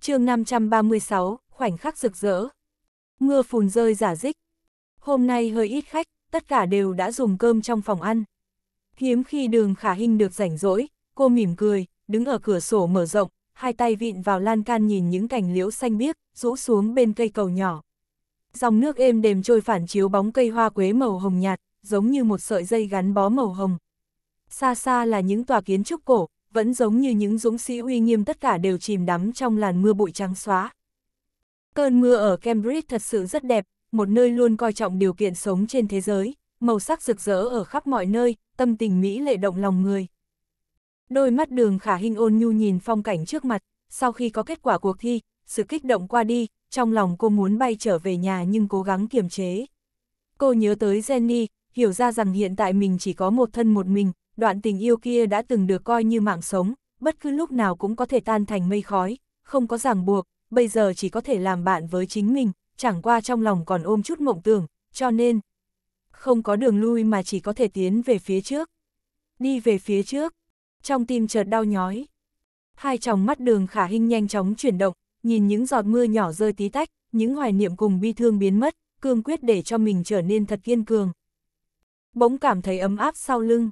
chương 536, khoảnh khắc rực rỡ. Mưa phùn rơi giả dích. Hôm nay hơi ít khách, tất cả đều đã dùng cơm trong phòng ăn. Hiếm khi đường khả hình được rảnh rỗi, cô mỉm cười, đứng ở cửa sổ mở rộng, hai tay vịn vào lan can nhìn những cành liễu xanh biếc, rũ xuống bên cây cầu nhỏ. Dòng nước êm đềm trôi phản chiếu bóng cây hoa quế màu hồng nhạt, giống như một sợi dây gắn bó màu hồng. Xa xa là những tòa kiến trúc cổ, vẫn giống như những dũng sĩ uy nghiêm tất cả đều chìm đắm trong làn mưa bụi trắng xóa. Cơn mưa ở Cambridge thật sự rất đẹp, một nơi luôn coi trọng điều kiện sống trên thế giới, màu sắc rực rỡ ở khắp mọi nơi, tâm tình Mỹ lệ động lòng người. Đôi mắt đường khả hình ôn nhu nhìn phong cảnh trước mặt, sau khi có kết quả cuộc thi, sự kích động qua đi, trong lòng cô muốn bay trở về nhà nhưng cố gắng kiềm chế. Cô nhớ tới Jenny, hiểu ra rằng hiện tại mình chỉ có một thân một mình, đoạn tình yêu kia đã từng được coi như mạng sống, bất cứ lúc nào cũng có thể tan thành mây khói, không có ràng buộc, bây giờ chỉ có thể làm bạn với chính mình, chẳng qua trong lòng còn ôm chút mộng tưởng, cho nên không có đường lui mà chỉ có thể tiến về phía trước. Đi về phía trước, trong tim chợt đau nhói. Hai tròng mắt đường khả hình nhanh chóng chuyển động, nhìn những giọt mưa nhỏ rơi tí tách, những hoài niệm cùng bi thương biến mất, cương quyết để cho mình trở nên thật kiên cường. Bỗng cảm thấy ấm áp sau lưng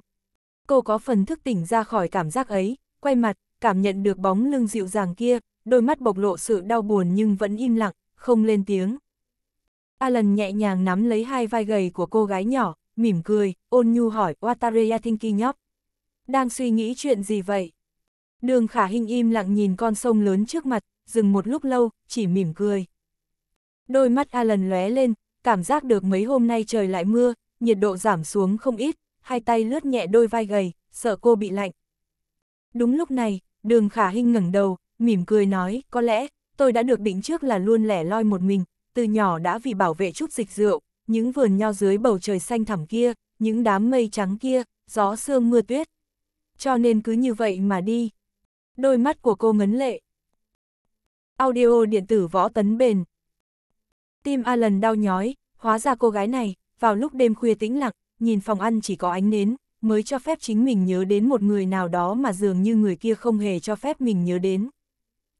cô có phần thức tỉnh ra khỏi cảm giác ấy, quay mặt, cảm nhận được bóng lưng dịu dàng kia, đôi mắt bộc lộ sự đau buồn nhưng vẫn im lặng, không lên tiếng. Alan nhẹ nhàng nắm lấy hai vai gầy của cô gái nhỏ, mỉm cười, ôn nhu hỏi Watareya Thinking nhóc. Đang suy nghĩ chuyện gì vậy? Đường khả hình im lặng nhìn con sông lớn trước mặt, dừng một lúc lâu, chỉ mỉm cười. Đôi mắt Alan lóe lên, cảm giác được mấy hôm nay trời lại mưa, nhiệt độ giảm xuống không ít, hai tay lướt nhẹ đôi vai gầy, sợ cô bị lạnh. Đúng lúc này, đường khả hinh ngẩng đầu, mỉm cười nói, có lẽ, tôi đã được định trước là luôn lẻ loi một mình, từ nhỏ đã vì bảo vệ chút dịch rượu, những vườn nho dưới bầu trời xanh thẳm kia, những đám mây trắng kia, gió sương mưa tuyết. Cho nên cứ như vậy mà đi. Đôi mắt của cô ngấn lệ. Audio điện tử võ tấn bền. Tim Alan đau nhói, hóa ra cô gái này, vào lúc đêm khuya tĩnh lặng, nhìn phòng ăn chỉ có ánh nến, mới cho phép chính mình nhớ đến một người nào đó mà dường như người kia không hề cho phép mình nhớ đến.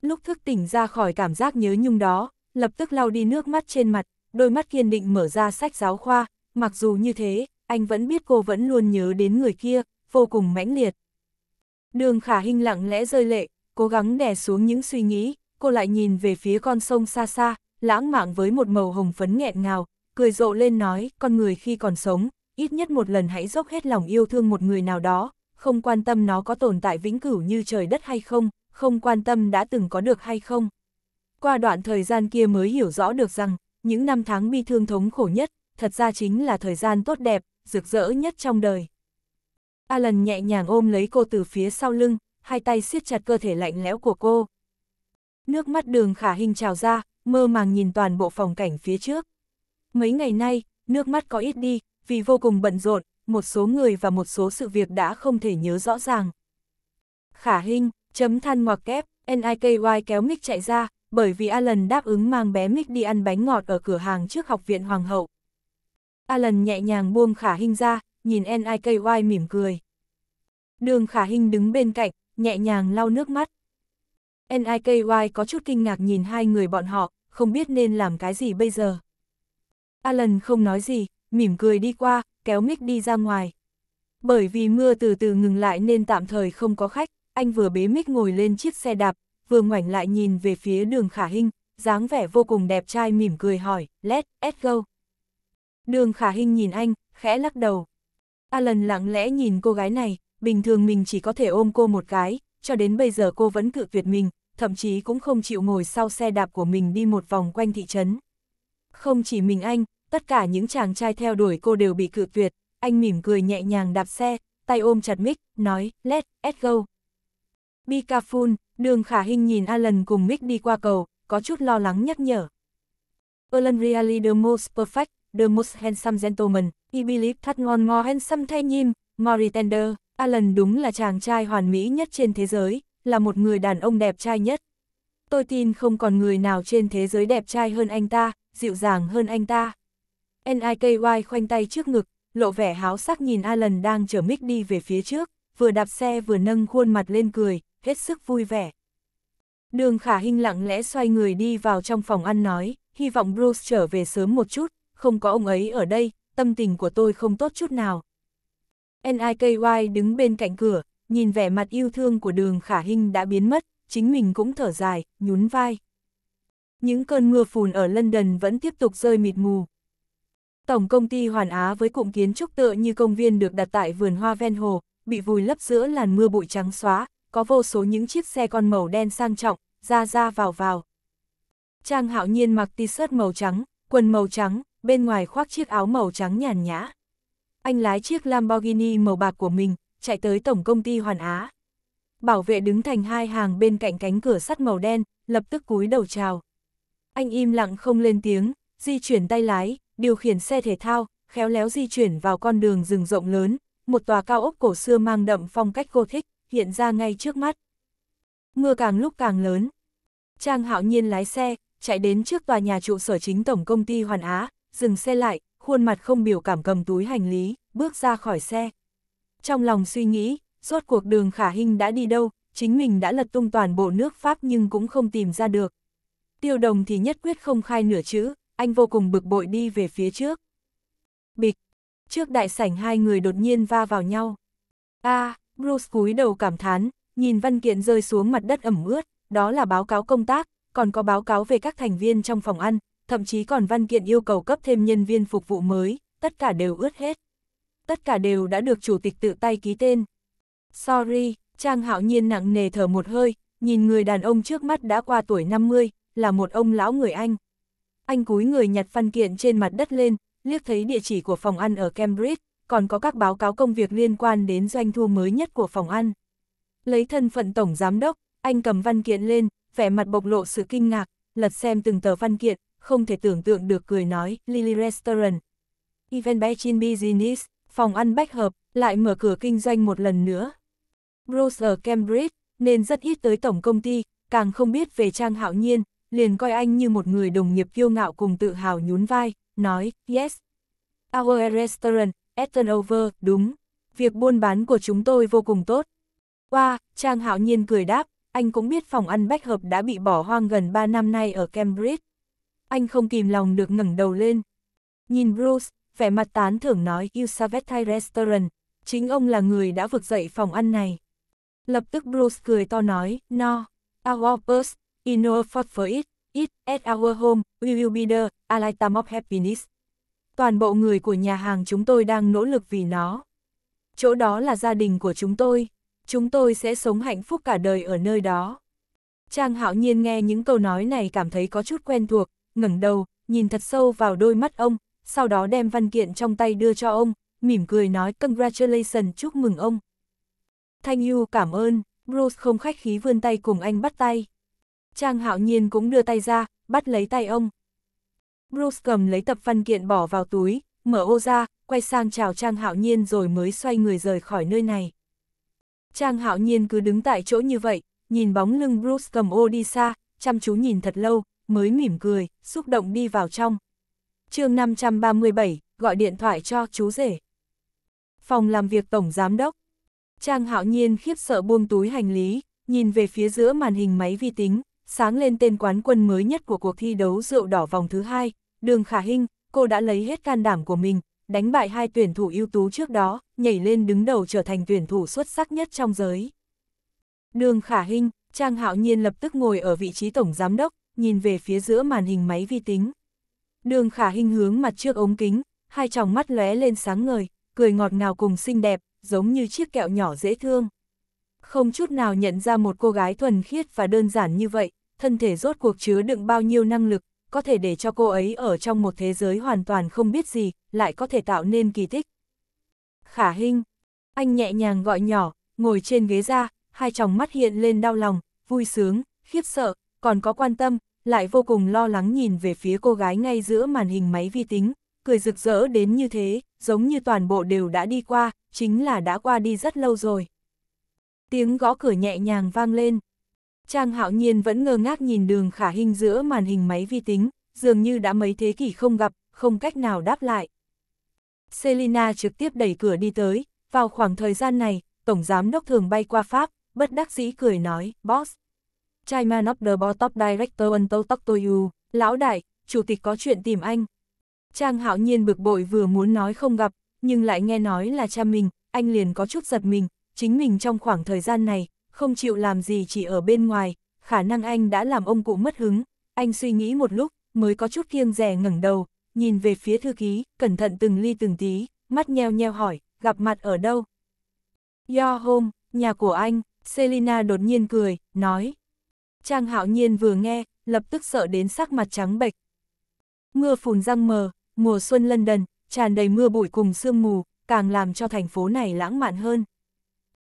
Lúc thức tỉnh ra khỏi cảm giác nhớ nhung đó, lập tức lau đi nước mắt trên mặt, đôi mắt kiên định mở ra sách giáo khoa, mặc dù như thế, anh vẫn biết cô vẫn luôn nhớ đến người kia, vô cùng mãnh liệt. Đường khả hình lặng lẽ rơi lệ, cố gắng đè xuống những suy nghĩ, cô lại nhìn về phía con sông xa xa, lãng mạn với một màu hồng phấn nghẹn ngào, cười rộ lên nói, con người khi còn sống, ít nhất một lần hãy dốc hết lòng yêu thương một người nào đó, không quan tâm nó có tồn tại vĩnh cửu như trời đất hay không, không quan tâm đã từng có được hay không. Qua đoạn thời gian kia mới hiểu rõ được rằng, những năm tháng bi thương thống khổ nhất, thật ra chính là thời gian tốt đẹp, rực rỡ nhất trong đời. Alan nhẹ nhàng ôm lấy cô từ phía sau lưng, hai tay siết chặt cơ thể lạnh lẽo của cô. Nước mắt đường khả hình trào ra, mơ màng nhìn toàn bộ phòng cảnh phía trước. Mấy ngày nay, nước mắt có ít đi, vì vô cùng bận rộn, một số người và một số sự việc đã không thể nhớ rõ ràng. Khả Hinh, chấm than ngoặc kép, NIKY kéo Mick chạy ra, bởi vì Alan đáp ứng mang bé Mick đi ăn bánh ngọt ở cửa hàng trước học viện Hoàng hậu. Alan nhẹ nhàng buông Khả Hinh ra, nhìn NIKY mỉm cười. Đường Khả Hinh đứng bên cạnh, nhẹ nhàng lau nước mắt. NIKY có chút kinh ngạc nhìn hai người bọn họ, không biết nên làm cái gì bây giờ. Alan không nói gì, mỉm cười đi qua, kéo mic đi ra ngoài. Bởi vì mưa từ từ ngừng lại nên tạm thời không có khách, anh vừa bế mic ngồi lên chiếc xe đạp, vừa ngoảnh lại nhìn về phía đường khả hình, dáng vẻ vô cùng đẹp trai mỉm cười hỏi, let's go. Đường khả hình nhìn anh, khẽ lắc đầu. Alan lặng lẽ nhìn cô gái này, bình thường mình chỉ có thể ôm cô một cái, cho đến bây giờ cô vẫn cự tuyệt mình, thậm chí cũng không chịu ngồi sau xe đạp của mình đi một vòng quanh thị trấn. Không chỉ mình anh, tất cả những chàng trai theo đuổi cô đều bị cự tuyệt, anh mỉm cười nhẹ nhàng đạp xe, tay ôm chặt Mick, nói, let's go. Be careful, đường khả hình nhìn Alan cùng Mick đi qua cầu, có chút lo lắng nhắc nhở. Alan really the most perfect, the most handsome gentleman, he believe that ngon ngò handsome thay nhim, Mori Tender, Alan đúng là chàng trai hoàn mỹ nhất trên thế giới, là một người đàn ông đẹp trai nhất. Tôi tin không còn người nào trên thế giới đẹp trai hơn anh ta, dịu dàng hơn anh ta. NIKY khoanh tay trước ngực, lộ vẻ háo sắc nhìn Alan đang chở Mick đi về phía trước, vừa đạp xe vừa nâng khuôn mặt lên cười, hết sức vui vẻ. Đường khả hình lặng lẽ xoay người đi vào trong phòng ăn nói, hy vọng Bruce trở về sớm một chút, không có ông ấy ở đây, tâm tình của tôi không tốt chút nào. NIKY đứng bên cạnh cửa, nhìn vẻ mặt yêu thương của đường khả hình đã biến mất, chính mình cũng thở dài, nhún vai. Những cơn mưa phùn ở London vẫn tiếp tục rơi mịt mù, Tổng công ty Hoàn Á với cụm kiến trúc tựa như công viên được đặt tại vườn hoa ven hồ, bị vùi lấp giữa làn mưa bụi trắng xóa, có vô số những chiếc xe con màu đen sang trọng, ra ra vào vào. Trang hạo nhiên mặc t-shirt màu trắng, quần màu trắng, bên ngoài khoác chiếc áo màu trắng nhàn nhã. Anh lái chiếc Lamborghini màu bạc của mình, chạy tới tổng công ty Hoàn Á. Bảo vệ đứng thành hai hàng bên cạnh cánh cửa sắt màu đen, lập tức cúi đầu chào. Anh im lặng không lên tiếng, di chuyển tay lái, điều khiển xe thể thao, khéo léo di chuyển vào con đường rừng rộng lớn, một tòa cao ốc cổ xưa mang đậm phong cách cô thích hiện ra ngay trước mắt. Mưa càng lúc càng lớn. Trang hạo nhiên lái xe, chạy đến trước tòa nhà trụ sở chính tổng công ty Hoàn Á, dừng xe lại, khuôn mặt không biểu cảm cầm túi hành lý, bước ra khỏi xe. Trong lòng suy nghĩ, rốt cuộc đường khả hình đã đi đâu, chính mình đã lật tung toàn bộ nước Pháp nhưng cũng không tìm ra được. Tiêu đồng thì nhất quyết không khai nửa chữ, anh vô cùng bực bội đi về phía trước. Bịch, trước đại sảnh hai người đột nhiên va vào nhau. a à, Bruce cúi đầu cảm thán, nhìn văn kiện rơi xuống mặt đất ẩm ướt, đó là báo cáo công tác, còn có báo cáo về các thành viên trong phòng ăn, thậm chí còn văn kiện yêu cầu cấp thêm nhân viên phục vụ mới, tất cả đều ướt hết. Tất cả đều đã được chủ tịch tự tay ký tên. Sorry, Trang hạo nhiên nặng nề thở một hơi, nhìn người đàn ông trước mắt đã qua tuổi 50, là một ông lão người Anh anh cúi người nhặt văn kiện trên mặt đất lên, liếc thấy địa chỉ của phòng ăn ở Cambridge, còn có các báo cáo công việc liên quan đến doanh thu mới nhất của phòng ăn. Lấy thân phận tổng giám đốc, anh cầm văn kiện lên, vẻ mặt bộc lộ sự kinh ngạc, lật xem từng tờ văn kiện, không thể tưởng tượng được cười nói, Lily Restaurant. Event Beijing Business, phòng ăn bách hợp, lại mở cửa kinh doanh một lần nữa. Bruce ở Cambridge, nên rất ít tới tổng công ty, càng không biết về Trang Hạo Nhiên, liền coi anh như một người đồng nghiệp kiêu ngạo cùng tự hào nhún vai, nói, yes. Our restaurant, at over đúng. Việc buôn bán của chúng tôi vô cùng tốt. Wow, Trang Hạo Nhiên cười đáp, anh cũng biết phòng ăn bách hợp đã bị bỏ hoang gần 3 năm nay ở Cambridge. Anh không kìm lòng được ngẩng đầu lên. Nhìn Bruce, vẻ mặt tán thưởng nói Usavetai Restaurant, chính ông là người đã vực dậy phòng ăn này. Lập tức Bruce cười to nói, no, our first Inner Fort for It, It, At Our Home, We Will Be There, A Lifetime of Happiness. Toàn bộ người của nhà hàng chúng tôi đang nỗ lực vì nó. Chỗ đó là gia đình của chúng tôi. Chúng tôi sẽ sống hạnh phúc cả đời ở nơi đó. Trang hạo nhiên nghe những câu nói này cảm thấy có chút quen thuộc, ngẩng đầu, nhìn thật sâu vào đôi mắt ông, sau đó đem văn kiện trong tay đưa cho ông, mỉm cười nói congratulations chúc mừng ông. Thanh Yu cảm ơn, Bruce không khách khí vươn tay cùng anh bắt tay. Trang hạo nhiên cũng đưa tay ra, bắt lấy tay ông. Bruce cầm lấy tập văn kiện bỏ vào túi, mở ô ra, quay sang chào Trang hạo nhiên rồi mới xoay người rời khỏi nơi này. Trang hạo nhiên cứ đứng tại chỗ như vậy, nhìn bóng lưng Bruce cầm ô đi xa, chăm chú nhìn thật lâu, mới mỉm cười, xúc động đi vào trong. chương 537, gọi điện thoại cho chú rể. Phòng làm việc tổng giám đốc. Trang hạo nhiên khiếp sợ buông túi hành lý, nhìn về phía giữa màn hình máy vi tính, sáng lên tên quán quân mới nhất của cuộc thi đấu rượu đỏ vòng thứ hai, Đường Khả Hinh, cô đã lấy hết can đảm của mình, đánh bại hai tuyển thủ ưu tú trước đó, nhảy lên đứng đầu trở thành tuyển thủ xuất sắc nhất trong giới. Đường Khả Hinh, Trang Hạo Nhiên lập tức ngồi ở vị trí tổng giám đốc, nhìn về phía giữa màn hình máy vi tính. Đường Khả Hinh hướng mặt trước ống kính, hai tròng mắt lóe lên sáng ngời, cười ngọt ngào cùng xinh đẹp, giống như chiếc kẹo nhỏ dễ thương không chút nào nhận ra một cô gái thuần khiết và đơn giản như vậy, thân thể rốt cuộc chứa đựng bao nhiêu năng lực, có thể để cho cô ấy ở trong một thế giới hoàn toàn không biết gì, lại có thể tạo nên kỳ tích. Khả Hinh, anh nhẹ nhàng gọi nhỏ, ngồi trên ghế ra, hai tròng mắt hiện lên đau lòng, vui sướng, khiếp sợ, còn có quan tâm, lại vô cùng lo lắng nhìn về phía cô gái ngay giữa màn hình máy vi tính, cười rực rỡ đến như thế, giống như toàn bộ đều đã đi qua, chính là đã qua đi rất lâu rồi tiếng gõ cửa nhẹ nhàng vang lên. Trang hạo nhiên vẫn ngơ ngác nhìn đường khả hình giữa màn hình máy vi tính, dường như đã mấy thế kỷ không gặp, không cách nào đáp lại. Selina trực tiếp đẩy cửa đi tới, vào khoảng thời gian này, Tổng Giám Đốc thường bay qua Pháp, bất đắc dĩ cười nói, Boss. Chairman of the top Director Unto Talk to you, Lão Đại, Chủ tịch có chuyện tìm anh. Trang hạo nhiên bực bội vừa muốn nói không gặp, nhưng lại nghe nói là cha mình, anh liền có chút giật mình, chính mình trong khoảng thời gian này, không chịu làm gì chỉ ở bên ngoài, khả năng anh đã làm ông cụ mất hứng, anh suy nghĩ một lúc, mới có chút kiêng rẻ ngẩng đầu, nhìn về phía thư ký, cẩn thận từng ly từng tí, mắt nheo nheo hỏi, gặp mặt ở đâu? Yo home, nhà của anh, Selina đột nhiên cười, nói. Trang hạo nhiên vừa nghe, lập tức sợ đến sắc mặt trắng bệch. Mưa phùn răng mờ, mùa xuân London, tràn đầy mưa bụi cùng sương mù, càng làm cho thành phố này lãng mạn hơn.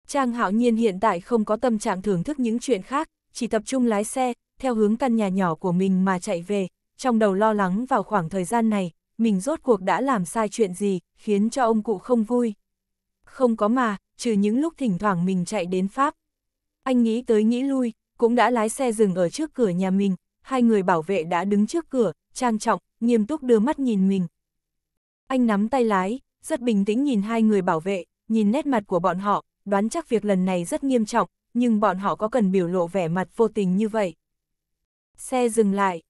Trang Hạo Nhiên hiện tại không có tâm trạng thưởng thức những chuyện khác, chỉ tập trung lái xe, theo hướng căn nhà nhỏ của mình mà chạy về, trong đầu lo lắng vào khoảng thời gian này, mình rốt cuộc đã làm sai chuyện gì, khiến cho ông cụ không vui. Không có mà, trừ những lúc thỉnh thoảng mình chạy đến Pháp. Anh nghĩ tới nghĩ lui, cũng đã lái xe dừng ở trước cửa nhà mình, hai người bảo vệ đã đứng trước cửa, trang trọng, nghiêm túc đưa mắt nhìn mình. Anh nắm tay lái, rất bình tĩnh nhìn hai người bảo vệ, nhìn nét mặt của bọn họ, đoán chắc việc lần này rất nghiêm trọng, nhưng bọn họ có cần biểu lộ vẻ mặt vô tình như vậy. Xe dừng lại.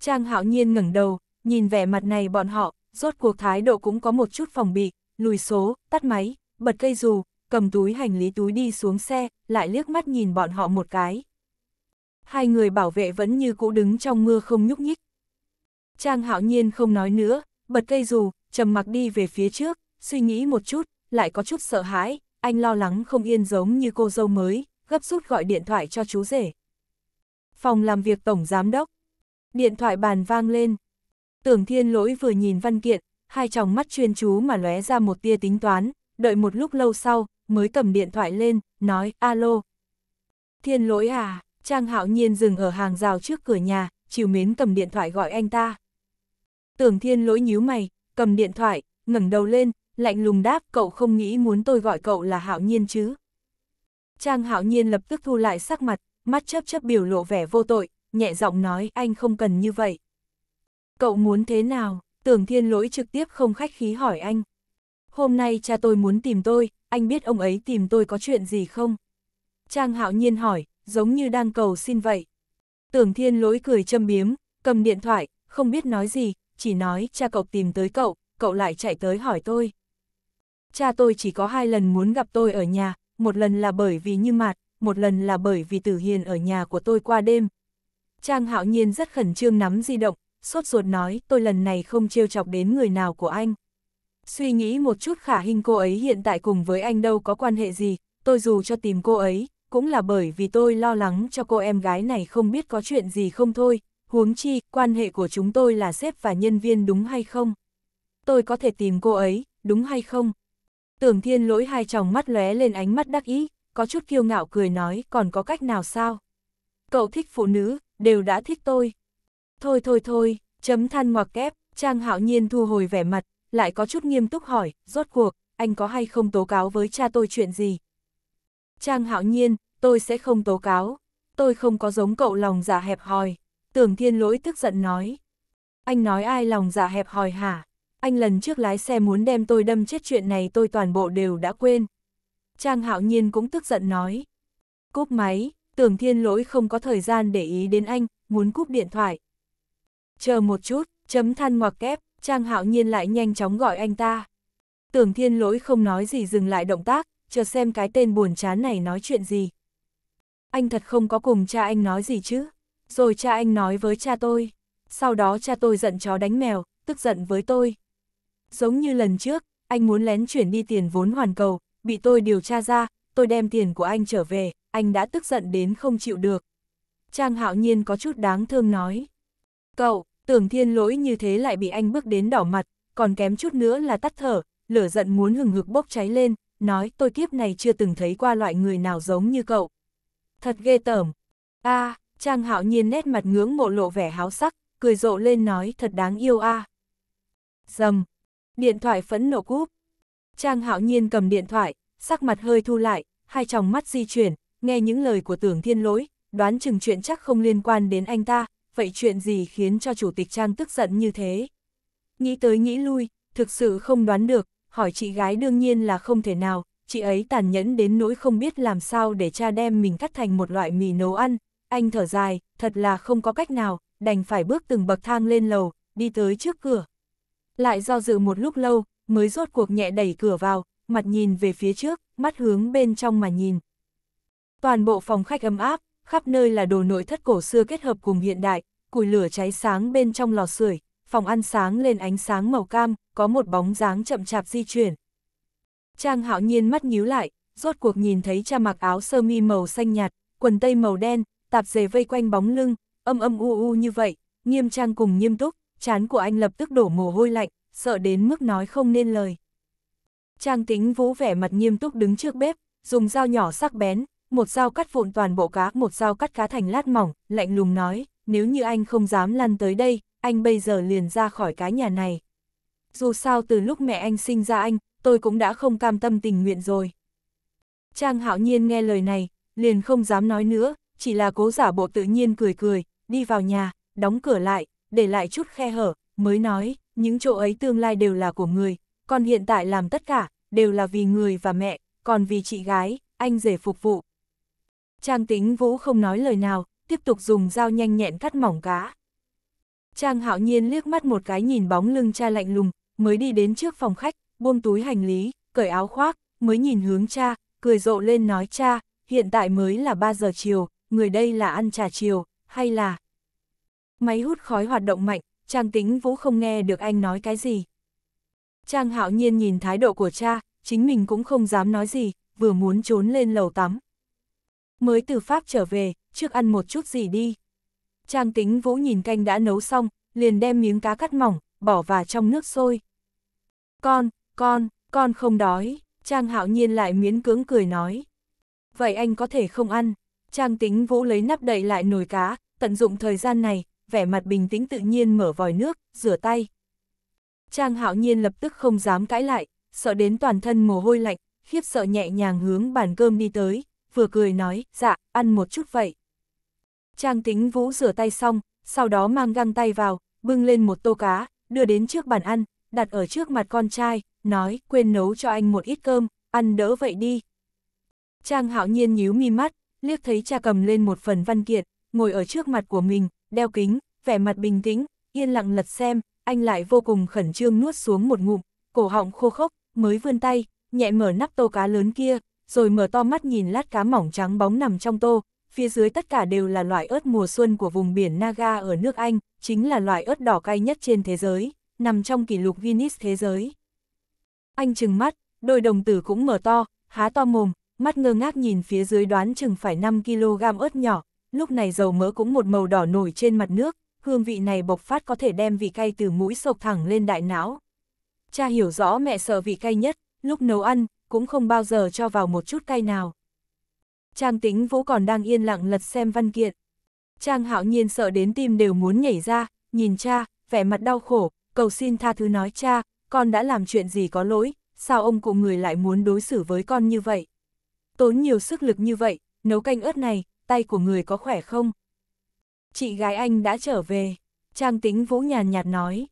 Trang hạo nhiên ngẩng đầu, nhìn vẻ mặt này bọn họ, rốt cuộc thái độ cũng có một chút phòng bị, lùi số, tắt máy, bật cây dù, cầm túi hành lý túi đi xuống xe, lại liếc mắt nhìn bọn họ một cái. Hai người bảo vệ vẫn như cũ đứng trong mưa không nhúc nhích. Trang hạo nhiên không nói nữa, bật cây dù, trầm mặc đi về phía trước, suy nghĩ một chút, lại có chút sợ hãi, anh lo lắng không yên giống như cô dâu mới, gấp rút gọi điện thoại cho chú rể. Phòng làm việc tổng giám đốc. Điện thoại bàn vang lên. Tưởng thiên lỗi vừa nhìn văn kiện, hai tròng mắt chuyên chú mà lóe ra một tia tính toán, đợi một lúc lâu sau, mới cầm điện thoại lên, nói, alo. Thiên lỗi à, Trang hạo nhiên dừng ở hàng rào trước cửa nhà, chiều mến cầm điện thoại gọi anh ta. Tưởng thiên lỗi nhíu mày, cầm điện thoại, ngẩng đầu lên, lạnh lùng đáp cậu không nghĩ muốn tôi gọi cậu là hạo nhiên chứ. Trang hạo nhiên lập tức thu lại sắc mặt, mắt chớp chớp biểu lộ vẻ vô tội, nhẹ giọng nói anh không cần như vậy. Cậu muốn thế nào? Tưởng thiên lỗi trực tiếp không khách khí hỏi anh. Hôm nay cha tôi muốn tìm tôi, anh biết ông ấy tìm tôi có chuyện gì không? Trang hạo nhiên hỏi, giống như đang cầu xin vậy. Tưởng thiên lỗi cười châm biếm, cầm điện thoại, không biết nói gì, chỉ nói cha cậu tìm tới cậu, cậu lại chạy tới hỏi tôi cha tôi chỉ có hai lần muốn gặp tôi ở nhà, một lần là bởi vì Như Mạt, một lần là bởi vì Tử Hiền ở nhà của tôi qua đêm. Trang Hạo Nhiên rất khẩn trương nắm di động, sốt ruột nói tôi lần này không trêu chọc đến người nào của anh. Suy nghĩ một chút khả hình cô ấy hiện tại cùng với anh đâu có quan hệ gì, tôi dù cho tìm cô ấy, cũng là bởi vì tôi lo lắng cho cô em gái này không biết có chuyện gì không thôi, huống chi, quan hệ của chúng tôi là sếp và nhân viên đúng hay không. Tôi có thể tìm cô ấy, đúng hay không? Tưởng thiên lỗi hai tròng mắt lóe lên ánh mắt đắc ý, có chút kiêu ngạo cười nói còn có cách nào sao? Cậu thích phụ nữ, đều đã thích tôi. Thôi thôi thôi, chấm than ngoặc kép, Trang hạo nhiên thu hồi vẻ mặt, lại có chút nghiêm túc hỏi, rốt cuộc, anh có hay không tố cáo với cha tôi chuyện gì? Trang hạo nhiên, tôi sẽ không tố cáo, tôi không có giống cậu lòng giả dạ hẹp hòi. Tưởng thiên lỗi tức giận nói. Anh nói ai lòng giả dạ hẹp hòi hả? anh lần trước lái xe muốn đem tôi đâm chết chuyện này tôi toàn bộ đều đã quên. Trang hạo nhiên cũng tức giận nói. Cúp máy, tưởng thiên lỗi không có thời gian để ý đến anh, muốn cúp điện thoại. Chờ một chút, chấm than ngoặc kép, Trang hạo nhiên lại nhanh chóng gọi anh ta. Tưởng thiên lỗi không nói gì dừng lại động tác, chờ xem cái tên buồn chán này nói chuyện gì. Anh thật không có cùng cha anh nói gì chứ. Rồi cha anh nói với cha tôi. Sau đó cha tôi giận chó đánh mèo, tức giận với tôi. Giống như lần trước, anh muốn lén chuyển đi tiền vốn hoàn cầu, bị tôi điều tra ra, tôi đem tiền của anh trở về, anh đã tức giận đến không chịu được. Trang hạo nhiên có chút đáng thương nói. Cậu, tưởng thiên lỗi như thế lại bị anh bước đến đỏ mặt, còn kém chút nữa là tắt thở, lửa giận muốn hừng hực bốc cháy lên, nói tôi kiếp này chưa từng thấy qua loại người nào giống như cậu. Thật ghê tởm. a à, Trang hạo nhiên nét mặt ngưỡng mộ lộ vẻ háo sắc, cười rộ lên nói thật đáng yêu a à. Dầm, Điện thoại phẫn nộ cúp. Trang hạo nhiên cầm điện thoại, sắc mặt hơi thu lại, hai tròng mắt di chuyển, nghe những lời của tưởng thiên lỗi, đoán chừng chuyện chắc không liên quan đến anh ta, vậy chuyện gì khiến cho chủ tịch Trang tức giận như thế? Nghĩ tới nghĩ lui, thực sự không đoán được, hỏi chị gái đương nhiên là không thể nào, chị ấy tàn nhẫn đến nỗi không biết làm sao để cha đem mình cắt thành một loại mì nấu ăn, anh thở dài, thật là không có cách nào, đành phải bước từng bậc thang lên lầu, đi tới trước cửa, lại do dự một lúc lâu, mới rốt cuộc nhẹ đẩy cửa vào, mặt nhìn về phía trước, mắt hướng bên trong mà nhìn. Toàn bộ phòng khách ấm áp, khắp nơi là đồ nội thất cổ xưa kết hợp cùng hiện đại, củi lửa cháy sáng bên trong lò sưởi, phòng ăn sáng lên ánh sáng màu cam, có một bóng dáng chậm chạp di chuyển. Trang hạo nhiên mắt nhíu lại, rốt cuộc nhìn thấy cha mặc áo sơ mi màu xanh nhạt, quần tây màu đen, tạp dề vây quanh bóng lưng, âm âm u u như vậy, nghiêm trang cùng nghiêm túc, chán của anh lập tức đổ mồ hôi lạnh, sợ đến mức nói không nên lời. Trang tính vũ vẻ mặt nghiêm túc đứng trước bếp, dùng dao nhỏ sắc bén, một dao cắt vụn toàn bộ cá, một dao cắt cá thành lát mỏng, lạnh lùng nói, nếu như anh không dám lăn tới đây, anh bây giờ liền ra khỏi cái nhà này. Dù sao từ lúc mẹ anh sinh ra anh, tôi cũng đã không cam tâm tình nguyện rồi. Trang hạo nhiên nghe lời này, liền không dám nói nữa, chỉ là cố giả bộ tự nhiên cười cười, đi vào nhà, đóng cửa lại, để lại chút khe hở, mới nói, những chỗ ấy tương lai đều là của người, còn hiện tại làm tất cả, đều là vì người và mẹ, còn vì chị gái, anh rể phục vụ. Trang tính vũ không nói lời nào, tiếp tục dùng dao nhanh nhẹn cắt mỏng cá. Trang hạo nhiên liếc mắt một cái nhìn bóng lưng cha lạnh lùng, mới đi đến trước phòng khách, buông túi hành lý, cởi áo khoác, mới nhìn hướng cha, cười rộ lên nói cha, hiện tại mới là 3 giờ chiều, người đây là ăn trà chiều, hay là... Máy hút khói hoạt động mạnh, Trang Tĩnh Vũ không nghe được anh nói cái gì. Trang Hạo Nhiên nhìn thái độ của cha, chính mình cũng không dám nói gì, vừa muốn trốn lên lầu tắm. Mới từ Pháp trở về, trước ăn một chút gì đi. Trang Tĩnh Vũ nhìn canh đã nấu xong, liền đem miếng cá cắt mỏng, bỏ vào trong nước sôi. Con, con, con không đói, Trang Hạo Nhiên lại miễn cưỡng cười nói. Vậy anh có thể không ăn. Trang Tĩnh Vũ lấy nắp đậy lại nồi cá, tận dụng thời gian này, vẻ mặt bình tĩnh tự nhiên mở vòi nước, rửa tay. Trang hạo nhiên lập tức không dám cãi lại, sợ đến toàn thân mồ hôi lạnh, khiếp sợ nhẹ nhàng hướng bàn cơm đi tới, vừa cười nói, dạ, ăn một chút vậy. Trang tính vũ rửa tay xong, sau đó mang găng tay vào, bưng lên một tô cá, đưa đến trước bàn ăn, đặt ở trước mặt con trai, nói, quên nấu cho anh một ít cơm, ăn đỡ vậy đi. Trang hạo nhiên nhíu mi mắt, liếc thấy cha cầm lên một phần văn kiện, ngồi ở trước mặt của mình, đeo kính, vẻ mặt bình tĩnh, yên lặng lật xem, anh lại vô cùng khẩn trương nuốt xuống một ngụm, cổ họng khô khốc, mới vươn tay, nhẹ mở nắp tô cá lớn kia, rồi mở to mắt nhìn lát cá mỏng trắng bóng nằm trong tô, phía dưới tất cả đều là loại ớt mùa xuân của vùng biển Naga ở nước Anh, chính là loại ớt đỏ cay nhất trên thế giới, nằm trong kỷ lục Guinness thế giới. Anh chừng mắt, đôi đồng tử cũng mở to, há to mồm, mắt ngơ ngác nhìn phía dưới đoán chừng phải 5kg ớt nhỏ, lúc này dầu mỡ cũng một màu đỏ nổi trên mặt nước, hương vị này bộc phát có thể đem vị cay từ mũi sộc thẳng lên đại não. Cha hiểu rõ mẹ sợ vị cay nhất, lúc nấu ăn, cũng không bao giờ cho vào một chút cay nào. Trang tính vũ còn đang yên lặng lật xem văn kiện. Trang hạo nhiên sợ đến tim đều muốn nhảy ra, nhìn cha, vẻ mặt đau khổ, cầu xin tha thứ nói cha, con đã làm chuyện gì có lỗi, sao ông cụ người lại muốn đối xử với con như vậy? Tốn nhiều sức lực như vậy, nấu canh ớt này, tay của người có khỏe không? Chị gái anh đã trở về, Trang tính vũ nhàn nhạt nói.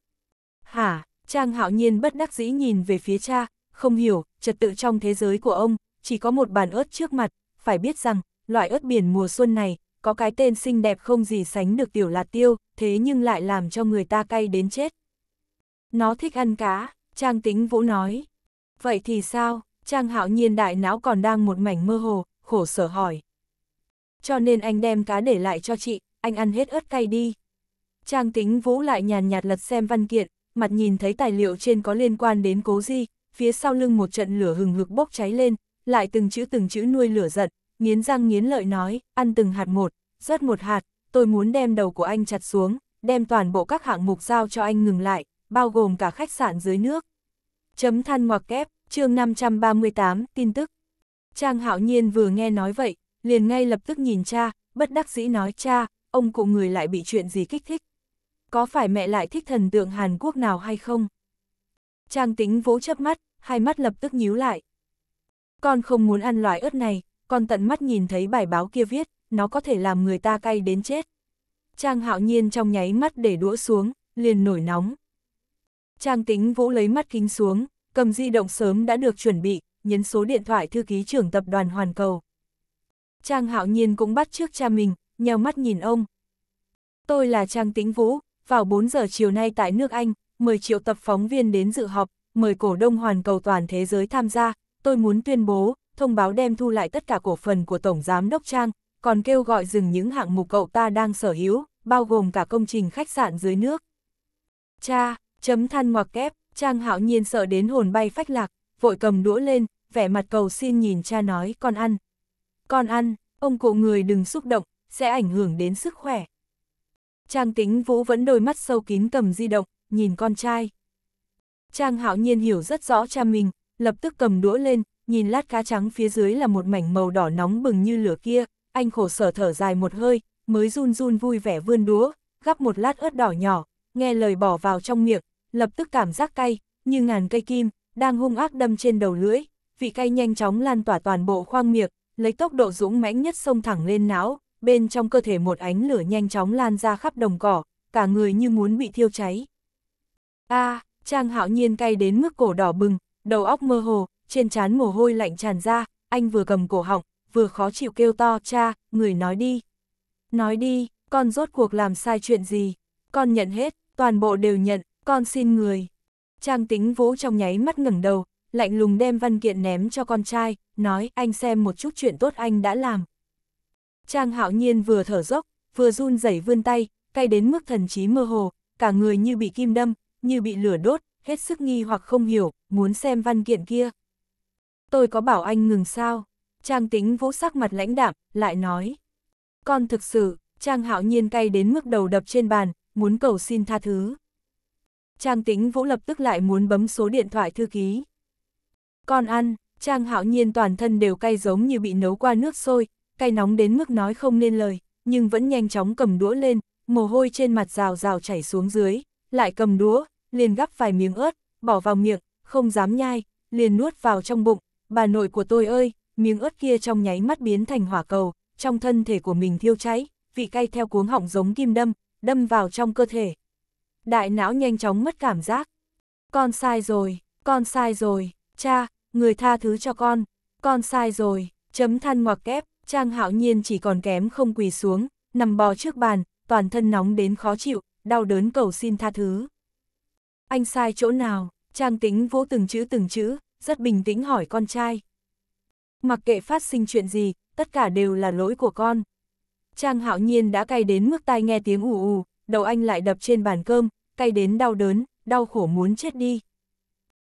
Hả, Trang hạo nhiên bất đắc dĩ nhìn về phía cha, không hiểu, trật tự trong thế giới của ông, chỉ có một bàn ớt trước mặt, phải biết rằng, loại ớt biển mùa xuân này, có cái tên xinh đẹp không gì sánh được tiểu lạt tiêu, thế nhưng lại làm cho người ta cay đến chết. Nó thích ăn cá, Trang tính vũ nói. Vậy thì sao, Trang hạo nhiên đại não còn đang một mảnh mơ hồ, khổ sở hỏi cho nên anh đem cá để lại cho chị, anh ăn hết ớt cay đi. Trang tính vũ lại nhàn nhạt lật xem văn kiện, mặt nhìn thấy tài liệu trên có liên quan đến cố di, phía sau lưng một trận lửa hừng hực bốc cháy lên, lại từng chữ từng chữ nuôi lửa giận, nghiến răng nghiến lợi nói, ăn từng hạt một, rớt một hạt, tôi muốn đem đầu của anh chặt xuống, đem toàn bộ các hạng mục giao cho anh ngừng lại, bao gồm cả khách sạn dưới nước. Chấm than ngoặc kép, chương 538, tin tức. Trang hạo nhiên vừa nghe nói vậy, liền ngay lập tức nhìn cha, bất đắc dĩ nói cha, ông cụ người lại bị chuyện gì kích thích. Có phải mẹ lại thích thần tượng Hàn Quốc nào hay không? Trang tính vỗ chớp mắt, hai mắt lập tức nhíu lại. Con không muốn ăn loại ớt này, con tận mắt nhìn thấy bài báo kia viết, nó có thể làm người ta cay đến chết. Trang hạo nhiên trong nháy mắt để đũa xuống, liền nổi nóng. Trang tính vỗ lấy mắt kính xuống, cầm di động sớm đã được chuẩn bị, nhấn số điện thoại thư ký trưởng tập đoàn Hoàn Cầu. Trang hạo nhiên cũng bắt trước cha mình, nheo mắt nhìn ông. Tôi là Trang Tĩnh Vũ, vào 4 giờ chiều nay tại nước Anh, mời triệu tập phóng viên đến dự họp, mời cổ đông hoàn cầu toàn thế giới tham gia, tôi muốn tuyên bố, thông báo đem thu lại tất cả cổ phần của Tổng Giám Đốc Trang, còn kêu gọi dừng những hạng mục cậu ta đang sở hữu, bao gồm cả công trình khách sạn dưới nước. Cha, chấm than ngoặc kép, Trang hạo nhiên sợ đến hồn bay phách lạc, vội cầm đũa lên, vẻ mặt cầu xin nhìn cha nói con ăn con ăn, ông cụ người đừng xúc động, sẽ ảnh hưởng đến sức khỏe. Trang tính vũ vẫn đôi mắt sâu kín cầm di động, nhìn con trai. Trang hạo nhiên hiểu rất rõ cha mình, lập tức cầm đũa lên, nhìn lát cá trắng phía dưới là một mảnh màu đỏ nóng bừng như lửa kia, anh khổ sở thở dài một hơi, mới run run vui vẻ vươn đũa, gắp một lát ớt đỏ nhỏ, nghe lời bỏ vào trong miệng, lập tức cảm giác cay, như ngàn cây kim, đang hung ác đâm trên đầu lưỡi, vị cay nhanh chóng lan tỏa toàn bộ khoang miệng, lấy tốc độ dũng mãnh nhất xông thẳng lên não, bên trong cơ thể một ánh lửa nhanh chóng lan ra khắp đồng cỏ, cả người như muốn bị thiêu cháy. A, à, Trang Hạo Nhiên cay đến mức cổ đỏ bừng, đầu óc mơ hồ, trên trán mồ hôi lạnh tràn ra, anh vừa cầm cổ họng, vừa khó chịu kêu to, "Cha, người nói đi." "Nói đi, con rốt cuộc làm sai chuyện gì?" "Con nhận hết, toàn bộ đều nhận, con xin người." Trang Tính Vũ trong nháy mắt ngẩng đầu, lạnh lùng đem văn kiện ném cho con trai, nói anh xem một chút chuyện tốt anh đã làm. Trang hạo nhiên vừa thở dốc, vừa run rẩy vươn tay, cay đến mức thần trí mơ hồ, cả người như bị kim đâm, như bị lửa đốt, hết sức nghi hoặc không hiểu, muốn xem văn kiện kia. Tôi có bảo anh ngừng sao? Trang tính vỗ sắc mặt lãnh đạm, lại nói. Con thực sự, Trang hạo nhiên cay đến mức đầu đập trên bàn, muốn cầu xin tha thứ. Trang tính vũ lập tức lại muốn bấm số điện thoại thư ký, con ăn, Trang Hạo Nhiên toàn thân đều cay giống như bị nấu qua nước sôi, cay nóng đến mức nói không nên lời, nhưng vẫn nhanh chóng cầm đũa lên, mồ hôi trên mặt rào rào chảy xuống dưới, lại cầm đũa, liền gắp vài miếng ớt, bỏ vào miệng, không dám nhai, liền nuốt vào trong bụng, bà nội của tôi ơi, miếng ớt kia trong nháy mắt biến thành hỏa cầu, trong thân thể của mình thiêu cháy, vị cay theo cuống họng giống kim đâm, đâm vào trong cơ thể. Đại não nhanh chóng mất cảm giác. Con sai rồi, con sai rồi, cha, người tha thứ cho con, con sai rồi, chấm than ngoặc kép, Trang Hạo Nhiên chỉ còn kém không quỳ xuống, nằm bò trước bàn, toàn thân nóng đến khó chịu, đau đớn cầu xin tha thứ. Anh sai chỗ nào, Trang Tính vỗ từng chữ từng chữ, rất bình tĩnh hỏi con trai. Mặc kệ phát sinh chuyện gì, tất cả đều là lỗi của con. Trang Hạo Nhiên đã cay đến mức tai nghe tiếng ù ù, đầu anh lại đập trên bàn cơm, cay đến đau đớn, đau khổ muốn chết đi.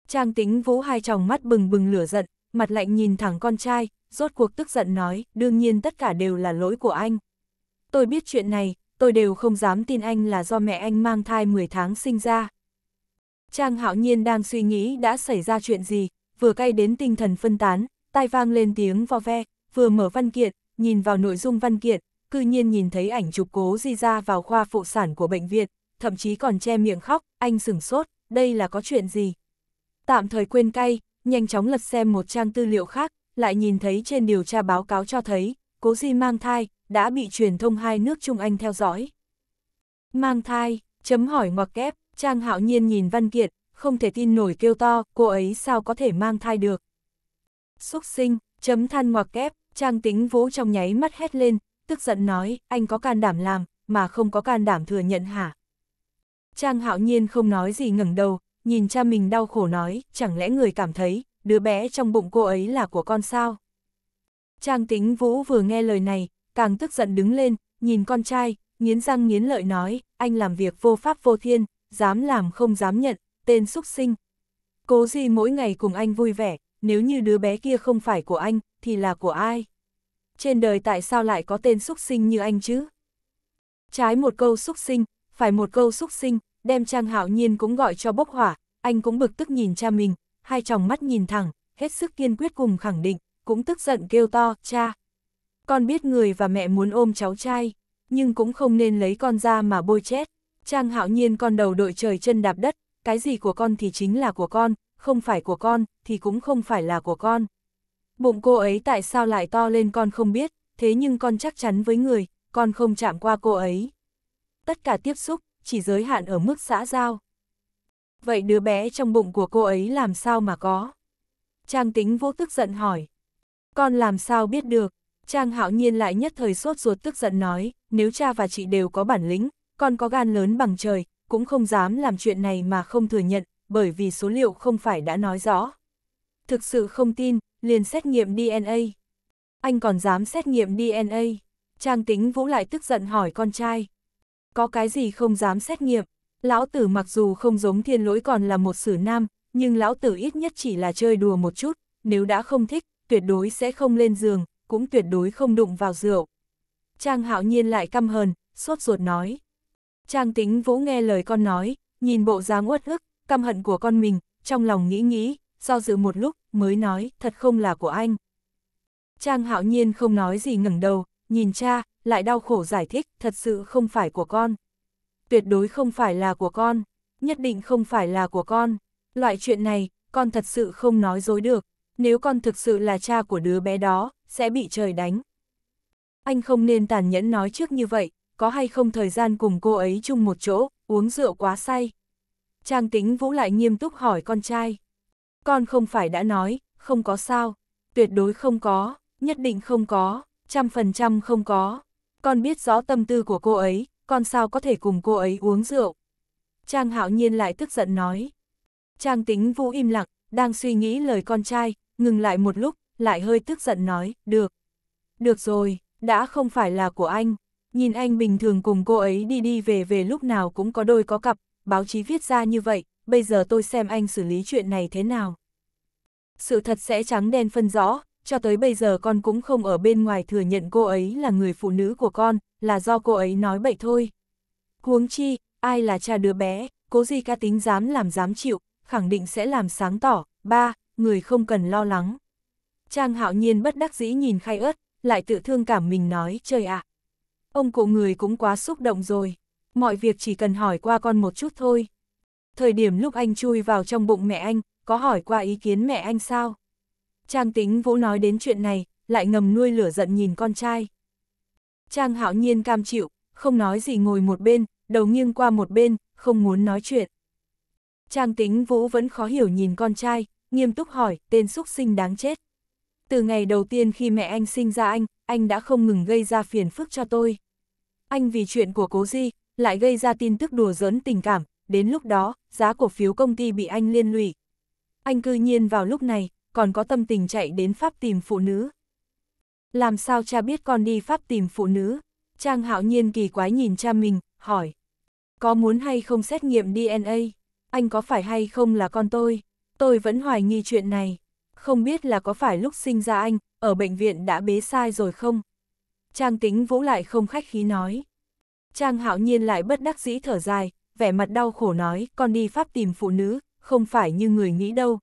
Trang tính vũ hai tròng mắt bừng bừng lửa giận, mặt lạnh nhìn thẳng con trai, rốt cuộc tức giận nói, đương nhiên tất cả đều là lỗi của anh. Tôi biết chuyện này, tôi đều không dám tin anh là do mẹ anh mang thai 10 tháng sinh ra. Trang hạo nhiên đang suy nghĩ đã xảy ra chuyện gì, vừa cay đến tinh thần phân tán, tai vang lên tiếng vo ve, vừa mở văn kiện, nhìn vào nội dung văn kiện, cư nhiên nhìn thấy ảnh chụp cố di ra vào khoa phụ sản của bệnh viện, thậm chí còn che miệng khóc, anh sửng sốt, đây là có chuyện gì? tạm thời quên cay, nhanh chóng lật xem một trang tư liệu khác, lại nhìn thấy trên điều tra báo cáo cho thấy, cố di mang thai, đã bị truyền thông hai nước Trung Anh theo dõi. Mang thai, chấm hỏi ngoặc kép, Trang hạo nhiên nhìn văn kiện, không thể tin nổi kêu to, cô ấy sao có thể mang thai được. Xúc sinh, chấm than ngoặc kép, Trang tính vỗ trong nháy mắt hét lên, tức giận nói, anh có can đảm làm, mà không có can đảm thừa nhận hả? Trang hạo nhiên không nói gì ngẩng đầu, nhìn cha mình đau khổ nói, chẳng lẽ người cảm thấy, đứa bé trong bụng cô ấy là của con sao? Trang tính vũ vừa nghe lời này, càng tức giận đứng lên, nhìn con trai, nghiến răng nghiến lợi nói, anh làm việc vô pháp vô thiên, dám làm không dám nhận, tên xúc sinh. Cố gì mỗi ngày cùng anh vui vẻ, nếu như đứa bé kia không phải của anh, thì là của ai? Trên đời tại sao lại có tên xúc sinh như anh chứ? Trái một câu xúc sinh, phải một câu xúc sinh, đem Trang Hạo Nhiên cũng gọi cho bốc hỏa, anh cũng bực tức nhìn cha mình, hai tròng mắt nhìn thẳng, hết sức kiên quyết cùng khẳng định, cũng tức giận kêu to, cha. Con biết người và mẹ muốn ôm cháu trai, nhưng cũng không nên lấy con ra mà bôi chết. Trang Hạo Nhiên con đầu đội trời chân đạp đất, cái gì của con thì chính là của con, không phải của con thì cũng không phải là của con. Bụng cô ấy tại sao lại to lên con không biết, thế nhưng con chắc chắn với người, con không chạm qua cô ấy. Tất cả tiếp xúc, chỉ giới hạn ở mức xã giao. Vậy đứa bé trong bụng của cô ấy làm sao mà có? Trang tính vô tức giận hỏi. Con làm sao biết được? Trang hạo nhiên lại nhất thời sốt ruột tức giận nói, nếu cha và chị đều có bản lĩnh, con có gan lớn bằng trời, cũng không dám làm chuyện này mà không thừa nhận, bởi vì số liệu không phải đã nói rõ. Thực sự không tin, liền xét nghiệm DNA. Anh còn dám xét nghiệm DNA. Trang tính vũ lại tức giận hỏi con trai có cái gì không dám xét nghiệm. Lão tử mặc dù không giống thiên lỗi còn là một sử nam, nhưng lão tử ít nhất chỉ là chơi đùa một chút, nếu đã không thích, tuyệt đối sẽ không lên giường, cũng tuyệt đối không đụng vào rượu. Trang hạo nhiên lại căm hờn, sốt ruột nói. Trang tính vũ nghe lời con nói, nhìn bộ dáng uất ức, căm hận của con mình, trong lòng nghĩ nghĩ, do dự một lúc, mới nói, thật không là của anh. Trang hạo nhiên không nói gì ngẩng đầu, nhìn cha, lại đau khổ giải thích, thật sự không phải của con. Tuyệt đối không phải là của con, nhất định không phải là của con. Loại chuyện này, con thật sự không nói dối được, nếu con thực sự là cha của đứa bé đó, sẽ bị trời đánh. Anh không nên tàn nhẫn nói trước như vậy, có hay không thời gian cùng cô ấy chung một chỗ, uống rượu quá say. Trang tính vũ lại nghiêm túc hỏi con trai. Con không phải đã nói, không có sao, tuyệt đối không có, nhất định không có, trăm phần trăm không có con biết rõ tâm tư của cô ấy, con sao có thể cùng cô ấy uống rượu. Trang hạo nhiên lại tức giận nói. Trang tính vũ im lặng, đang suy nghĩ lời con trai, ngừng lại một lúc, lại hơi tức giận nói, được. Được rồi, đã không phải là của anh. Nhìn anh bình thường cùng cô ấy đi đi về về lúc nào cũng có đôi có cặp, báo chí viết ra như vậy, bây giờ tôi xem anh xử lý chuyện này thế nào. Sự thật sẽ trắng đen phân rõ, cho tới bây giờ con cũng không ở bên ngoài thừa nhận cô ấy là người phụ nữ của con, là do cô ấy nói bậy thôi. Huống chi, ai là cha đứa bé, cố gì ca tính dám làm dám chịu, khẳng định sẽ làm sáng tỏ, ba, người không cần lo lắng. Trang hạo nhiên bất đắc dĩ nhìn khai ớt, lại tự thương cảm mình nói, trời ạ. ông cụ người cũng quá xúc động rồi, mọi việc chỉ cần hỏi qua con một chút thôi. Thời điểm lúc anh chui vào trong bụng mẹ anh, có hỏi qua ý kiến mẹ anh sao? Trang tính vũ nói đến chuyện này, lại ngầm nuôi lửa giận nhìn con trai. Trang hạo nhiên cam chịu, không nói gì ngồi một bên, đầu nghiêng qua một bên, không muốn nói chuyện. Trang tính vũ vẫn khó hiểu nhìn con trai, nghiêm túc hỏi, tên xúc sinh đáng chết. Từ ngày đầu tiên khi mẹ anh sinh ra anh, anh đã không ngừng gây ra phiền phức cho tôi. Anh vì chuyện của cố di, lại gây ra tin tức đùa giỡn tình cảm, đến lúc đó, giá cổ phiếu công ty bị anh liên lụy. Anh cư nhiên vào lúc này, còn có tâm tình chạy đến Pháp tìm phụ nữ. Làm sao cha biết con đi Pháp tìm phụ nữ? Trang hạo nhiên kỳ quái nhìn cha mình, hỏi. Có muốn hay không xét nghiệm DNA? Anh có phải hay không là con tôi? Tôi vẫn hoài nghi chuyện này. Không biết là có phải lúc sinh ra anh, ở bệnh viện đã bế sai rồi không? Trang tính vũ lại không khách khí nói. Trang hạo nhiên lại bất đắc dĩ thở dài, vẻ mặt đau khổ nói, con đi Pháp tìm phụ nữ, không phải như người nghĩ đâu,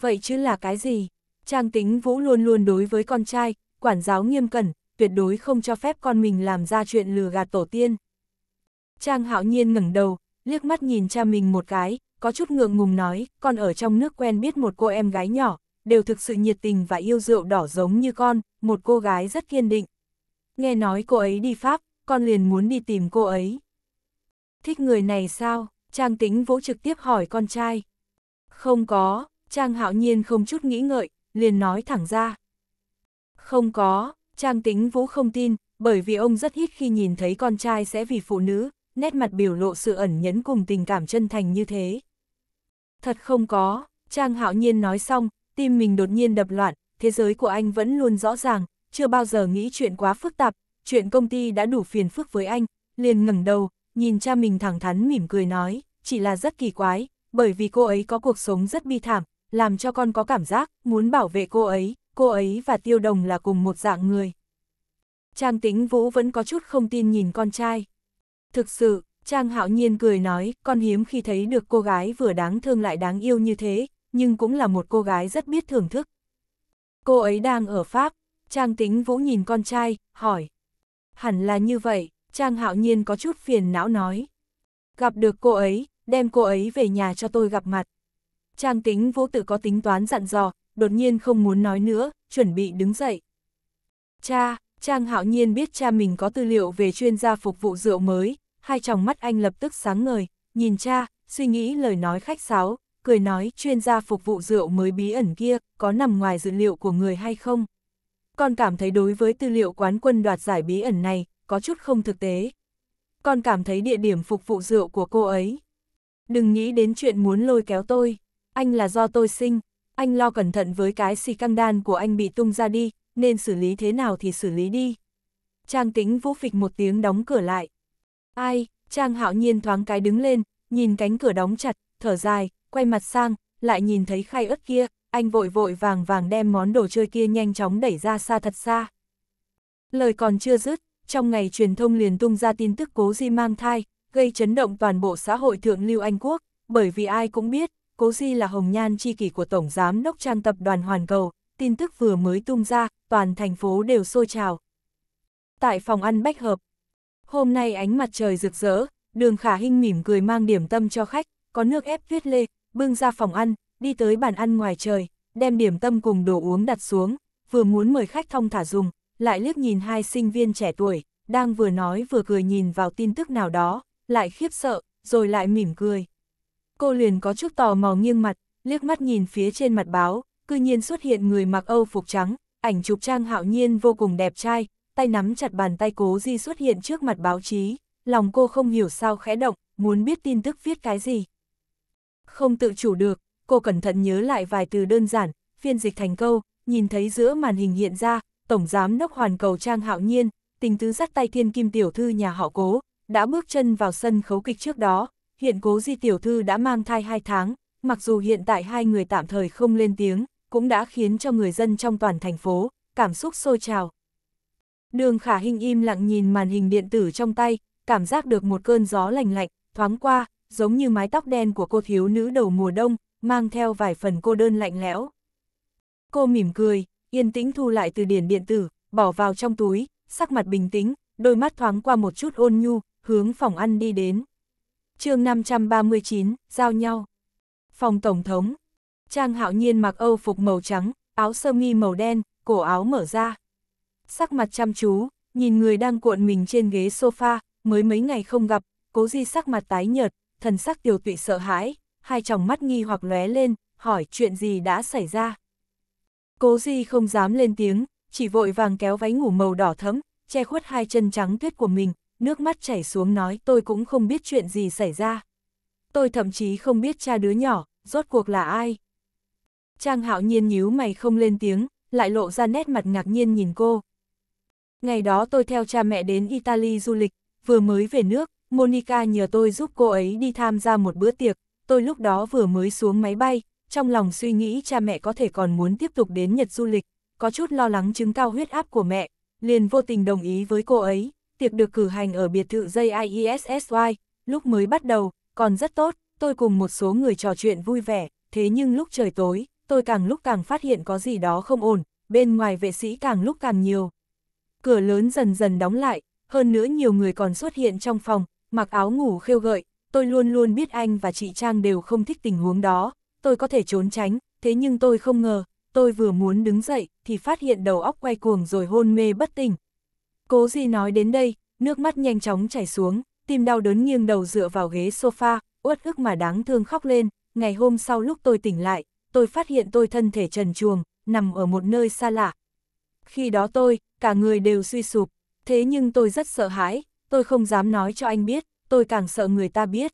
vậy chứ là cái gì? Trang tính vũ luôn luôn đối với con trai, quản giáo nghiêm cẩn, tuyệt đối không cho phép con mình làm ra chuyện lừa gạt tổ tiên. Trang hạo nhiên ngẩng đầu, liếc mắt nhìn cha mình một cái, có chút ngượng ngùng nói, con ở trong nước quen biết một cô em gái nhỏ, đều thực sự nhiệt tình và yêu rượu đỏ giống như con, một cô gái rất kiên định. Nghe nói cô ấy đi Pháp, con liền muốn đi tìm cô ấy. Thích người này sao? Trang tính vũ trực tiếp hỏi con trai. Không có, Trang hạo nhiên không chút nghĩ ngợi, liền nói thẳng ra. Không có, Trang tính vũ không tin, bởi vì ông rất ít khi nhìn thấy con trai sẽ vì phụ nữ, nét mặt biểu lộ sự ẩn nhẫn cùng tình cảm chân thành như thế. Thật không có, Trang hạo nhiên nói xong, tim mình đột nhiên đập loạn, thế giới của anh vẫn luôn rõ ràng, chưa bao giờ nghĩ chuyện quá phức tạp, chuyện công ty đã đủ phiền phức với anh, liền ngẩng đầu, nhìn cha mình thẳng thắn mỉm cười nói, chỉ là rất kỳ quái, bởi vì cô ấy có cuộc sống rất bi thảm, làm cho con có cảm giác muốn bảo vệ cô ấy, cô ấy và tiêu đồng là cùng một dạng người. Trang tĩnh vũ vẫn có chút không tin nhìn con trai. Thực sự, Trang hạo nhiên cười nói, con hiếm khi thấy được cô gái vừa đáng thương lại đáng yêu như thế, nhưng cũng là một cô gái rất biết thưởng thức. Cô ấy đang ở Pháp, Trang tĩnh vũ nhìn con trai, hỏi. Hẳn là như vậy, Trang hạo nhiên có chút phiền não nói. Gặp được cô ấy, đem cô ấy về nhà cho tôi gặp mặt. Trang tính vô tự có tính toán dặn dò, đột nhiên không muốn nói nữa, chuẩn bị đứng dậy. Cha, Trang hạo nhiên biết cha mình có tư liệu về chuyên gia phục vụ rượu mới, hai tròng mắt anh lập tức sáng ngời, nhìn cha, suy nghĩ lời nói khách sáo, cười nói chuyên gia phục vụ rượu mới bí ẩn kia, có nằm ngoài dữ liệu của người hay không. Con cảm thấy đối với tư liệu quán quân đoạt giải bí ẩn này, có chút không thực tế. Con cảm thấy địa điểm phục vụ rượu của cô ấy. Đừng nghĩ đến chuyện muốn lôi kéo tôi anh là do tôi sinh, anh lo cẩn thận với cái xì căng đan của anh bị tung ra đi, nên xử lý thế nào thì xử lý đi. Trang tính vũ phịch một tiếng đóng cửa lại. Ai, Trang hạo nhiên thoáng cái đứng lên, nhìn cánh cửa đóng chặt, thở dài, quay mặt sang, lại nhìn thấy khay ớt kia, anh vội vội vàng vàng đem món đồ chơi kia nhanh chóng đẩy ra xa thật xa. Lời còn chưa dứt, trong ngày truyền thông liền tung ra tin tức cố di mang thai, gây chấn động toàn bộ xã hội thượng lưu Anh Quốc, bởi vì ai cũng biết, Cố Di là hồng nhan chi kỷ của Tổng Giám đốc trang tập đoàn Hoàn Cầu, tin tức vừa mới tung ra, toàn thành phố đều sôi trào. Tại phòng ăn bách hợp, hôm nay ánh mặt trời rực rỡ, đường khả hinh mỉm cười mang điểm tâm cho khách, có nước ép tuyết lê, bưng ra phòng ăn, đi tới bàn ăn ngoài trời, đem điểm tâm cùng đồ uống đặt xuống, vừa muốn mời khách thong thả dùng, lại liếc nhìn hai sinh viên trẻ tuổi, đang vừa nói vừa cười nhìn vào tin tức nào đó, lại khiếp sợ, rồi lại mỉm cười. Cô liền có chút tò mò nghiêng mặt, liếc mắt nhìn phía trên mặt báo, cư nhiên xuất hiện người mặc Âu phục trắng, ảnh chụp Trang Hạo Nhiên vô cùng đẹp trai, tay nắm chặt bàn tay Cố Di xuất hiện trước mặt báo chí, lòng cô không hiểu sao khẽ động, muốn biết tin tức viết cái gì. Không tự chủ được, cô cẩn thận nhớ lại vài từ đơn giản, phiên dịch thành câu, nhìn thấy giữa màn hình hiện ra, Tổng Giám Đốc Hoàn Cầu Trang Hạo Nhiên, tình tứ dắt tay thiên kim tiểu thư nhà họ cố, đã bước chân vào sân khấu kịch trước đó, hiện cố di tiểu thư đã mang thai 2 tháng, mặc dù hiện tại hai người tạm thời không lên tiếng, cũng đã khiến cho người dân trong toàn thành phố, cảm xúc sôi trào. Đường khả hình im lặng nhìn màn hình điện tử trong tay, cảm giác được một cơn gió lành lạnh, thoáng qua, giống như mái tóc đen của cô thiếu nữ đầu mùa đông, mang theo vài phần cô đơn lạnh lẽo. Cô mỉm cười, yên tĩnh thu lại từ điển điện tử, bỏ vào trong túi, sắc mặt bình tĩnh, đôi mắt thoáng qua một chút ôn nhu, hướng phòng ăn đi đến chương 539, giao nhau. Phòng Tổng thống. Trang hạo nhiên mặc âu phục màu trắng, áo sơ mi màu đen, cổ áo mở ra. Sắc mặt chăm chú, nhìn người đang cuộn mình trên ghế sofa, mới mấy ngày không gặp, cố di sắc mặt tái nhợt, thần sắc tiểu tụy sợ hãi, hai tròng mắt nghi hoặc lóe lên, hỏi chuyện gì đã xảy ra. Cố di không dám lên tiếng, chỉ vội vàng kéo váy ngủ màu đỏ thẫm, che khuất hai chân trắng tuyết của mình, nước mắt chảy xuống nói tôi cũng không biết chuyện gì xảy ra. Tôi thậm chí không biết cha đứa nhỏ, rốt cuộc là ai. Trang hạo nhiên nhíu mày không lên tiếng, lại lộ ra nét mặt ngạc nhiên nhìn cô. Ngày đó tôi theo cha mẹ đến Italy du lịch, vừa mới về nước, Monica nhờ tôi giúp cô ấy đi tham gia một bữa tiệc, tôi lúc đó vừa mới xuống máy bay, trong lòng suy nghĩ cha mẹ có thể còn muốn tiếp tục đến Nhật du lịch, có chút lo lắng chứng cao huyết áp của mẹ, liền vô tình đồng ý với cô ấy, tiệc được cử hành ở biệt thự JIESSY, lúc mới bắt đầu, còn rất tốt, tôi cùng một số người trò chuyện vui vẻ, thế nhưng lúc trời tối, tôi càng lúc càng phát hiện có gì đó không ổn, bên ngoài vệ sĩ càng lúc càng nhiều. Cửa lớn dần dần đóng lại, hơn nữa nhiều người còn xuất hiện trong phòng, mặc áo ngủ khêu gợi, tôi luôn luôn biết anh và chị Trang đều không thích tình huống đó, tôi có thể trốn tránh, thế nhưng tôi không ngờ, tôi vừa muốn đứng dậy thì phát hiện đầu óc quay cuồng rồi hôn mê bất tỉnh, Cố gì nói đến đây, nước mắt nhanh chóng chảy xuống, tim đau đớn nghiêng đầu dựa vào ghế sofa, uất ức mà đáng thương khóc lên, ngày hôm sau lúc tôi tỉnh lại, tôi phát hiện tôi thân thể trần chuồng, nằm ở một nơi xa lạ. Khi đó tôi, cả người đều suy sụp, thế nhưng tôi rất sợ hãi, tôi không dám nói cho anh biết, tôi càng sợ người ta biết.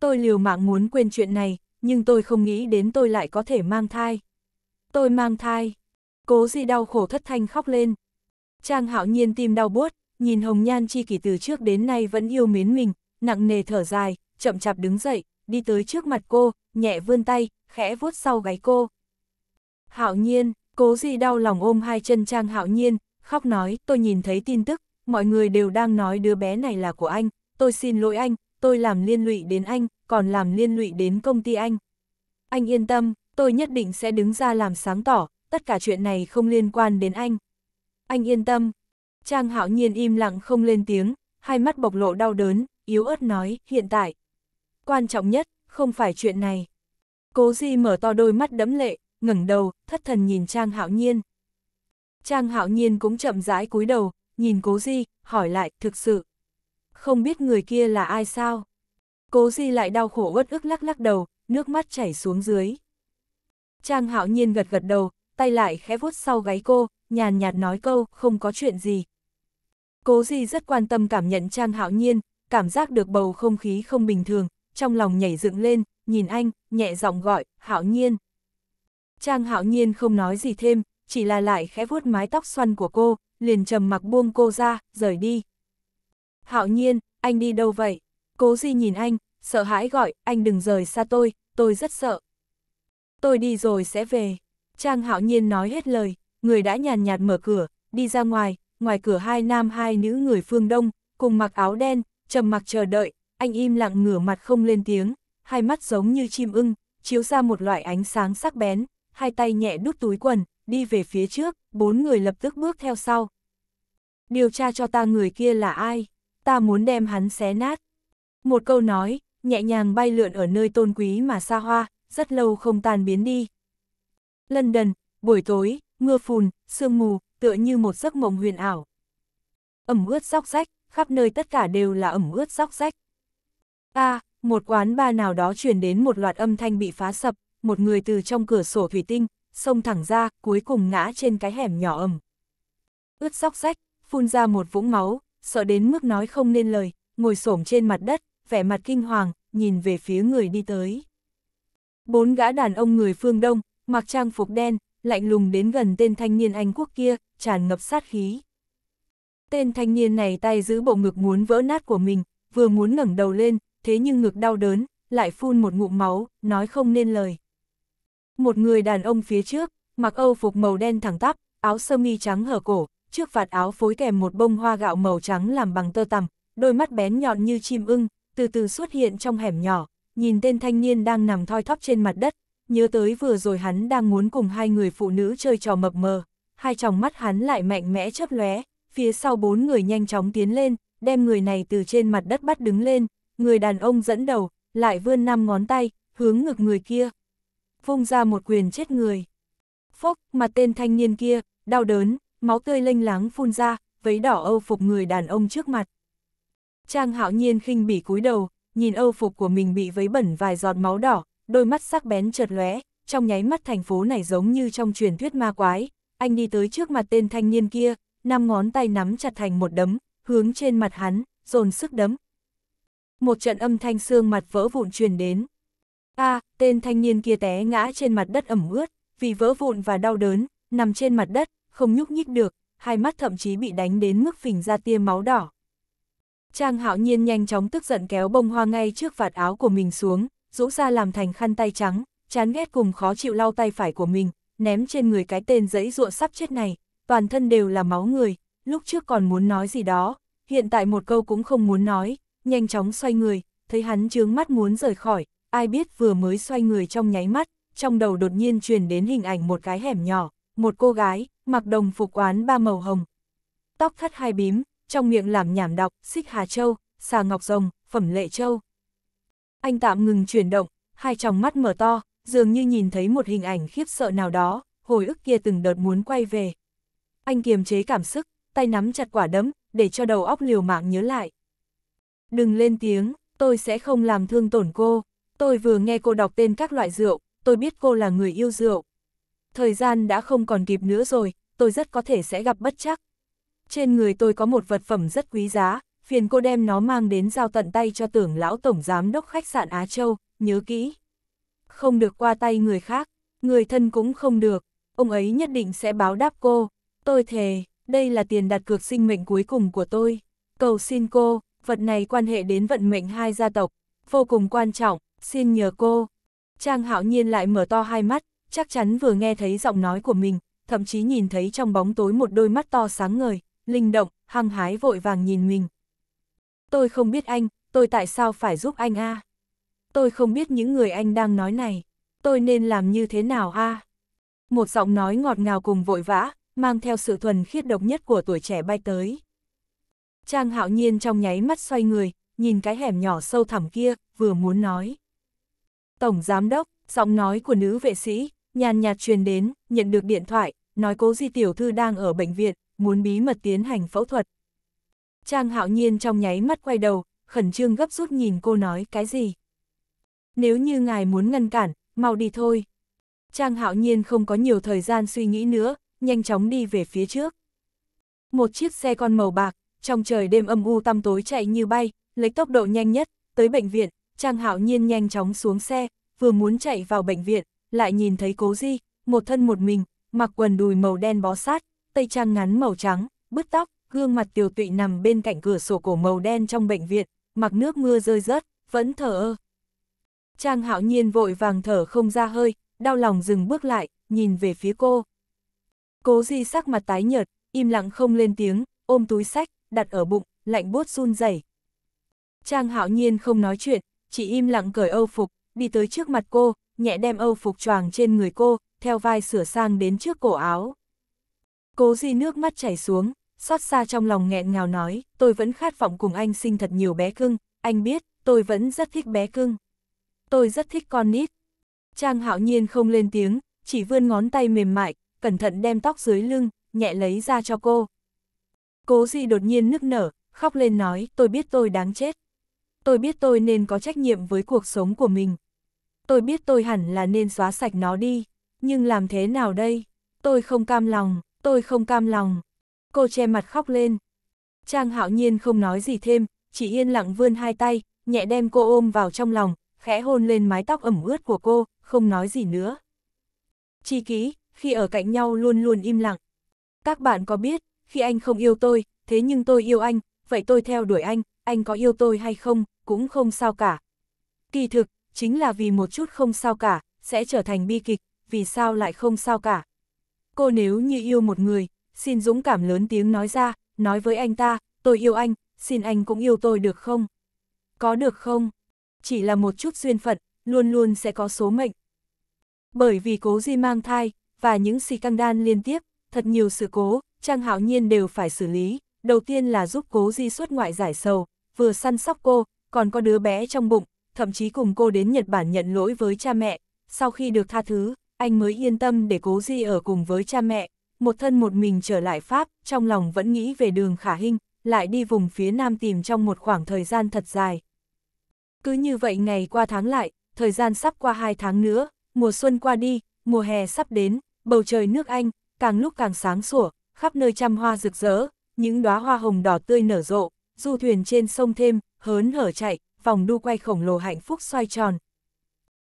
Tôi liều mạng muốn quên chuyện này, nhưng tôi không nghĩ đến tôi lại có thể mang thai. Tôi mang thai. Cố gì đau khổ thất thanh khóc lên, Trang hạo nhiên tim đau buốt, nhìn hồng nhan chi kỷ từ trước đến nay vẫn yêu mến mình, nặng nề thở dài, chậm chạp đứng dậy, đi tới trước mặt cô, nhẹ vươn tay, khẽ vuốt sau gáy cô. Hạo nhiên, cố gì đau lòng ôm hai chân Trang hạo nhiên, khóc nói, tôi nhìn thấy tin tức, mọi người đều đang nói đứa bé này là của anh, tôi xin lỗi anh, tôi làm liên lụy đến anh, còn làm liên lụy đến công ty anh. Anh yên tâm, tôi nhất định sẽ đứng ra làm sáng tỏ, tất cả chuyện này không liên quan đến anh anh yên tâm. Trang hạo nhiên im lặng không lên tiếng, hai mắt bộc lộ đau đớn, yếu ớt nói, hiện tại. Quan trọng nhất, không phải chuyện này. Cố Di mở to đôi mắt đẫm lệ, ngẩng đầu, thất thần nhìn Trang hạo nhiên. Trang hạo nhiên cũng chậm rãi cúi đầu, nhìn Cố Di, hỏi lại, thực sự. Không biết người kia là ai sao? Cố Di lại đau khổ uất ức lắc lắc đầu, nước mắt chảy xuống dưới. Trang hạo nhiên gật gật đầu, tay lại khẽ vuốt sau gáy cô, nhàn nhạt nói câu, không có chuyện gì. Cố gì rất quan tâm cảm nhận Trang Hạo Nhiên, cảm giác được bầu không khí không bình thường, trong lòng nhảy dựng lên, nhìn anh, nhẹ giọng gọi, Hạo Nhiên. Trang Hạo Nhiên không nói gì thêm, chỉ là lại khẽ vuốt mái tóc xoăn của cô, liền trầm mặc buông cô ra, rời đi. Hạo Nhiên, anh đi đâu vậy? Cố Di nhìn anh, sợ hãi gọi, anh đừng rời xa tôi, tôi rất sợ. Tôi đi rồi sẽ về. Trang Hạo Nhiên nói hết lời, người đã nhàn nhạt mở cửa, đi ra ngoài, ngoài cửa hai nam hai nữ người phương Đông, cùng mặc áo đen, trầm mặc chờ đợi, anh im lặng ngửa mặt không lên tiếng, hai mắt giống như chim ưng, chiếu ra một loại ánh sáng sắc bén, hai tay nhẹ đút túi quần, đi về phía trước, bốn người lập tức bước theo sau. Điều tra cho ta người kia là ai, ta muốn đem hắn xé nát. Một câu nói, nhẹ nhàng bay lượn ở nơi tôn quý mà xa hoa, rất lâu không tan biến đi. London, buổi tối, mưa phùn, sương mù, tựa như một giấc mộng huyền ảo. Ẩm ướt róc rách, khắp nơi tất cả đều là ẩm ướt róc rách. A, à, một quán ba nào đó truyền đến một loạt âm thanh bị phá sập, một người từ trong cửa sổ thủy tinh, xông thẳng ra, cuối cùng ngã trên cái hẻm nhỏ ẩm. Ướt róc rách, phun ra một vũng máu, sợ đến mức nói không nên lời, ngồi xổm trên mặt đất, vẻ mặt kinh hoàng, nhìn về phía người đi tới. Bốn gã đàn ông người phương Đông, mặc trang phục đen, lạnh lùng đến gần tên thanh niên Anh quốc kia, tràn ngập sát khí. Tên thanh niên này tay giữ bộ ngực muốn vỡ nát của mình, vừa muốn ngẩng đầu lên, thế nhưng ngực đau đớn, lại phun một ngụm máu, nói không nên lời. Một người đàn ông phía trước, mặc âu phục màu đen thẳng tắp, áo sơ mi trắng hở cổ, trước vạt áo phối kèm một bông hoa gạo màu trắng làm bằng tơ tằm, đôi mắt bén nhọn như chim ưng, từ từ xuất hiện trong hẻm nhỏ, nhìn tên thanh niên đang nằm thoi thóp trên mặt đất, nhớ tới vừa rồi hắn đang muốn cùng hai người phụ nữ chơi trò mập mờ, hai tròng mắt hắn lại mạnh mẽ chớp lóe, phía sau bốn người nhanh chóng tiến lên, đem người này từ trên mặt đất bắt đứng lên, người đàn ông dẫn đầu, lại vươn năm ngón tay, hướng ngực người kia. Vung ra một quyền chết người. Phốc, mặt tên thanh niên kia, đau đớn, máu tươi lênh láng phun ra, vấy đỏ âu phục người đàn ông trước mặt. Trang hạo nhiên khinh bỉ cúi đầu, nhìn âu phục của mình bị vấy bẩn vài giọt máu đỏ, đôi mắt sắc bén chợt lóe, trong nháy mắt thành phố này giống như trong truyền thuyết ma quái, anh đi tới trước mặt tên thanh niên kia, năm ngón tay nắm chặt thành một đấm, hướng trên mặt hắn, dồn sức đấm. Một trận âm thanh xương mặt vỡ vụn truyền đến. A, à, tên thanh niên kia té ngã trên mặt đất ẩm ướt, vì vỡ vụn và đau đớn, nằm trên mặt đất, không nhúc nhích được, hai mắt thậm chí bị đánh đến mức phình ra tia máu đỏ. Trang hạo nhiên nhanh chóng tức giận kéo bông hoa ngay trước vạt áo của mình xuống, rũ ra làm thành khăn tay trắng, chán ghét cùng khó chịu lau tay phải của mình, ném trên người cái tên giấy ruộng sắp chết này, toàn thân đều là máu người, lúc trước còn muốn nói gì đó, hiện tại một câu cũng không muốn nói, nhanh chóng xoay người, thấy hắn trướng mắt muốn rời khỏi, ai biết vừa mới xoay người trong nháy mắt, trong đầu đột nhiên truyền đến hình ảnh một cái hẻm nhỏ, một cô gái, mặc đồng phục oán ba màu hồng. Tóc thắt hai bím, trong miệng làm nhảm đọc, xích hà châu, xà ngọc rồng, phẩm lệ châu. Anh tạm ngừng chuyển động, hai tròng mắt mở to, dường như nhìn thấy một hình ảnh khiếp sợ nào đó, hồi ức kia từng đợt muốn quay về. Anh kiềm chế cảm xúc, tay nắm chặt quả đấm, để cho đầu óc liều mạng nhớ lại. Đừng lên tiếng, tôi sẽ không làm thương tổn cô. Tôi vừa nghe cô đọc tên các loại rượu, tôi biết cô là người yêu rượu. Thời gian đã không còn kịp nữa rồi, tôi rất có thể sẽ gặp bất chắc. Trên người tôi có một vật phẩm rất quý giá, phiền cô đem nó mang đến giao tận tay cho tưởng lão tổng giám đốc khách sạn Á Châu, nhớ kỹ. Không được qua tay người khác, người thân cũng không được, ông ấy nhất định sẽ báo đáp cô. Tôi thề, đây là tiền đặt cược sinh mệnh cuối cùng của tôi. Cầu xin cô, vật này quan hệ đến vận mệnh hai gia tộc, vô cùng quan trọng, xin nhờ cô. Trang hạo nhiên lại mở to hai mắt, chắc chắn vừa nghe thấy giọng nói của mình, thậm chí nhìn thấy trong bóng tối một đôi mắt to sáng ngời, linh động, hăng hái vội vàng nhìn mình. Tôi không biết anh, tôi tại sao phải giúp anh a? Tôi không biết những người anh đang nói này, tôi nên làm như thế nào a? Một giọng nói ngọt ngào cùng vội vã, mang theo sự thuần khiết độc nhất của tuổi trẻ bay tới. Trang hạo nhiên trong nháy mắt xoay người, nhìn cái hẻm nhỏ sâu thẳm kia, vừa muốn nói. Tổng giám đốc, giọng nói của nữ vệ sĩ, nhàn nhạt truyền đến, nhận được điện thoại, nói cố di tiểu thư đang ở bệnh viện, muốn bí mật tiến hành phẫu thuật, Trang hạo nhiên trong nháy mắt quay đầu, khẩn trương gấp rút nhìn cô nói cái gì. Nếu như ngài muốn ngăn cản, mau đi thôi. Trang hạo nhiên không có nhiều thời gian suy nghĩ nữa, nhanh chóng đi về phía trước. Một chiếc xe con màu bạc, trong trời đêm âm u tăm tối chạy như bay, lấy tốc độ nhanh nhất, tới bệnh viện, Trang hạo nhiên nhanh chóng xuống xe, vừa muốn chạy vào bệnh viện, lại nhìn thấy cố di, một thân một mình, mặc quần đùi màu đen bó sát, tay trang ngắn màu trắng, bứt tóc, gương mặt tiều tụy nằm bên cạnh cửa sổ cổ màu đen trong bệnh viện, mặc nước mưa rơi rớt, vẫn thở ơ. Trang hạo nhiên vội vàng thở không ra hơi, đau lòng dừng bước lại, nhìn về phía cô. Cố di sắc mặt tái nhợt, im lặng không lên tiếng, ôm túi sách, đặt ở bụng, lạnh buốt run rẩy. Trang hạo nhiên không nói chuyện, chỉ im lặng cởi âu phục, đi tới trước mặt cô, nhẹ đem âu phục choàng trên người cô, theo vai sửa sang đến trước cổ áo. Cố di nước mắt chảy xuống, xót xa trong lòng nghẹn ngào nói, tôi vẫn khát vọng cùng anh sinh thật nhiều bé cưng, anh biết, tôi vẫn rất thích bé cưng. Tôi rất thích con nít. Trang hạo nhiên không lên tiếng, chỉ vươn ngón tay mềm mại, cẩn thận đem tóc dưới lưng, nhẹ lấy ra cho cô. Cố gì đột nhiên nức nở, khóc lên nói, tôi biết tôi đáng chết. Tôi biết tôi nên có trách nhiệm với cuộc sống của mình. Tôi biết tôi hẳn là nên xóa sạch nó đi, nhưng làm thế nào đây? Tôi không cam lòng, tôi không cam lòng cô che mặt khóc lên. Trang hạo nhiên không nói gì thêm, chỉ yên lặng vươn hai tay, nhẹ đem cô ôm vào trong lòng, khẽ hôn lên mái tóc ẩm ướt của cô, không nói gì nữa. Chi ký, khi ở cạnh nhau luôn luôn im lặng. Các bạn có biết, khi anh không yêu tôi, thế nhưng tôi yêu anh, vậy tôi theo đuổi anh, anh có yêu tôi hay không, cũng không sao cả. Kỳ thực, chính là vì một chút không sao cả, sẽ trở thành bi kịch, vì sao lại không sao cả. Cô nếu như yêu một người, xin dũng cảm lớn tiếng nói ra, nói với anh ta, tôi yêu anh, xin anh cũng yêu tôi được không? Có được không? Chỉ là một chút duyên phận, luôn luôn sẽ có số mệnh. Bởi vì cố di mang thai, và những xì căng đan liên tiếp, thật nhiều sự cố, Trang Hạo Nhiên đều phải xử lý. Đầu tiên là giúp cố di xuất ngoại giải sầu, vừa săn sóc cô, còn có đứa bé trong bụng, thậm chí cùng cô đến Nhật Bản nhận lỗi với cha mẹ. Sau khi được tha thứ, anh mới yên tâm để cố di ở cùng với cha mẹ một thân một mình trở lại Pháp, trong lòng vẫn nghĩ về đường khả hình, lại đi vùng phía Nam tìm trong một khoảng thời gian thật dài. Cứ như vậy ngày qua tháng lại, thời gian sắp qua hai tháng nữa, mùa xuân qua đi, mùa hè sắp đến, bầu trời nước Anh, càng lúc càng sáng sủa, khắp nơi trăm hoa rực rỡ, những đóa hoa hồng đỏ tươi nở rộ, du thuyền trên sông thêm, hớn hở chạy, vòng đu quay khổng lồ hạnh phúc xoay tròn.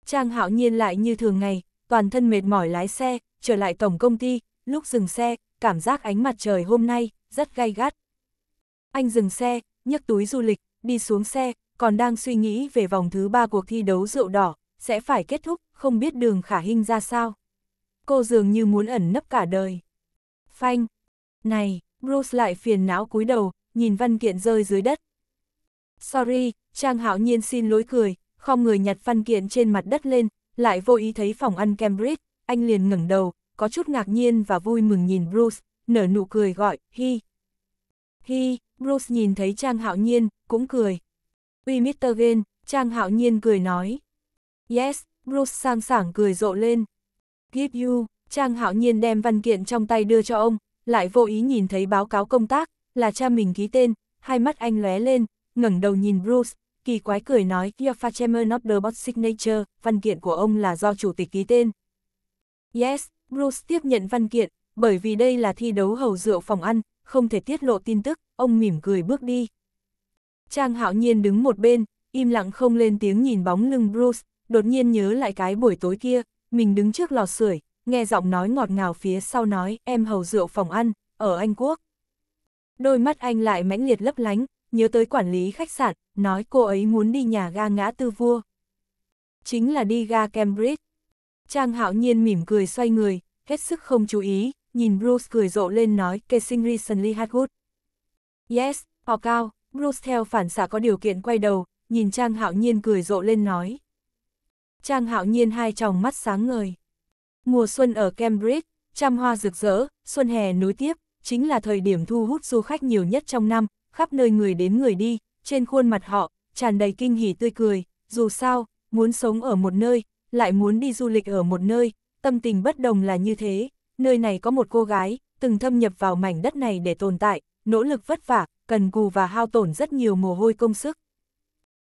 Trang hạo nhiên lại như thường ngày, toàn thân mệt mỏi lái xe, trở lại tổng công ty, lúc dừng xe, cảm giác ánh mặt trời hôm nay rất gay gắt. Anh dừng xe, nhấc túi du lịch, đi xuống xe, còn đang suy nghĩ về vòng thứ ba cuộc thi đấu rượu đỏ, sẽ phải kết thúc, không biết đường khả hình ra sao. Cô dường như muốn ẩn nấp cả đời. Phanh! Này, Bruce lại phiền não cúi đầu, nhìn văn kiện rơi dưới đất. Sorry, Trang Hạo Nhiên xin lỗi cười, không người nhặt văn kiện trên mặt đất lên, lại vô ý thấy phòng ăn Cambridge, anh liền ngẩng đầu, có chút ngạc nhiên và vui mừng nhìn Bruce, nở nụ cười gọi, hi. Hi, Bruce nhìn thấy Trang Hạo Nhiên, cũng cười. Uy Mr. Gain, Trang Hạo Nhiên cười nói. Yes, Bruce sang sảng cười rộ lên. Give you, Trang Hạo Nhiên đem văn kiện trong tay đưa cho ông, lại vô ý nhìn thấy báo cáo công tác, là cha mình ký tên, hai mắt anh lóe lên, ngẩng đầu nhìn Bruce, kỳ quái cười nói Your Fachemer not the bot signature, văn kiện của ông là do chủ tịch ký tên. Yes, Bruce tiếp nhận văn kiện, bởi vì đây là thi đấu hầu rượu phòng ăn, không thể tiết lộ tin tức, ông mỉm cười bước đi. Trang hạo nhiên đứng một bên, im lặng không lên tiếng nhìn bóng lưng Bruce, đột nhiên nhớ lại cái buổi tối kia, mình đứng trước lò sưởi, nghe giọng nói ngọt ngào phía sau nói em hầu rượu phòng ăn, ở Anh Quốc. Đôi mắt anh lại mãnh liệt lấp lánh, nhớ tới quản lý khách sạn, nói cô ấy muốn đi nhà ga ngã tư vua. Chính là đi ga Cambridge. Trang hạo nhiên mỉm cười xoay người, hết sức không chú ý, nhìn Bruce cười rộ lên nói Kissing recently had good. Yes, họ cao, Bruce theo phản xạ có điều kiện quay đầu, nhìn Trang hạo nhiên cười rộ lên nói. Trang hạo nhiên hai tròng mắt sáng ngời. Mùa xuân ở Cambridge, trăm hoa rực rỡ, xuân hè núi tiếp, chính là thời điểm thu hút du khách nhiều nhất trong năm, khắp nơi người đến người đi, trên khuôn mặt họ, tràn đầy kinh hỉ tươi cười, dù sao, muốn sống ở một nơi, lại muốn đi du lịch ở một nơi, tâm tình bất đồng là như thế, nơi này có một cô gái, từng thâm nhập vào mảnh đất này để tồn tại, nỗ lực vất vả, cần cù và hao tổn rất nhiều mồ hôi công sức.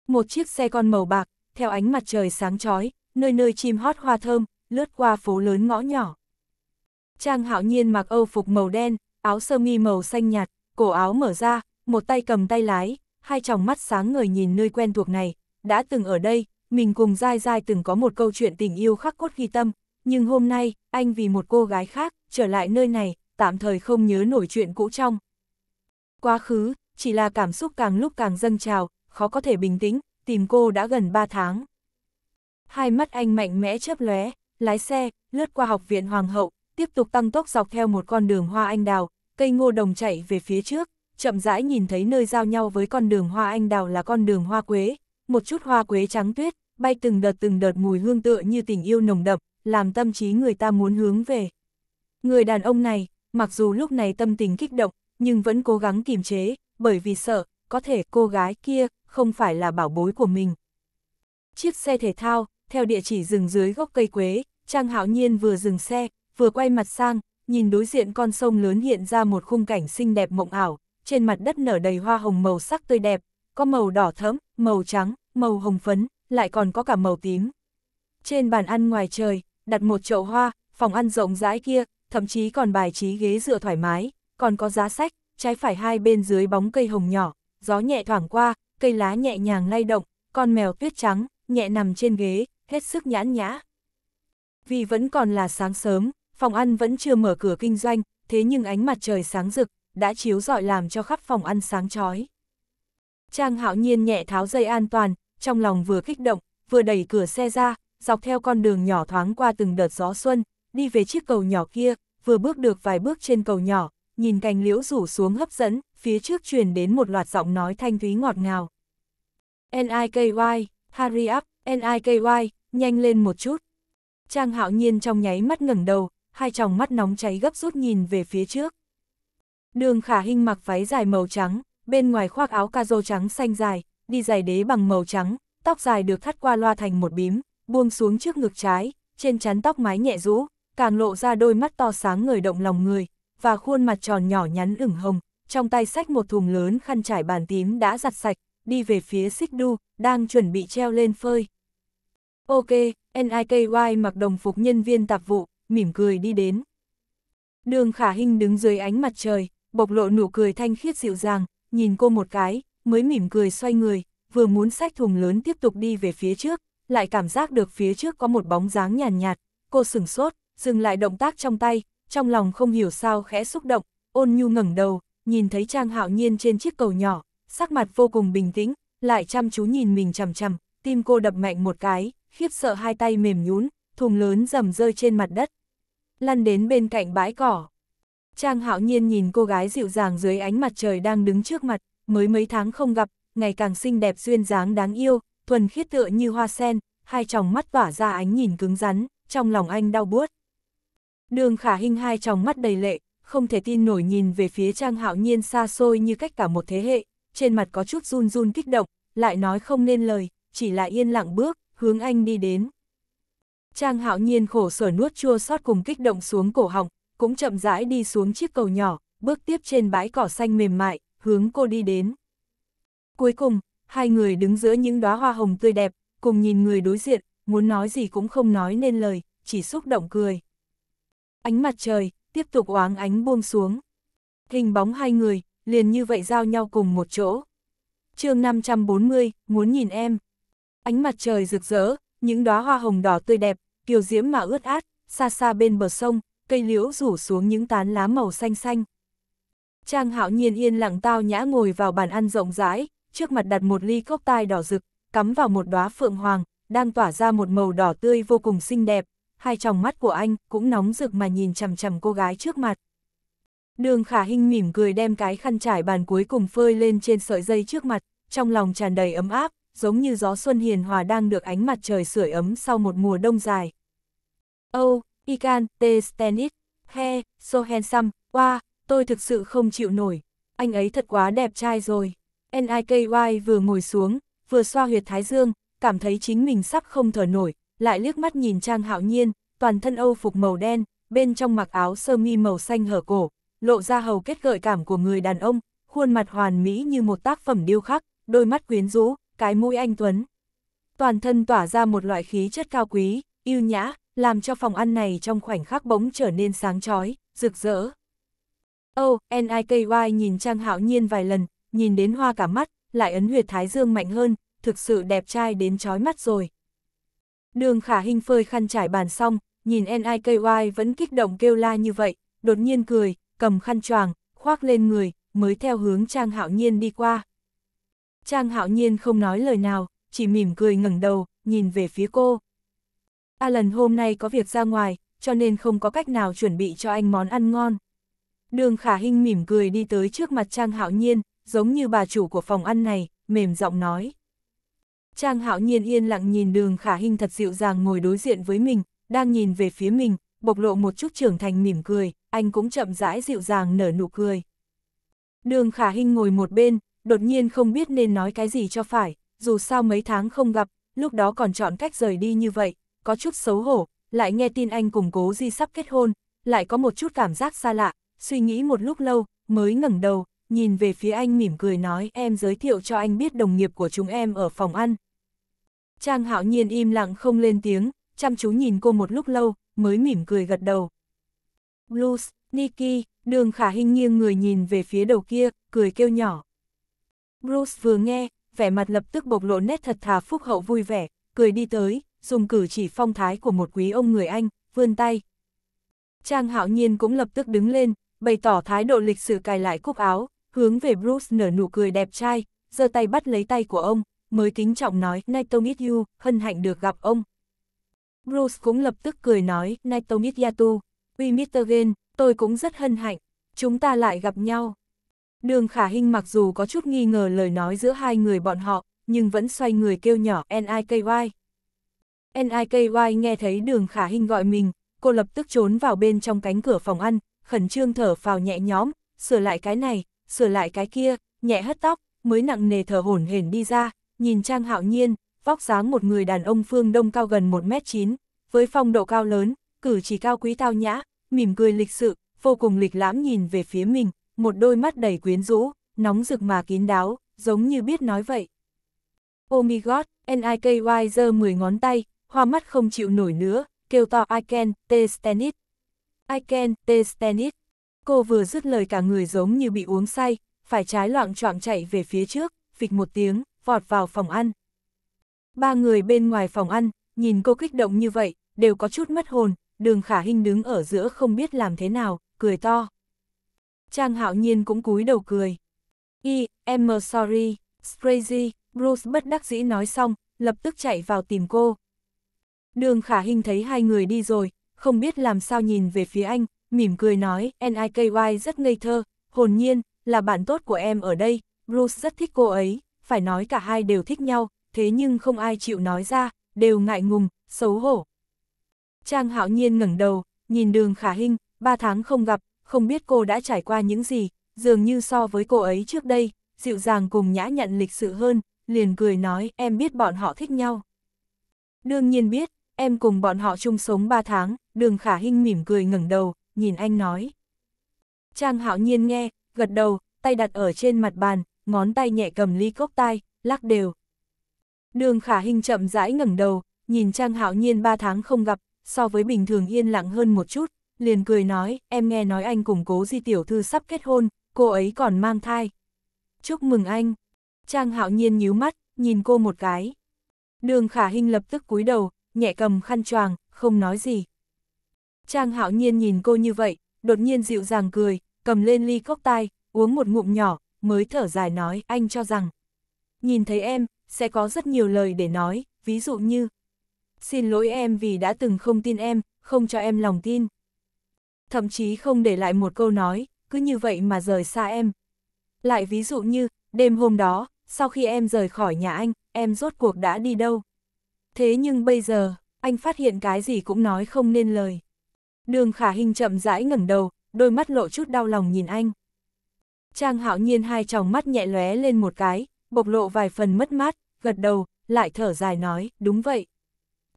Một chiếc xe con màu bạc, theo ánh mặt trời sáng chói, nơi nơi chim hót hoa thơm, lướt qua phố lớn ngõ nhỏ. Trang hạo nhiên mặc âu phục màu đen, áo sơ mi màu xanh nhạt, cổ áo mở ra, một tay cầm tay lái, hai tròng mắt sáng ngời nhìn nơi quen thuộc này, đã từng ở đây, mình cùng dai dai từng có một câu chuyện tình yêu khắc cốt ghi tâm, nhưng hôm nay, anh vì một cô gái khác, trở lại nơi này, tạm thời không nhớ nổi chuyện cũ trong. Quá khứ, chỉ là cảm xúc càng lúc càng dâng trào, khó có thể bình tĩnh, tìm cô đã gần 3 tháng. Hai mắt anh mạnh mẽ chớp lóe, lái xe, lướt qua học viện Hoàng hậu, tiếp tục tăng tốc dọc theo một con đường hoa anh đào, cây ngô đồng chạy về phía trước, chậm rãi nhìn thấy nơi giao nhau với con đường hoa anh đào là con đường hoa quế, một chút hoa quế trắng tuyết, bay từng đợt từng đợt mùi hương tựa như tình yêu nồng đậm, làm tâm trí người ta muốn hướng về. Người đàn ông này, mặc dù lúc này tâm tình kích động, nhưng vẫn cố gắng kiềm chế, bởi vì sợ, có thể cô gái kia không phải là bảo bối của mình. Chiếc xe thể thao, theo địa chỉ dừng dưới gốc cây quế, Trang Hạo Nhiên vừa dừng xe, vừa quay mặt sang, nhìn đối diện con sông lớn hiện ra một khung cảnh xinh đẹp mộng ảo, trên mặt đất nở đầy hoa hồng màu sắc tươi đẹp, có màu đỏ thẫm, màu trắng, màu hồng phấn, lại còn có cả màu tím. Trên bàn ăn ngoài trời, đặt một chậu hoa, phòng ăn rộng rãi kia, thậm chí còn bài trí ghế dựa thoải mái, còn có giá sách, trái phải hai bên dưới bóng cây hồng nhỏ, gió nhẹ thoảng qua, cây lá nhẹ nhàng lay động, con mèo tuyết trắng, nhẹ nằm trên ghế, hết sức nhãn nhã. Vì vẫn còn là sáng sớm, phòng ăn vẫn chưa mở cửa kinh doanh, thế nhưng ánh mặt trời sáng rực, đã chiếu rọi làm cho khắp phòng ăn sáng chói. Trang hạo nhiên nhẹ tháo dây an toàn, trong lòng vừa kích động, vừa đẩy cửa xe ra, dọc theo con đường nhỏ thoáng qua từng đợt gió xuân, đi về chiếc cầu nhỏ kia, vừa bước được vài bước trên cầu nhỏ, nhìn cành liễu rủ xuống hấp dẫn, phía trước truyền đến một loạt giọng nói thanh thúy ngọt ngào. NIKY, hurry up, NIKY, nhanh lên một chút. Trang hạo nhiên trong nháy mắt ngẩng đầu, hai tròng mắt nóng cháy gấp rút nhìn về phía trước. Đường khả hinh mặc váy dài màu trắng, bên ngoài khoác áo cazo trắng xanh dài, đi giày đế bằng màu trắng, tóc dài được thắt qua loa thành một bím, buông xuống trước ngực trái, trên chắn tóc mái nhẹ rũ, càng lộ ra đôi mắt to sáng người động lòng người, và khuôn mặt tròn nhỏ nhắn ửng hồng, trong tay sách một thùng lớn khăn trải bàn tím đã giặt sạch, đi về phía xích đu, đang chuẩn bị treo lên phơi. Ok, NIKY mặc đồng phục nhân viên tạp vụ, mỉm cười đi đến. Đường khả hình đứng dưới ánh mặt trời, bộc lộ nụ cười thanh khiết dịu dàng, nhìn cô một cái, mới mỉm cười xoay người, vừa muốn xách thùng lớn tiếp tục đi về phía trước, lại cảm giác được phía trước có một bóng dáng nhàn nhạt, nhạt, cô sửng sốt, dừng lại động tác trong tay, trong lòng không hiểu sao khẽ xúc động, ôn nhu ngẩng đầu, nhìn thấy Trang Hạo Nhiên trên chiếc cầu nhỏ, sắc mặt vô cùng bình tĩnh, lại chăm chú nhìn mình chằm chằm, tim cô đập mạnh một cái, khiếp sợ hai tay mềm nhún, thùng lớn rầm rơi trên mặt đất. Lăn đến bên cạnh bãi cỏ. Trang hạo nhiên nhìn cô gái dịu dàng dưới ánh mặt trời đang đứng trước mặt, mới mấy tháng không gặp, ngày càng xinh đẹp duyên dáng đáng yêu, thuần khiết tựa như hoa sen, hai tròng mắt tỏa ra ánh nhìn cứng rắn, trong lòng anh đau buốt. Đường khả hình hai tròng mắt đầy lệ, không thể tin nổi nhìn về phía trang hạo nhiên xa xôi như cách cả một thế hệ, trên mặt có chút run run kích động, lại nói không nên lời, chỉ là yên lặng bước, hướng anh đi đến. Trang hạo nhiên khổ sở nuốt chua xót cùng kích động xuống cổ họng, cũng chậm rãi đi xuống chiếc cầu nhỏ, bước tiếp trên bãi cỏ xanh mềm mại, hướng cô đi đến. Cuối cùng, hai người đứng giữa những đóa hoa hồng tươi đẹp, cùng nhìn người đối diện, muốn nói gì cũng không nói nên lời, chỉ xúc động cười. Ánh mặt trời, tiếp tục oáng ánh buông xuống. Hình bóng hai người, liền như vậy giao nhau cùng một chỗ. chương 540, muốn nhìn em. Ánh mặt trời rực rỡ, những đóa hoa hồng đỏ tươi đẹp, kiều diễm mà ướt át, xa xa bên bờ sông, cây liễu rủ xuống những tán lá màu xanh xanh. Trang hạo nhiên yên lặng tao nhã ngồi vào bàn ăn rộng rãi, trước mặt đặt một ly cốc tai đỏ rực, cắm vào một đóa phượng hoàng, đang tỏa ra một màu đỏ tươi vô cùng xinh đẹp, hai tròng mắt của anh cũng nóng rực mà nhìn chằm chằm cô gái trước mặt. Đường khả hinh mỉm cười đem cái khăn trải bàn cuối cùng phơi lên trên sợi dây trước mặt, trong lòng tràn đầy ấm áp, giống như gió xuân hiền hòa đang được ánh mặt trời sưởi ấm sau một mùa đông dài. Âu, Ikan, Te Stenit, He, so handsome. Wow, tôi thực sự không chịu nổi. Anh ấy thật quá đẹp trai rồi. NIKY vừa ngồi xuống, vừa xoa huyệt thái dương, cảm thấy chính mình sắp không thở nổi, lại liếc mắt nhìn Trang Hạo Nhiên, toàn thân Âu phục màu đen, bên trong mặc áo sơ mi màu xanh hở cổ, lộ ra hầu kết gợi cảm của người đàn ông, khuôn mặt hoàn mỹ như một tác phẩm điêu khắc, đôi mắt quyến rũ, cái mũi anh tuấn. Toàn thân tỏa ra một loại khí chất cao quý, yêu nhã, làm cho phòng ăn này trong khoảnh khắc bỗng trở nên sáng chói, rực rỡ. Oh, NIKY nhìn Trang Hạo Nhiên vài lần, nhìn đến hoa cả mắt, lại ấn huyệt thái dương mạnh hơn, thực sự đẹp trai đến chói mắt rồi. Đường khả hình phơi khăn trải bàn xong, nhìn NIKY vẫn kích động kêu la như vậy, đột nhiên cười, cầm khăn choàng, khoác lên người, mới theo hướng Trang Hạo Nhiên đi qua. Trang Hạo Nhiên không nói lời nào, chỉ mỉm cười ngẩng đầu, nhìn về phía cô. Alan hôm nay có việc ra ngoài, cho nên không có cách nào chuẩn bị cho anh món ăn ngon. Đường khả Hinh mỉm cười đi tới trước mặt Trang Hạo Nhiên, giống như bà chủ của phòng ăn này, mềm giọng nói. Trang Hạo Nhiên yên lặng nhìn đường khả Hinh thật dịu dàng ngồi đối diện với mình, đang nhìn về phía mình, bộc lộ một chút trưởng thành mỉm cười, anh cũng chậm rãi dịu dàng nở nụ cười. Đường khả Hinh ngồi một bên, đột nhiên không biết nên nói cái gì cho phải, dù sao mấy tháng không gặp, lúc đó còn chọn cách rời đi như vậy, có chút xấu hổ, lại nghe tin anh cùng cố di sắp kết hôn, lại có một chút cảm giác xa lạ, suy nghĩ một lúc lâu, mới ngẩng đầu, nhìn về phía anh mỉm cười nói em giới thiệu cho anh biết đồng nghiệp của chúng em ở phòng ăn. Trang hạo nhiên im lặng không lên tiếng, chăm chú nhìn cô một lúc lâu, mới mỉm cười gật đầu. Blues, Nikki, đường khả hình nghiêng người nhìn về phía đầu kia, cười kêu nhỏ. Bruce vừa nghe, vẻ mặt lập tức bộc lộ nét thật thà phúc hậu vui vẻ, cười đi tới, dùng cử chỉ phong thái của một quý ông người Anh, vươn tay. Trang hạo nhiên cũng lập tức đứng lên, bày tỏ thái độ lịch sự cài lại cúc áo, hướng về Bruce nở nụ cười đẹp trai, giơ tay bắt lấy tay của ông, mới kính trọng nói, Nice to meet you, hân hạnh được gặp ông. Bruce cũng lập tức cười nói, Nice to meet you, we meet again, tôi cũng rất hân hạnh, chúng ta lại gặp nhau. Đường khả Hinh mặc dù có chút nghi ngờ lời nói giữa hai người bọn họ, nhưng vẫn xoay người kêu nhỏ NIKY. NIKY nghe thấy đường khả hình gọi mình, cô lập tức trốn vào bên trong cánh cửa phòng ăn, khẩn trương thở phào nhẹ nhõm, sửa lại cái này, sửa lại cái kia, nhẹ hất tóc, mới nặng nề thở hổn hển đi ra, nhìn Trang Hạo Nhiên, vóc dáng một người đàn ông phương Đông cao gần 1m9, với phong độ cao lớn, cử chỉ cao quý tao nhã, mỉm cười lịch sự, vô cùng lịch lãm nhìn về phía mình, một đôi mắt đầy quyến rũ, nóng rực mà kín đáo, giống như biết nói vậy. Oh my god, NIKY giơ 10 ngón tay, hoa mắt không chịu nổi nữa, kêu to I can, taste stenit. I can, taste stenit. Cô vừa dứt lời cả người giống như bị uống say, phải trái loạn choạng chạy về phía trước, phịch một tiếng, vọt vào phòng ăn. Ba người bên ngoài phòng ăn, nhìn cô kích động như vậy, đều có chút mất hồn, đường khả hình đứng ở giữa không biết làm thế nào, cười to. Trang hạo nhiên cũng cúi đầu cười. Y, e, em sorry, crazy, Bruce bất đắc dĩ nói xong, lập tức chạy vào tìm cô, Đường khả hình thấy hai người đi rồi, không biết làm sao nhìn về phía anh, mỉm cười nói, NIKY rất ngây thơ, hồn nhiên, là bạn tốt của em ở đây, Bruce rất thích cô ấy, phải nói cả hai đều thích nhau, thế nhưng không ai chịu nói ra, đều ngại ngùng, xấu hổ. Trang hạo nhiên ngẩng đầu, nhìn đường khả hình, ba tháng không gặp, không biết cô đã trải qua những gì, dường như so với cô ấy trước đây, dịu dàng cùng nhã nhận lịch sự hơn, liền cười nói em biết bọn họ thích nhau. Đương nhiên biết, em cùng bọn họ chung sống 3 tháng, đường khả hinh mỉm cười ngẩng đầu, nhìn anh nói. Trang hạo nhiên nghe, gật đầu, tay đặt ở trên mặt bàn, ngón tay nhẹ cầm ly cốc tai, lắc đều. Đường khả hình chậm rãi ngẩng đầu, nhìn Trang hạo nhiên 3 tháng không gặp, so với bình thường yên lặng hơn một chút, liền cười nói, em nghe nói anh cùng cố di tiểu thư sắp kết hôn, cô ấy còn mang thai. Chúc mừng anh. Trang hạo nhiên nhíu mắt, nhìn cô một cái. Đường khả hình lập tức cúi đầu, nhẹ cầm khăn choàng, không nói gì. Trang hạo nhiên nhìn cô như vậy, đột nhiên dịu dàng cười, cầm lên ly cốc tai uống một ngụm nhỏ, mới thở dài nói anh cho rằng. Nhìn thấy em, sẽ có rất nhiều lời để nói, ví dụ như Xin lỗi em vì đã từng không tin em, không cho em lòng tin. Thậm chí không để lại một câu nói, cứ như vậy mà rời xa em. Lại ví dụ như, đêm hôm đó, sau khi em rời khỏi nhà anh, em rốt cuộc đã đi đâu? Thế nhưng bây giờ, anh phát hiện cái gì cũng nói không nên lời. Đường khả hình chậm rãi ngẩng đầu, đôi mắt lộ chút đau lòng nhìn anh. Trang hạo nhiên hai tròng mắt nhẹ lóe lên một cái, bộc lộ vài phần mất mát, gật đầu, lại thở dài nói, đúng vậy.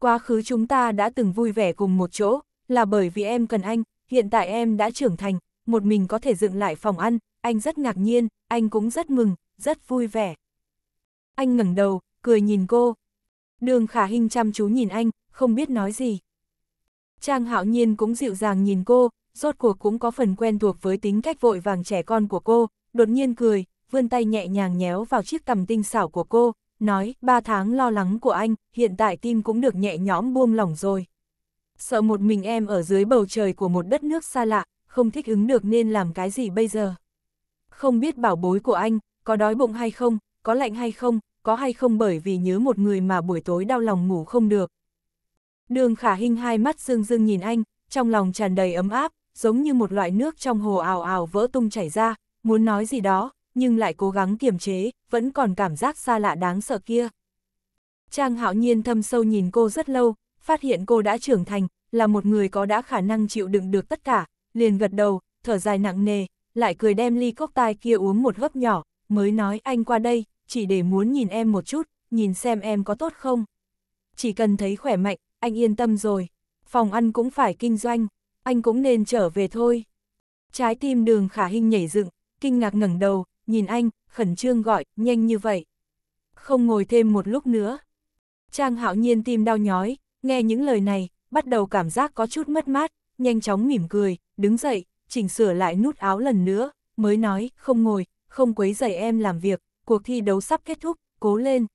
Quá khứ chúng ta đã từng vui vẻ cùng một chỗ, là bởi vì em cần anh, hiện tại em đã trưởng thành, một mình có thể dựng lại phòng ăn, anh rất ngạc nhiên, anh cũng rất mừng, rất vui vẻ. Anh ngẩng đầu, cười nhìn cô, Đường khả hình chăm chú nhìn anh, không biết nói gì. Trang hạo nhiên cũng dịu dàng nhìn cô, rốt cuộc cũng có phần quen thuộc với tính cách vội vàng trẻ con của cô, đột nhiên cười, vươn tay nhẹ nhàng nhéo vào chiếc cằm tinh xảo của cô, nói, ba tháng lo lắng của anh, hiện tại tim cũng được nhẹ nhõm buông lỏng rồi. Sợ một mình em ở dưới bầu trời của một đất nước xa lạ, không thích ứng được nên làm cái gì bây giờ. Không biết bảo bối của anh, có đói bụng hay không, có lạnh hay không, có hay không bởi vì nhớ một người mà buổi tối đau lòng ngủ không được. Đường khả hình hai mắt dương dương nhìn anh, trong lòng tràn đầy ấm áp, giống như một loại nước trong hồ ào ào vỡ tung chảy ra, muốn nói gì đó, nhưng lại cố gắng kiềm chế, vẫn còn cảm giác xa lạ đáng sợ kia. Trang hạo nhiên thâm sâu nhìn cô rất lâu, phát hiện cô đã trưởng thành, là một người có đã khả năng chịu đựng được tất cả, liền gật đầu, thở dài nặng nề, lại cười đem ly cốc tai kia uống một gấp nhỏ, mới nói anh qua đây, chỉ để muốn nhìn em một chút, nhìn xem em có tốt không. Chỉ cần thấy khỏe mạnh, anh yên tâm rồi. Phòng ăn cũng phải kinh doanh, anh cũng nên trở về thôi. Trái tim đường khả hình nhảy dựng, kinh ngạc ngẩng đầu, nhìn anh, khẩn trương gọi, nhanh như vậy. Không ngồi thêm một lúc nữa. Trang hạo nhiên tim đau nhói, nghe những lời này, bắt đầu cảm giác có chút mất mát, nhanh chóng mỉm cười, đứng dậy, chỉnh sửa lại nút áo lần nữa, mới nói, không ngồi, không quấy rầy em làm việc, cuộc thi đấu sắp kết thúc, cố lên.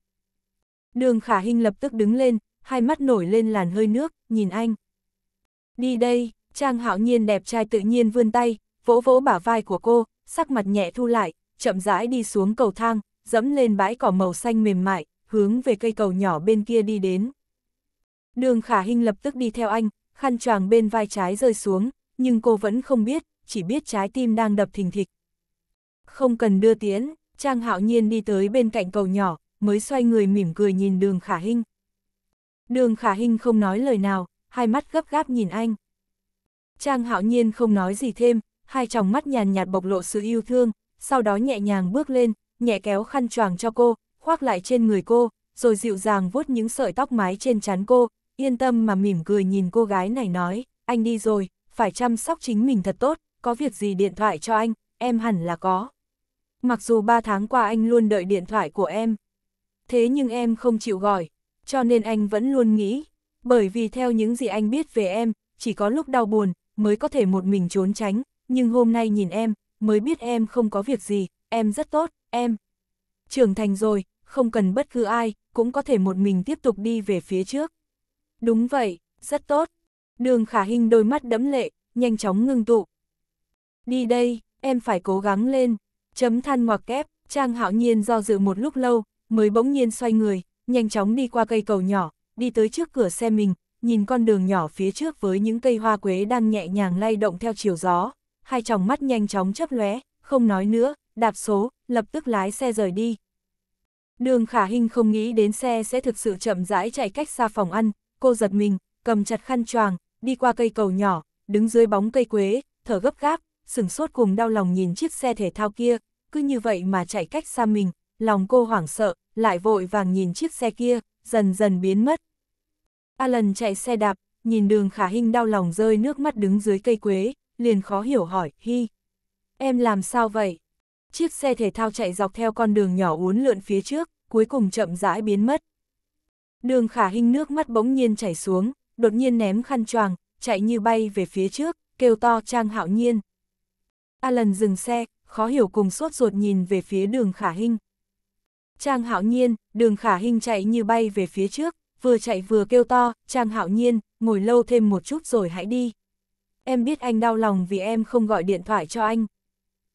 Đường khả hình lập tức đứng lên, hai mắt nổi lên làn hơi nước, nhìn anh. Đi đây, Trang hạo nhiên đẹp trai tự nhiên vươn tay, vỗ vỗ bả vai của cô, sắc mặt nhẹ thu lại, chậm rãi đi xuống cầu thang, dẫm lên bãi cỏ màu xanh mềm mại, hướng về cây cầu nhỏ bên kia đi đến. Đường khả hình lập tức đi theo anh, khăn choàng bên vai trái rơi xuống, nhưng cô vẫn không biết, chỉ biết trái tim đang đập thình thịch. Không cần đưa tiến, Trang hạo nhiên đi tới bên cạnh cầu nhỏ, mới xoay người mỉm cười nhìn đường khả hinh. Đường khả hinh không nói lời nào, hai mắt gấp gáp nhìn anh. Trang hạo nhiên không nói gì thêm, hai tròng mắt nhàn nhạt bộc lộ sự yêu thương, sau đó nhẹ nhàng bước lên, nhẹ kéo khăn choàng cho cô, khoác lại trên người cô, rồi dịu dàng vuốt những sợi tóc mái trên trán cô, yên tâm mà mỉm cười nhìn cô gái này nói, anh đi rồi, phải chăm sóc chính mình thật tốt, có việc gì điện thoại cho anh, em hẳn là có. Mặc dù 3 tháng qua anh luôn đợi điện thoại của em. Thế nhưng em không chịu gọi, cho nên anh vẫn luôn nghĩ. Bởi vì theo những gì anh biết về em, chỉ có lúc đau buồn, mới có thể một mình trốn tránh. Nhưng hôm nay nhìn em, mới biết em không có việc gì, em rất tốt, em. Trưởng thành rồi, không cần bất cứ ai, cũng có thể một mình tiếp tục đi về phía trước. Đúng vậy, rất tốt. Đường khả hình đôi mắt đẫm lệ, nhanh chóng ngưng tụ. Đi đây, em phải cố gắng lên chấm than ngoặc kép, Trang hạo nhiên do dự một lúc lâu, mới bỗng nhiên xoay người, nhanh chóng đi qua cây cầu nhỏ, đi tới trước cửa xe mình, nhìn con đường nhỏ phía trước với những cây hoa quế đang nhẹ nhàng lay động theo chiều gió, hai tròng mắt nhanh chóng chấp lóe, không nói nữa, đạp số, lập tức lái xe rời đi. Đường khả hình không nghĩ đến xe sẽ thực sự chậm rãi chạy cách xa phòng ăn, cô giật mình, cầm chặt khăn choàng, đi qua cây cầu nhỏ, đứng dưới bóng cây quế, thở gấp gáp, sừng sốt cùng đau lòng nhìn chiếc xe thể thao kia, cứ như vậy mà chạy cách xa mình, lòng cô hoảng sợ, lại vội vàng nhìn chiếc xe kia, dần dần biến mất. Alan chạy xe đạp, nhìn đường khả hình đau lòng rơi nước mắt đứng dưới cây quế, liền khó hiểu hỏi, Hi, em làm sao vậy? Chiếc xe thể thao chạy dọc theo con đường nhỏ uốn lượn phía trước, cuối cùng chậm rãi biến mất. Đường khả hình nước mắt bỗng nhiên chảy xuống, đột nhiên ném khăn choàng, chạy như bay về phía trước, kêu to trang hạo nhiên. Alan dừng xe, khó hiểu cùng sốt ruột nhìn về phía đường khả hình. Trang hạo nhiên, đường khả hình chạy như bay về phía trước, vừa chạy vừa kêu to, Trang hạo nhiên, ngồi lâu thêm một chút rồi hãy đi. Em biết anh đau lòng vì em không gọi điện thoại cho anh.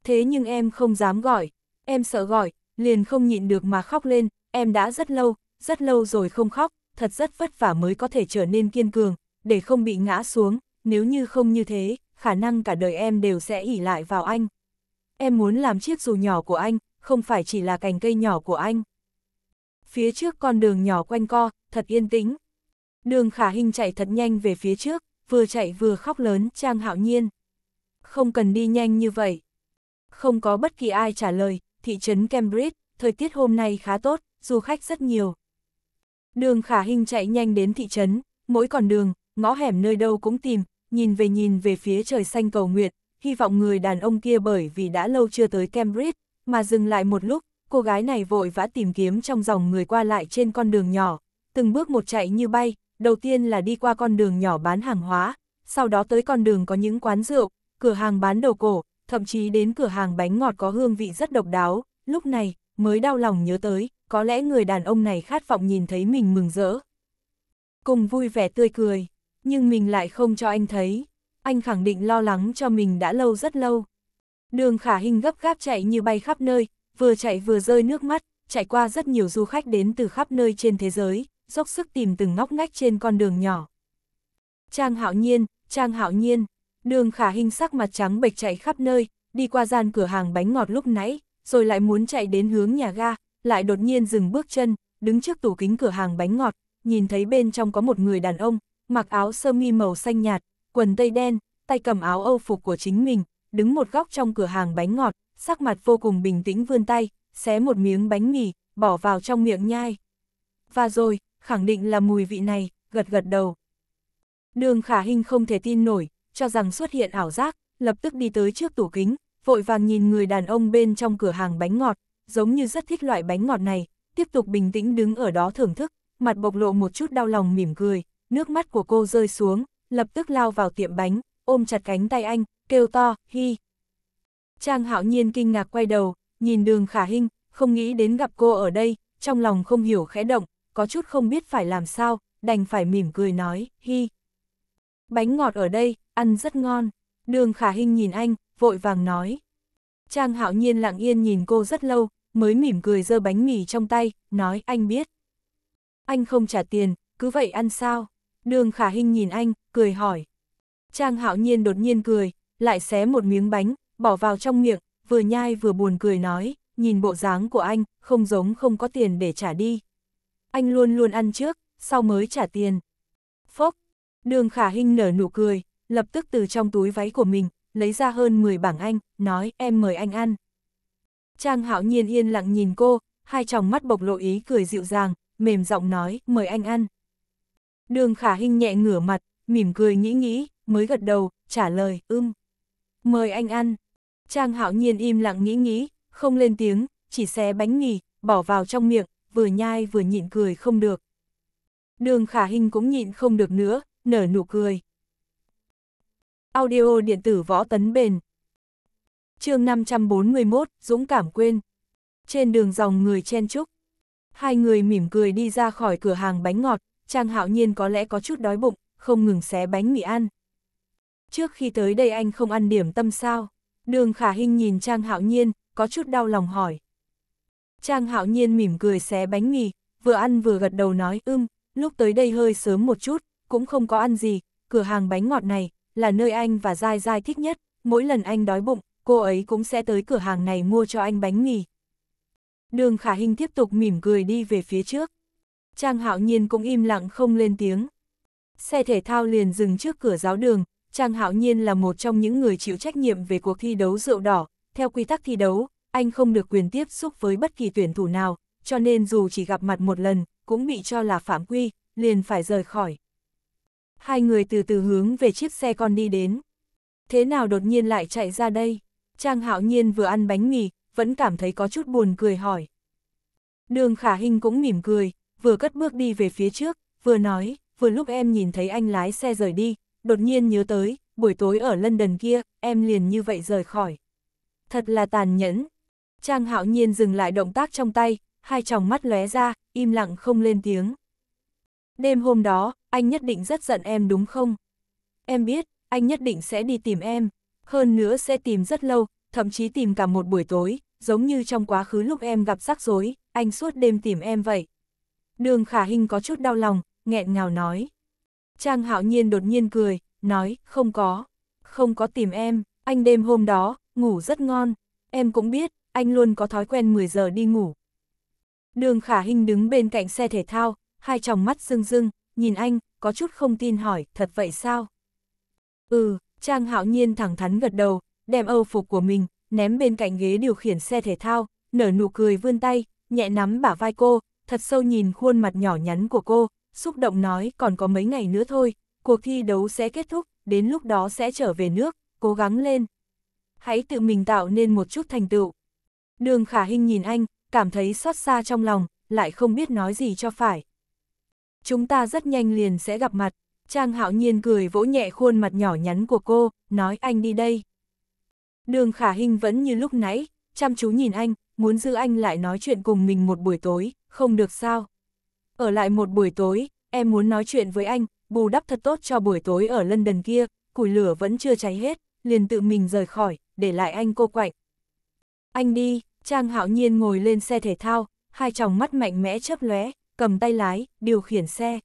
Thế nhưng em không dám gọi, em sợ gọi, liền không nhịn được mà khóc lên, em đã rất lâu, rất lâu rồi không khóc, thật rất vất vả mới có thể trở nên kiên cường, để không bị ngã xuống, nếu như không như thế, khả năng cả đời em đều sẽ ỉ lại vào anh. Em muốn làm chiếc dù nhỏ của anh, không phải chỉ là cành cây nhỏ của anh. Phía trước con đường nhỏ quanh co, thật yên tĩnh. Đường khả hình chạy thật nhanh về phía trước, vừa chạy vừa khóc lớn Trang Hạo Nhiên. Không cần đi nhanh như vậy. Không có bất kỳ ai trả lời, thị trấn Cambridge, thời tiết hôm nay khá tốt, du khách rất nhiều. Đường khả hình chạy nhanh đến thị trấn, mỗi con đường, ngõ hẻm nơi đâu cũng tìm, nhìn về nhìn về phía trời xanh cầu nguyệt, hy vọng người đàn ông kia bởi vì đã lâu chưa tới Cambridge, mà dừng lại một lúc, cô gái này vội vã tìm kiếm trong dòng người qua lại trên con đường nhỏ, từng bước một chạy như bay, đầu tiên là đi qua con đường nhỏ bán hàng hóa, sau đó tới con đường có những quán rượu, cửa hàng bán đồ cổ, thậm chí đến cửa hàng bánh ngọt có hương vị rất độc đáo, lúc này mới đau lòng nhớ tới, có lẽ người đàn ông này khát vọng nhìn thấy mình mừng rỡ. Cùng vui vẻ tươi cười nhưng mình lại không cho anh thấy. Anh khẳng định lo lắng cho mình đã lâu rất lâu. Đường khả hình gấp gáp chạy như bay khắp nơi, vừa chạy vừa rơi nước mắt, chạy qua rất nhiều du khách đến từ khắp nơi trên thế giới, dốc sức tìm từng ngóc ngách trên con đường nhỏ. Trang hạo nhiên, trang hạo nhiên, đường khả hình sắc mặt trắng bệch chạy khắp nơi, đi qua gian cửa hàng bánh ngọt lúc nãy, rồi lại muốn chạy đến hướng nhà ga, lại đột nhiên dừng bước chân, đứng trước tủ kính cửa hàng bánh ngọt, nhìn thấy bên trong có một người đàn ông, mặc áo sơ mi màu xanh nhạt, quần tây đen, tay cầm áo âu phục của chính mình, đứng một góc trong cửa hàng bánh ngọt, sắc mặt vô cùng bình tĩnh vươn tay, xé một miếng bánh mì, bỏ vào trong miệng nhai. Và rồi, khẳng định là mùi vị này, gật gật đầu. Đường khả hình không thể tin nổi, cho rằng xuất hiện ảo giác, lập tức đi tới trước tủ kính, vội vàng nhìn người đàn ông bên trong cửa hàng bánh ngọt, giống như rất thích loại bánh ngọt này, tiếp tục bình tĩnh đứng ở đó thưởng thức, mặt bộc lộ một chút đau lòng mỉm cười, nước mắt của cô rơi xuống, lập tức lao vào tiệm bánh, ôm chặt cánh tay anh, kêu to, hi. Trang hạo nhiên kinh ngạc quay đầu, nhìn đường khả hình, không nghĩ đến gặp cô ở đây, trong lòng không hiểu khẽ động, có chút không biết phải làm sao, đành phải mỉm cười nói, hi. Bánh ngọt ở đây, ăn rất ngon. Đường khả hình nhìn anh, vội vàng nói. Trang hạo nhiên lặng yên nhìn cô rất lâu, mới mỉm cười giơ bánh mì trong tay, nói anh biết. Anh không trả tiền, cứ vậy ăn sao? Đường khả hình nhìn anh, cười hỏi. Trang hạo nhiên đột nhiên cười, lại xé một miếng bánh, bỏ vào trong miệng, vừa nhai vừa buồn cười nói, nhìn bộ dáng của anh, không giống không có tiền để trả đi. Anh luôn luôn ăn trước, sau mới trả tiền. Phốc, đường khả hình nở nụ cười, lập tức từ trong túi váy của mình, lấy ra hơn 10 bảng anh, nói em mời anh ăn. Trang hạo nhiên yên lặng nhìn cô, hai tròng mắt bộc lộ ý cười dịu dàng, mềm giọng nói mời anh ăn. Đường khả hình nhẹ ngửa mặt, mỉm cười nghĩ nghĩ, mới gật đầu, trả lời, ưm. Mời anh ăn. Trang hạo nhiên im lặng nghĩ nghĩ, không lên tiếng, chỉ xé bánh mì, bỏ vào trong miệng, vừa nhai vừa nhịn cười không được. Đường khả hình cũng nhịn không được nữa, nở nụ cười. Audio điện tử võ tấn bền. chương 541, Dũng cảm quên. Trên đường dòng người chen chúc. Hai người mỉm cười đi ra khỏi cửa hàng bánh ngọt, Trang hạo nhiên có lẽ có chút đói bụng, không ngừng xé bánh mì ăn. Trước khi tới đây anh không ăn điểm tâm sao? Đường khả Hinh nhìn Trang hạo nhiên, có chút đau lòng hỏi. Trang hạo nhiên mỉm cười xé bánh mì, vừa ăn vừa gật đầu nói ưm, lúc tới đây hơi sớm một chút, cũng không có ăn gì, cửa hàng bánh ngọt này, là nơi anh và Giai Giai thích nhất, mỗi lần anh đói bụng, cô ấy cũng sẽ tới cửa hàng này mua cho anh bánh mì. Đường khả Hinh tiếp tục mỉm cười đi về phía trước. Trang Hạo Nhiên cũng im lặng không lên tiếng. Xe thể thao liền dừng trước cửa giáo đường, Trang Hạo Nhiên là một trong những người chịu trách nhiệm về cuộc thi đấu rượu đỏ, theo quy tắc thi đấu, anh không được quyền tiếp xúc với bất kỳ tuyển thủ nào, cho nên dù chỉ gặp mặt một lần, cũng bị cho là phạm quy, liền phải rời khỏi. Hai người từ từ hướng về chiếc xe con đi đến. Thế nào đột nhiên lại chạy ra đây? Trang Hạo Nhiên vừa ăn bánh mì, vẫn cảm thấy có chút buồn cười hỏi. Đường Khả Hinh cũng mỉm cười, vừa cất bước đi về phía trước, vừa nói, vừa lúc em nhìn thấy anh lái xe rời đi, đột nhiên nhớ tới, buổi tối ở London kia, em liền như vậy rời khỏi. Thật là tàn nhẫn. Trang hạo nhiên dừng lại động tác trong tay, hai tròng mắt lóe ra, im lặng không lên tiếng. Đêm hôm đó, anh nhất định rất giận em đúng không? Em biết, anh nhất định sẽ đi tìm em, hơn nữa sẽ tìm rất lâu, thậm chí tìm cả một buổi tối, giống như trong quá khứ lúc em gặp rắc rối, anh suốt đêm tìm em vậy. Đường khả hình có chút đau lòng, nghẹn ngào nói. Trang hạo nhiên đột nhiên cười, nói, không có, không có tìm em, anh đêm hôm đó, ngủ rất ngon, em cũng biết, anh luôn có thói quen 10 giờ đi ngủ. Đường khả hình đứng bên cạnh xe thể thao, hai tròng mắt rưng rưng, nhìn anh, có chút không tin hỏi, thật vậy sao? Ừ, Trang hạo nhiên thẳng thắn gật đầu, đem âu phục của mình, ném bên cạnh ghế điều khiển xe thể thao, nở nụ cười vươn tay, nhẹ nắm bả vai cô, thật sâu nhìn khuôn mặt nhỏ nhắn của cô, xúc động nói còn có mấy ngày nữa thôi, cuộc thi đấu sẽ kết thúc, đến lúc đó sẽ trở về nước, cố gắng lên. Hãy tự mình tạo nên một chút thành tựu. Đường khả hình nhìn anh, cảm thấy xót xa trong lòng, lại không biết nói gì cho phải. Chúng ta rất nhanh liền sẽ gặp mặt. Trang hạo nhiên cười vỗ nhẹ khuôn mặt nhỏ nhắn của cô, nói anh đi đây. Đường khả hình vẫn như lúc nãy, chăm chú nhìn anh, muốn giữ anh lại nói chuyện cùng mình một buổi tối, không được sao. Ở lại một buổi tối, em muốn nói chuyện với anh, bù đắp thật tốt cho buổi tối ở London kia, củi lửa vẫn chưa cháy hết, liền tự mình rời khỏi, để lại anh cô quạnh. Anh đi, Trang hạo nhiên ngồi lên xe thể thao, hai tròng mắt mạnh mẽ chớp lóe, cầm tay lái, điều khiển xe.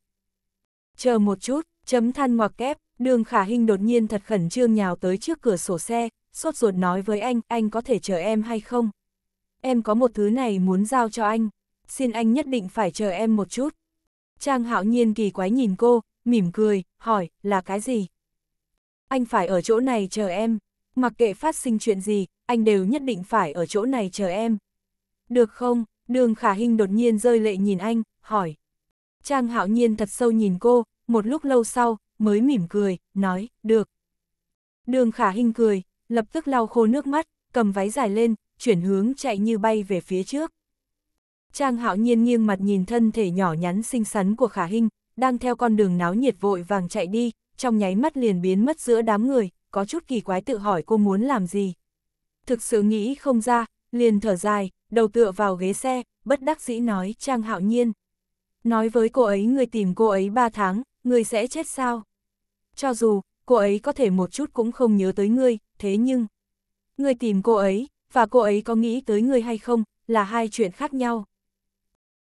Chờ một chút, chấm than ngoặc kép, đường khả hình đột nhiên thật khẩn trương nhào tới trước cửa sổ xe, sốt ruột nói với anh, anh có thể chờ em hay không? Em có một thứ này muốn giao cho anh xin anh nhất định phải chờ em một chút. Trang hạo nhiên kỳ quái nhìn cô, mỉm cười, hỏi, là cái gì? Anh phải ở chỗ này chờ em, mặc kệ phát sinh chuyện gì, anh đều nhất định phải ở chỗ này chờ em. Được không? Đường khả hình đột nhiên rơi lệ nhìn anh, hỏi. Trang hạo nhiên thật sâu nhìn cô, một lúc lâu sau, mới mỉm cười, nói, được. Đường khả hình cười, lập tức lau khô nước mắt, cầm váy dài lên, chuyển hướng chạy như bay về phía trước. Trang hạo nhiên nghiêng mặt nhìn thân thể nhỏ nhắn xinh xắn của khả Hinh đang theo con đường náo nhiệt vội vàng chạy đi, trong nháy mắt liền biến mất giữa đám người, có chút kỳ quái tự hỏi cô muốn làm gì. Thực sự nghĩ không ra, liền thở dài, đầu tựa vào ghế xe, bất đắc dĩ nói Trang hạo nhiên. Nói với cô ấy người tìm cô ấy 3 tháng, người sẽ chết sao? Cho dù, cô ấy có thể một chút cũng không nhớ tới ngươi, thế nhưng... Người tìm cô ấy, và cô ấy có nghĩ tới người hay không, là hai chuyện khác nhau.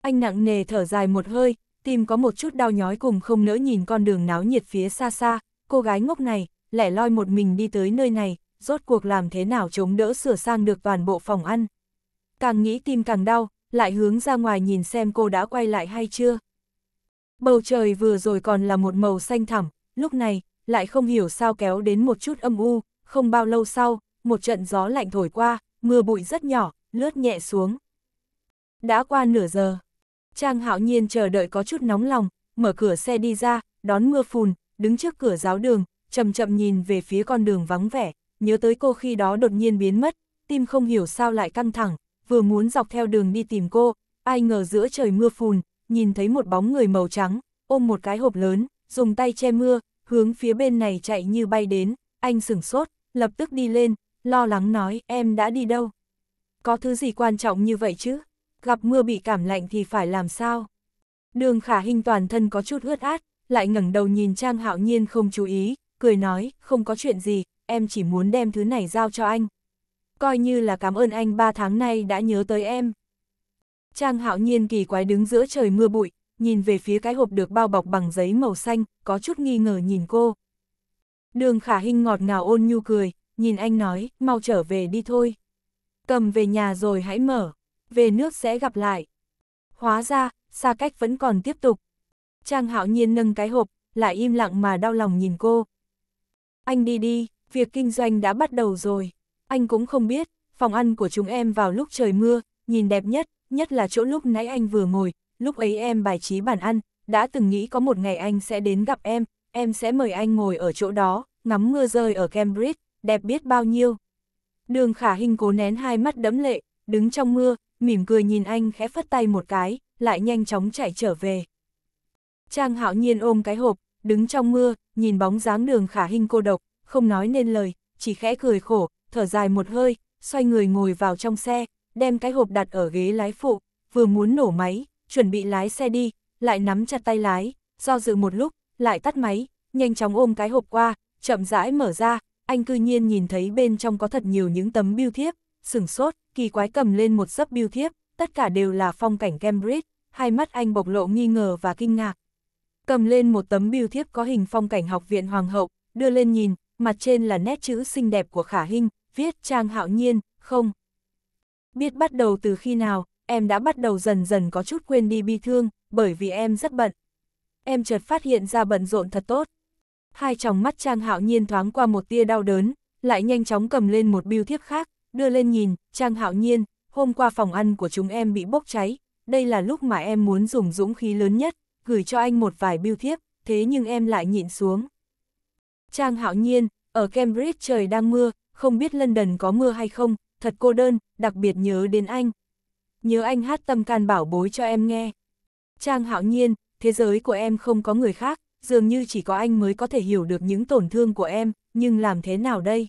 Anh nặng nề thở dài một hơi, tim có một chút đau nhói cùng không nỡ nhìn con đường náo nhiệt phía xa xa, cô gái ngốc này, lẻ loi một mình đi tới nơi này, rốt cuộc làm thế nào chống đỡ sửa sang được toàn bộ phòng ăn. Càng nghĩ tim càng đau, lại hướng ra ngoài nhìn xem cô đã quay lại hay chưa. Bầu trời vừa rồi còn là một màu xanh thẳm, lúc này, lại không hiểu sao kéo đến một chút âm u, không bao lâu sau, một trận gió lạnh thổi qua, mưa bụi rất nhỏ, lướt nhẹ xuống. Đã qua nửa giờ. Trang hạo nhiên chờ đợi có chút nóng lòng, mở cửa xe đi ra, đón mưa phùn, đứng trước cửa giáo đường, chậm chậm nhìn về phía con đường vắng vẻ, nhớ tới cô khi đó đột nhiên biến mất, tim không hiểu sao lại căng thẳng, vừa muốn dọc theo đường đi tìm cô, ai ngờ giữa trời mưa phùn, nhìn thấy một bóng người màu trắng, ôm một cái hộp lớn, dùng tay che mưa, hướng phía bên này chạy như bay đến, anh sửng sốt, lập tức đi lên, lo lắng nói em đã đi đâu. Có thứ gì quan trọng như vậy chứ? gặp mưa bị cảm lạnh thì phải làm sao? Đường khả hình toàn thân có chút ướt át, lại ngẩng đầu nhìn Trang Hạo Nhiên không chú ý, cười nói, không có chuyện gì, em chỉ muốn đem thứ này giao cho anh. Coi như là cảm ơn anh ba tháng nay đã nhớ tới em. Trang Hạo Nhiên kỳ quái đứng giữa trời mưa bụi, nhìn về phía cái hộp được bao bọc bằng giấy màu xanh, có chút nghi ngờ nhìn cô. Đường khả hình ngọt ngào ôn nhu cười, nhìn anh nói, mau trở về đi thôi. Cầm về nhà rồi hãy mở về nước sẽ gặp lại. Hóa ra, xa cách vẫn còn tiếp tục. Trang hạo nhiên nâng cái hộp, lại im lặng mà đau lòng nhìn cô. Anh đi đi, việc kinh doanh đã bắt đầu rồi. Anh cũng không biết, phòng ăn của chúng em vào lúc trời mưa, nhìn đẹp nhất, nhất là chỗ lúc nãy anh vừa ngồi, lúc ấy em bài trí bàn ăn, đã từng nghĩ có một ngày anh sẽ đến gặp em, em sẽ mời anh ngồi ở chỗ đó, ngắm mưa rơi ở Cambridge, đẹp biết bao nhiêu. Đường khả hình cố nén hai mắt đẫm lệ, đứng trong mưa, mỉm cười nhìn anh khẽ phất tay một cái, lại nhanh chóng chạy trở về. Trang hạo nhiên ôm cái hộp, đứng trong mưa, nhìn bóng dáng đường khả hình cô độc, không nói nên lời, chỉ khẽ cười khổ, thở dài một hơi, xoay người ngồi vào trong xe, đem cái hộp đặt ở ghế lái phụ, vừa muốn nổ máy, chuẩn bị lái xe đi, lại nắm chặt tay lái, do dự một lúc, lại tắt máy, nhanh chóng ôm cái hộp qua, chậm rãi mở ra, anh cư nhiên nhìn thấy bên trong có thật nhiều những tấm biêu thiếp, sửng sốt, kỳ quái cầm lên một sấp biêu thiếp, tất cả đều là phong cảnh Cambridge, hai mắt anh bộc lộ nghi ngờ và kinh ngạc. Cầm lên một tấm biêu thiếp có hình phong cảnh học viện Hoàng hậu, đưa lên nhìn, mặt trên là nét chữ xinh đẹp của Khả hình viết Trang Hạo Nhiên, không. Biết bắt đầu từ khi nào, em đã bắt đầu dần dần có chút quên đi bi thương, bởi vì em rất bận. Em chợt phát hiện ra bận rộn thật tốt. Hai tròng mắt Trang Hạo Nhiên thoáng qua một tia đau đớn, lại nhanh chóng cầm lên một biêu thiếp khác, đưa lên nhìn, Trang Hạo Nhiên, hôm qua phòng ăn của chúng em bị bốc cháy, đây là lúc mà em muốn dùng dũng khí lớn nhất, gửi cho anh một vài biêu thiếp, thế nhưng em lại nhịn xuống. Trang Hạo Nhiên, ở Cambridge trời đang mưa, không biết London có mưa hay không, thật cô đơn, đặc biệt nhớ đến anh. Nhớ anh hát tâm can bảo bối cho em nghe. Trang Hạo Nhiên, thế giới của em không có người khác, dường như chỉ có anh mới có thể hiểu được những tổn thương của em, nhưng làm thế nào đây?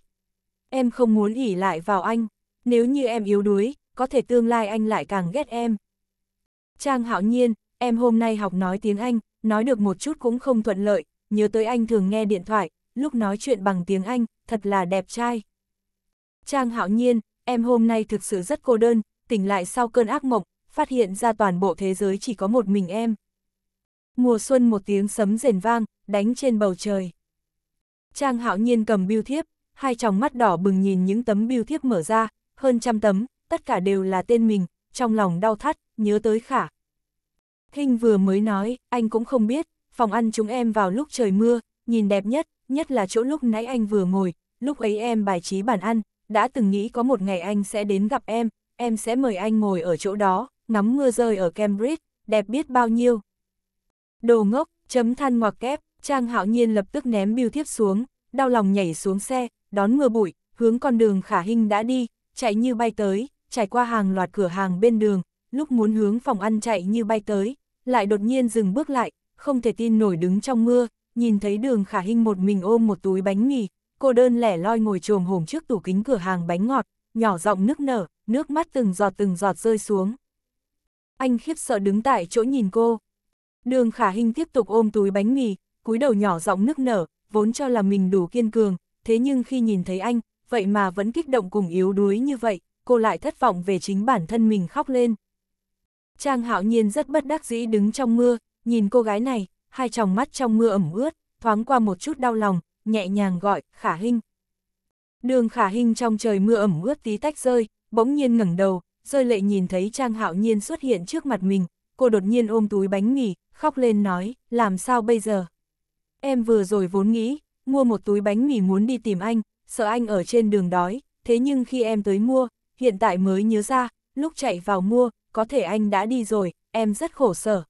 Em không muốn ỉ lại vào anh, nếu như em yếu đuối, có thể tương lai anh lại càng ghét em. Trang hạo nhiên, em hôm nay học nói tiếng Anh, nói được một chút cũng không thuận lợi, nhớ tới anh thường nghe điện thoại, lúc nói chuyện bằng tiếng Anh, thật là đẹp trai. Trang hạo nhiên, em hôm nay thực sự rất cô đơn, tỉnh lại sau cơn ác mộng, phát hiện ra toàn bộ thế giới chỉ có một mình em. Mùa xuân một tiếng sấm rền vang, đánh trên bầu trời. Trang hạo nhiên cầm biêu thiếp, hai tròng mắt đỏ bừng nhìn những tấm biêu thiếp mở ra, hơn trăm tấm, tất cả đều là tên mình, trong lòng đau thắt, nhớ tới khả. Hình vừa mới nói, anh cũng không biết, phòng ăn chúng em vào lúc trời mưa, nhìn đẹp nhất, nhất là chỗ lúc nãy anh vừa ngồi, lúc ấy em bài trí bàn ăn, đã từng nghĩ có một ngày anh sẽ đến gặp em, em sẽ mời anh ngồi ở chỗ đó, ngắm mưa rơi ở Cambridge, đẹp biết bao nhiêu. Đồ ngốc, chấm than ngoặc kép, Trang Hạo Nhiên lập tức ném biêu thiếp xuống, đau lòng nhảy xuống xe, đón mưa bụi, hướng con đường khả hình đã đi, chạy như bay tới, chạy qua hàng loạt cửa hàng bên đường, lúc muốn hướng phòng ăn chạy như bay tới, lại đột nhiên dừng bước lại, không thể tin nổi đứng trong mưa, nhìn thấy đường khả hình một mình ôm một túi bánh mì, cô đơn lẻ loi ngồi trồm hổm trước tủ kính cửa hàng bánh ngọt, nhỏ giọng nức nở, nước mắt từng giọt từng giọt rơi xuống. Anh khiếp sợ đứng tại chỗ nhìn cô. Đường khả hình tiếp tục ôm túi bánh mì, cúi đầu nhỏ giọng nức nở, vốn cho là mình đủ kiên cường, thế nhưng khi nhìn thấy anh, vậy mà vẫn kích động cùng yếu đuối như vậy, cô lại thất vọng về chính bản thân mình khóc lên. Trang hạo nhiên rất bất đắc dĩ đứng trong mưa, nhìn cô gái này, hai tròng mắt trong mưa ẩm ướt, thoáng qua một chút đau lòng, nhẹ nhàng gọi, khả hình. Đường khả hình trong trời mưa ẩm ướt tí tách rơi, bỗng nhiên ngẩng đầu, rơi lệ nhìn thấy Trang hạo nhiên xuất hiện trước mặt mình, cô đột nhiên ôm túi bánh mì, khóc lên nói, làm sao bây giờ? Em vừa rồi vốn nghĩ, mua một túi bánh mì muốn đi tìm anh, sợ anh ở trên đường đói, thế nhưng khi em tới mua, hiện tại mới nhớ ra, lúc chạy vào mua, có thể anh đã đi rồi, em rất khổ sở.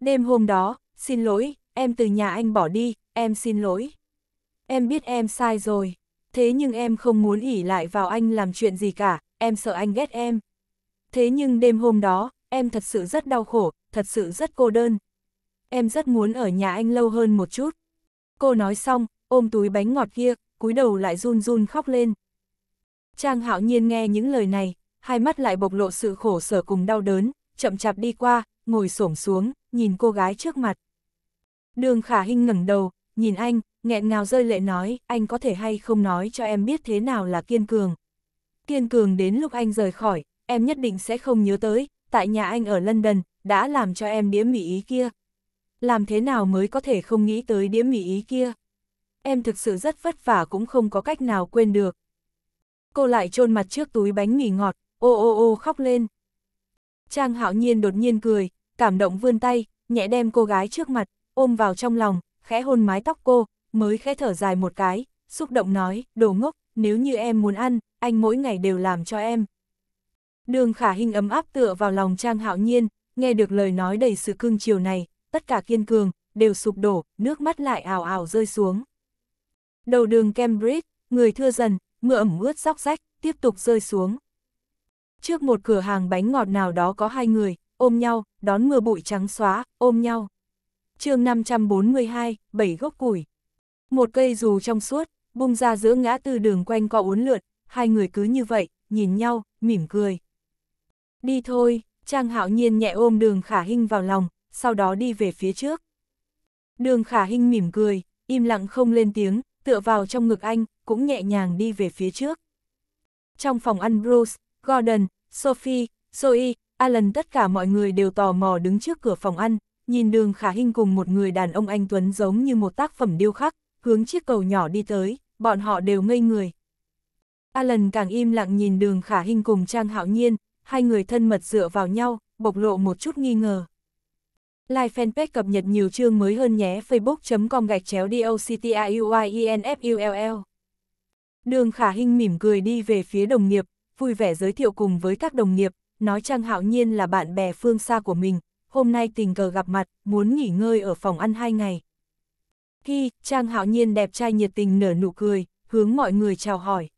Đêm hôm đó, xin lỗi, em từ nhà anh bỏ đi, em xin lỗi. Em biết em sai rồi, thế nhưng em không muốn ỉ lại vào anh làm chuyện gì cả, em sợ anh ghét em. Thế nhưng đêm hôm đó, em thật sự rất đau khổ, thật sự rất cô đơn, em rất muốn ở nhà anh lâu hơn một chút. Cô nói xong, ôm túi bánh ngọt kia, cúi đầu lại run run khóc lên. Trang hạo nhiên nghe những lời này, hai mắt lại bộc lộ sự khổ sở cùng đau đớn, chậm chạp đi qua, ngồi xổm xuống, nhìn cô gái trước mặt. Đường khả hinh ngẩng đầu, nhìn anh, nghẹn ngào rơi lệ nói, anh có thể hay không nói cho em biết thế nào là kiên cường. Kiên cường đến lúc anh rời khỏi, em nhất định sẽ không nhớ tới, tại nhà anh ở London, đã làm cho em đĩa mỹ ý kia làm thế nào mới có thể không nghĩ tới điểm mỹ ý kia. Em thực sự rất vất vả cũng không có cách nào quên được. Cô lại chôn mặt trước túi bánh mì ngọt, ô ô ô khóc lên. Trang hạo nhiên đột nhiên cười, cảm động vươn tay, nhẹ đem cô gái trước mặt, ôm vào trong lòng, khẽ hôn mái tóc cô, mới khẽ thở dài một cái, xúc động nói, đồ ngốc, nếu như em muốn ăn, anh mỗi ngày đều làm cho em. Đường khả hình ấm áp tựa vào lòng Trang hạo nhiên, nghe được lời nói đầy sự cưng chiều này, tất cả kiên cường, đều sụp đổ, nước mắt lại ảo ảo rơi xuống. Đầu đường Cambridge, người thưa dần, mưa ẩm ướt róc rách, tiếp tục rơi xuống. Trước một cửa hàng bánh ngọt nào đó có hai người, ôm nhau, đón mưa bụi trắng xóa, ôm nhau. chương 542, bảy gốc củi. Một cây dù trong suốt, bung ra giữa ngã tư đường quanh co uốn lượn, hai người cứ như vậy, nhìn nhau, mỉm cười. Đi thôi, Trang Hạo Nhiên nhẹ ôm đường khả hinh vào lòng, sau đó đi về phía trước. Đường khả hinh mỉm cười, im lặng không lên tiếng, tựa vào trong ngực anh, cũng nhẹ nhàng đi về phía trước. Trong phòng ăn Bruce, Gordon, Sophie, Zoe, Alan tất cả mọi người đều tò mò đứng trước cửa phòng ăn, nhìn đường khả hinh cùng một người đàn ông anh Tuấn giống như một tác phẩm điêu khắc, hướng chiếc cầu nhỏ đi tới, bọn họ đều ngây người. Alan càng im lặng nhìn đường khả hình cùng Trang Hạo Nhiên, hai người thân mật dựa vào nhau, bộc lộ một chút nghi ngờ. Live fanpage cập nhật nhiều chương mới hơn nhé facebook.com gạch chéo doctiuinfull. Đường Khả Hinh mỉm cười đi về phía đồng nghiệp, vui vẻ giới thiệu cùng với các đồng nghiệp, nói Trang Hạo Nhiên là bạn bè phương xa của mình, hôm nay tình cờ gặp mặt, muốn nghỉ ngơi ở phòng ăn hai ngày. Hi, Trang Hạo Nhiên đẹp trai nhiệt tình nở nụ cười, hướng mọi người chào hỏi.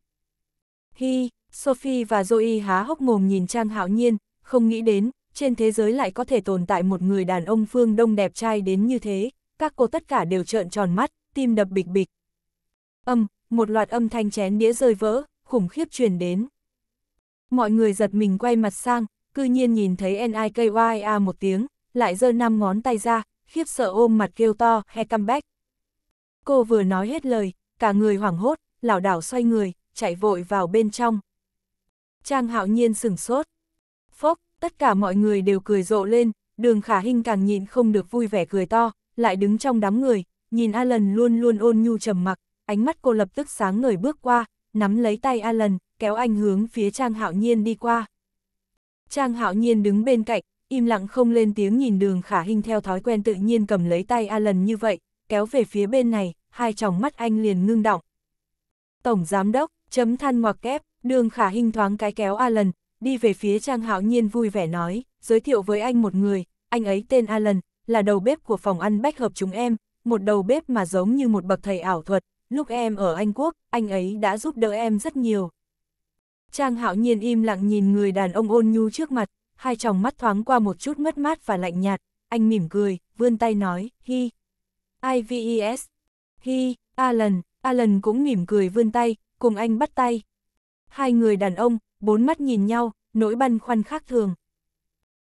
Hi, Sophie và Zoe há hốc mồm nhìn Trang Hạo Nhiên, không nghĩ đến, trên thế giới lại có thể tồn tại một người đàn ông phương đông đẹp trai đến như thế, các cô tất cả đều trợn tròn mắt, tim đập bịch bịch. Âm, một loạt âm thanh chén đĩa rơi vỡ, khủng khiếp truyền đến. Mọi người giật mình quay mặt sang, cư nhiên nhìn thấy NIKYA một tiếng, lại giơ năm ngón tay ra, khiếp sợ ôm mặt kêu to, he comeback. Cô vừa nói hết lời, cả người hoảng hốt, lảo đảo xoay người, chạy vội vào bên trong. Trang hạo nhiên sửng sốt, Tất cả mọi người đều cười rộ lên, đường khả hình càng nhịn không được vui vẻ cười to, lại đứng trong đám người, nhìn Alan luôn luôn ôn nhu trầm mặc, ánh mắt cô lập tức sáng ngời bước qua, nắm lấy tay Alan, kéo anh hướng phía Trang Hạo Nhiên đi qua. Trang Hạo Nhiên đứng bên cạnh, im lặng không lên tiếng nhìn đường khả hình theo thói quen tự nhiên cầm lấy tay Alan như vậy, kéo về phía bên này, hai tròng mắt anh liền ngưng động. Tổng Giám Đốc, chấm than ngoặc kép, đường khả hình thoáng cái kéo Alan, đi về phía Trang Hạo Nhiên vui vẻ nói, giới thiệu với anh một người, anh ấy tên Alan, là đầu bếp của phòng ăn bách hợp chúng em, một đầu bếp mà giống như một bậc thầy ảo thuật, lúc em ở Anh Quốc, anh ấy đã giúp đỡ em rất nhiều. Trang Hạo Nhiên im lặng nhìn người đàn ông ôn nhu trước mặt, hai tròng mắt thoáng qua một chút mất mát và lạnh nhạt, anh mỉm cười, vươn tay nói, hi. IVES. Hi, Alan, Alan cũng mỉm cười vươn tay, cùng anh bắt tay. Hai người đàn ông, bốn mắt nhìn nhau, nỗi băn khoăn khác thường.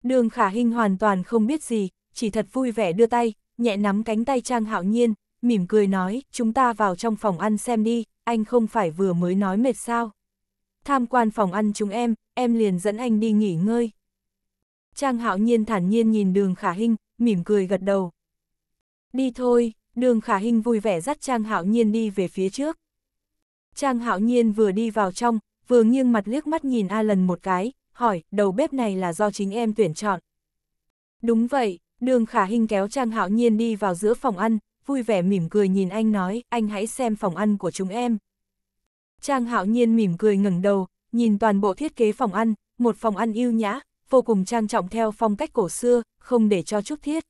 Đường khả hình hoàn toàn không biết gì, chỉ thật vui vẻ đưa tay, nhẹ nắm cánh tay Trang Hạo Nhiên, mỉm cười nói, chúng ta vào trong phòng ăn xem đi, anh không phải vừa mới nói mệt sao. Tham quan phòng ăn chúng em, em liền dẫn anh đi nghỉ ngơi. Trang Hạo Nhiên thản nhiên nhìn đường khả hình, mỉm cười gật đầu. Đi thôi, đường khả hình vui vẻ dắt Trang Hạo Nhiên đi về phía trước. Trang Hạo Nhiên vừa đi vào trong, vừa nghiêng mặt liếc mắt nhìn Alan một cái, hỏi, đầu bếp này là do chính em tuyển chọn. Đúng vậy, đường khả hình kéo Trang Hạo Nhiên đi vào giữa phòng ăn, vui vẻ mỉm cười nhìn anh nói, anh hãy xem phòng ăn của chúng em. Trang Hạo Nhiên mỉm cười ngẩng đầu, nhìn toàn bộ thiết kế phòng ăn, một phòng ăn yêu nhã, vô cùng trang trọng theo phong cách cổ xưa, không để cho chút thiết.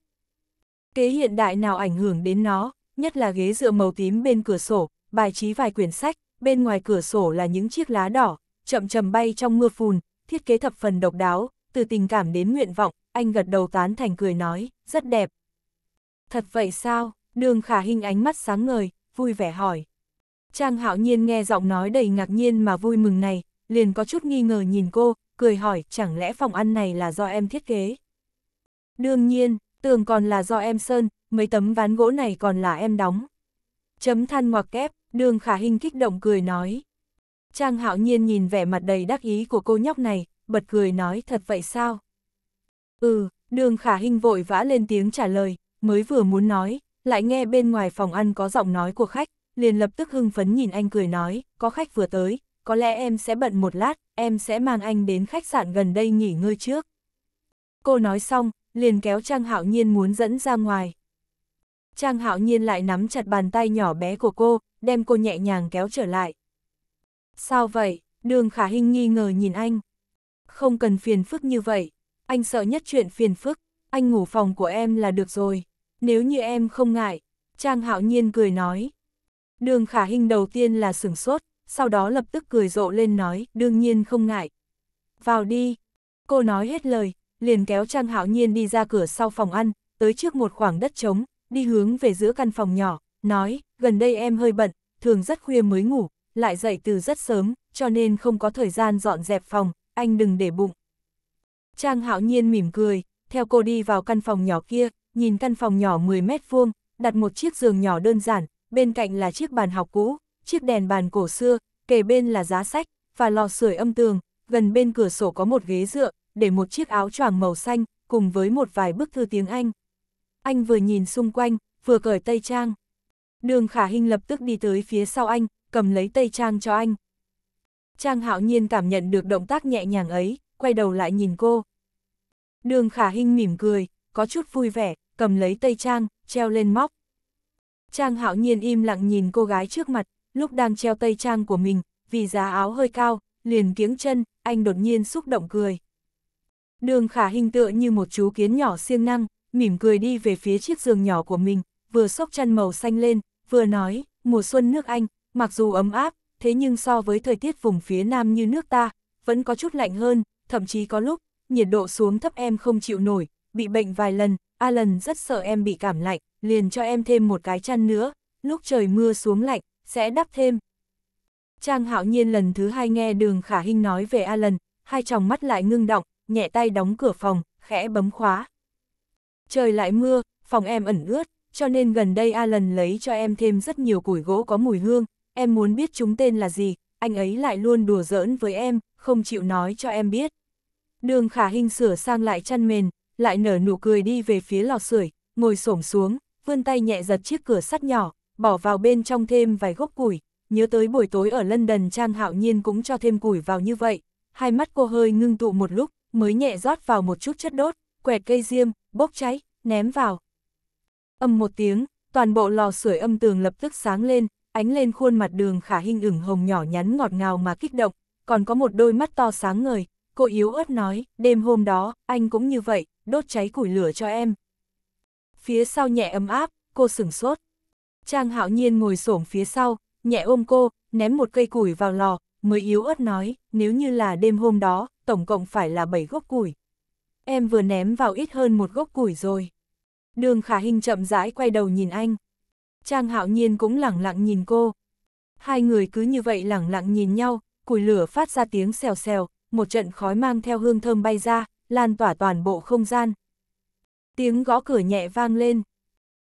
Kế hiện đại nào ảnh hưởng đến nó, nhất là ghế dựa màu tím bên cửa sổ, bài trí vài quyển sách, bên ngoài cửa sổ là những chiếc lá đỏ, chậm chầm bay trong mưa phùn, thiết kế thập phần độc đáo, từ tình cảm đến nguyện vọng, anh gật đầu tán thành cười nói, rất đẹp. Thật vậy sao, đường khả hình ánh mắt sáng ngời, vui vẻ hỏi. Trang hạo nhiên nghe giọng nói đầy ngạc nhiên mà vui mừng này, liền có chút nghi ngờ nhìn cô, cười hỏi chẳng lẽ phòng ăn này là do em thiết kế. Đương nhiên, tường còn là do em sơn, mấy tấm ván gỗ này còn là em đóng. Chấm than ngoặc kép, Đường khả hình kích động cười nói. Trang hạo nhiên nhìn vẻ mặt đầy đắc ý của cô nhóc này, bật cười nói thật vậy sao? Ừ, đường khả hình vội vã lên tiếng trả lời, mới vừa muốn nói, lại nghe bên ngoài phòng ăn có giọng nói của khách, liền lập tức hưng phấn nhìn anh cười nói, có khách vừa tới, có lẽ em sẽ bận một lát, em sẽ mang anh đến khách sạn gần đây nghỉ ngơi trước. Cô nói xong, liền kéo Trang Hạo Nhiên muốn dẫn ra ngoài. Trang Hạo Nhiên lại nắm chặt bàn tay nhỏ bé của cô, đem cô nhẹ nhàng kéo trở lại. Sao vậy? Đường Khả Hinh nghi ngờ nhìn anh. Không cần phiền phức như vậy, anh sợ nhất chuyện phiền phức, anh ngủ phòng của em là được rồi, nếu như em không ngại. Trang Hạo Nhiên cười nói. Đường Khả Hinh đầu tiên là sửng sốt, sau đó lập tức cười rộ lên nói, đương nhiên không ngại. Vào đi. Cô nói hết lời, liền kéo Trang Hạo Nhiên đi ra cửa sau phòng ăn, tới trước một khoảng đất trống, đi hướng về giữa căn phòng nhỏ, nói, gần đây em hơi bận, thường rất khuya mới ngủ, lại dậy từ rất sớm, cho nên không có thời gian dọn dẹp phòng, anh đừng để bụng. Trang hạo nhiên mỉm cười, theo cô đi vào căn phòng nhỏ kia, nhìn căn phòng nhỏ 10 mét vuông, đặt một chiếc giường nhỏ đơn giản, bên cạnh là chiếc bàn học cũ, chiếc đèn bàn cổ xưa, kề bên là giá sách, và lò sưởi âm tường, gần bên cửa sổ có một ghế dựa, để một chiếc áo choàng màu xanh, cùng với một vài bức thư tiếng Anh. Anh vừa nhìn xung quanh, vừa cởi tây trang. Đường khả Hinh lập tức đi tới phía sau anh, cầm lấy tay Trang cho anh. Trang hạo nhiên cảm nhận được động tác nhẹ nhàng ấy, quay đầu lại nhìn cô. Đường khả Hinh mỉm cười, có chút vui vẻ, cầm lấy tay Trang, treo lên móc. Trang hạo nhiên im lặng nhìn cô gái trước mặt, lúc đang treo tay Trang của mình, vì giá áo hơi cao, liền kiếng chân, anh đột nhiên xúc động cười. Đường khả Hinh tựa như một chú kiến nhỏ siêng năng, mỉm cười đi về phía chiếc giường nhỏ của mình, vừa xốc chăn màu xanh lên, vừa nói, mùa xuân nước Anh, mặc dù ấm áp, thế nhưng so với thời tiết vùng phía Nam như nước ta, vẫn có chút lạnh hơn, thậm chí có lúc, nhiệt độ xuống thấp em không chịu nổi, bị bệnh vài lần, Alan rất sợ em bị cảm lạnh, liền cho em thêm một cái chăn nữa, lúc trời mưa xuống lạnh, sẽ đắp thêm. Trang hạo nhiên lần thứ hai nghe đường khả hình nói về Alan, hai tròng mắt lại ngưng động, nhẹ tay đóng cửa phòng, khẽ bấm khóa. Trời lại mưa, phòng em ẩn ướt, cho nên gần đây Alan lấy cho em thêm rất nhiều củi gỗ có mùi hương, em muốn biết chúng tên là gì, anh ấy lại luôn đùa giỡn với em, không chịu nói cho em biết. Đường khả hình sửa sang lại chăn mền, lại nở nụ cười đi về phía lò sưởi, ngồi xổm xuống, vươn tay nhẹ giật chiếc cửa sắt nhỏ, bỏ vào bên trong thêm vài gốc củi, nhớ tới buổi tối ở London Trang Hạo Nhiên cũng cho thêm củi vào như vậy. Hai mắt cô hơi ngưng tụ một lúc, mới nhẹ rót vào một chút chất đốt, quẹt cây diêm, bốc cháy, ném vào, Âm một tiếng, toàn bộ lò sưởi âm tường lập tức sáng lên, ánh lên khuôn mặt đường khả hình ửng hồng nhỏ nhắn ngọt ngào mà kích động, còn có một đôi mắt to sáng ngời, cô yếu ớt nói, đêm hôm đó, anh cũng như vậy, đốt cháy củi lửa cho em. Phía sau nhẹ ấm áp, cô sửng sốt. Trang hạo nhiên ngồi xổm phía sau, nhẹ ôm cô, ném một cây củi vào lò, mới yếu ớt nói, nếu như là đêm hôm đó, tổng cộng phải là 7 gốc củi. Em vừa ném vào ít hơn một gốc củi rồi. Đường khả hình chậm rãi quay đầu nhìn anh. Trang hạo nhiên cũng lẳng lặng nhìn cô. Hai người cứ như vậy lẳng lặng nhìn nhau, củi lửa phát ra tiếng xèo xèo, một trận khói mang theo hương thơm bay ra, lan tỏa toàn bộ không gian. Tiếng gõ cửa nhẹ vang lên.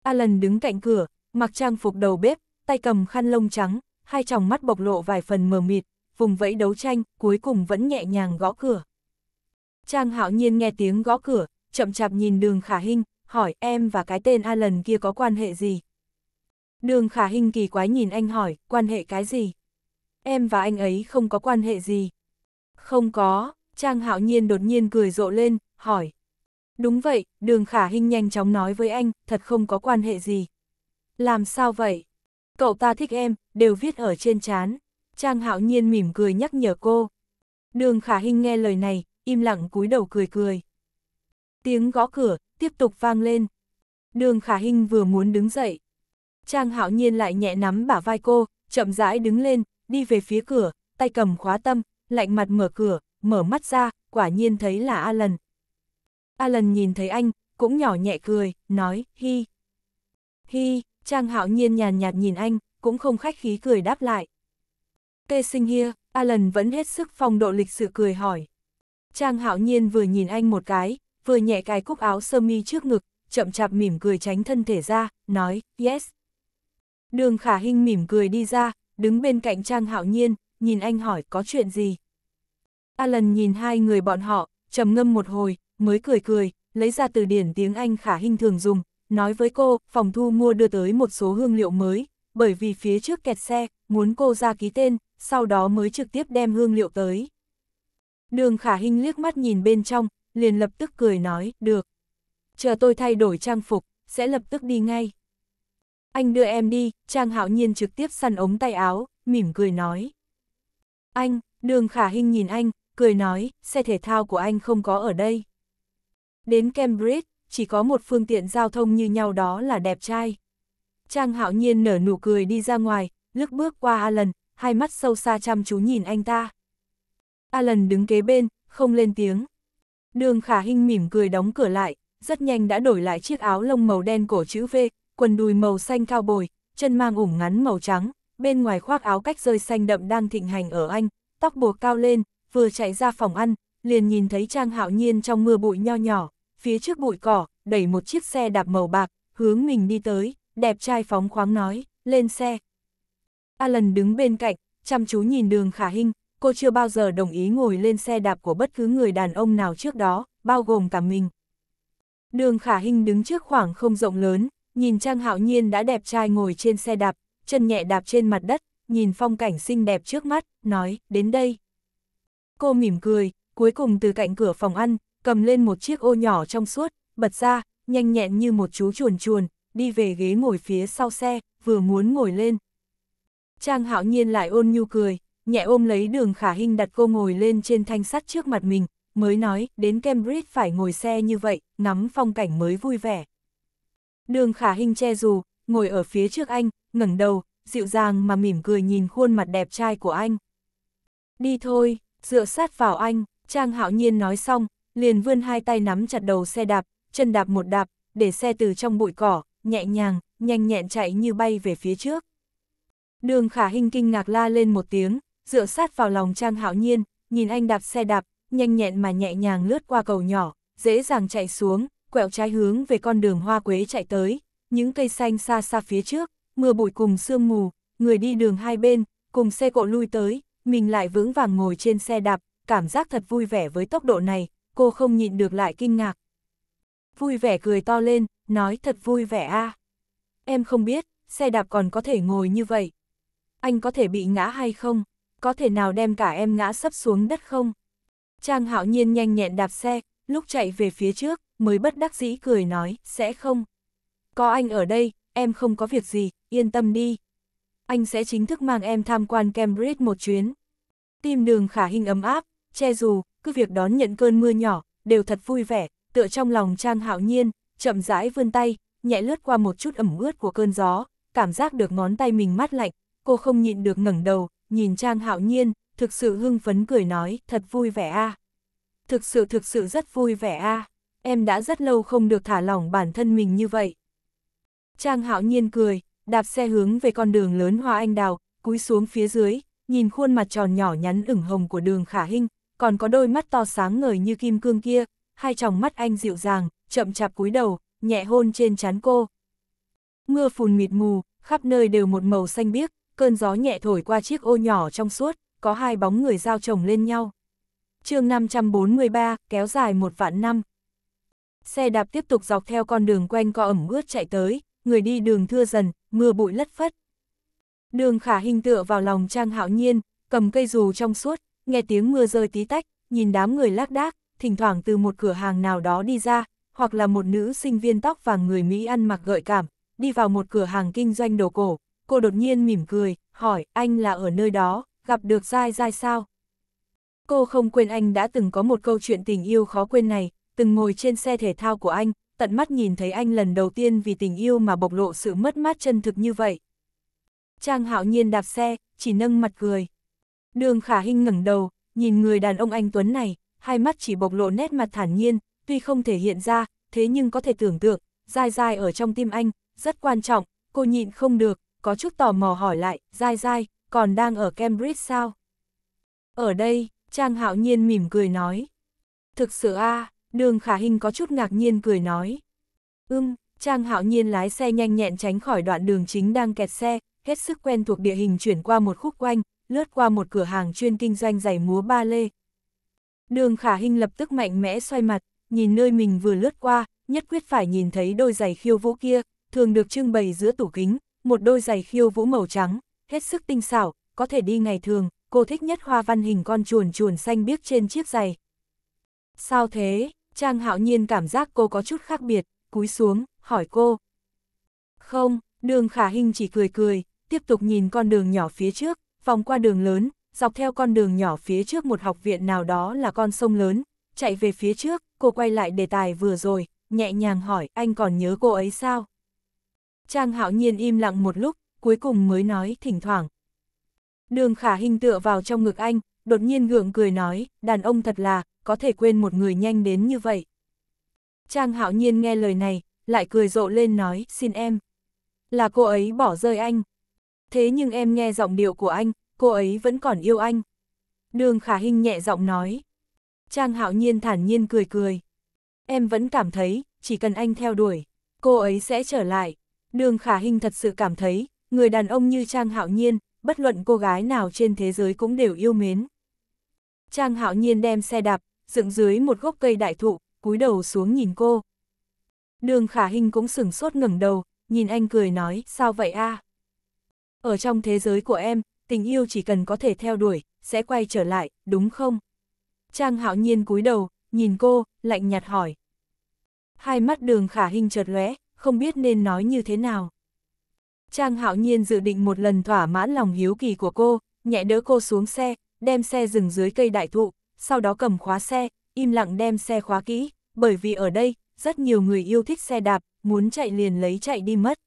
Alan đứng cạnh cửa, mặc trang phục đầu bếp, tay cầm khăn lông trắng, hai tròng mắt bộc lộ vài phần mờ mịt, vùng vẫy đấu tranh, cuối cùng vẫn nhẹ nhàng gõ cửa. Trang hạo nhiên nghe tiếng gõ cửa, chậm chạp nhìn đường khả hình, hỏi em và cái tên Alan kia có quan hệ gì? Đường khả hình kỳ quái nhìn anh hỏi, quan hệ cái gì? Em và anh ấy không có quan hệ gì. Không có, Trang hạo nhiên đột nhiên cười rộ lên, hỏi. Đúng vậy, đường khả hình nhanh chóng nói với anh, thật không có quan hệ gì. Làm sao vậy? Cậu ta thích em, đều viết ở trên chán. Trang hạo nhiên mỉm cười nhắc nhở cô. Đường khả hình nghe lời này, im lặng cúi đầu cười cười. Tiếng gõ cửa, tiếp tục vang lên. Đường khả hình vừa muốn đứng dậy. Trang hạo nhiên lại nhẹ nắm bả vai cô, chậm rãi đứng lên, đi về phía cửa, tay cầm khóa tâm, lạnh mặt mở cửa, mở mắt ra, quả nhiên thấy là Alan. Alan nhìn thấy anh, cũng nhỏ nhẹ cười, nói, hi. Hi, Trang hạo nhiên nhàn nhạt nhìn anh, cũng không khách khí cười đáp lại. Tê sinh hia, Alan vẫn hết sức phong độ lịch sự cười hỏi. Trang hạo nhiên vừa nhìn anh một cái, vừa nhẹ cái cúc áo sơ mi trước ngực, chậm chạp mỉm cười tránh thân thể ra, nói, yes. Đường khả hình mỉm cười đi ra, đứng bên cạnh Trang Hạo Nhiên, nhìn anh hỏi có chuyện gì. Alan nhìn hai người bọn họ, trầm ngâm một hồi, mới cười cười, lấy ra từ điển tiếng Anh khả hình thường dùng, nói với cô, phòng thu mua đưa tới một số hương liệu mới, bởi vì phía trước kẹt xe, muốn cô ra ký tên, sau đó mới trực tiếp đem hương liệu tới. Đường khả hình liếc mắt nhìn bên trong, liền lập tức cười nói, được. Chờ tôi thay đổi trang phục, sẽ lập tức đi ngay. Anh đưa em đi, Trang Hạo Nhiên trực tiếp săn ống tay áo, mỉm cười nói. Anh, đường khả hình nhìn anh, cười nói, xe thể thao của anh không có ở đây. Đến Cambridge, chỉ có một phương tiện giao thông như nhau đó là đẹp trai. Trang Hạo Nhiên nở nụ cười đi ra ngoài, lướt bước qua Alan, hai mắt sâu xa chăm chú nhìn anh ta. Alan đứng kế bên, không lên tiếng, Đường khả hình mỉm cười đóng cửa lại, rất nhanh đã đổi lại chiếc áo lông màu đen cổ chữ V, quần đùi màu xanh cao bồi, chân mang ủng ngắn màu trắng, bên ngoài khoác áo cách rơi xanh đậm đang thịnh hành ở anh, tóc buộc cao lên, vừa chạy ra phòng ăn, liền nhìn thấy Trang Hạo Nhiên trong mưa bụi nho nhỏ, phía trước bụi cỏ, đẩy một chiếc xe đạp màu bạc, hướng mình đi tới, đẹp trai phóng khoáng nói, lên xe. Alan đứng bên cạnh, chăm chú nhìn đường khả hình, cô chưa bao giờ đồng ý ngồi lên xe đạp của bất cứ người đàn ông nào trước đó, bao gồm cả mình. Đường Khả Hinh đứng trước khoảng không rộng lớn, nhìn Trang Hạo Nhiên đã đẹp trai ngồi trên xe đạp, chân nhẹ đạp trên mặt đất, nhìn phong cảnh xinh đẹp trước mắt, nói, đến đây. Cô mỉm cười, cuối cùng từ cạnh cửa phòng ăn, cầm lên một chiếc ô nhỏ trong suốt, bật ra, nhanh nhẹn như một chú chuồn chuồn, đi về ghế ngồi phía sau xe, vừa muốn ngồi lên. Trang Hạo Nhiên lại ôn nhu cười, nhẹ ôm lấy đường khả hình đặt cô ngồi lên trên thanh sắt trước mặt mình, mới nói, đến Cambridge phải ngồi xe như vậy, ngắm phong cảnh mới vui vẻ. Đường khả hình che dù, ngồi ở phía trước anh, ngẩng đầu, dịu dàng mà mỉm cười nhìn khuôn mặt đẹp trai của anh. Đi thôi, dựa sát vào anh, Trang hạo nhiên nói xong, liền vươn hai tay nắm chặt đầu xe đạp, chân đạp một đạp, để xe từ trong bụi cỏ, nhẹ nhàng, nhanh nhẹn chạy như bay về phía trước. Đường khả hình kinh ngạc la lên một tiếng, dựa sát vào lòng Trang Hạo Nhiên, nhìn anh đạp xe đạp, nhanh nhẹn mà nhẹ nhàng lướt qua cầu nhỏ, dễ dàng chạy xuống, quẹo trái hướng về con đường hoa quế chạy tới, những cây xanh xa xa phía trước, mưa bụi cùng sương mù, người đi đường hai bên, cùng xe cộ lui tới, mình lại vững vàng ngồi trên xe đạp, cảm giác thật vui vẻ với tốc độ này, cô không nhịn được lại kinh ngạc. Vui vẻ cười to lên, nói thật vui vẻ a Em không biết, xe đạp còn có thể ngồi như vậy. Anh có thể bị ngã hay không? có thể nào đem cả em ngã sấp xuống đất không? Trang hạo nhiên nhanh nhẹn đạp xe, lúc chạy về phía trước, mới bất đắc dĩ cười nói, sẽ không. Có anh ở đây, em không có việc gì, yên tâm đi. Anh sẽ chính thức mang em tham quan Cambridge một chuyến. Tim đường khả hình ấm áp, che dù, cứ việc đón nhận cơn mưa nhỏ, đều thật vui vẻ, tựa trong lòng Trang hạo nhiên, chậm rãi vươn tay, nhẹ lướt qua một chút ẩm ướt của cơn gió, cảm giác được ngón tay mình mát lạnh, cô không nhịn được ngẩng đầu, nhìn Trang Hạo Nhiên, thực sự hưng phấn cười nói, thật vui vẻ a. Thực sự thực sự rất vui vẻ a. Em đã rất lâu không được thả lỏng bản thân mình như vậy. Trang Hạo Nhiên cười, đạp xe hướng về con đường lớn hoa anh đào, cúi xuống phía dưới, nhìn khuôn mặt tròn nhỏ nhắn ửng hồng của đường khả hinh, còn có đôi mắt to sáng ngời như kim cương kia, hai tròng mắt anh dịu dàng, chậm chạp cúi đầu, nhẹ hôn trên trán cô. Mưa phùn mịt mù, khắp nơi đều một màu xanh biếc, cơn gió nhẹ thổi qua chiếc ô nhỏ trong suốt, có hai bóng người giao chồng lên nhau. chương 543, kéo dài một vạn năm. Xe đạp tiếp tục dọc theo con đường quanh co ẩm ướt chạy tới, người đi đường thưa dần, mưa bụi lất phất. Đường khả hình tựa vào lòng trang hạo nhiên, cầm cây dù trong suốt, nghe tiếng mưa rơi tí tách, nhìn đám người lác đác, thỉnh thoảng từ một cửa hàng nào đó đi ra, hoặc là một nữ sinh viên tóc vàng người Mỹ ăn mặc gợi cảm, đi vào một cửa hàng kinh doanh đồ cổ, cô đột nhiên mỉm cười, hỏi, anh là ở nơi đó, gặp được dai dai sao? Cô không quên anh đã từng có một câu chuyện tình yêu khó quên này, từng ngồi trên xe thể thao của anh, tận mắt nhìn thấy anh lần đầu tiên vì tình yêu mà bộc lộ sự mất mát chân thực như vậy. Trang hạo nhiên đạp xe, chỉ nâng mặt cười. Đường khả hình ngẩng đầu, nhìn người đàn ông anh Tuấn này, hai mắt chỉ bộc lộ nét mặt thản nhiên, tuy không thể hiện ra, thế nhưng có thể tưởng tượng, dai dai ở trong tim anh, rất quan trọng, cô nhịn không được, có chút tò mò hỏi lại, dai dai, còn đang ở Cambridge sao? Ở đây, Trang Hạo Nhiên mỉm cười nói. Thực sự a à, đường khả hình có chút ngạc nhiên cười nói. Ưm, Trang Hạo Nhiên lái xe nhanh nhẹn tránh khỏi đoạn đường chính đang kẹt xe, hết sức quen thuộc địa hình chuyển qua một khúc quanh, lướt qua một cửa hàng chuyên kinh doanh giày múa ba lê. Đường khả hình lập tức mạnh mẽ xoay mặt, nhìn nơi mình vừa lướt qua, nhất quyết phải nhìn thấy đôi giày khiêu vũ kia, thường được trưng bày giữa tủ kính, một đôi giày khiêu vũ màu trắng, hết sức tinh xảo, có thể đi ngày thường, cô thích nhất hoa văn hình con chuồn chuồn xanh biếc trên chiếc giày. Sao thế? Trang hạo nhiên cảm giác cô có chút khác biệt, cúi xuống, hỏi cô. Không, đường khả hình chỉ cười cười, tiếp tục nhìn con đường nhỏ phía trước, vòng qua đường lớn, dọc theo con đường nhỏ phía trước một học viện nào đó là con sông lớn, chạy về phía trước, cô quay lại đề tài vừa rồi, nhẹ nhàng hỏi anh còn nhớ cô ấy sao? Trang hạo nhiên im lặng một lúc, cuối cùng mới nói thỉnh thoảng. Đường khả Hinh tựa vào trong ngực anh, đột nhiên gượng cười nói, đàn ông thật là, có thể quên một người nhanh đến như vậy. Trang hạo nhiên nghe lời này, lại cười rộ lên nói, xin em. Là cô ấy bỏ rơi anh. Thế nhưng em nghe giọng điệu của anh, cô ấy vẫn còn yêu anh. Đường khả Hinh nhẹ giọng nói. Trang hạo nhiên thản nhiên cười cười. Em vẫn cảm thấy, chỉ cần anh theo đuổi, cô ấy sẽ trở lại. Đường khả hình thật sự cảm thấy, người đàn ông như Trang Hạo Nhiên, bất luận cô gái nào trên thế giới cũng đều yêu mến. Trang Hạo Nhiên đem xe đạp, dựng dưới một gốc cây đại thụ, cúi đầu xuống nhìn cô. Đường khả hình cũng sửng sốt ngẩng đầu, nhìn anh cười nói, sao vậy a? À? Ở trong thế giới của em, tình yêu chỉ cần có thể theo đuổi, sẽ quay trở lại, đúng không? Trang hạo nhiên cúi đầu, nhìn cô, lạnh nhạt hỏi. Hai mắt đường khả hình chợt lóe, không biết nên nói như thế nào. Trang hạo nhiên dự định một lần thỏa mãn lòng hiếu kỳ của cô, nhẹ đỡ cô xuống xe, đem xe dừng dưới cây đại thụ, sau đó cầm khóa xe, im lặng đem xe khóa kỹ, bởi vì ở đây, rất nhiều người yêu thích xe đạp, muốn chạy liền lấy chạy đi mất.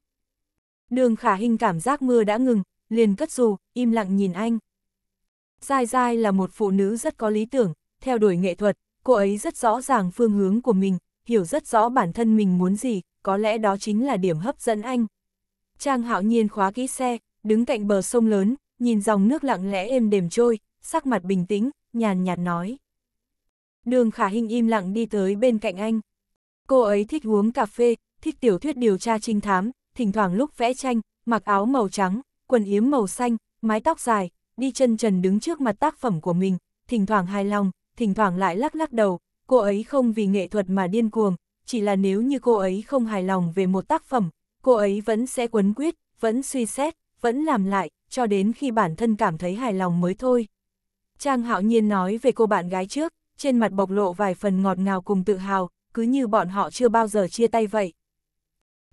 Đường khả hình cảm giác mưa đã ngừng, liền cất dù, im lặng nhìn anh. Dài dài là một phụ nữ rất có lý tưởng, theo đuổi nghệ thuật, cô ấy rất rõ ràng phương hướng của mình, hiểu rất rõ bản thân mình muốn gì, có lẽ đó chính là điểm hấp dẫn anh. Trang hạo nhiên khóa kỹ xe, đứng cạnh bờ sông lớn, nhìn dòng nước lặng lẽ êm đềm trôi, sắc mặt bình tĩnh, nhàn nhạt nói. Đường khả hình im lặng đi tới bên cạnh anh. Cô ấy thích uống cà phê, thích tiểu thuyết điều tra trinh thám, thỉnh thoảng lúc vẽ tranh, mặc áo màu trắng, quần yếm màu xanh, mái tóc dài, đi chân trần đứng trước mặt tác phẩm của mình, thỉnh thoảng hài lòng, thỉnh thoảng lại lắc lắc đầu, cô ấy không vì nghệ thuật mà điên cuồng, chỉ là nếu như cô ấy không hài lòng về một tác phẩm, cô ấy vẫn sẽ quấn quyết, vẫn suy xét, vẫn làm lại, cho đến khi bản thân cảm thấy hài lòng mới thôi. Trang hạo nhiên nói về cô bạn gái trước, trên mặt bộc lộ vài phần ngọt ngào cùng tự hào, cứ như bọn họ chưa bao giờ chia tay vậy.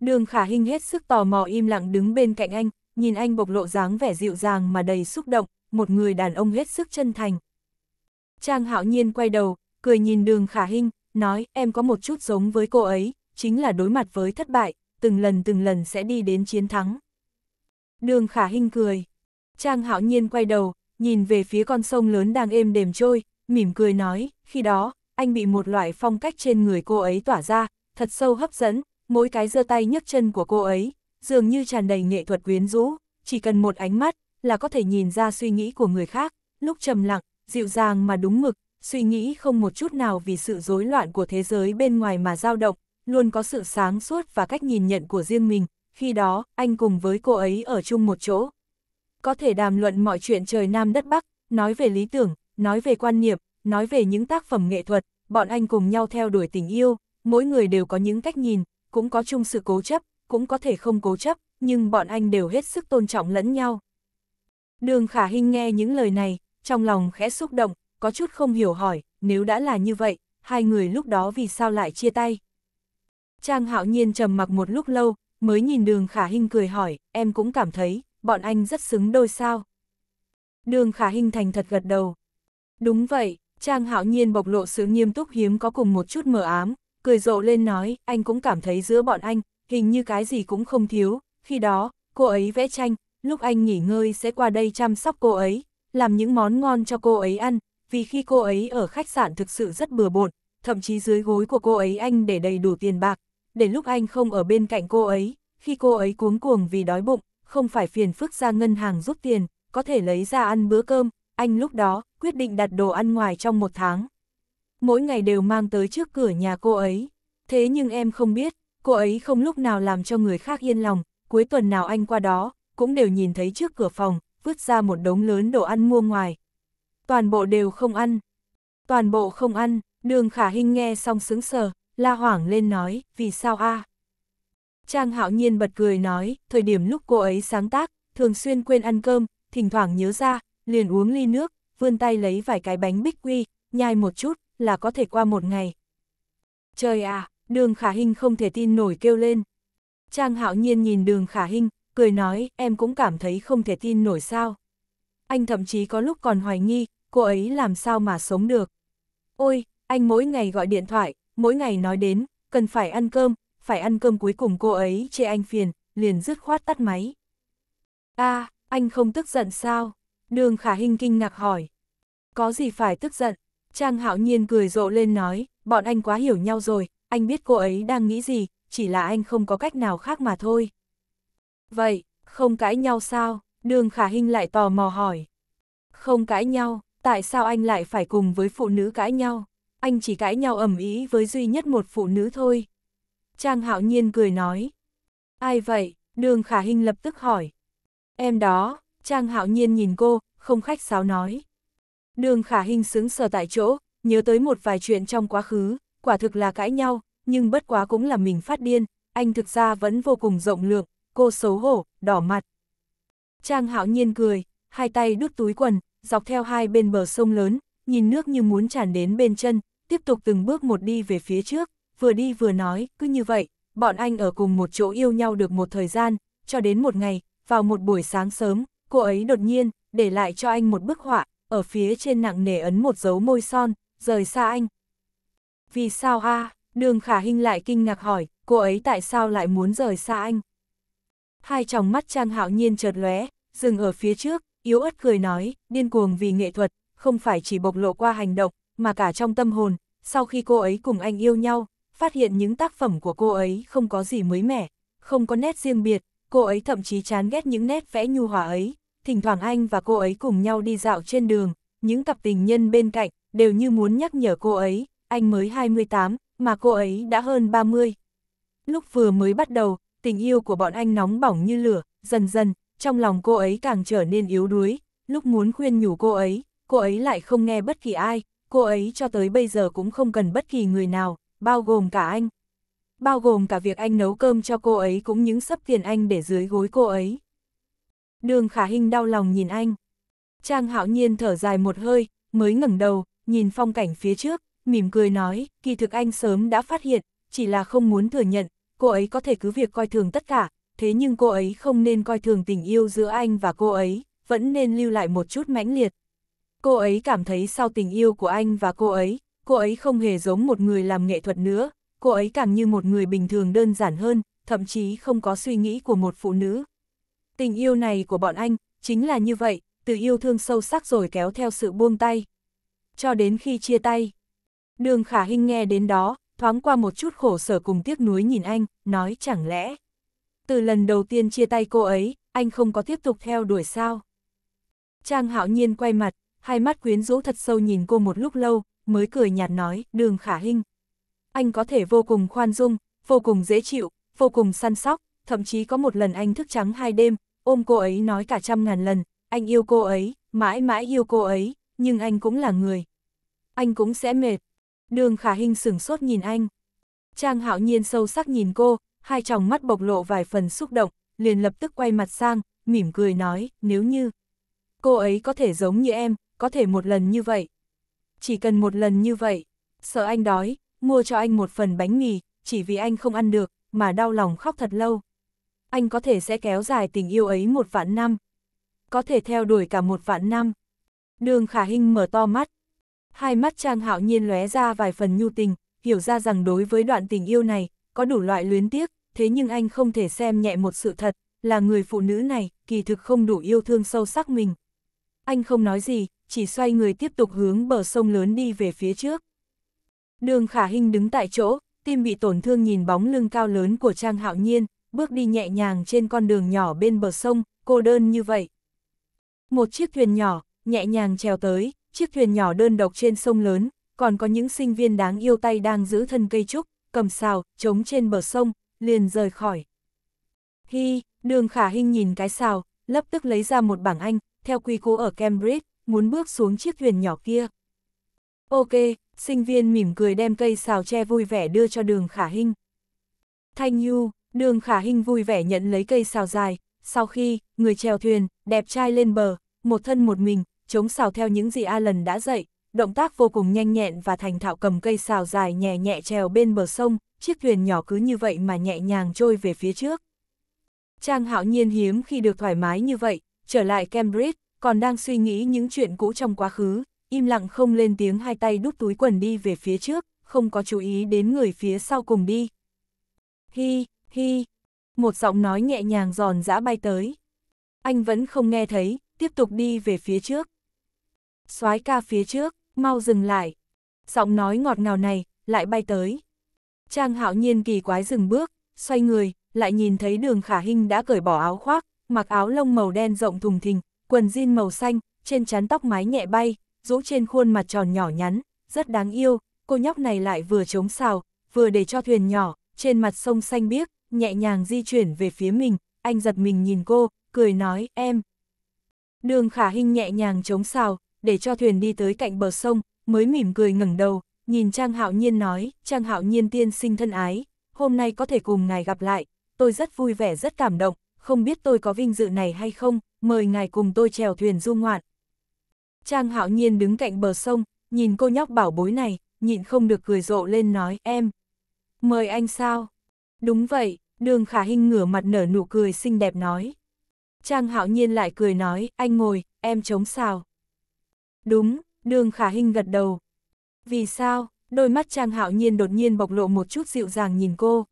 Đường khả hình hết sức tò mò im lặng đứng bên cạnh anh, nhìn anh bộc lộ dáng vẻ dịu dàng mà đầy xúc động, một người đàn ông hết sức chân thành. Trang hạo nhiên quay đầu, cười nhìn đường khả hinh, nói em có một chút giống với cô ấy, chính là đối mặt với thất bại, từng lần từng lần sẽ đi đến chiến thắng. Đường khả hinh cười. Trang hạo nhiên quay đầu, nhìn về phía con sông lớn đang êm đềm trôi, mỉm cười nói, khi đó, anh bị một loại phong cách trên người cô ấy tỏa ra, thật sâu hấp dẫn, mỗi cái giơ tay nhấc chân của cô ấy, dường như tràn đầy nghệ thuật quyến rũ, chỉ cần một ánh mắt là có thể nhìn ra suy nghĩ của người khác, lúc trầm lặng, dịu dàng mà đúng mực, suy nghĩ không một chút nào vì sự rối loạn của thế giới bên ngoài mà dao động, luôn có sự sáng suốt và cách nhìn nhận của riêng mình, khi đó, anh cùng với cô ấy ở chung một chỗ. Có thể đàm luận mọi chuyện trời Nam đất Bắc, nói về lý tưởng, nói về quan niệm, nói về những tác phẩm nghệ thuật, bọn anh cùng nhau theo đuổi tình yêu, mỗi người đều có những cách nhìn, cũng có chung sự cố chấp, cũng có thể không cố chấp, nhưng bọn anh đều hết sức tôn trọng lẫn nhau. Đường Khả Hinh nghe những lời này, trong lòng khẽ xúc động, có chút không hiểu hỏi, nếu đã là như vậy, hai người lúc đó vì sao lại chia tay? Trang hạo nhiên trầm mặc một lúc lâu, mới nhìn đường khả hình cười hỏi, em cũng cảm thấy, bọn anh rất xứng đôi sao. Đường khả hình thành thật gật đầu. Đúng vậy, Trang hạo nhiên bộc lộ sự nghiêm túc hiếm có cùng một chút mờ ám, cười rộ lên nói, anh cũng cảm thấy giữa bọn anh, hình như cái gì cũng không thiếu, khi đó, cô ấy vẽ tranh, lúc anh nghỉ ngơi sẽ qua đây chăm sóc cô ấy, làm những món ngon cho cô ấy ăn, vì khi cô ấy ở khách sạn thực sự rất bừa bộn, thậm chí dưới gối của cô ấy anh để đầy đủ tiền bạc, để lúc anh không ở bên cạnh cô ấy, khi cô ấy cuống cuồng vì đói bụng, không phải phiền phức ra ngân hàng rút tiền, có thể lấy ra ăn bữa cơm, anh lúc đó quyết định đặt đồ ăn ngoài trong một tháng. Mỗi ngày đều mang tới trước cửa nhà cô ấy, thế nhưng em không biết, cô ấy không lúc nào làm cho người khác yên lòng, cuối tuần nào anh qua đó, cũng đều nhìn thấy trước cửa phòng, vứt ra một đống lớn đồ ăn mua ngoài, toàn bộ đều không ăn. Toàn bộ không ăn, đường khả hình nghe xong sướng sờ, la hoảng lên nói, vì sao a à? Trang hạo nhiên bật cười nói, thời điểm lúc cô ấy sáng tác, thường xuyên quên ăn cơm, thỉnh thoảng nhớ ra, liền uống ly nước, vươn tay lấy vài cái bánh bích quy, nhai một chút, là có thể qua một ngày. Trời à, đường khả hình không thể tin nổi kêu lên. Trang hạo nhiên nhìn đường khả hình, cười nói, em cũng cảm thấy không thể tin nổi sao. Anh thậm chí có lúc còn hoài nghi, cô ấy làm sao mà sống được. Ôi, anh mỗi ngày gọi điện thoại, mỗi ngày nói đến, cần phải ăn cơm, phải ăn cơm cuối cùng cô ấy chê anh phiền, liền dứt khoát tắt máy. a anh không tức giận sao? Đường khả hình kinh ngạc hỏi. Có gì phải tức giận? Trang hạo nhiên cười rộ lên nói, bọn anh quá hiểu nhau rồi, anh biết cô ấy đang nghĩ gì, chỉ là anh không có cách nào khác mà thôi. Vậy, không cãi nhau sao? Đường khả hình lại tò mò hỏi. Không cãi nhau, tại sao anh lại phải cùng với phụ nữ cãi nhau? Anh chỉ cãi nhau ầm ý với duy nhất một phụ nữ thôi. Trang hạo nhiên cười nói. Ai vậy? Đường khả Hinh lập tức hỏi. Em đó, Trang hạo nhiên nhìn cô, không khách sáo nói. Đường khả Hinh sững sờ tại chỗ, nhớ tới một vài chuyện trong quá khứ, quả thực là cãi nhau, nhưng bất quá cũng là mình phát điên, anh thực ra vẫn vô cùng rộng lượng, cô xấu hổ, đỏ mặt. Trang hạo nhiên cười, hai tay đút túi quần, dọc theo hai bên bờ sông lớn, nhìn nước như muốn tràn đến bên chân, tiếp tục từng bước một đi về phía trước, vừa đi vừa nói, cứ như vậy, bọn anh ở cùng một chỗ yêu nhau được một thời gian, cho đến một ngày, vào một buổi sáng sớm, cô ấy đột nhiên, để lại cho anh một bức họa, ở phía trên nặng nề ấn một dấu môi son, rời xa anh. Vì sao a Đường khả hình lại kinh ngạc hỏi, cô ấy tại sao lại muốn rời xa anh? Hai tròng mắt Trang Hạo Nhiên chợt lóe, dừng ở phía trước, yếu ớt cười nói, điên cuồng vì nghệ thuật, không phải chỉ bộc lộ qua hành động, mà cả trong tâm hồn, sau khi cô ấy cùng anh yêu nhau, phát hiện những tác phẩm của cô ấy không có gì mới mẻ, không có nét riêng biệt, cô ấy thậm chí chán ghét những nét vẽ nhu hòa ấy, thỉnh thoảng anh và cô ấy cùng nhau đi dạo trên đường, những cặp tình nhân bên cạnh đều như muốn nhắc nhở cô ấy, anh mới 28, mà cô ấy đã hơn 30. Lúc vừa mới bắt đầu, tình yêu của bọn anh nóng bỏng như lửa, dần dần, trong lòng cô ấy càng trở nên yếu đuối, lúc muốn khuyên nhủ cô ấy, cô ấy lại không nghe bất kỳ ai, cô ấy cho tới bây giờ cũng không cần bất kỳ người nào, bao gồm cả anh. Bao gồm cả việc anh nấu cơm cho cô ấy cũng những sấp tiền anh để dưới gối cô ấy. Đường khả hình đau lòng nhìn anh. Trang hạo nhiên thở dài một hơi, mới ngẩng đầu, nhìn phong cảnh phía trước, mỉm cười nói, kỳ thực anh sớm đã phát hiện, chỉ là không muốn thừa nhận, cô ấy có thể cứ việc coi thường tất cả, thế nhưng cô ấy không nên coi thường tình yêu giữa anh và cô ấy, vẫn nên lưu lại một chút mãnh liệt. Cô ấy cảm thấy sau tình yêu của anh và cô ấy, cô ấy không hề giống một người làm nghệ thuật nữa, cô ấy càng như một người bình thường đơn giản hơn, thậm chí không có suy nghĩ của một phụ nữ. Tình yêu này của bọn anh, chính là như vậy, từ yêu thương sâu sắc rồi kéo theo sự buông tay. Cho đến khi chia tay. Đường khả hình nghe đến đó, thoáng qua một chút khổ sở cùng tiếc nuối nhìn anh, nói chẳng lẽ từ lần đầu tiên chia tay cô ấy, anh không có tiếp tục theo đuổi sao. Trang hạo nhiên quay mặt, hai mắt quyến rũ thật sâu nhìn cô một lúc lâu, mới cười nhạt nói, đường khả hinh. Anh có thể vô cùng khoan dung, vô cùng dễ chịu, vô cùng săn sóc, thậm chí có một lần anh thức trắng hai đêm, ôm cô ấy nói cả trăm ngàn lần, anh yêu cô ấy, mãi mãi yêu cô ấy, nhưng anh cũng là người. Anh cũng sẽ mệt. Đường khả hinh sửng sốt nhìn anh. Trang hạo nhiên sâu sắc nhìn cô, hai tròng mắt bộc lộ vài phần xúc động, liền lập tức quay mặt sang, mỉm cười nói, nếu như cô ấy có thể giống như em, có thể một lần như vậy. Chỉ cần một lần như vậy, sợ anh đói, mua cho anh một phần bánh mì, chỉ vì anh không ăn được, mà đau lòng khóc thật lâu. Anh có thể sẽ kéo dài tình yêu ấy một vạn năm. Có thể theo đuổi cả một vạn năm. Đường khả hình mở to mắt. Hai mắt Trang Hạo Nhiên lóe ra vài phần nhu tình, hiểu ra rằng đối với đoạn tình yêu này, có đủ loại luyến tiếc, thế nhưng anh không thể xem nhẹ một sự thật, là người phụ nữ này, kỳ thực không đủ yêu thương sâu sắc mình. Anh không nói gì, chỉ xoay người tiếp tục hướng bờ sông lớn đi về phía trước. Đường khả hình đứng tại chỗ, tim bị tổn thương nhìn bóng lưng cao lớn của Trang Hạo Nhiên, bước đi nhẹ nhàng trên con đường nhỏ bên bờ sông, cô đơn như vậy. Một chiếc thuyền nhỏ, nhẹ nhàng trèo tới, chiếc thuyền nhỏ đơn độc trên sông lớn, còn có những sinh viên đáng yêu tay đang giữ thân cây trúc, cầm xào, trống trên bờ sông, liền rời khỏi. Hi, đường khả hình nhìn cái xào, lập tức lấy ra một bảng Anh, theo quy cố ở Cambridge, muốn bước xuống chiếc thuyền nhỏ kia. Ok, sinh viên mỉm cười đem cây xào tre vui vẻ đưa cho đường khả hình. Thanh nhu đường khả hình vui vẻ nhận lấy cây xào dài, sau khi, người chèo thuyền, đẹp trai lên bờ, một thân một mình, chống xào theo những gì Alan đã dạy, động tác vô cùng nhanh nhẹn và thành thạo cầm cây xào dài nhẹ nhẹ trèo bên bờ sông, chiếc thuyền nhỏ cứ như vậy mà nhẹ nhàng trôi về phía trước. Trang hạo nhiên hiếm khi được thoải mái như vậy, trở lại Cambridge, còn đang suy nghĩ những chuyện cũ trong quá khứ, im lặng không lên tiếng hai tay đút túi quần đi về phía trước, không có chú ý đến người phía sau cùng đi. Hi, hi, một giọng nói nhẹ nhàng giòn giã bay tới. Anh vẫn không nghe thấy, tiếp tục đi về phía trước. soái ca phía trước, mau dừng lại. Giọng nói ngọt ngào này, lại bay tới. Trang hạo nhiên kỳ quái dừng bước, xoay người, lại nhìn thấy đường khả hình đã cởi bỏ áo khoác, mặc áo lông màu đen rộng thùng thình, quần jean màu xanh, trên chán tóc mái nhẹ bay, rũ trên khuôn mặt tròn nhỏ nhắn, rất đáng yêu, cô nhóc này lại vừa chống xào, vừa để cho thuyền nhỏ, trên mặt sông xanh biếc, nhẹ nhàng di chuyển về phía mình, anh giật mình nhìn cô, cười nói, em. Đường khả hình nhẹ nhàng chống xào, để cho thuyền đi tới cạnh bờ sông, mới mỉm cười ngẩng đầu, nhìn Trang Hạo Nhiên nói, Trang Hạo Nhiên tiên sinh thân ái, hôm nay có thể cùng ngài gặp lại, tôi rất vui vẻ rất cảm động, không biết tôi có vinh dự này hay không, mời ngài cùng tôi chèo thuyền du ngoạn. Trang Hạo Nhiên đứng cạnh bờ sông, nhìn cô nhóc bảo bối này, nhịn không được cười rộ lên nói, em, mời anh sao? Đúng vậy, đường khả hình ngửa mặt nở nụ cười xinh đẹp nói. Trang Hạo Nhiên lại cười nói, anh ngồi, em chống sao? Đúng, đường khả hình gật đầu. Vì sao, đôi mắt Trang Hạo Nhiên đột nhiên bộc lộ một chút dịu dàng nhìn cô.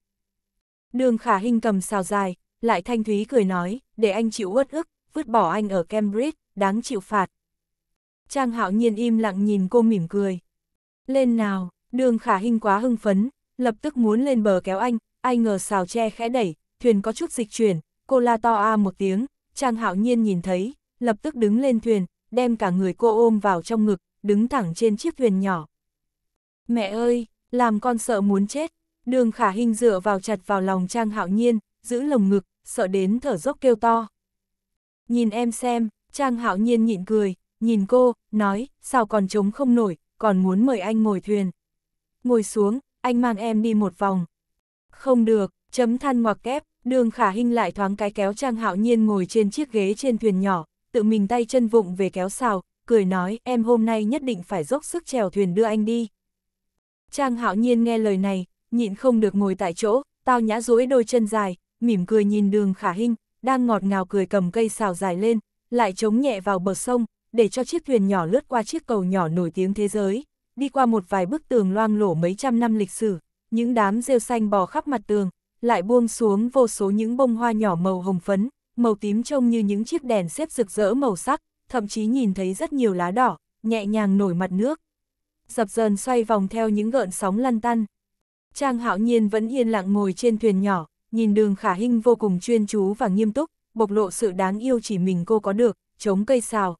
Đường khả hình cầm xào dài, lại thanh thúy cười nói, để anh chịu uất ức, vứt bỏ anh ở Cambridge, đáng chịu phạt. Trang Hạo Nhiên im lặng nhìn cô mỉm cười. Lên nào, đường khả hình quá hưng phấn, lập tức muốn lên bờ kéo anh, ai ngờ xào tre khẽ đẩy, thuyền có chút dịch chuyển, cô la to a một tiếng, Trang Hạo Nhiên nhìn thấy, lập tức đứng lên thuyền, đem cả người cô ôm vào trong ngực, đứng thẳng trên chiếc thuyền nhỏ. Mẹ ơi, làm con sợ muốn chết, đường khả hình dựa vào chặt vào lòng trang hạo nhiên, giữ lồng ngực, sợ đến thở dốc kêu to. Nhìn em xem, trang hạo nhiên nhịn cười, nhìn cô, nói, sao còn chống không nổi, còn muốn mời anh ngồi thuyền. Ngồi xuống, anh mang em đi một vòng. Không được, chấm than ngoặc kép, đường khả hình lại thoáng cái kéo trang hạo nhiên ngồi trên chiếc ghế trên thuyền nhỏ, tự mình tay chân vụng về kéo xào, cười nói em hôm nay nhất định phải dốc sức chèo thuyền đưa anh đi. Trang hạo nhiên nghe lời này, nhịn không được ngồi tại chỗ, tao nhã duỗi đôi chân dài, mỉm cười nhìn đường khả hinh, đang ngọt ngào cười cầm cây xào dài lên, lại chống nhẹ vào bờ sông, để cho chiếc thuyền nhỏ lướt qua chiếc cầu nhỏ nổi tiếng thế giới, đi qua một vài bức tường loang lổ mấy trăm năm lịch sử, những đám rêu xanh bò khắp mặt tường, lại buông xuống vô số những bông hoa nhỏ màu hồng phấn, màu tím trông như những chiếc đèn xếp rực rỡ màu sắc, thậm chí nhìn thấy rất nhiều lá đỏ, nhẹ nhàng nổi mặt nước. Dập dờn xoay vòng theo những gợn sóng lăn tăn. Trang hạo nhiên vẫn yên lặng ngồi trên thuyền nhỏ, nhìn đường khả hinh vô cùng chuyên chú và nghiêm túc, bộc lộ sự đáng yêu chỉ mình cô có được, chống cây xào.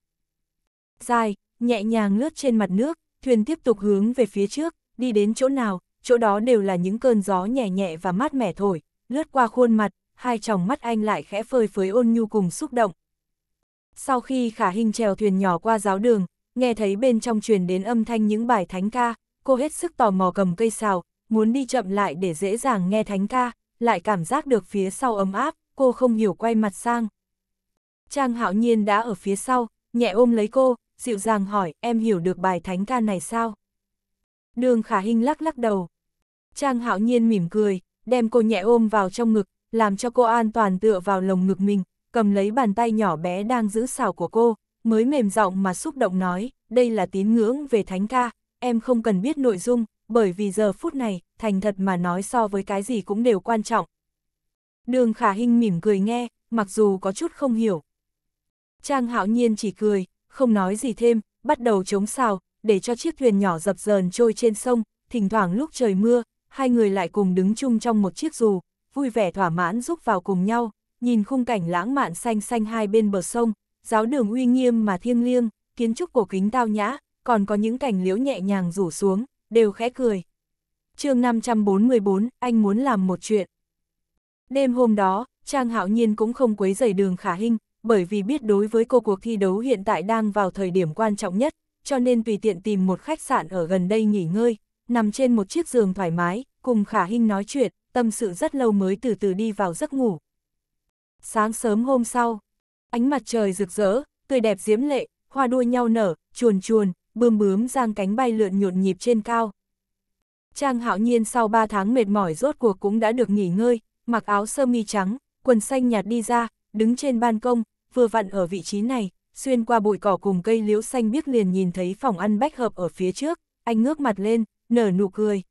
Dài, nhẹ nhàng lướt trên mặt nước, thuyền tiếp tục hướng về phía trước, đi đến chỗ nào, chỗ đó đều là những cơn gió nhẹ nhẹ và mát mẻ thổi, lướt qua khuôn mặt, hai tròng mắt anh lại khẽ phơi phới ôn nhu cùng xúc động. Sau khi khả hình trèo thuyền nhỏ qua giáo đường, nghe thấy bên trong truyền đến âm thanh những bài thánh ca, cô hết sức tò mò cầm cây xào, muốn đi chậm lại để dễ dàng nghe thánh ca, lại cảm giác được phía sau ấm áp, cô không hiểu quay mặt sang. Trang hạo nhiên đã ở phía sau, nhẹ ôm lấy cô, dịu dàng hỏi em hiểu được bài thánh ca này sao? Đường khả hình lắc lắc đầu. Trang hạo nhiên mỉm cười, đem cô nhẹ ôm vào trong ngực, làm cho cô an toàn tựa vào lồng ngực mình, cầm lấy bàn tay nhỏ bé đang giữ xào của cô, mới mềm giọng mà xúc động nói, đây là tín ngưỡng về thánh ca, em không cần biết nội dung, bởi vì giờ phút này, thành thật mà nói so với cái gì cũng đều quan trọng. Đường khả hình mỉm cười nghe, mặc dù có chút không hiểu. Trang hạo nhiên chỉ cười, không nói gì thêm, bắt đầu chống xào, để cho chiếc thuyền nhỏ dập dờn trôi trên sông, thỉnh thoảng lúc trời mưa, hai người lại cùng đứng chung trong một chiếc dù, vui vẻ thỏa mãn rúc vào cùng nhau, nhìn khung cảnh lãng mạn xanh xanh hai bên bờ sông, giáo đường uy nghiêm mà thiêng liêng, kiến trúc cổ kính tao nhã, còn có những cảnh liễu nhẹ nhàng rủ xuống, đều khẽ cười. chương 544, anh muốn làm một chuyện. Đêm hôm đó, Trang Hạo Nhiên cũng không quấy rầy đường khả hình, bởi vì biết đối với cô cuộc thi đấu hiện tại đang vào thời điểm quan trọng nhất, cho nên tùy tiện tìm một khách sạn ở gần đây nghỉ ngơi, nằm trên một chiếc giường thoải mái, cùng khả hình nói chuyện, tâm sự rất lâu mới từ từ đi vào giấc ngủ. Sáng sớm hôm sau, ánh mặt trời rực rỡ, tươi đẹp diễm lệ, hoa đua nhau nở, chuồn chuồn, bươm bướm giang cánh bay lượn nhộn nhịp trên cao. Trang hạo nhiên sau 3 tháng mệt mỏi rốt cuộc cũng đã được nghỉ ngơi, mặc áo sơ mi trắng, quần xanh nhạt đi ra, đứng trên ban công, vừa vặn ở vị trí này, xuyên qua bụi cỏ cùng cây liễu xanh biếc liền nhìn thấy phòng ăn bách hợp ở phía trước, anh ngước mặt lên, nở nụ cười.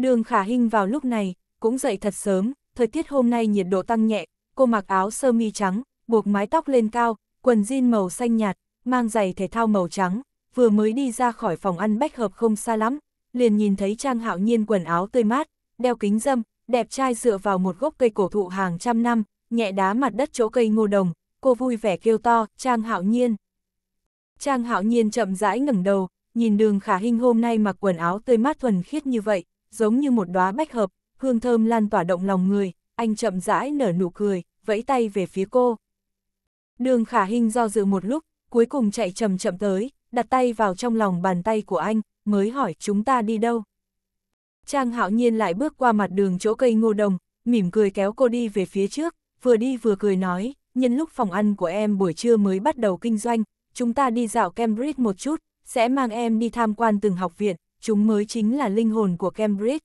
Đường khả hình vào lúc này, cũng dậy thật sớm, thời tiết hôm nay nhiệt độ tăng nhẹ, cô mặc áo sơ mi trắng, buộc mái tóc lên cao, quần jean màu xanh nhạt, mang giày thể thao màu trắng, vừa mới đi ra khỏi phòng ăn bách hợp không xa lắm, liền nhìn thấy Trang Hạo Nhiên quần áo tươi mát, đeo kính dâm, đẹp trai dựa vào một gốc cây cổ thụ hàng trăm năm, nhẹ đá mặt đất chỗ cây ngô đồng, cô vui vẻ kêu to, Trang Hạo Nhiên. Trang Hạo Nhiên chậm rãi ngẩng đầu, nhìn đường khả hình hôm nay mặc quần áo tươi mát thuần khiết như vậy, giống như một đóa bách hợp, hương thơm lan tỏa động lòng người, anh chậm rãi nở nụ cười, vẫy tay về phía cô. Đường khả hình do dự một lúc, cuối cùng chạy chậm chậm tới, đặt tay vào trong lòng bàn tay của anh, mới hỏi chúng ta đi đâu. Trang hạo nhiên lại bước qua mặt đường chỗ cây ngô đồng, mỉm cười kéo cô đi về phía trước, vừa đi vừa cười nói, nhân lúc phòng ăn của em buổi trưa mới bắt đầu kinh doanh, chúng ta đi dạo Cambridge một chút, sẽ mang em đi tham quan từng học viện, chúng mới chính là linh hồn của Cambridge.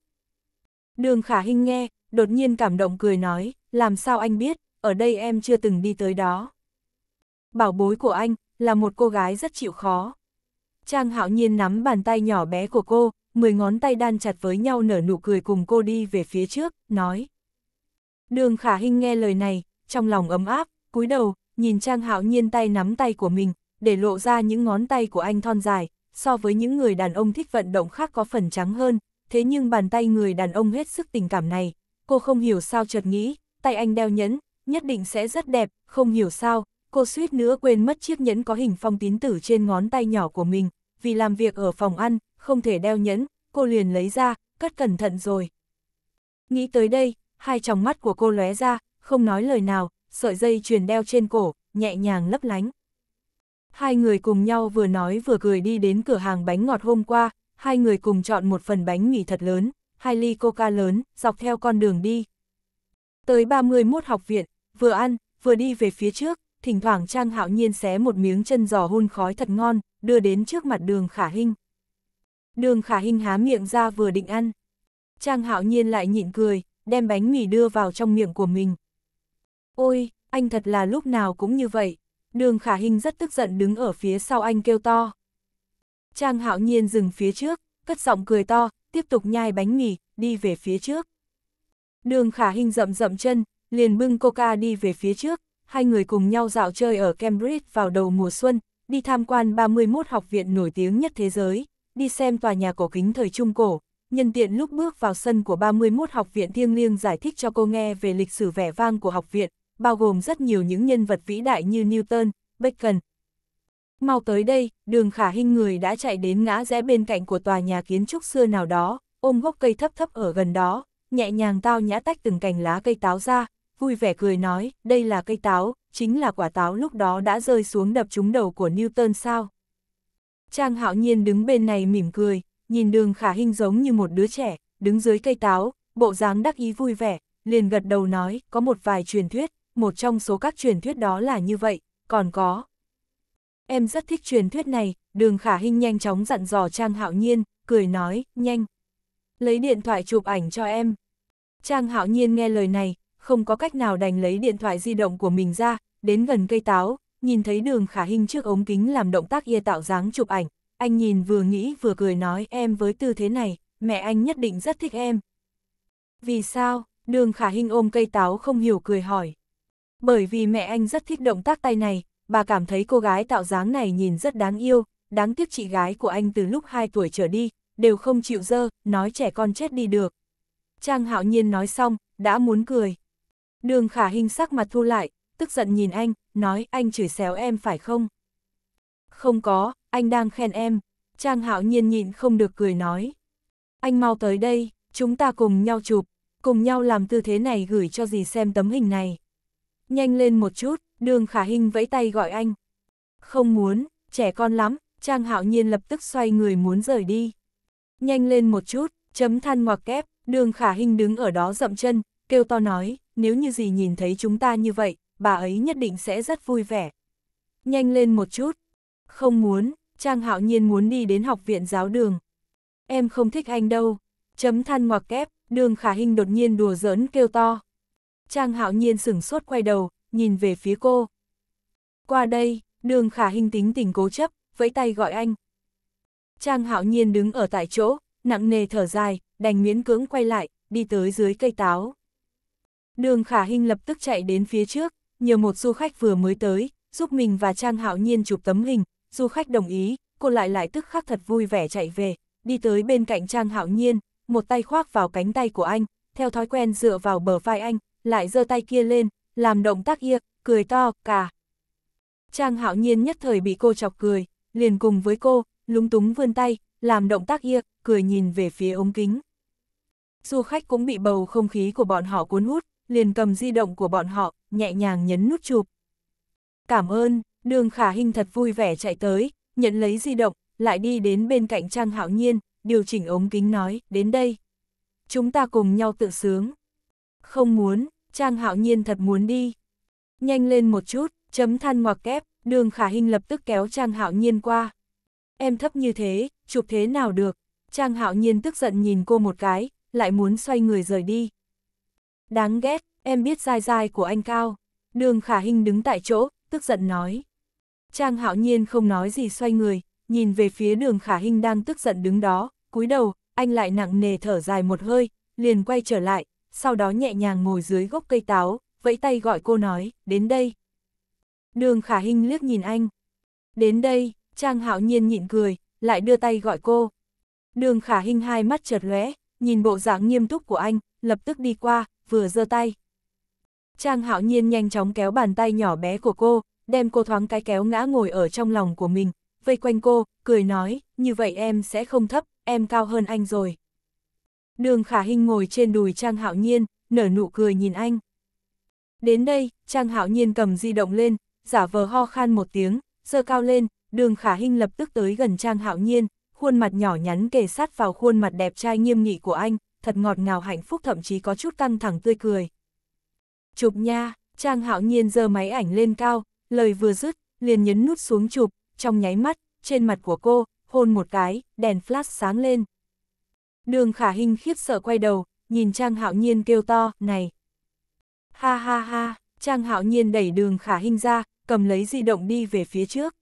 Đường Khả Hinh nghe, đột nhiên cảm động cười nói, làm sao anh biết, ở đây em chưa từng đi tới đó. Bảo bối của anh, là một cô gái rất chịu khó. Trang hạo nhiên nắm bàn tay nhỏ bé của cô, mười ngón tay đan chặt với nhau nở nụ cười cùng cô đi về phía trước, nói. Đường Khả Hinh nghe lời này, trong lòng ấm áp, cúi đầu, nhìn Trang hạo nhiên tay nắm tay của mình, để lộ ra những ngón tay của anh thon dài, so với những người đàn ông thích vận động khác có phần trắng hơn, thế nhưng bàn tay người đàn ông hết sức tình cảm này, cô không hiểu sao chợt nghĩ, tay anh đeo nhẫn, nhất định sẽ rất đẹp, không hiểu sao, cô suýt nữa quên mất chiếc nhẫn có hình phong tín tử trên ngón tay nhỏ của mình, vì làm việc ở phòng ăn, không thể đeo nhẫn, cô liền lấy ra, cất cẩn thận rồi. Nghĩ tới đây, hai tròng mắt của cô lóe ra, không nói lời nào, sợi dây chuyền đeo trên cổ, nhẹ nhàng lấp lánh. Hai người cùng nhau vừa nói vừa cười đi đến cửa hàng bánh ngọt hôm qua, hai người cùng chọn một phần bánh mì thật lớn, hai ly coca lớn, dọc theo con đường đi. Tới 31 học viện, vừa ăn, vừa đi về phía trước, thỉnh thoảng Trang Hạo Nhiên xé một miếng chân giò hun khói thật ngon, đưa đến trước mặt đường Khả Hinh. Đường Khả Hinh há miệng ra vừa định ăn. Trang Hạo Nhiên lại nhịn cười, đem bánh mì đưa vào trong miệng của mình. Ôi, anh thật là lúc nào cũng như vậy đường khả Hinh rất tức giận đứng ở phía sau anh kêu to. Trang hạo nhiên dừng phía trước, cất giọng cười to, tiếp tục nhai bánh mì, đi về phía trước. Đường khả Hinh rậm rậm chân, liền bưng coca đi về phía trước, hai người cùng nhau dạo chơi ở Cambridge vào đầu mùa xuân, đi tham quan 31 học viện nổi tiếng nhất thế giới, đi xem tòa nhà cổ kính thời Trung Cổ, nhân tiện lúc bước vào sân của 31 học viện thiêng liêng giải thích cho cô nghe về lịch sử vẻ vang của học viện, bao gồm rất nhiều những nhân vật vĩ đại như Newton, Bacon. Mau tới đây, đường khả hình người đã chạy đến ngã rẽ bên cạnh của tòa nhà kiến trúc xưa nào đó, ôm gốc cây thấp thấp ở gần đó, nhẹ nhàng tao nhã tách từng cành lá cây táo ra, vui vẻ cười nói, đây là cây táo, chính là quả táo lúc đó đã rơi xuống đập trúng đầu của Newton sao. Trang hạo nhiên đứng bên này mỉm cười, nhìn đường khả hình giống như một đứa trẻ, đứng dưới cây táo, bộ dáng đắc ý vui vẻ, liền gật đầu nói, có một vài truyền thuyết, một trong số các truyền thuyết đó là như vậy, còn có. Em rất thích truyền thuyết này, đường khả hình nhanh chóng dặn dò Trang Hạo Nhiên, cười nói, nhanh. Lấy điện thoại chụp ảnh cho em. Trang Hạo Nhiên nghe lời này, không có cách nào đành lấy điện thoại di động của mình ra, đến gần cây táo, nhìn thấy đường khả hình trước ống kính làm động tác ia tạo dáng chụp ảnh. Anh nhìn vừa nghĩ vừa cười nói em với tư thế này, mẹ anh nhất định rất thích em. Vì sao, đường khả hình ôm cây táo không hiểu cười hỏi. Bởi vì mẹ anh rất thích động tác tay này, bà cảm thấy cô gái tạo dáng này nhìn rất đáng yêu, đáng tiếc chị gái của anh từ lúc 2 tuổi trở đi, đều không chịu dơ, nói trẻ con chết đi được. Trang hạo nhiên nói xong, đã muốn cười. Đường khả hình sắc mặt thu lại, tức giận nhìn anh, nói anh chửi xéo em phải không? Không có, anh đang khen em. Trang hạo nhiên nhịn không được cười nói. Anh mau tới đây, chúng ta cùng nhau chụp, cùng nhau làm tư thế này gửi cho dì xem tấm hình này nhanh lên một chút, đường khả hình vẫy tay gọi anh. Không muốn, trẻ con lắm, Trang Hạo Nhiên lập tức xoay người muốn rời đi. Nhanh lên một chút, chấm than ngoặc kép, đường khả hình đứng ở đó dậm chân, kêu to nói, nếu như gì nhìn thấy chúng ta như vậy, bà ấy nhất định sẽ rất vui vẻ. Nhanh lên một chút, không muốn, Trang Hạo Nhiên muốn đi đến học viện giáo đường. Em không thích anh đâu, chấm than ngoặc kép, đường khả hình đột nhiên đùa giỡn kêu to. Trang hạo nhiên sửng sốt quay đầu, nhìn về phía cô. Qua đây, đường khả hình tính tình cố chấp, vẫy tay gọi anh. Trang hạo nhiên đứng ở tại chỗ, nặng nề thở dài, đành miễn cưỡng quay lại, đi tới dưới cây táo. Đường khả hình lập tức chạy đến phía trước, nhờ một du khách vừa mới tới, giúp mình và Trang hạo nhiên chụp tấm hình, du khách đồng ý, cô lại lại tức khắc thật vui vẻ chạy về, đi tới bên cạnh Trang hạo nhiên, một tay khoác vào cánh tay của anh, theo thói quen dựa vào bờ vai anh, lại giơ tay kia lên, làm động tác kia, cười to, cả. Trang hạo nhiên nhất thời bị cô chọc cười, liền cùng với cô, lúng túng vươn tay, làm động tác kia, cười nhìn về phía ống kính. Du khách cũng bị bầu không khí của bọn họ cuốn hút, liền cầm di động của bọn họ, nhẹ nhàng nhấn nút chụp. Cảm ơn, đường khả hình thật vui vẻ chạy tới, nhận lấy di động, lại đi đến bên cạnh Trang Hạo Nhiên, điều chỉnh ống kính nói, đến đây. Chúng ta cùng nhau tự sướng. Không muốn, Trang Hạo Nhiên thật muốn đi. Nhanh lên một chút, chấm than ngoặc kép, đường khả Hinh lập tức kéo Trang Hạo Nhiên qua. Em thấp như thế, chụp thế nào được? Trang Hạo Nhiên tức giận nhìn cô một cái, lại muốn xoay người rời đi. Đáng ghét, em biết dai dai của anh cao. Đường khả Hinh đứng tại chỗ, tức giận nói. Trang Hạo Nhiên không nói gì xoay người, nhìn về phía đường khả Hinh đang tức giận đứng đó, cúi đầu, anh lại nặng nề thở dài một hơi, liền quay trở lại, sau đó nhẹ nhàng ngồi dưới gốc cây táo, vẫy tay gọi cô nói, đến đây. Đường khả hình liếc nhìn anh. Đến đây, Trang hạo nhiên nhịn cười, lại đưa tay gọi cô. Đường khả hình hai mắt chợt lóe, nhìn bộ dạng nghiêm túc của anh, lập tức đi qua, vừa giơ tay. Trang hạo nhiên nhanh chóng kéo bàn tay nhỏ bé của cô, đem cô thoáng cái kéo ngã ngồi ở trong lòng của mình, vây quanh cô, cười nói, như vậy em sẽ không thấp, em cao hơn anh rồi. Đường khả hình ngồi trên đùi Trang Hạo Nhiên, nở nụ cười nhìn anh. Đến đây, Trang Hạo Nhiên cầm di động lên, giả vờ ho khan một tiếng, giơ cao lên, đường khả hình lập tức tới gần Trang Hạo Nhiên, khuôn mặt nhỏ nhắn kề sát vào khuôn mặt đẹp trai nghiêm nghị của anh, thật ngọt ngào hạnh phúc thậm chí có chút căng thẳng tươi cười. Chụp nha, Trang Hạo Nhiên giơ máy ảnh lên cao, lời vừa dứt, liền nhấn nút xuống chụp, trong nháy mắt, trên mặt của cô, hôn một cái, đèn flash sáng lên. Đường khả hình khiếp sợ quay đầu, nhìn Trang Hạo Nhiên kêu to, này. Ha ha ha, Trang Hạo Nhiên đẩy đường khả hình ra, cầm lấy di động đi về phía trước.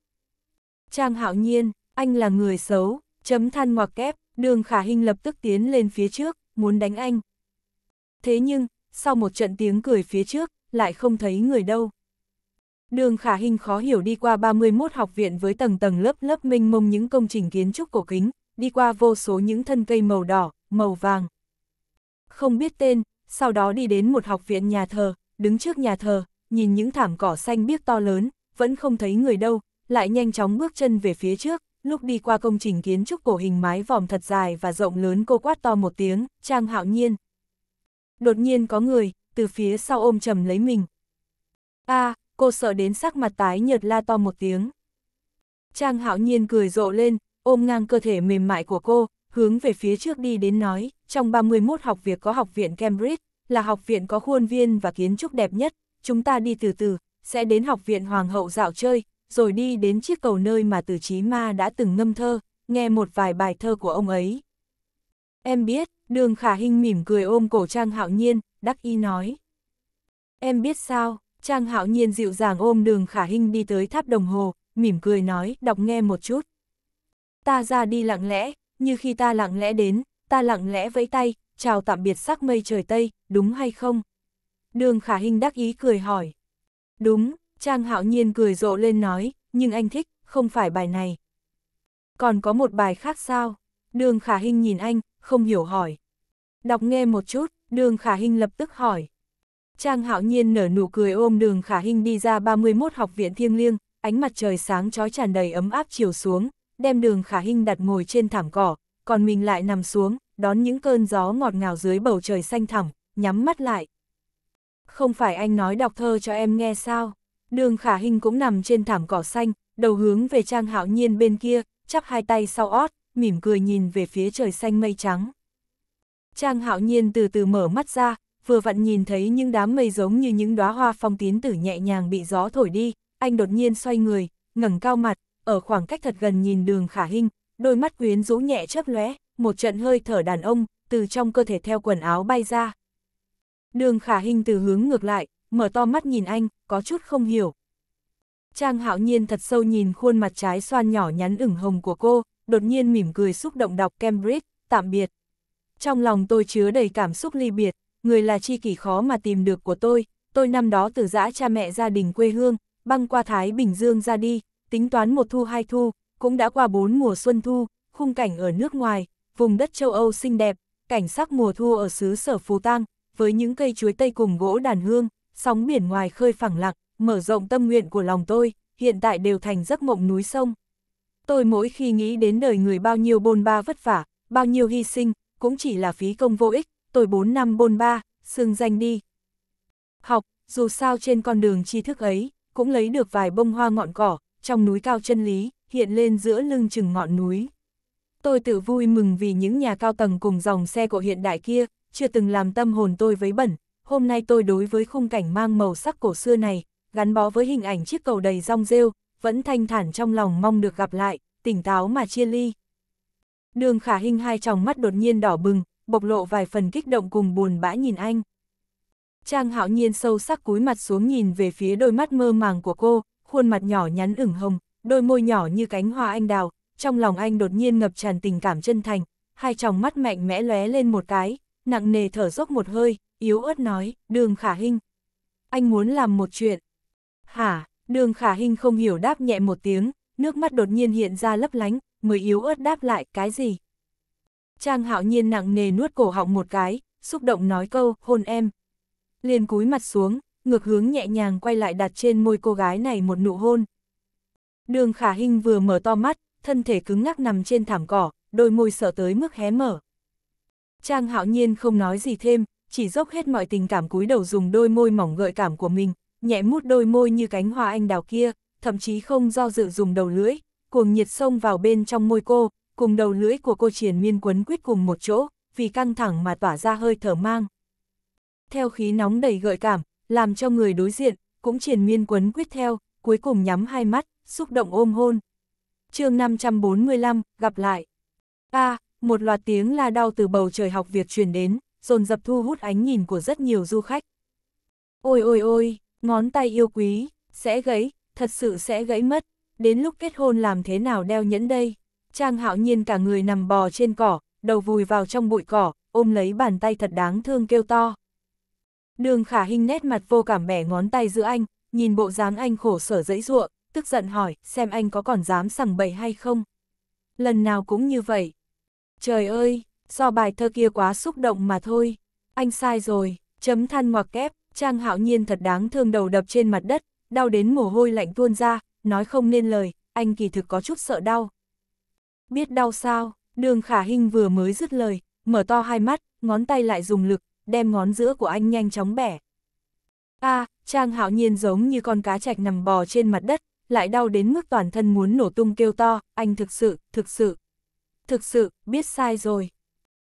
Trang Hạo Nhiên, anh là người xấu, chấm than ngoặc kép, đường khả hình lập tức tiến lên phía trước, muốn đánh anh. Thế nhưng, sau một trận tiếng cười phía trước, lại không thấy người đâu. Đường khả hình khó hiểu đi qua 31 học viện với tầng tầng lớp lớp mênh mông những công trình kiến trúc cổ kính, đi qua vô số những thân cây màu đỏ, màu vàng. Không biết tên, sau đó đi đến một học viện nhà thờ, đứng trước nhà thờ, nhìn những thảm cỏ xanh biếc to lớn, vẫn không thấy người đâu, lại nhanh chóng bước chân về phía trước, lúc đi qua công trình kiến trúc cổ hình mái vòm thật dài và rộng lớn cô quát to một tiếng, trang hạo nhiên. Đột nhiên có người, từ phía sau ôm chầm lấy mình. a à, cô sợ đến sắc mặt tái nhợt la to một tiếng. Trang hạo nhiên cười rộ lên, ôm ngang cơ thể mềm mại của cô, hướng về phía trước đi đến nói, trong 31 học việc có học viện Cambridge, là học viện có khuôn viên và kiến trúc đẹp nhất, chúng ta đi từ từ, sẽ đến học viện Hoàng hậu dạo chơi, rồi đi đến chiếc cầu nơi mà từ chí ma đã từng ngâm thơ, nghe một vài bài thơ của ông ấy. Em biết, đường khả hình mỉm cười ôm cổ Trang Hạo Nhiên, đắc y nói. Em biết sao, Trang Hạo Nhiên dịu dàng ôm đường khả hình đi tới tháp đồng hồ, mỉm cười nói, đọc nghe một chút ta ra đi lặng lẽ, như khi ta lặng lẽ đến, ta lặng lẽ vẫy tay, chào tạm biệt sắc mây trời Tây, đúng hay không? Đường Khả hình đắc ý cười hỏi. Đúng, Trang Hạo Nhiên cười rộ lên nói, nhưng anh thích, không phải bài này. Còn có một bài khác sao? Đường Khả hình nhìn anh, không hiểu hỏi. Đọc nghe một chút, Đường Khả hình lập tức hỏi. Trang Hạo Nhiên nở nụ cười ôm Đường Khả hình đi ra 31 học viện thiêng liêng, ánh mặt trời sáng chói tràn đầy ấm áp chiều xuống, đem đường khả hinh đặt ngồi trên thảm cỏ, còn mình lại nằm xuống, đón những cơn gió ngọt ngào dưới bầu trời xanh thẳm, nhắm mắt lại. Không phải anh nói đọc thơ cho em nghe sao? Đường khả hình cũng nằm trên thảm cỏ xanh, đầu hướng về trang hạo nhiên bên kia, chắp hai tay sau ót, mỉm cười nhìn về phía trời xanh mây trắng. Trang hạo nhiên từ từ mở mắt ra, vừa vặn nhìn thấy những đám mây giống như những đóa hoa phong tín tử nhẹ nhàng bị gió thổi đi, anh đột nhiên xoay người, ngẩng cao mặt, ở khoảng cách thật gần nhìn đường khả hình, đôi mắt quyến rũ nhẹ chớp lóe, một trận hơi thở đàn ông, từ trong cơ thể theo quần áo bay ra. Đường khả hình từ hướng ngược lại, mở to mắt nhìn anh, có chút không hiểu. Trang hạo nhiên thật sâu nhìn khuôn mặt trái xoan nhỏ nhắn ửng hồng của cô, đột nhiên mỉm cười xúc động đọc Cambridge, tạm biệt. Trong lòng tôi chứa đầy cảm xúc ly biệt, người là chi kỷ khó mà tìm được của tôi, tôi năm đó từ giã cha mẹ gia đình quê hương, băng qua Thái Bình Dương ra đi, tính toán một thu hai thu, cũng đã qua bốn mùa xuân thu, khung cảnh ở nước ngoài, vùng đất châu Âu xinh đẹp, cảnh sắc mùa thu ở xứ sở Phú Tang, với những cây chuối tây cùng gỗ đàn hương, sóng biển ngoài khơi phẳng lặng, mở rộng tâm nguyện của lòng tôi, hiện tại đều thành giấc mộng núi sông. Tôi mỗi khi nghĩ đến đời người bao nhiêu bôn ba vất vả, bao nhiêu hy sinh, cũng chỉ là phí công vô ích, tôi bốn năm bôn ba, xương danh đi. Học, dù sao trên con đường tri thức ấy, cũng lấy được vài bông hoa ngọn cỏ, trong núi cao chân lý, hiện lên giữa lưng chừng ngọn núi. Tôi tự vui mừng vì những nhà cao tầng cùng dòng xe cổ hiện đại kia, chưa từng làm tâm hồn tôi với bẩn, hôm nay tôi đối với khung cảnh mang màu sắc cổ xưa này, gắn bó với hình ảnh chiếc cầu đầy rong rêu, vẫn thanh thản trong lòng mong được gặp lại, tỉnh táo mà chia ly. Đường khả hình hai tròng mắt đột nhiên đỏ bừng, bộc lộ vài phần kích động cùng buồn bã nhìn anh. Trang hạo nhiên sâu sắc cúi mặt xuống nhìn về phía đôi mắt mơ màng của cô, khuôn mặt nhỏ nhắn ửng hồng, đôi môi nhỏ như cánh hoa anh đào, trong lòng anh đột nhiên ngập tràn tình cảm chân thành, hai tròng mắt mạnh mẽ lóe lên một cái, nặng nề thở dốc một hơi, yếu ớt nói, đường khả hình. Anh muốn làm một chuyện. Hả, đường khả hình không hiểu đáp nhẹ một tiếng, nước mắt đột nhiên hiện ra lấp lánh, mới yếu ớt đáp lại, cái gì? Trang hạo nhiên nặng nề nuốt cổ họng một cái, xúc động nói câu, hôn em. Liền cúi mặt xuống, ngược hướng nhẹ nhàng quay lại đặt trên môi cô gái này một nụ hôn. Đường khả hình vừa mở to mắt, thân thể cứng ngắc nằm trên thảm cỏ, đôi môi sợ tới mức hé mở. Trang hạo nhiên không nói gì thêm, chỉ dốc hết mọi tình cảm cúi đầu dùng đôi môi mỏng gợi cảm của mình, nhẹ mút đôi môi như cánh hoa anh đào kia, thậm chí không do dự dùng đầu lưỡi, cuồng nhiệt xông vào bên trong môi cô, cùng đầu lưỡi của cô triển miên quấn quýt cùng một chỗ, vì căng thẳng mà tỏa ra hơi thở mang. Theo khí nóng đầy gợi cảm, làm cho người đối diện, cũng triển miên quấn quyết theo, cuối cùng nhắm hai mắt, xúc động ôm hôn. chương 545, gặp lại. A, à, một loạt tiếng la đau từ bầu trời học việc truyền đến, dồn dập thu hút ánh nhìn của rất nhiều du khách. Ôi ôi ôi, ngón tay yêu quý, sẽ gãy, thật sự sẽ gãy mất, đến lúc kết hôn làm thế nào đeo nhẫn đây. Trang hạo nhiên cả người nằm bò trên cỏ, đầu vùi vào trong bụi cỏ, ôm lấy bàn tay thật đáng thương kêu to. Đường khả hình nét mặt vô cảm mẻ ngón tay giữa anh, nhìn bộ dáng anh khổ sở dẫy ruộng, tức giận hỏi xem anh có còn dám sằng bậy hay không. Lần nào cũng như vậy. Trời ơi, do bài thơ kia quá xúc động mà thôi. Anh sai rồi, chấm than ngoặc kép, Trang hạo nhiên thật đáng thương đầu đập trên mặt đất, đau đến mồ hôi lạnh tuôn ra, nói không nên lời, anh kỳ thực có chút sợ đau. Biết đau sao, đường khả hình vừa mới dứt lời, mở to hai mắt, ngón tay lại dùng lực, đem ngón giữa của anh nhanh chóng bẻ. A, à, Trang Hạo Nhiên giống như con cá trạch nằm bò trên mặt đất, lại đau đến mức toàn thân muốn nổ tung kêu to, anh thực sự, thực sự, thực sự, biết sai rồi.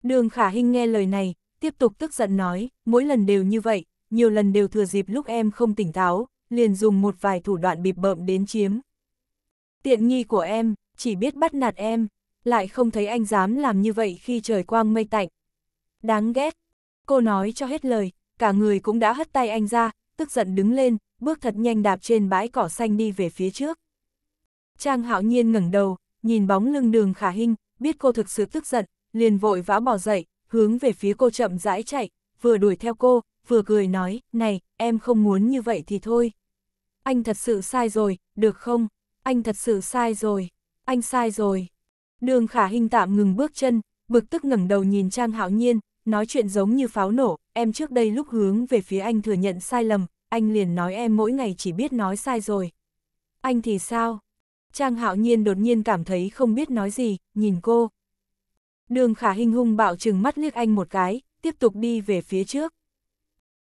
Đường Khả Hinh nghe lời này, tiếp tục tức giận nói, mỗi lần đều như vậy, nhiều lần đều thừa dịp lúc em không tỉnh táo, liền dùng một vài thủ đoạn bịp bợm đến chiếm. Tiện nghi của em, chỉ biết bắt nạt em, lại không thấy anh dám làm như vậy khi trời quang mây tạnh. Đáng ghét, Cô nói cho hết lời, cả người cũng đã hất tay anh ra, tức giận đứng lên, bước thật nhanh đạp trên bãi cỏ xanh đi về phía trước. Trang hạo nhiên ngẩng đầu, nhìn bóng lưng đường khả hình, biết cô thực sự tức giận, liền vội vã bỏ dậy, hướng về phía cô chậm rãi chạy, vừa đuổi theo cô, vừa cười nói, này, em không muốn như vậy thì thôi. Anh thật sự sai rồi, được không? Anh thật sự sai rồi, anh sai rồi. Đường khả hình tạm ngừng bước chân, bực tức ngẩng đầu nhìn Trang hạo nhiên, nói chuyện giống như pháo nổ, em trước đây lúc hướng về phía anh thừa nhận sai lầm, anh liền nói em mỗi ngày chỉ biết nói sai rồi. Anh thì sao? Trang hạo nhiên đột nhiên cảm thấy không biết nói gì, nhìn cô. Đường khả hình hung bạo trừng mắt liếc anh một cái, tiếp tục đi về phía trước.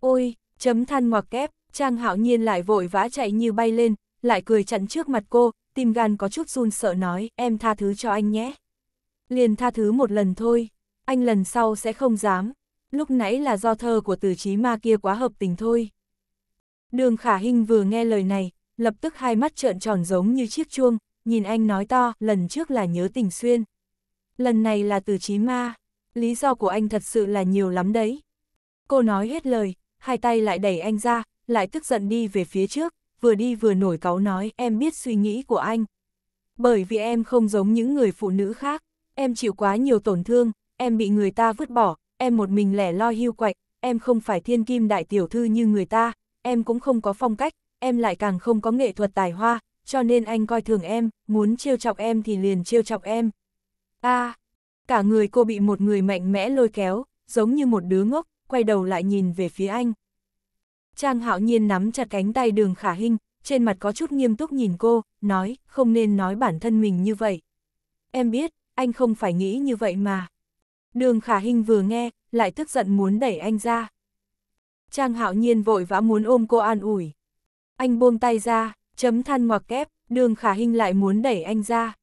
Ôi, chấm than ngoặc kép, Trang hạo nhiên lại vội vã chạy như bay lên, lại cười chặn trước mặt cô, tim gan có chút run sợ nói, em tha thứ cho anh nhé. Liền tha thứ một lần thôi anh lần sau sẽ không dám, lúc nãy là do thơ của từ chí ma kia quá hợp tình thôi. Đường khả hình vừa nghe lời này, lập tức hai mắt trợn tròn giống như chiếc chuông, nhìn anh nói to, lần trước là nhớ tình xuyên. Lần này là từ chí ma, lý do của anh thật sự là nhiều lắm đấy. Cô nói hết lời, hai tay lại đẩy anh ra, lại tức giận đi về phía trước, vừa đi vừa nổi cáu nói em biết suy nghĩ của anh. Bởi vì em không giống những người phụ nữ khác, em chịu quá nhiều tổn thương, em bị người ta vứt bỏ, em một mình lẻ loi hưu quạch, em không phải thiên kim đại tiểu thư như người ta, em cũng không có phong cách, em lại càng không có nghệ thuật tài hoa, cho nên anh coi thường em, muốn trêu chọc em thì liền trêu chọc em. a à, cả người cô bị một người mạnh mẽ lôi kéo, giống như một đứa ngốc, quay đầu lại nhìn về phía anh. Trang hạo nhiên nắm chặt cánh tay đường khả Hinh, trên mặt có chút nghiêm túc nhìn cô, nói, không nên nói bản thân mình như vậy. Em biết, anh không phải nghĩ như vậy mà. Đường khả hình vừa nghe, lại tức giận muốn đẩy anh ra. Trang hạo nhiên vội vã muốn ôm cô an ủi. Anh buông tay ra, chấm than ngoặc kép, đường khả hình lại muốn đẩy anh ra.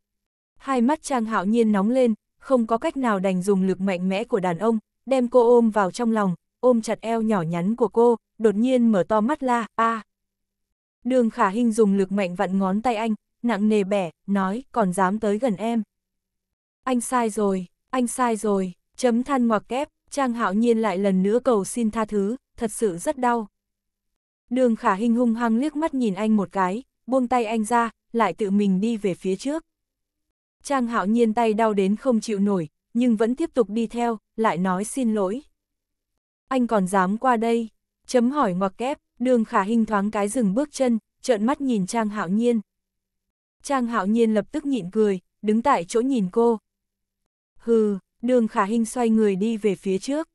Hai mắt Trang hạo nhiên nóng lên, không có cách nào đành dùng lực mạnh mẽ của đàn ông, đem cô ôm vào trong lòng, ôm chặt eo nhỏ nhắn của cô, đột nhiên mở to mắt la, a. À. Đường khả hình dùng lực mạnh vặn ngón tay anh, nặng nề bẻ, nói, còn dám tới gần em. Anh sai rồi, anh sai rồi. Chấm than ngoặc kép, Trang Hạo Nhiên lại lần nữa cầu xin tha thứ, thật sự rất đau. Đường khả hình hung hăng liếc mắt nhìn anh một cái, buông tay anh ra, lại tự mình đi về phía trước. Trang Hạo Nhiên tay đau đến không chịu nổi, nhưng vẫn tiếp tục đi theo, lại nói xin lỗi. Anh còn dám qua đây, chấm hỏi ngoặc kép, đường khả hình thoáng cái dừng bước chân, trợn mắt nhìn Trang Hạo Nhiên. Trang Hạo Nhiên lập tức nhịn cười, đứng tại chỗ nhìn cô. Hừ, Đường khả Hinh xoay người đi về phía trước.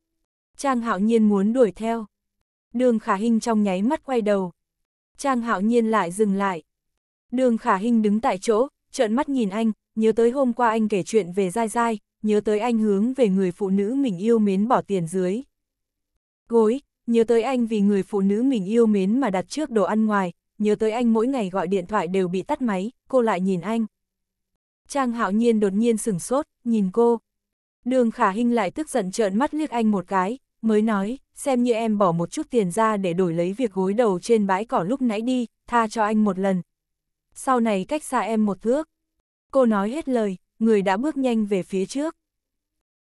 Trang hạo nhiên muốn đuổi theo. Đường khả Hinh trong nháy mắt quay đầu. Trang hạo nhiên lại dừng lại. Đường khả Hinh đứng tại chỗ, trợn mắt nhìn anh, nhớ tới hôm qua anh kể chuyện về dai dai, nhớ tới anh hướng về người phụ nữ mình yêu mến bỏ tiền dưới. Gối, nhớ tới anh vì người phụ nữ mình yêu mến mà đặt trước đồ ăn ngoài, nhớ tới anh mỗi ngày gọi điện thoại đều bị tắt máy, cô lại nhìn anh. Trang hạo nhiên đột nhiên sửng sốt, nhìn cô. Đường khả hình lại tức giận trợn mắt liếc anh một cái, mới nói, xem như em bỏ một chút tiền ra để đổi lấy việc gối đầu trên bãi cỏ lúc nãy đi, tha cho anh một lần. Sau này cách xa em một thước. Cô nói hết lời, người đã bước nhanh về phía trước.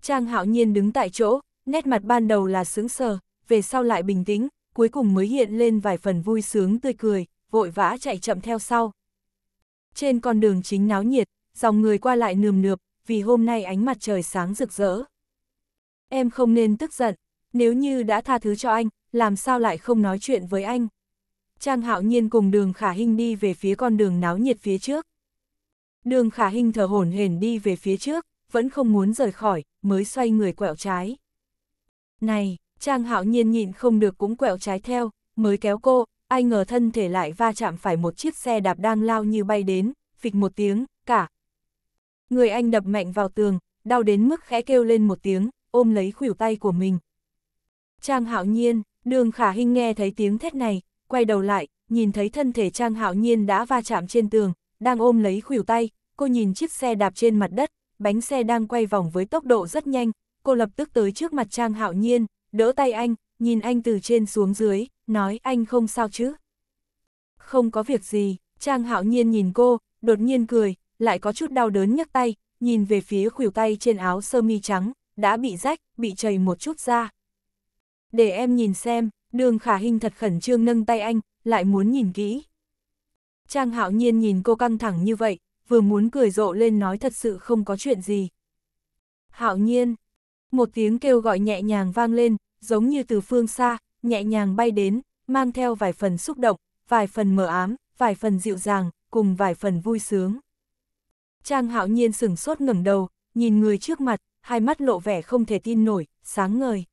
Trang hạo nhiên đứng tại chỗ, nét mặt ban đầu là sướng sờ, về sau lại bình tĩnh, cuối cùng mới hiện lên vài phần vui sướng tươi cười, vội vã chạy chậm theo sau. Trên con đường chính náo nhiệt, dòng người qua lại nườm nượp, vì hôm nay ánh mặt trời sáng rực rỡ. Em không nên tức giận, nếu như đã tha thứ cho anh, làm sao lại không nói chuyện với anh. Trang hạo nhiên cùng đường khả hình đi về phía con đường náo nhiệt phía trước. Đường khả hình thở hổn hển đi về phía trước, vẫn không muốn rời khỏi, mới xoay người quẹo trái. Này, Trang hạo nhiên nhịn không được cũng quẹo trái theo, mới kéo cô, ai ngờ thân thể lại va chạm phải một chiếc xe đạp đang lao như bay đến, phịch một tiếng, cả Người anh đập mạnh vào tường, đau đến mức khẽ kêu lên một tiếng, ôm lấy khuỷu tay của mình. Trang hạo nhiên, đường khả Hinh nghe thấy tiếng thét này, quay đầu lại, nhìn thấy thân thể Trang hạo nhiên đã va chạm trên tường, đang ôm lấy khuỷu tay, cô nhìn chiếc xe đạp trên mặt đất, bánh xe đang quay vòng với tốc độ rất nhanh, cô lập tức tới trước mặt Trang hạo nhiên, đỡ tay anh, nhìn anh từ trên xuống dưới, nói anh không sao chứ. Không có việc gì, Trang hạo nhiên nhìn cô, đột nhiên cười, lại có chút đau đớn nhấc tay, nhìn về phía khuỷu tay trên áo sơ mi trắng, đã bị rách, bị chảy một chút ra. Để em nhìn xem, đường khả hình thật khẩn trương nâng tay anh, lại muốn nhìn kỹ. Trang hạo nhiên nhìn cô căng thẳng như vậy, vừa muốn cười rộ lên nói thật sự không có chuyện gì. Hạo nhiên, một tiếng kêu gọi nhẹ nhàng vang lên, giống như từ phương xa, nhẹ nhàng bay đến, mang theo vài phần xúc động, vài phần mờ ám, vài phần dịu dàng, cùng vài phần vui sướng. Trang hạo nhiên sửng sốt ngẩng đầu, nhìn người trước mặt, hai mắt lộ vẻ không thể tin nổi, sáng ngời.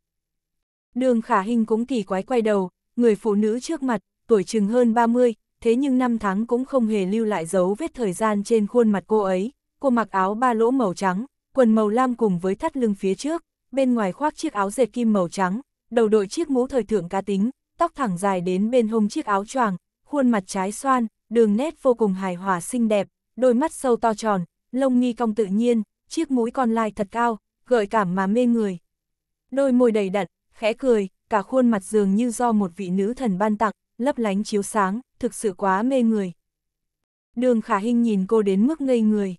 Đường khả hình cũng kỳ quái quay đầu, người phụ nữ trước mặt, tuổi chừng hơn 30, thế nhưng năm tháng cũng không hề lưu lại dấu vết thời gian trên khuôn mặt cô ấy. Cô mặc áo ba lỗ màu trắng, quần màu lam cùng với thắt lưng phía trước, bên ngoài khoác chiếc áo dệt kim màu trắng, đầu đội chiếc mũ thời thượng cá tính, tóc thẳng dài đến bên hông chiếc áo choàng, khuôn mặt trái xoan, đường nét vô cùng hài hòa xinh đẹp, đôi mắt sâu to tròn, lông nghi cong tự nhiên, chiếc mũi con lai thật cao, gợi cảm mà mê người. Đôi môi đầy đặn, khẽ cười, cả khuôn mặt dường như do một vị nữ thần ban tặng, lấp lánh chiếu sáng, thực sự quá mê người. Đường khả hình nhìn cô đến mức ngây người.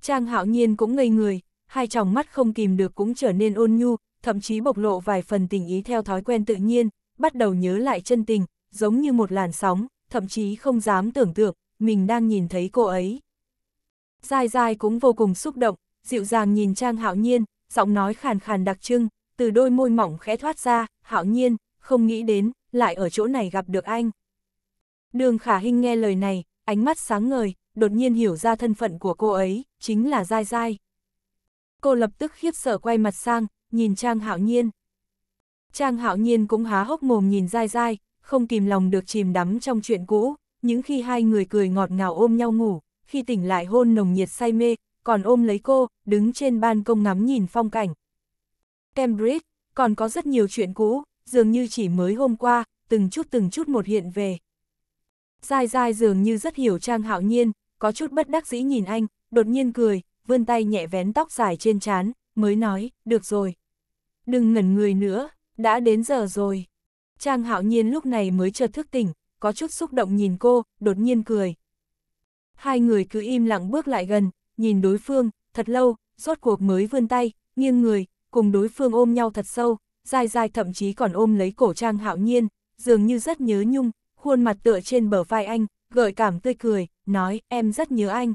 Trang hạo nhiên cũng ngây người, hai tròng mắt không kìm được cũng trở nên ôn nhu, thậm chí bộc lộ vài phần tình ý theo thói quen tự nhiên, bắt đầu nhớ lại chân tình, giống như một làn sóng, thậm chí không dám tưởng tượng, mình đang nhìn thấy cô ấy. Dài dài cũng vô cùng xúc động, dịu dàng nhìn Trang Hạo Nhiên, giọng nói khàn khàn đặc trưng, từ đôi môi mỏng khẽ thoát ra, Hạo Nhiên, không nghĩ đến, lại ở chỗ này gặp được anh. Đường Khả Hinh nghe lời này, ánh mắt sáng ngời, đột nhiên hiểu ra thân phận của cô ấy, chính là Dài Dài. Cô lập tức khiếp sợ quay mặt sang, nhìn Trang Hạo Nhiên. Trang Hạo Nhiên cũng há hốc mồm nhìn Dài Dài, không kìm lòng được chìm đắm trong chuyện cũ, những khi hai người cười ngọt ngào ôm nhau ngủ, khi tỉnh lại hôn nồng nhiệt say mê, còn ôm lấy cô, đứng trên ban công ngắm nhìn phong cảnh. Cambridge, còn có rất nhiều chuyện cũ, dường như chỉ mới hôm qua, từng chút từng chút một hiện về. Dài dài dường như rất hiểu Trang Hạo Nhiên, có chút bất đắc dĩ nhìn anh, đột nhiên cười, vươn tay nhẹ vén tóc dài trên trán, mới nói, được rồi. Đừng ngẩn người nữa, đã đến giờ rồi. Trang Hạo Nhiên lúc này mới chợt thức tỉnh, có chút xúc động nhìn cô, đột nhiên cười. Hai người cứ im lặng bước lại gần, nhìn đối phương, thật lâu, rốt cuộc mới vươn tay, nghiêng người, cùng đối phương ôm nhau thật sâu, dai dai thậm chí còn ôm lấy cổ trang hạo nhiên, dường như rất nhớ nhung, khuôn mặt tựa trên bờ vai anh, gợi cảm tươi cười, nói em rất nhớ anh.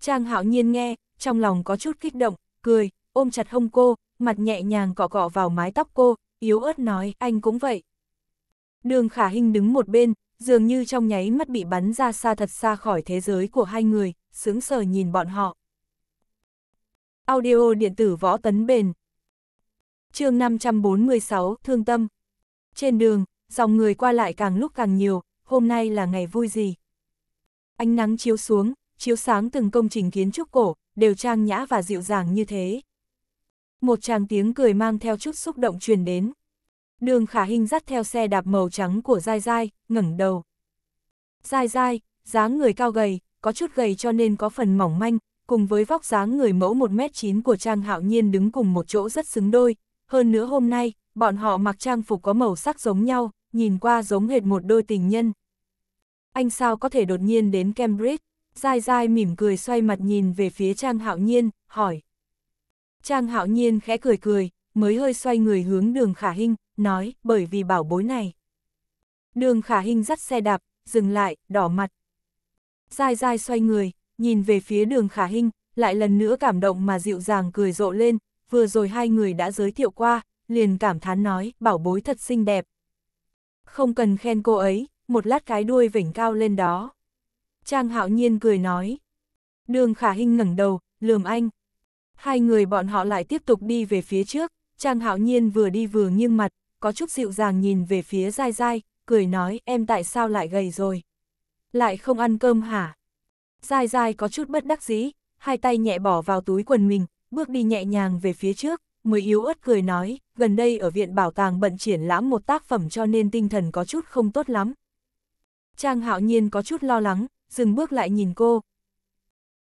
Trang hạo nhiên nghe, trong lòng có chút kích động, cười, ôm chặt hông cô, mặt nhẹ nhàng cọ cọ vào mái tóc cô, yếu ớt nói anh cũng vậy. Đường khả hình đứng một bên, dường như trong nháy mắt bị bắn ra xa thật xa khỏi thế giới của hai người, sướng sờ nhìn bọn họ. Audio điện tử võ tấn bền chương 546, Thương Tâm Trên đường, dòng người qua lại càng lúc càng nhiều, hôm nay là ngày vui gì. Ánh nắng chiếu xuống, chiếu sáng từng công trình kiến trúc cổ, đều trang nhã và dịu dàng như thế. Một chàng tiếng cười mang theo chút xúc động truyền đến. Đường khả hình dắt theo xe đạp màu trắng của Giai Giai, ngẩng đầu. Giai Giai, dáng người cao gầy, có chút gầy cho nên có phần mỏng manh, cùng với vóc dáng người mẫu 1m9 của Trang Hạo Nhiên đứng cùng một chỗ rất xứng đôi. Hơn nữa hôm nay, bọn họ mặc trang phục có màu sắc giống nhau, nhìn qua giống hệt một đôi tình nhân. Anh sao có thể đột nhiên đến Cambridge? Giai Giai mỉm cười xoay mặt nhìn về phía Trang Hạo Nhiên, hỏi. Trang Hạo Nhiên khẽ cười cười, mới hơi xoay người hướng đường khả hình, nói, bởi vì bảo bối này. Đường khả hình dắt xe đạp, dừng lại, đỏ mặt. dài dài xoay người, nhìn về phía đường khả hình, lại lần nữa cảm động mà dịu dàng cười rộ lên, vừa rồi hai người đã giới thiệu qua, liền cảm thán nói, bảo bối thật xinh đẹp. Không cần khen cô ấy, một lát cái đuôi vỉnh cao lên đó. Trang hạo nhiên cười nói. Đường khả hình ngẩng đầu, lườm anh. Hai người bọn họ lại tiếp tục đi về phía trước, Trang hạo nhiên vừa đi vừa nghiêng mặt, có chút dịu dàng nhìn về phía dai dai, cười nói em tại sao lại gầy rồi. Lại không ăn cơm hả? Dai dai có chút bất đắc dĩ, hai tay nhẹ bỏ vào túi quần mình, bước đi nhẹ nhàng về phía trước, mới yếu ớt cười nói, gần đây ở viện bảo tàng bận triển lãm một tác phẩm cho nên tinh thần có chút không tốt lắm. Trang hạo nhiên có chút lo lắng, dừng bước lại nhìn cô.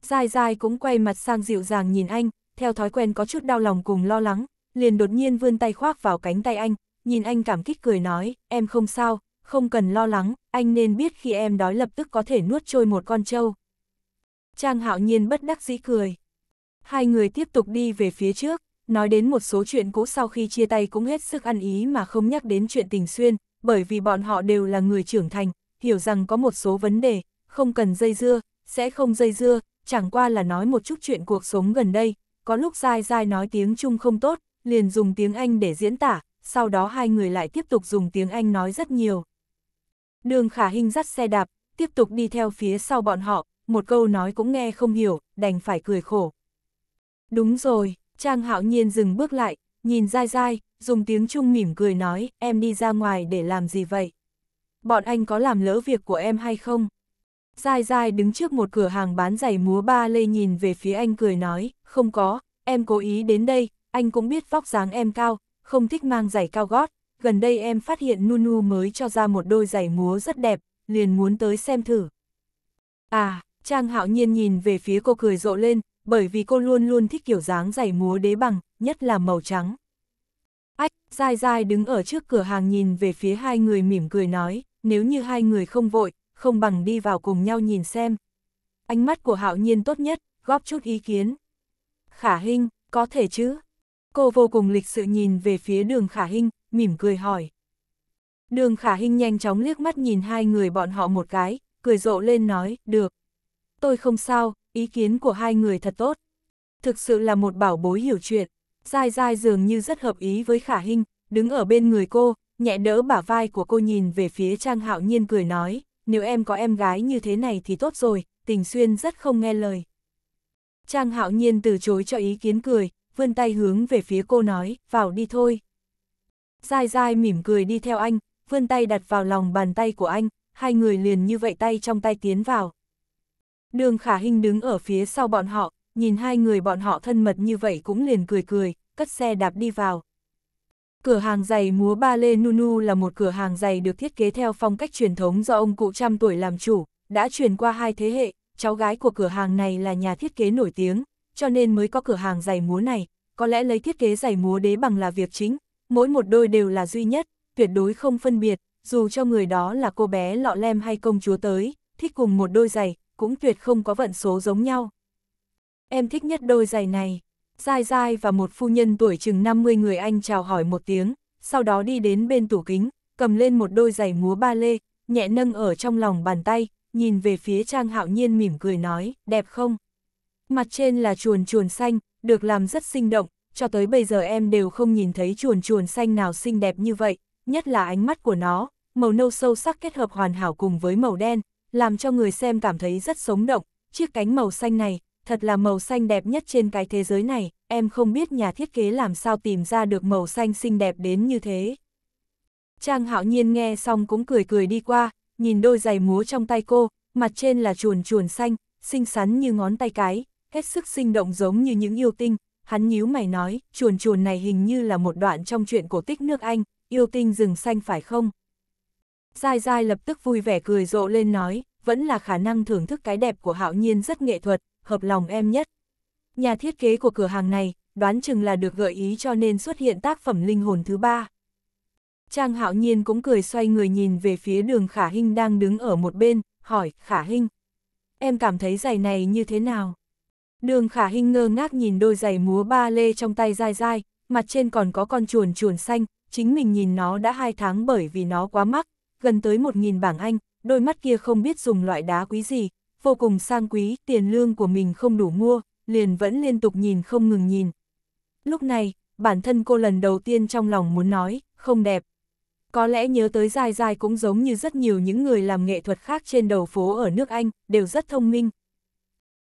Dai dai cũng quay mặt sang dịu dàng nhìn anh, theo thói quen có chút đau lòng cùng lo lắng, liền đột nhiên vươn tay khoác vào cánh tay anh, nhìn anh cảm kích cười nói, em không sao, không cần lo lắng, anh nên biết khi em đói lập tức có thể nuốt trôi một con trâu. Trang hạo nhiên bất đắc dĩ cười. Hai người tiếp tục đi về phía trước, nói đến một số chuyện cũ sau khi chia tay cũng hết sức ăn ý mà không nhắc đến chuyện tình xuyên, bởi vì bọn họ đều là người trưởng thành, hiểu rằng có một số vấn đề, không cần dây dưa, sẽ không dây dưa, chẳng qua là nói một chút chuyện cuộc sống gần đây, có lúc dai dai nói tiếng Trung không tốt, liền dùng tiếng Anh để diễn tả, sau đó hai người lại tiếp tục dùng tiếng Anh nói rất nhiều. Đường khả hình dắt xe đạp, tiếp tục đi theo phía sau bọn họ, một câu nói cũng nghe không hiểu, đành phải cười khổ. Đúng rồi, Trang hạo nhiên dừng bước lại, nhìn dai dai, dùng tiếng Trung mỉm cười nói, em đi ra ngoài để làm gì vậy? Bọn anh có làm lỡ việc của em hay không? Dai dai đứng trước một cửa hàng bán giày múa ba lê nhìn về phía anh cười nói, không có, em cố ý đến đây, anh cũng biết vóc dáng em cao, không thích mang giày cao gót, gần đây em phát hiện Nunu mới cho ra một đôi giày múa rất đẹp, liền muốn tới xem thử. À, Trang Hạo Nhiên nhìn về phía cô cười rộ lên, bởi vì cô luôn luôn thích kiểu dáng giày múa đế bằng, nhất là màu trắng. Ách, Giai Giai đứng ở trước cửa hàng nhìn về phía hai người mỉm cười nói, nếu như hai người không vội, không bằng đi vào cùng nhau nhìn xem. Ánh mắt của Hạo Nhiên tốt nhất, góp chút ý kiến. Khả hình có thể chứ? Cô vô cùng lịch sự nhìn về phía đường khả Hinh, mỉm cười hỏi. Đường khả Hinh nhanh chóng liếc mắt nhìn hai người bọn họ một cái, cười rộ lên nói, được. Tôi không sao, ý kiến của hai người thật tốt. Thực sự là một bảo bối hiểu chuyện. Dai dai dường như rất hợp ý với khả Hinh. đứng ở bên người cô, nhẹ đỡ bả vai của cô nhìn về phía Trang Hạo Nhiên cười nói, nếu em có em gái như thế này thì tốt rồi, tình xuyên rất không nghe lời. Trang Hạo Nhiên từ chối cho ý kiến cười, vươn tay hướng về phía cô nói, vào đi thôi. Dai dai mỉm cười đi theo anh, vươn tay đặt vào lòng bàn tay của anh, hai người liền như vậy tay trong tay tiến vào. Đường khả hình đứng ở phía sau bọn họ, nhìn hai người bọn họ thân mật như vậy cũng liền cười cười, cất xe đạp đi vào. Cửa hàng giày múa ba lê Nunu là một cửa hàng giày được thiết kế theo phong cách truyền thống do ông cụ trăm tuổi làm chủ, đã truyền qua hai thế hệ, cháu gái của cửa hàng này là nhà thiết kế nổi tiếng, cho nên mới có cửa hàng giày múa này, có lẽ lấy thiết kế giày múa đế bằng là việc chính, mỗi một đôi đều là duy nhất, tuyệt đối không phân biệt, dù cho người đó là cô bé lọ lem hay công chúa tới, thích cùng một đôi giày, cũng tuyệt không có vận số giống nhau. Em thích nhất đôi giày này. Dai Dai và một phu nhân tuổi chừng 50 người anh chào hỏi một tiếng, sau đó đi đến bên tủ kính, cầm lên một đôi giày múa ba lê, nhẹ nâng ở trong lòng bàn tay, nhìn về phía Trang Hạo Nhiên mỉm cười nói, đẹp không? mặt trên là chuồn chuồn xanh, được làm rất sinh động, cho tới bây giờ em đều không nhìn thấy chuồn chuồn xanh nào xinh đẹp như vậy, nhất là ánh mắt của nó, màu nâu sâu sắc kết hợp hoàn hảo cùng với màu đen, làm cho người xem cảm thấy rất sống động, chiếc cánh màu xanh này, thật là màu xanh đẹp nhất trên cái thế giới này, em không biết nhà thiết kế làm sao tìm ra được màu xanh xinh đẹp đến như thế. Trang hạo nhiên nghe xong cũng cười cười đi qua, nhìn đôi giày múa trong tay cô, mặt trên là chuồn chuồn xanh, xinh xắn như ngón tay cái, hết sức sinh động giống như những yêu tinh, hắn nhíu mày nói, chuồn chuồn này hình như là một đoạn trong chuyện cổ tích nước Anh, yêu tinh rừng xanh phải không? Dai dai lập tức vui vẻ cười rộ lên nói, vẫn là khả năng thưởng thức cái đẹp của hạo nhiên rất nghệ thuật, hợp lòng em nhất. Nhà thiết kế của cửa hàng này, đoán chừng là được gợi ý cho nên xuất hiện tác phẩm linh hồn thứ ba. Trang hạo nhiên cũng cười xoay người nhìn về phía đường Khả hình đang đứng ở một bên, hỏi, Khả hình em cảm thấy giày này như thế nào? Đường khả hình ngơ ngác nhìn đôi giày múa ba lê trong tay dai dai, mặt trên còn có con chuồn chuồn xanh, chính mình nhìn nó đã hai tháng bởi vì nó quá mắc, gần tới một nghìn bảng Anh, đôi mắt kia không biết dùng loại đá quý gì, vô cùng sang quý, tiền lương của mình không đủ mua, liền vẫn liên tục nhìn không ngừng nhìn. Lúc này, bản thân cô lần đầu tiên trong lòng muốn nói, không đẹp. Có lẽ nhớ tới dai dai cũng giống như rất nhiều những người làm nghệ thuật khác trên đầu phố ở nước Anh, đều rất thông minh.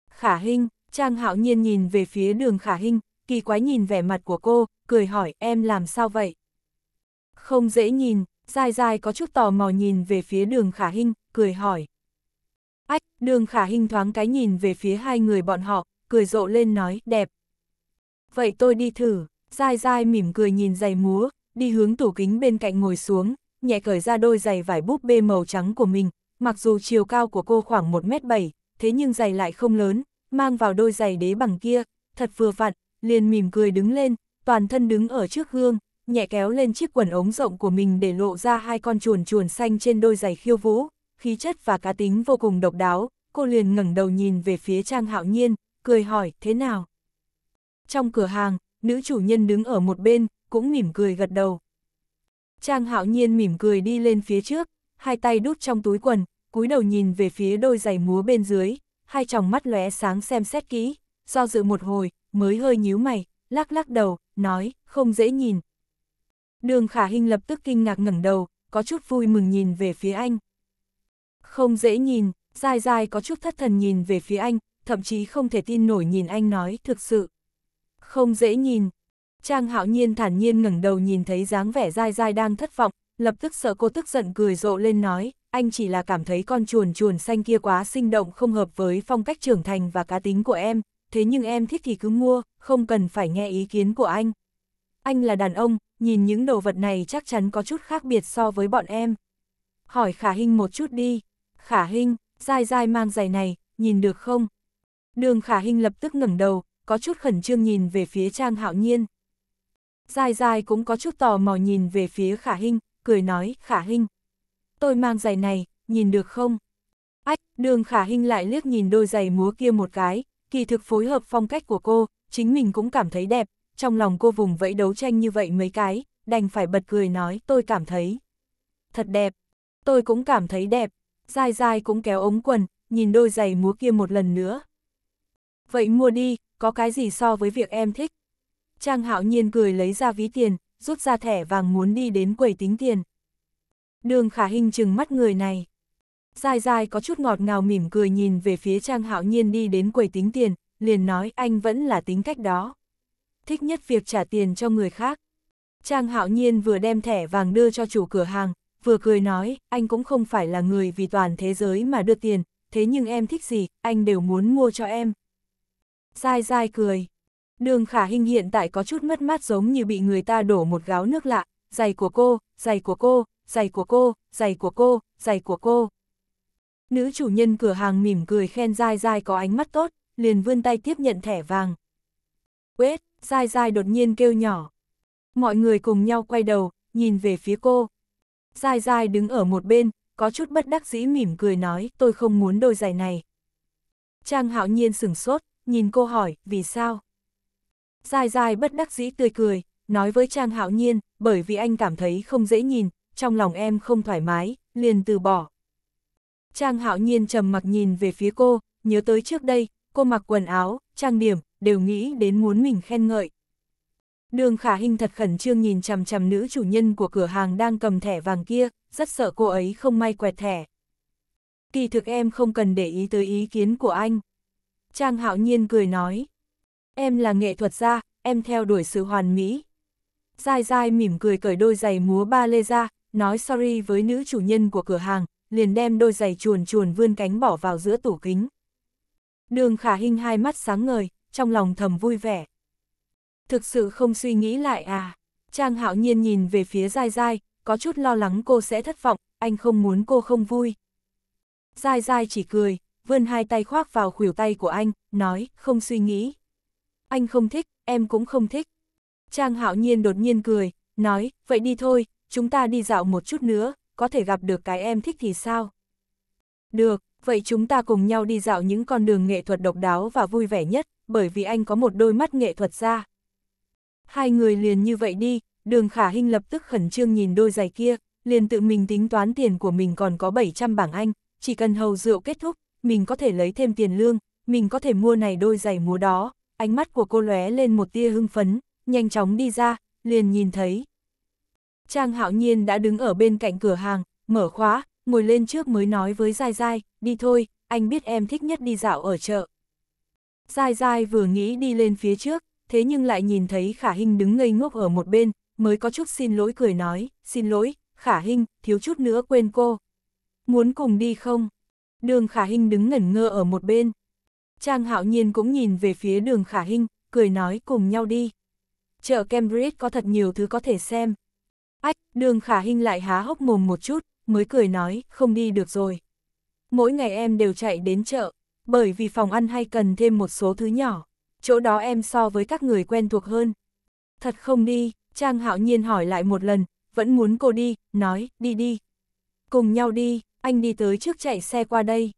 Khả hình Trang hạo nhiên nhìn về phía đường khả hình, kỳ quái nhìn vẻ mặt của cô, cười hỏi em làm sao vậy? Không dễ nhìn, dai dai có chút tò mò nhìn về phía đường khả hình, cười hỏi. Ách, đường khả hình thoáng cái nhìn về phía hai người bọn họ, cười rộ lên nói, đẹp. Vậy tôi đi thử, dai dai mỉm cười nhìn giày múa, đi hướng tủ kính bên cạnh ngồi xuống, nhẹ cởi ra đôi giày vải búp bê màu trắng của mình, mặc dù chiều cao của cô khoảng 1m7, thế nhưng giày lại không lớn, mang vào đôi giày đế bằng kia, thật vừa vặn, liền mỉm cười đứng lên, toàn thân đứng ở trước gương, nhẹ kéo lên chiếc quần ống rộng của mình để lộ ra hai con chuồn chuồn xanh trên đôi giày khiêu vũ, khí chất và cá tính vô cùng độc đáo, cô liền ngẩng đầu nhìn về phía Trang Hạo Nhiên, cười hỏi, thế nào? Trong cửa hàng, nữ chủ nhân đứng ở một bên, cũng mỉm cười gật đầu. Trang Hạo Nhiên mỉm cười đi lên phía trước, hai tay đút trong túi quần, cúi đầu nhìn về phía đôi giày múa bên dưới, hai tròng mắt lóe sáng xem xét kỹ, do dự một hồi, mới hơi nhíu mày, lắc lắc đầu, nói, không dễ nhìn. Đường khả hình lập tức kinh ngạc ngẩng đầu, có chút vui mừng nhìn về phía anh. Không dễ nhìn, dai dai có chút thất thần nhìn về phía anh, thậm chí không thể tin nổi nhìn anh nói thực sự. Không dễ nhìn. Trang hạo nhiên thản nhiên ngẩng đầu nhìn thấy dáng vẻ dai dai đang thất vọng, lập tức sợ cô tức giận cười rộ lên nói, anh chỉ là cảm thấy con chuồn chuồn xanh kia quá sinh động không hợp với phong cách trưởng thành và cá tính của em, thế nhưng em thích thì cứ mua, không cần phải nghe ý kiến của anh. Anh là đàn ông, nhìn những đồ vật này chắc chắn có chút khác biệt so với bọn em. Hỏi Khả Hinh một chút đi. Khả Hinh, dai dai mang giày này, nhìn được không? Đường Khả Hinh lập tức ngẩng đầu, có chút khẩn trương nhìn về phía Trang Hạo Nhiên. Dài dài cũng có chút tò mò nhìn về phía Khả Hinh, cười nói, Khả Hinh, tôi mang giày này, nhìn được không? Ách, đường khả hình lại liếc nhìn đôi giày múa kia một cái, kỳ thực phối hợp phong cách của cô, chính mình cũng cảm thấy đẹp, trong lòng cô vùng vẫy đấu tranh như vậy mấy cái, đành phải bật cười nói tôi cảm thấy. Thật đẹp, tôi cũng cảm thấy đẹp, dai dai cũng kéo ống quần, nhìn đôi giày múa kia một lần nữa. Vậy mua đi, có cái gì so với việc em thích? Trang hạo nhiên cười lấy ra ví tiền, rút ra thẻ vàng muốn đi đến quầy tính tiền. Đường khả hình chừng mắt người này. Dài dài có chút ngọt ngào mỉm cười nhìn về phía Trang Hạo Nhiên đi đến quầy tính tiền, liền nói anh vẫn là tính cách đó. Thích nhất việc trả tiền cho người khác. Trang Hạo Nhiên vừa đem thẻ vàng đưa cho chủ cửa hàng, vừa cười nói, anh cũng không phải là người vì toàn thế giới mà đưa tiền, thế nhưng em thích gì, anh đều muốn mua cho em. dài dài cười. Đường khả hình hiện tại có chút mất mát giống như bị người ta đổ một gáo nước lạ, giày của cô, giày của cô, giày của cô, giày của cô, giày của cô. Nữ chủ nhân cửa hàng mỉm cười khen dai dai có ánh mắt tốt, liền vươn tay tiếp nhận thẻ vàng. Wait, dai dai đột nhiên kêu nhỏ. Mọi người cùng nhau quay đầu, nhìn về phía cô. Dai dai đứng ở một bên, có chút bất đắc dĩ mỉm cười nói tôi không muốn đôi giày này. Trang hạo nhiên sửng sốt, nhìn cô hỏi, vì sao? Dai dai bất đắc dĩ tươi cười, nói với Trang hạo nhiên, bởi vì anh cảm thấy không dễ nhìn, trong lòng em không thoải mái, liền từ bỏ. Trang hạo nhiên trầm mặc nhìn về phía cô, nhớ tới trước đây, cô mặc quần áo, trang điểm, đều nghĩ đến muốn mình khen ngợi. Đường khả hình thật khẩn trương nhìn chằm chằm nữ chủ nhân của cửa hàng đang cầm thẻ vàng kia, rất sợ cô ấy không may quẹt thẻ. Kỳ thực em không cần để ý tới ý kiến của anh. Trang hạo nhiên cười nói. Em là nghệ thuật gia, em theo đuổi sự hoàn mỹ. Dai dai mỉm cười cởi đôi giày múa ba lê ra, nói sorry với nữ chủ nhân của cửa hàng, liền đem đôi giày chuồn chuồn vươn cánh bỏ vào giữa tủ kính. Đường khả hình hai mắt sáng ngời, trong lòng thầm vui vẻ. Thực sự không suy nghĩ lại à, Trang hạo nhiên nhìn về phía dai dai, có chút lo lắng cô sẽ thất vọng, anh không muốn cô không vui. Dai dai chỉ cười, vươn hai tay khoác vào khuỷu tay của anh, nói, không suy nghĩ. Anh không thích, em cũng không thích. Trang hạo nhiên đột nhiên cười, nói, vậy đi thôi, chúng ta đi dạo một chút nữa, có thể gặp được cái em thích thì sao? Được, vậy chúng ta cùng nhau đi dạo những con đường nghệ thuật độc đáo và vui vẻ nhất, bởi vì anh có một đôi mắt nghệ thuật ra. Hai người liền như vậy đi, đường khả hình lập tức khẩn trương nhìn đôi giày kia, liền tự mình tính toán tiền của mình còn có 700 bảng Anh, chỉ cần hầu rượu kết thúc, mình có thể lấy thêm tiền lương, mình có thể mua này đôi giày múa đó. Ánh mắt của cô lóe lên một tia hưng phấn, nhanh chóng đi ra, liền nhìn thấy, Trang hạo nhiên đã đứng ở bên cạnh cửa hàng, mở khóa, ngồi lên trước mới nói với Giai Giai, đi thôi, anh biết em thích nhất đi dạo ở chợ. Giai Giai vừa nghĩ đi lên phía trước, thế nhưng lại nhìn thấy Khả Hinh đứng ngây ngốc ở một bên, mới có chút xin lỗi cười nói, xin lỗi, Khả Hinh, thiếu chút nữa quên cô. Muốn cùng đi không? Đường Khả Hinh đứng ngẩn ngơ ở một bên. Trang Hạo Nhiên cũng nhìn về phía đường Khả Hinh, cười nói cùng nhau đi. Chợ Cambridge có thật nhiều thứ có thể xem, Ách, đường khả hình lại há hốc mồm một chút, mới cười nói, không đi được rồi. Mỗi ngày em đều chạy đến chợ, bởi vì phòng ăn hay cần thêm một số thứ nhỏ, chỗ đó em so với các người quen thuộc hơn. Thật không đi, Trang hạo nhiên hỏi lại một lần, vẫn muốn cô đi, nói, đi đi. Cùng nhau đi, anh đi tới trước chạy xe qua đây.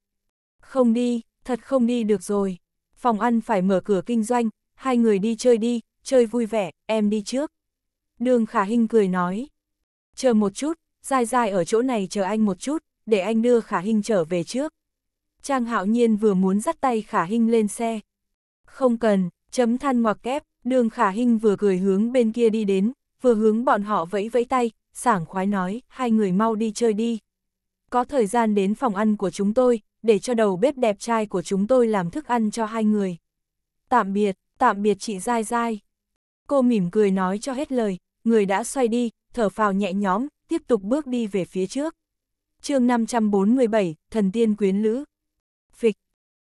Không đi, thật không đi được rồi. Phòng ăn phải mở cửa kinh doanh, hai người đi chơi đi, chơi vui vẻ, em đi trước. Đường khả hình cười nói. Chờ một chút, dài dài ở chỗ này chờ anh một chút, để anh đưa khả hình trở về trước. Trang hạo nhiên vừa muốn dắt tay khả hình lên xe. Không cần, chấm than ngoặc kép, đường khả hình vừa gửi hướng bên kia đi đến, vừa hướng bọn họ vẫy vẫy tay, sảng khoái nói, hai người mau đi chơi đi. Có thời gian đến phòng ăn của chúng tôi, để cho đầu bếp đẹp trai của chúng tôi làm thức ăn cho hai người. Tạm biệt, tạm biệt chị dai dai. Cô mỉm cười nói cho hết lời, người đã xoay đi, thở phào nhẹ nhõm, tiếp tục bước đi về phía trước. chương 547, Thần Tiên Quyến Lữ. Phịch.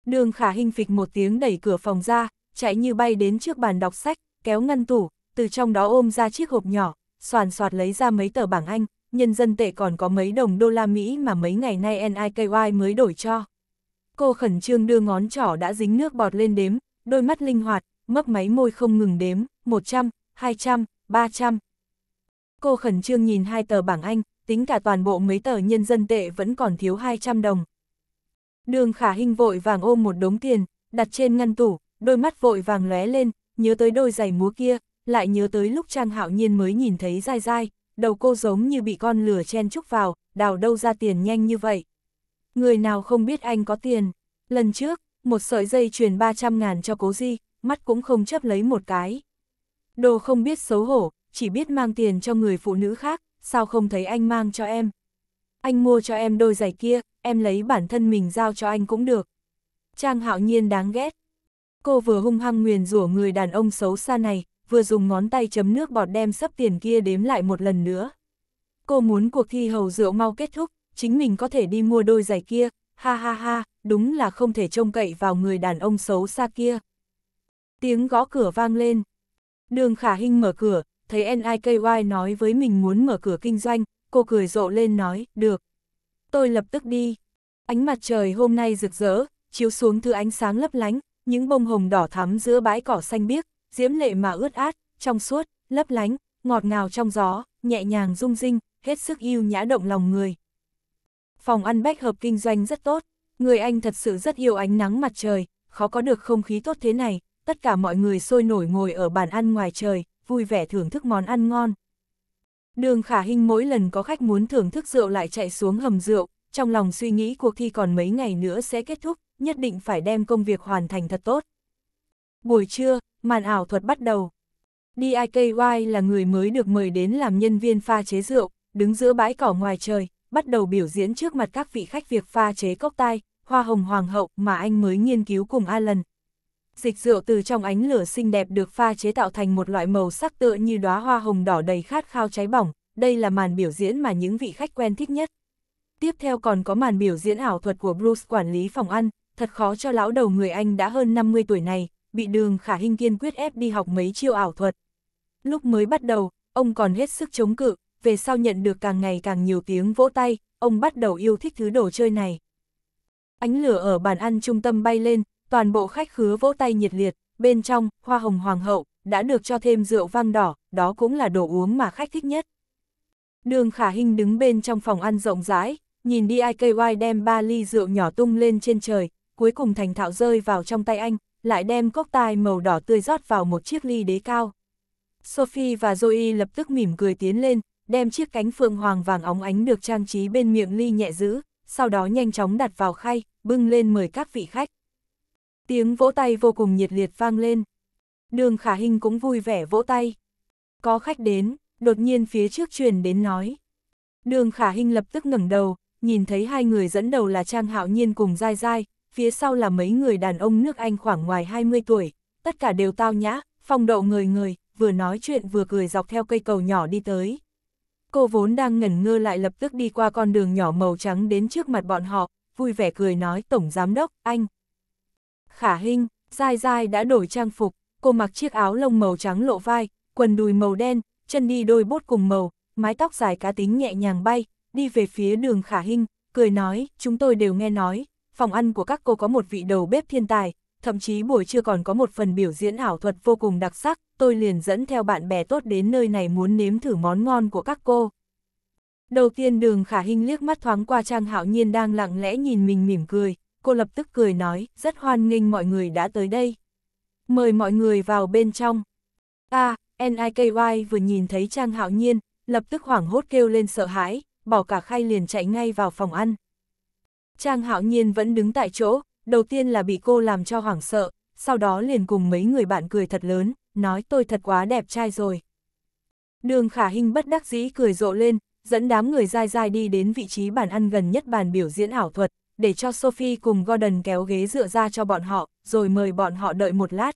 Đường khả hình phịch một tiếng đẩy cửa phòng ra, chạy như bay đến trước bàn đọc sách, kéo ngăn tủ, từ trong đó ôm ra chiếc hộp nhỏ, soàn soạt lấy ra mấy tờ bảng Anh, nhân dân tệ còn có mấy đồng đô la Mỹ mà mấy ngày nay NIKY mới đổi cho. Cô khẩn trương đưa ngón trỏ đã dính nước bọt lên đếm, đôi mắt linh hoạt, mấp máy môi không ngừng đếm, 100, 200, 300, Cô khẩn trương nhìn hai tờ bảng Anh, tính cả toàn bộ mấy tờ nhân dân tệ vẫn còn thiếu 200 đồng. Đường khả hình vội vàng ôm một đống tiền, đặt trên ngăn tủ, đôi mắt vội vàng lóe lên, nhớ tới đôi giày múa kia, lại nhớ tới lúc Trang Hạo Nhiên mới nhìn thấy dai dai, đầu cô giống như bị con lửa chen chúc vào, đào đâu ra tiền nhanh như vậy. Người nào không biết anh có tiền. Lần trước, một sợi dây truyền 300 ngàn cho cố di, mắt cũng không chấp lấy một cái. Đồ không biết xấu hổ, chỉ biết mang tiền cho người phụ nữ khác, sao không thấy anh mang cho em. Anh mua cho em đôi giày kia, em lấy bản thân mình giao cho anh cũng được. Trang hạo nhiên đáng ghét. Cô vừa hung hăng nguyền rủa người đàn ông xấu xa này, vừa dùng ngón tay chấm nước bọt đem sấp tiền kia đếm lại một lần nữa. Cô muốn cuộc thi hầu rượu mau kết thúc, chính mình có thể đi mua đôi giày kia, ha ha ha, đúng là không thể trông cậy vào người đàn ông xấu xa kia. Tiếng gõ cửa vang lên. Đường khả hinh mở cửa, thấy NIKY nói với mình muốn mở cửa kinh doanh, cô cười rộ lên nói, được. Tôi lập tức đi. Ánh mặt trời hôm nay rực rỡ, chiếu xuống thứ ánh sáng lấp lánh, những bông hồng đỏ thắm giữa bãi cỏ xanh biếc, diễm lệ mà ướt át, trong suốt, lấp lánh, ngọt ngào trong gió, nhẹ nhàng rung rinh, hết sức yêu nhã động lòng người. Phòng ăn bách hợp kinh doanh rất tốt, người anh thật sự rất yêu ánh nắng mặt trời, khó có được không khí tốt thế này, tất cả mọi người sôi nổi ngồi ở bàn ăn ngoài trời, vui vẻ thưởng thức món ăn ngon. Đường khả hình mỗi lần có khách muốn thưởng thức rượu lại chạy xuống hầm rượu, trong lòng suy nghĩ cuộc thi còn mấy ngày nữa sẽ kết thúc, nhất định phải đem công việc hoàn thành thật tốt. Buổi trưa, màn ảo thuật bắt đầu. DIKY là người mới được mời đến làm nhân viên pha chế rượu, đứng giữa bãi cỏ ngoài trời, bắt đầu biểu diễn trước mặt các vị khách việc pha chế cốc tai, hoa hồng hoàng hậu mà anh mới nghiên cứu cùng Alan, dịch rượu từ trong ánh lửa xinh đẹp được pha chế tạo thành một loại màu sắc tựa như đóa hoa hồng đỏ đầy khát khao cháy bỏng, đây là màn biểu diễn mà những vị khách quen thích nhất. Tiếp theo còn có màn biểu diễn ảo thuật của Bruce quản lý phòng ăn, thật khó cho lão đầu người Anh đã hơn 50 tuổi này, bị đường khả hình kiên quyết ép đi học mấy chiêu ảo thuật. Lúc mới bắt đầu, ông còn hết sức chống cự, về sau nhận được càng ngày càng nhiều tiếng vỗ tay, ông bắt đầu yêu thích thứ đồ chơi này. Ánh lửa ở bàn ăn trung tâm bay lên, toàn bộ khách khứa vỗ tay nhiệt liệt, bên trong, hoa hồng hoàng hậu, đã được cho thêm rượu vang đỏ, đó cũng là đồ uống mà khách thích nhất. Đường Khả hình đứng bên trong phòng ăn rộng rãi, nhìn đi DIKY đem ba ly rượu nhỏ tung lên trên trời, cuối cùng thành thạo rơi vào trong tay anh, lại đem cốc tai màu đỏ tươi rót vào một chiếc ly đế cao. Sophie và Zoe lập tức mỉm cười tiến lên, đem chiếc cánh phượng hoàng vàng óng ánh được trang trí bên miệng ly nhẹ giữ, sau đó nhanh chóng đặt vào khay, bưng lên mời các vị khách. Tiếng vỗ tay vô cùng nhiệt liệt vang lên. Đường khả hình cũng vui vẻ vỗ tay. Có khách đến, đột nhiên phía trước truyền đến nói. Đường khả hình lập tức ngẩng đầu, nhìn thấy hai người dẫn đầu là Trang Hạo Nhiên cùng Giai Giai, phía sau là mấy người đàn ông nước Anh khoảng ngoài 20 tuổi, tất cả đều tao nhã, phong độ người người, vừa nói chuyện vừa cười dọc theo cây cầu nhỏ đi tới. Cô vốn đang ngẩn ngơ lại lập tức đi qua con đường nhỏ màu trắng đến trước mặt bọn họ, vui vẻ cười nói Tổng Giám Đốc, anh, Khả Hinh, dai dai đã đổi trang phục, cô mặc chiếc áo lông màu trắng lộ vai, quần đùi màu đen, chân đi đôi bốt cùng màu, mái tóc dài cá tính nhẹ nhàng bay, đi về phía đường Khả Hinh, cười nói, chúng tôi đều nghe nói, phòng ăn của các cô có một vị đầu bếp thiên tài, thậm chí buổi trưa còn có một phần biểu diễn ảo thuật vô cùng đặc sắc, tôi liền dẫn theo bạn bè tốt đến nơi này muốn nếm thử món ngon của các cô. Đầu tiên đường Khả Hinh liếc mắt thoáng qua Trang Hạo Nhiên đang lặng lẽ nhìn mình mỉm cười, cô lập tức cười nói, rất hoan nghênh mọi người đã tới đây. Mời mọi người vào bên trong. A, à, NIKY vừa nhìn thấy Trang Hạo Nhiên, lập tức hoảng hốt kêu lên sợ hãi, bỏ cả khay liền chạy ngay vào phòng ăn. Trang Hạo Nhiên vẫn đứng tại chỗ, đầu tiên là bị cô làm cho hoảng sợ, sau đó liền cùng mấy người bạn cười thật lớn, nói tôi thật quá đẹp trai rồi. Đường Khả Hinh bất đắc dĩ cười rộ lên, dẫn đám người dai dai đi đến vị trí bàn ăn gần nhất bàn biểu diễn ảo thuật, để cho Sophie cùng Gordon kéo ghế dựa ra cho bọn họ, rồi mời bọn họ đợi một lát.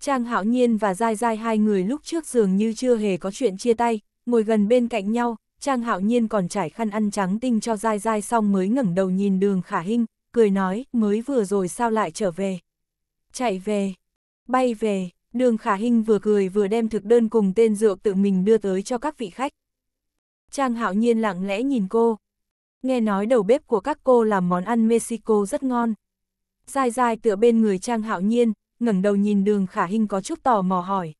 Trang Hạo Nhiên và Giai Giai hai người lúc trước dường như chưa hề có chuyện chia tay, ngồi gần bên cạnh nhau, Trang Hạo Nhiên còn trải khăn ăn trắng tinh cho Giai Giai xong mới ngẩng đầu nhìn đường khả hinh, cười nói, mới vừa rồi sao lại trở về. Chạy về, bay về, đường khả hinh vừa cười vừa đem thực đơn cùng tên rượu tự mình đưa tới cho các vị khách. Trang Hạo Nhiên lặng lẽ nhìn cô, Nghe nói đầu bếp của các cô làm món ăn Mexico rất ngon. Dài dài tựa bên người Trang Hạo Nhiên, ngẩng đầu nhìn đường khả Hinh có chút tò mò hỏi.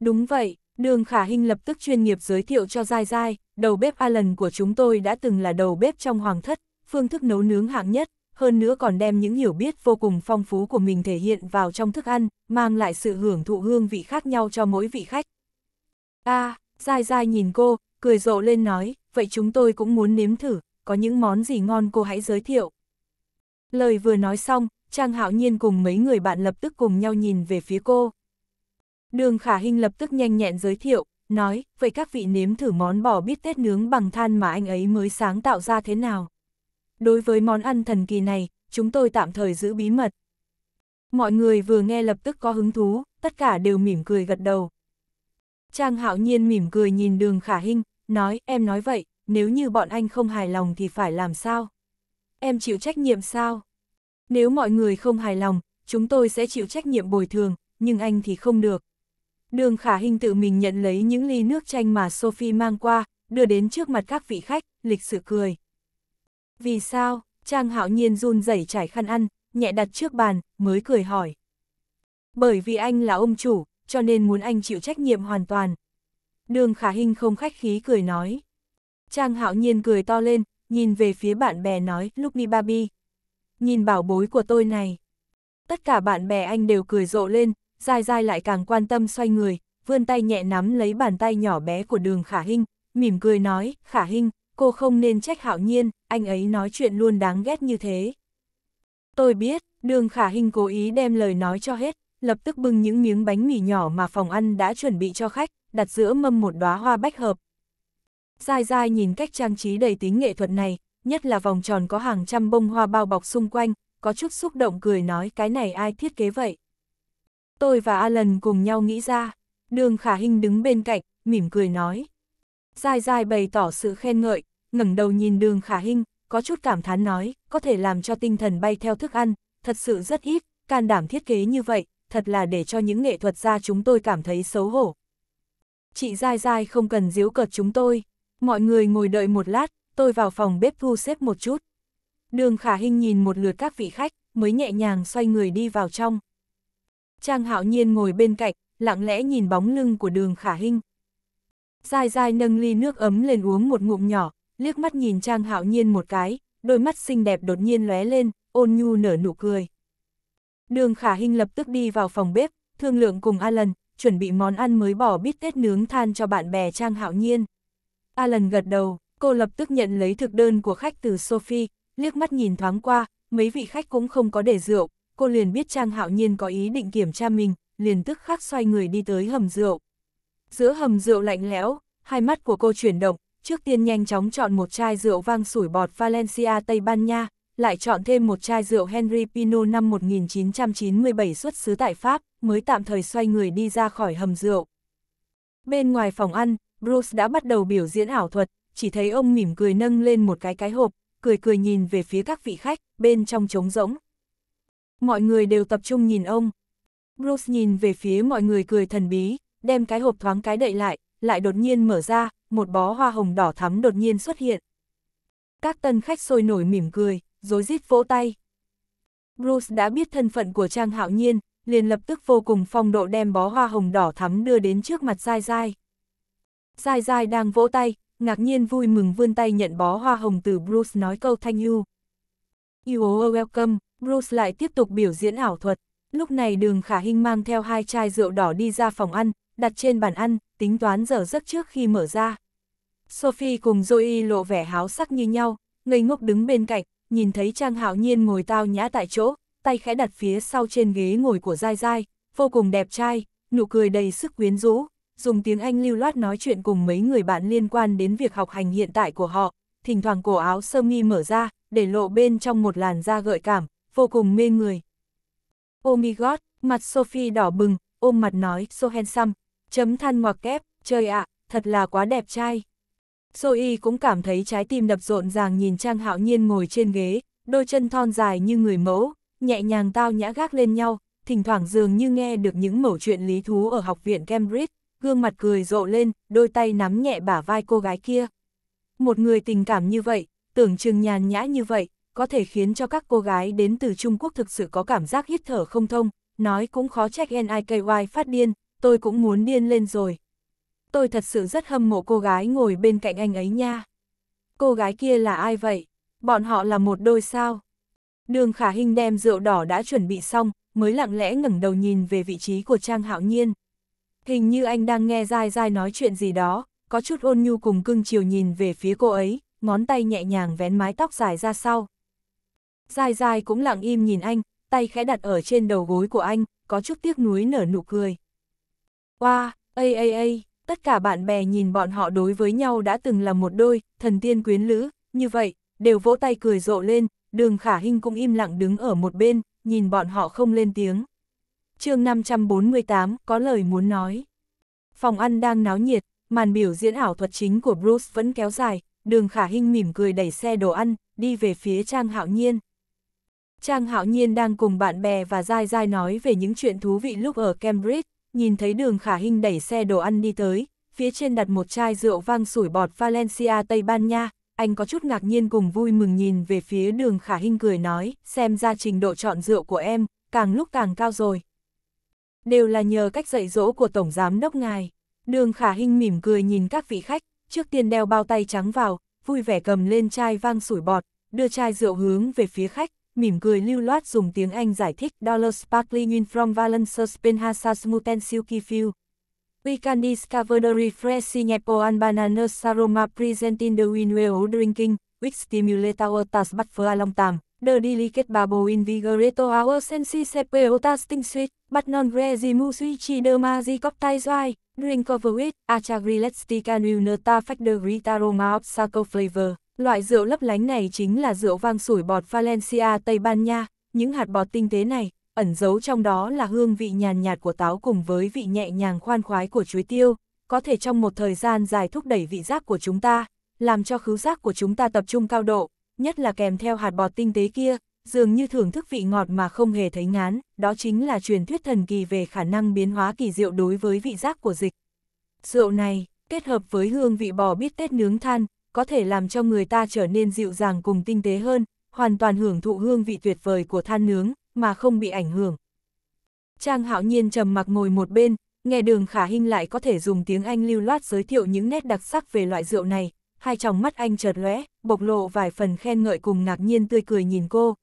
Đúng vậy, đường khả Hinh lập tức chuyên nghiệp giới thiệu cho Dài dài, đầu bếp Alan của chúng tôi đã từng là đầu bếp trong hoàng thất, phương thức nấu nướng hạng nhất, hơn nữa còn đem những hiểu biết vô cùng phong phú của mình thể hiện vào trong thức ăn, mang lại sự hưởng thụ hương vị khác nhau cho mỗi vị khách. a à, Dài dài nhìn cô, cười rộ lên nói, vậy chúng tôi cũng muốn nếm thử, có những món gì ngon cô hãy giới thiệu. Lời vừa nói xong, Trang Hạo Nhiên cùng mấy người bạn lập tức cùng nhau nhìn về phía cô. Đường Khả Hinh lập tức nhanh nhẹn giới thiệu, nói, vậy các vị nếm thử món bò bít tết nướng bằng than mà anh ấy mới sáng tạo ra thế nào. Đối với món ăn thần kỳ này, chúng tôi tạm thời giữ bí mật. Mọi người vừa nghe lập tức có hứng thú, tất cả đều mỉm cười gật đầu. Trang Hạo Nhiên mỉm cười nhìn đường Khả Hinh, nói, em nói vậy, nếu như bọn anh không hài lòng thì phải làm sao? Em chịu trách nhiệm sao? Nếu mọi người không hài lòng, chúng tôi sẽ chịu trách nhiệm bồi thường, nhưng anh thì không được. Đường Khả hình tự mình nhận lấy những ly nước chanh mà Sophie mang qua, đưa đến trước mặt các vị khách, lịch sự cười. Vì sao? Trang hạo nhiên run rẩy trải khăn ăn, nhẹ đặt trước bàn, mới cười hỏi. Bởi vì anh là ông chủ, cho nên muốn anh chịu trách nhiệm hoàn toàn, Đường khả hình không khách khí cười nói. Trang hạo nhiên cười to lên, nhìn về phía bạn bè nói, lúc đi Barbie. Nhìn bảo bối của tôi này. Tất cả bạn bè anh đều cười rộ lên, dai dai lại càng quan tâm xoay người, vươn tay nhẹ nắm lấy bàn tay nhỏ bé của đường khả hình, mỉm cười nói, khả hình, cô không nên trách hạo nhiên, anh ấy nói chuyện luôn đáng ghét như thế. Tôi biết, đường khả hình cố ý đem lời nói cho hết, lập tức bưng những miếng bánh mì nhỏ mà phòng ăn đã chuẩn bị cho khách, đặt giữa mâm một đóa hoa bách hợp. Dài dài nhìn cách trang trí đầy tính nghệ thuật này, nhất là vòng tròn có hàng trăm bông hoa bao bọc xung quanh, có chút xúc động cười nói cái này ai thiết kế vậy. Tôi và Alan cùng nhau nghĩ ra, đường khả hình đứng bên cạnh, mỉm cười nói. Dài dài bày tỏ sự khen ngợi, ngẩng đầu nhìn đường khả hình, có chút cảm thán nói, có thể làm cho tinh thần bay theo thức ăn, thật sự rất ít, can đảm thiết kế như vậy, thật là để cho những nghệ thuật gia chúng tôi cảm thấy xấu hổ. Chị dai dai không cần díu cợt chúng tôi. Mọi người ngồi đợi một lát, tôi vào phòng bếp thu xếp một chút. Đường khả hình nhìn một lượt các vị khách, mới nhẹ nhàng xoay người đi vào trong. Trang hạo nhiên ngồi bên cạnh, lặng lẽ nhìn bóng lưng của đường khả hình. Dai dai nâng ly nước ấm lên uống một ngụm nhỏ, liếc mắt nhìn Trang hạo nhiên một cái, đôi mắt xinh đẹp đột nhiên lóe lên, ôn nhu nở nụ cười. Đường khả hình lập tức đi vào phòng bếp, thương lượng cùng Alan, chuẩn bị món ăn mới bỏ bít tết nướng than cho bạn bè Trang Hạo Nhiên. Alan gật đầu, cô lập tức nhận lấy thực đơn của khách từ Sophie, liếc mắt nhìn thoáng qua, mấy vị khách cũng không có để rượu, cô liền biết Trang Hạo Nhiên có ý định kiểm tra mình, liền tức khắc xoay người đi tới hầm rượu. Giữa hầm rượu lạnh lẽo, hai mắt của cô chuyển động, trước tiên nhanh chóng chọn một chai rượu vang sủi bọt Valencia Tây Ban Nha, lại chọn thêm một chai rượu Henry Pinot năm 1997 xuất xứ tại Pháp, mới tạm thời xoay người đi ra khỏi hầm rượu. Bên ngoài phòng ăn, Bruce đã bắt đầu biểu diễn ảo thuật, chỉ thấy ông mỉm cười nâng lên một cái cái hộp, cười cười nhìn về phía các vị khách, bên trong trống rỗng. Mọi người đều tập trung nhìn ông. Bruce nhìn về phía mọi người cười thần bí, đem cái hộp thoáng cái đậy lại, lại đột nhiên mở ra, một bó hoa hồng đỏ thắm đột nhiên xuất hiện. Các tân khách sôi nổi mỉm cười rối rít vỗ tay. Bruce đã biết thân phận của Trang Hạo Nhiên, liền lập tức vô cùng phong độ đem bó hoa hồng đỏ thắm đưa đến trước mặt Giai Giai. Giai Giai đang vỗ tay, ngạc nhiên vui mừng vươn tay nhận bó hoa hồng từ Bruce nói câu thanh you. You are welcome, Bruce lại tiếp tục biểu diễn ảo thuật. Lúc này đường khả hinh mang theo hai chai rượu đỏ đi ra phòng ăn, đặt trên bàn ăn, tính toán giờ giấc trước khi mở ra. Sophie cùng Zoe lộ vẻ háo sắc như nhau, ngây ngốc đứng bên cạnh, nhìn thấy Trang Hạo Nhiên ngồi tao nhã tại chỗ, tay khẽ đặt phía sau trên ghế ngồi của dai dai, vô cùng đẹp trai, nụ cười đầy sức quyến rũ, dùng tiếng Anh lưu loát nói chuyện cùng mấy người bạn liên quan đến việc học hành hiện tại của họ, thỉnh thoảng cổ áo sơ mi mở ra, để lộ bên trong một làn da gợi cảm, vô cùng mê người. Oh my god, mặt Sophie đỏ bừng, ôm mặt nói, so handsome, chấm than ngoặc kép, trời ạ, thật là quá đẹp trai. Zoe cũng cảm thấy trái tim đập rộn ràng nhìn Trang Hạo Nhiên ngồi trên ghế, đôi chân thon dài như người mẫu, nhẹ nhàng tao nhã gác lên nhau, thỉnh thoảng dường như nghe được những mẩu chuyện lý thú ở học viện Cambridge, gương mặt cười rộ lên, đôi tay nắm nhẹ bả vai cô gái kia. Một người tình cảm như vậy, tưởng chừng nhàn nhã như vậy, có thể khiến cho các cô gái đến từ Trung Quốc thực sự có cảm giác hít thở không thông, nói cũng khó trách NIKY phát điên, tôi cũng muốn điên lên rồi tôi thật sự rất hâm mộ cô gái ngồi bên cạnh anh ấy nha. Cô gái kia là ai vậy? Bọn họ là một đôi sao? Đường Khả Hinh đem rượu đỏ đã chuẩn bị xong, mới lặng lẽ ngẩng đầu nhìn về vị trí của Trang Hạo Nhiên. Hình như anh đang nghe dai dai nói chuyện gì đó, có chút ôn nhu cùng cưng chiều nhìn về phía cô ấy, ngón tay nhẹ nhàng vén mái tóc dài ra sau. Dai dai cũng lặng im nhìn anh, tay khẽ đặt ở trên đầu gối của anh, có chút tiếc nuối nở nụ cười. Wow, a a a tất cả bạn bè nhìn bọn họ đối với nhau đã từng là một đôi, thần tiên quyến lữ, như vậy, đều vỗ tay cười rộ lên, đường khả hình cũng im lặng đứng ở một bên, nhìn bọn họ không lên tiếng. chương 548 có lời muốn nói. Phòng ăn đang náo nhiệt, màn biểu diễn ảo thuật chính của Bruce vẫn kéo dài, đường khả hình mỉm cười đẩy xe đồ ăn, đi về phía Trang Hạo Nhiên. Trang Hạo Nhiên đang cùng bạn bè và Giai Giai nói về những chuyện thú vị lúc ở Cambridge, nhìn thấy đường khả hình đẩy xe đồ ăn đi tới, phía trên đặt một chai rượu vang sủi bọt Valencia Tây Ban Nha, anh có chút ngạc nhiên cùng vui mừng nhìn về phía đường khả hình cười nói, xem ra trình độ chọn rượu của em, càng lúc càng cao rồi. Đều là nhờ cách dạy dỗ của Tổng Giám Đốc Ngài. Đường khả hình mỉm cười nhìn các vị khách, trước tiên đeo bao tay trắng vào, vui vẻ cầm lên chai vang sủi bọt, đưa chai rượu hướng về phía khách mỉm cười lưu loát dùng tiếng Anh giải thích Dollar Sparkling Win from Valencia's Penhasas Mutensilki Field. We can discover the refreshing apple and bananas aroma present in the wine while drinking, which stimulate our taste buds for a long time. The delicate bubble invigorates our senses apple tasting sweet, but non resimu switchy the magic of wine. Drink over with, a chagrilet stick and will not affect the great aroma of saco flavor. Loại rượu lấp lánh này chính là rượu vang sủi bọt Valencia Tây Ban Nha, những hạt bọt tinh tế này, ẩn giấu trong đó là hương vị nhàn nhạt của táo cùng với vị nhẹ nhàng khoan khoái của chuối tiêu, có thể trong một thời gian dài thúc đẩy vị giác của chúng ta, làm cho khứu giác của chúng ta tập trung cao độ, nhất là kèm theo hạt bọt tinh tế kia, dường như thưởng thức vị ngọt mà không hề thấy ngán, đó chính là truyền thuyết thần kỳ về khả năng biến hóa kỳ diệu đối với vị giác của dịch. Rượu này, kết hợp với hương vị bò bít tết nướng than, có thể làm cho người ta trở nên dịu dàng cùng tinh tế hơn, hoàn toàn hưởng thụ hương vị tuyệt vời của than nướng, mà không bị ảnh hưởng. Trang hạo nhiên trầm mặc ngồi một bên, nghe đường khả hinh lại có thể dùng tiếng Anh lưu loát giới thiệu những nét đặc sắc về loại rượu này, hai tròng mắt anh chợt lóe, bộc lộ vài phần khen ngợi cùng ngạc nhiên tươi cười nhìn cô.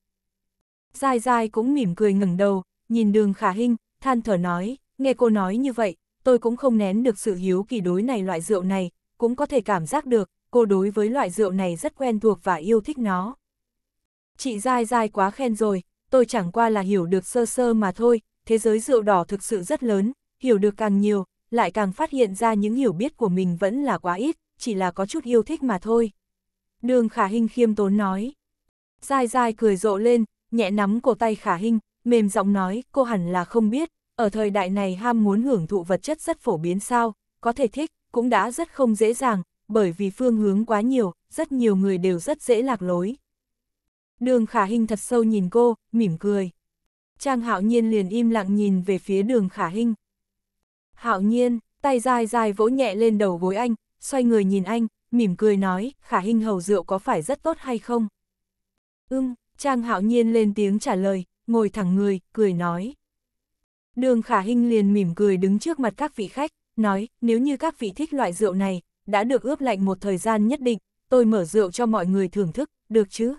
Dài dài cũng mỉm cười ngẩng đầu, nhìn đường khả hinh, than thở nói, nghe cô nói như vậy, tôi cũng không nén được sự hiếu kỳ đối này loại rượu này, cũng có thể cảm giác được, cô đối với loại rượu này rất quen thuộc và yêu thích nó. Chị dai dai quá khen rồi, tôi chẳng qua là hiểu được sơ sơ mà thôi, thế giới rượu đỏ thực sự rất lớn, hiểu được càng nhiều, lại càng phát hiện ra những hiểu biết của mình vẫn là quá ít, chỉ là có chút yêu thích mà thôi. Đường Khả hình khiêm tốn nói. Dai dai cười rộ lên, nhẹ nắm cổ tay Khả hình mềm giọng nói, cô hẳn là không biết, ở thời đại này ham muốn hưởng thụ vật chất rất phổ biến sao, có thể thích, cũng đã rất không dễ dàng, bởi vì phương hướng quá nhiều, rất nhiều người đều rất dễ lạc lối. Đường khả hình thật sâu nhìn cô, mỉm cười. Trang hạo nhiên liền im lặng nhìn về phía đường khả hình. Hạo nhiên, tay dài dài vỗ nhẹ lên đầu gối anh, xoay người nhìn anh, mỉm cười nói, khả hình hầu rượu có phải rất tốt hay không? Ưm, Trang hạo nhiên lên tiếng trả lời, ngồi thẳng người, cười nói. Đường khả hình liền mỉm cười đứng trước mặt các vị khách, nói, nếu như các vị thích loại rượu này, đã được ướp lạnh một thời gian nhất định, tôi mở rượu cho mọi người thưởng thức, được chứ?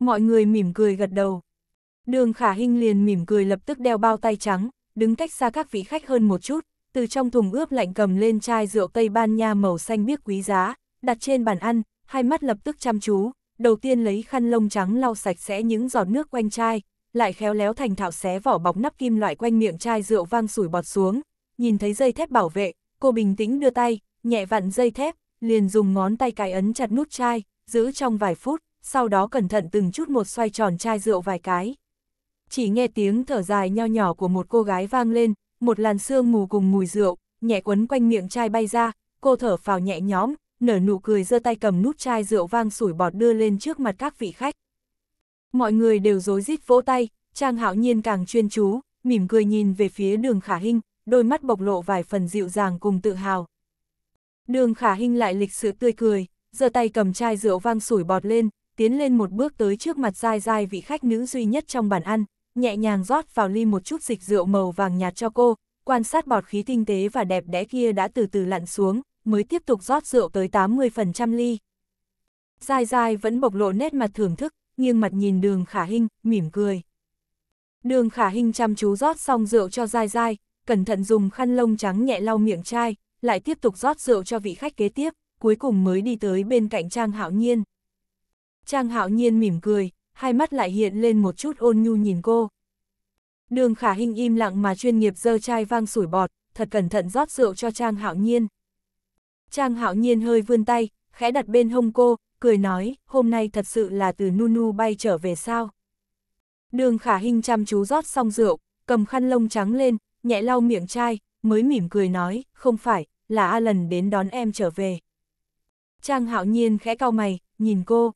Mọi người mỉm cười gật đầu. Đường khả hinh liền mỉm cười lập tức đeo bao tay trắng, đứng cách xa các vị khách hơn một chút, từ trong thùng ướp lạnh cầm lên chai rượu Tây Ban Nha màu xanh biếc quý giá, đặt trên bàn ăn, hai mắt lập tức chăm chú, đầu tiên lấy khăn lông trắng lau sạch sẽ những giọt nước quanh chai, lại khéo léo thành thạo xé vỏ bọc nắp kim loại quanh miệng chai rượu vang sủi bọt xuống, nhìn thấy dây thép bảo vệ, cô bình tĩnh đưa tay, nhẹ vặn dây thép, liền dùng ngón tay cài ấn chặt nút chai, giữ trong vài phút, sau đó cẩn thận từng chút một xoay tròn chai rượu vài cái. Chỉ nghe tiếng thở dài nho nhỏ của một cô gái vang lên, một làn sương mù cùng mùi rượu, nhẹ quấn quanh miệng chai bay ra, cô thở phào nhẹ nhõm, nở nụ cười giơ tay cầm nút chai rượu vang sủi bọt đưa lên trước mặt các vị khách. Mọi người đều rối rít vỗ tay, Trang Hạo Nhiên càng chuyên chú, mỉm cười nhìn về phía Đường Khả Hinh, đôi mắt bộc lộ vài phần dịu dàng cùng tự hào. Đường khả hình lại lịch sự tươi cười, giơ tay cầm chai rượu vang sủi bọt lên, tiến lên một bước tới trước mặt dai dai vị khách nữ duy nhất trong bàn ăn, nhẹ nhàng rót vào ly một chút dịch rượu màu vàng nhạt cho cô, quan sát bọt khí tinh tế và đẹp đẽ kia đã từ từ lặn xuống, mới tiếp tục rót rượu tới 80% ly. Dai dai vẫn bộc lộ nét mặt thưởng thức, nghiêng mặt nhìn đường khả hình, mỉm cười. Đường khả hình chăm chú rót xong rượu cho dai dai, cẩn thận dùng khăn lông trắng nhẹ lau miệng chai, lại tiếp tục rót rượu cho vị khách kế tiếp, cuối cùng mới đi tới bên cạnh Trang Hạo Nhiên. Trang Hạo Nhiên mỉm cười, hai mắt lại hiện lên một chút ôn nhu nhìn cô. Đường khả Hinh im lặng mà chuyên nghiệp dơ chai vang sủi bọt, thật cẩn thận rót rượu cho Trang Hạo Nhiên. Trang Hạo Nhiên hơi vươn tay, khẽ đặt bên hông cô, cười nói, hôm nay thật sự là từ Nunu bay trở về sao. Đường khả Hinh chăm chú rót xong rượu, cầm khăn lông trắng lên, nhẹ lau miệng chai, mới mỉm cười nói, không phải, là Alan đến đón em trở về. Trang hạo nhiên khẽ cau mày, nhìn cô.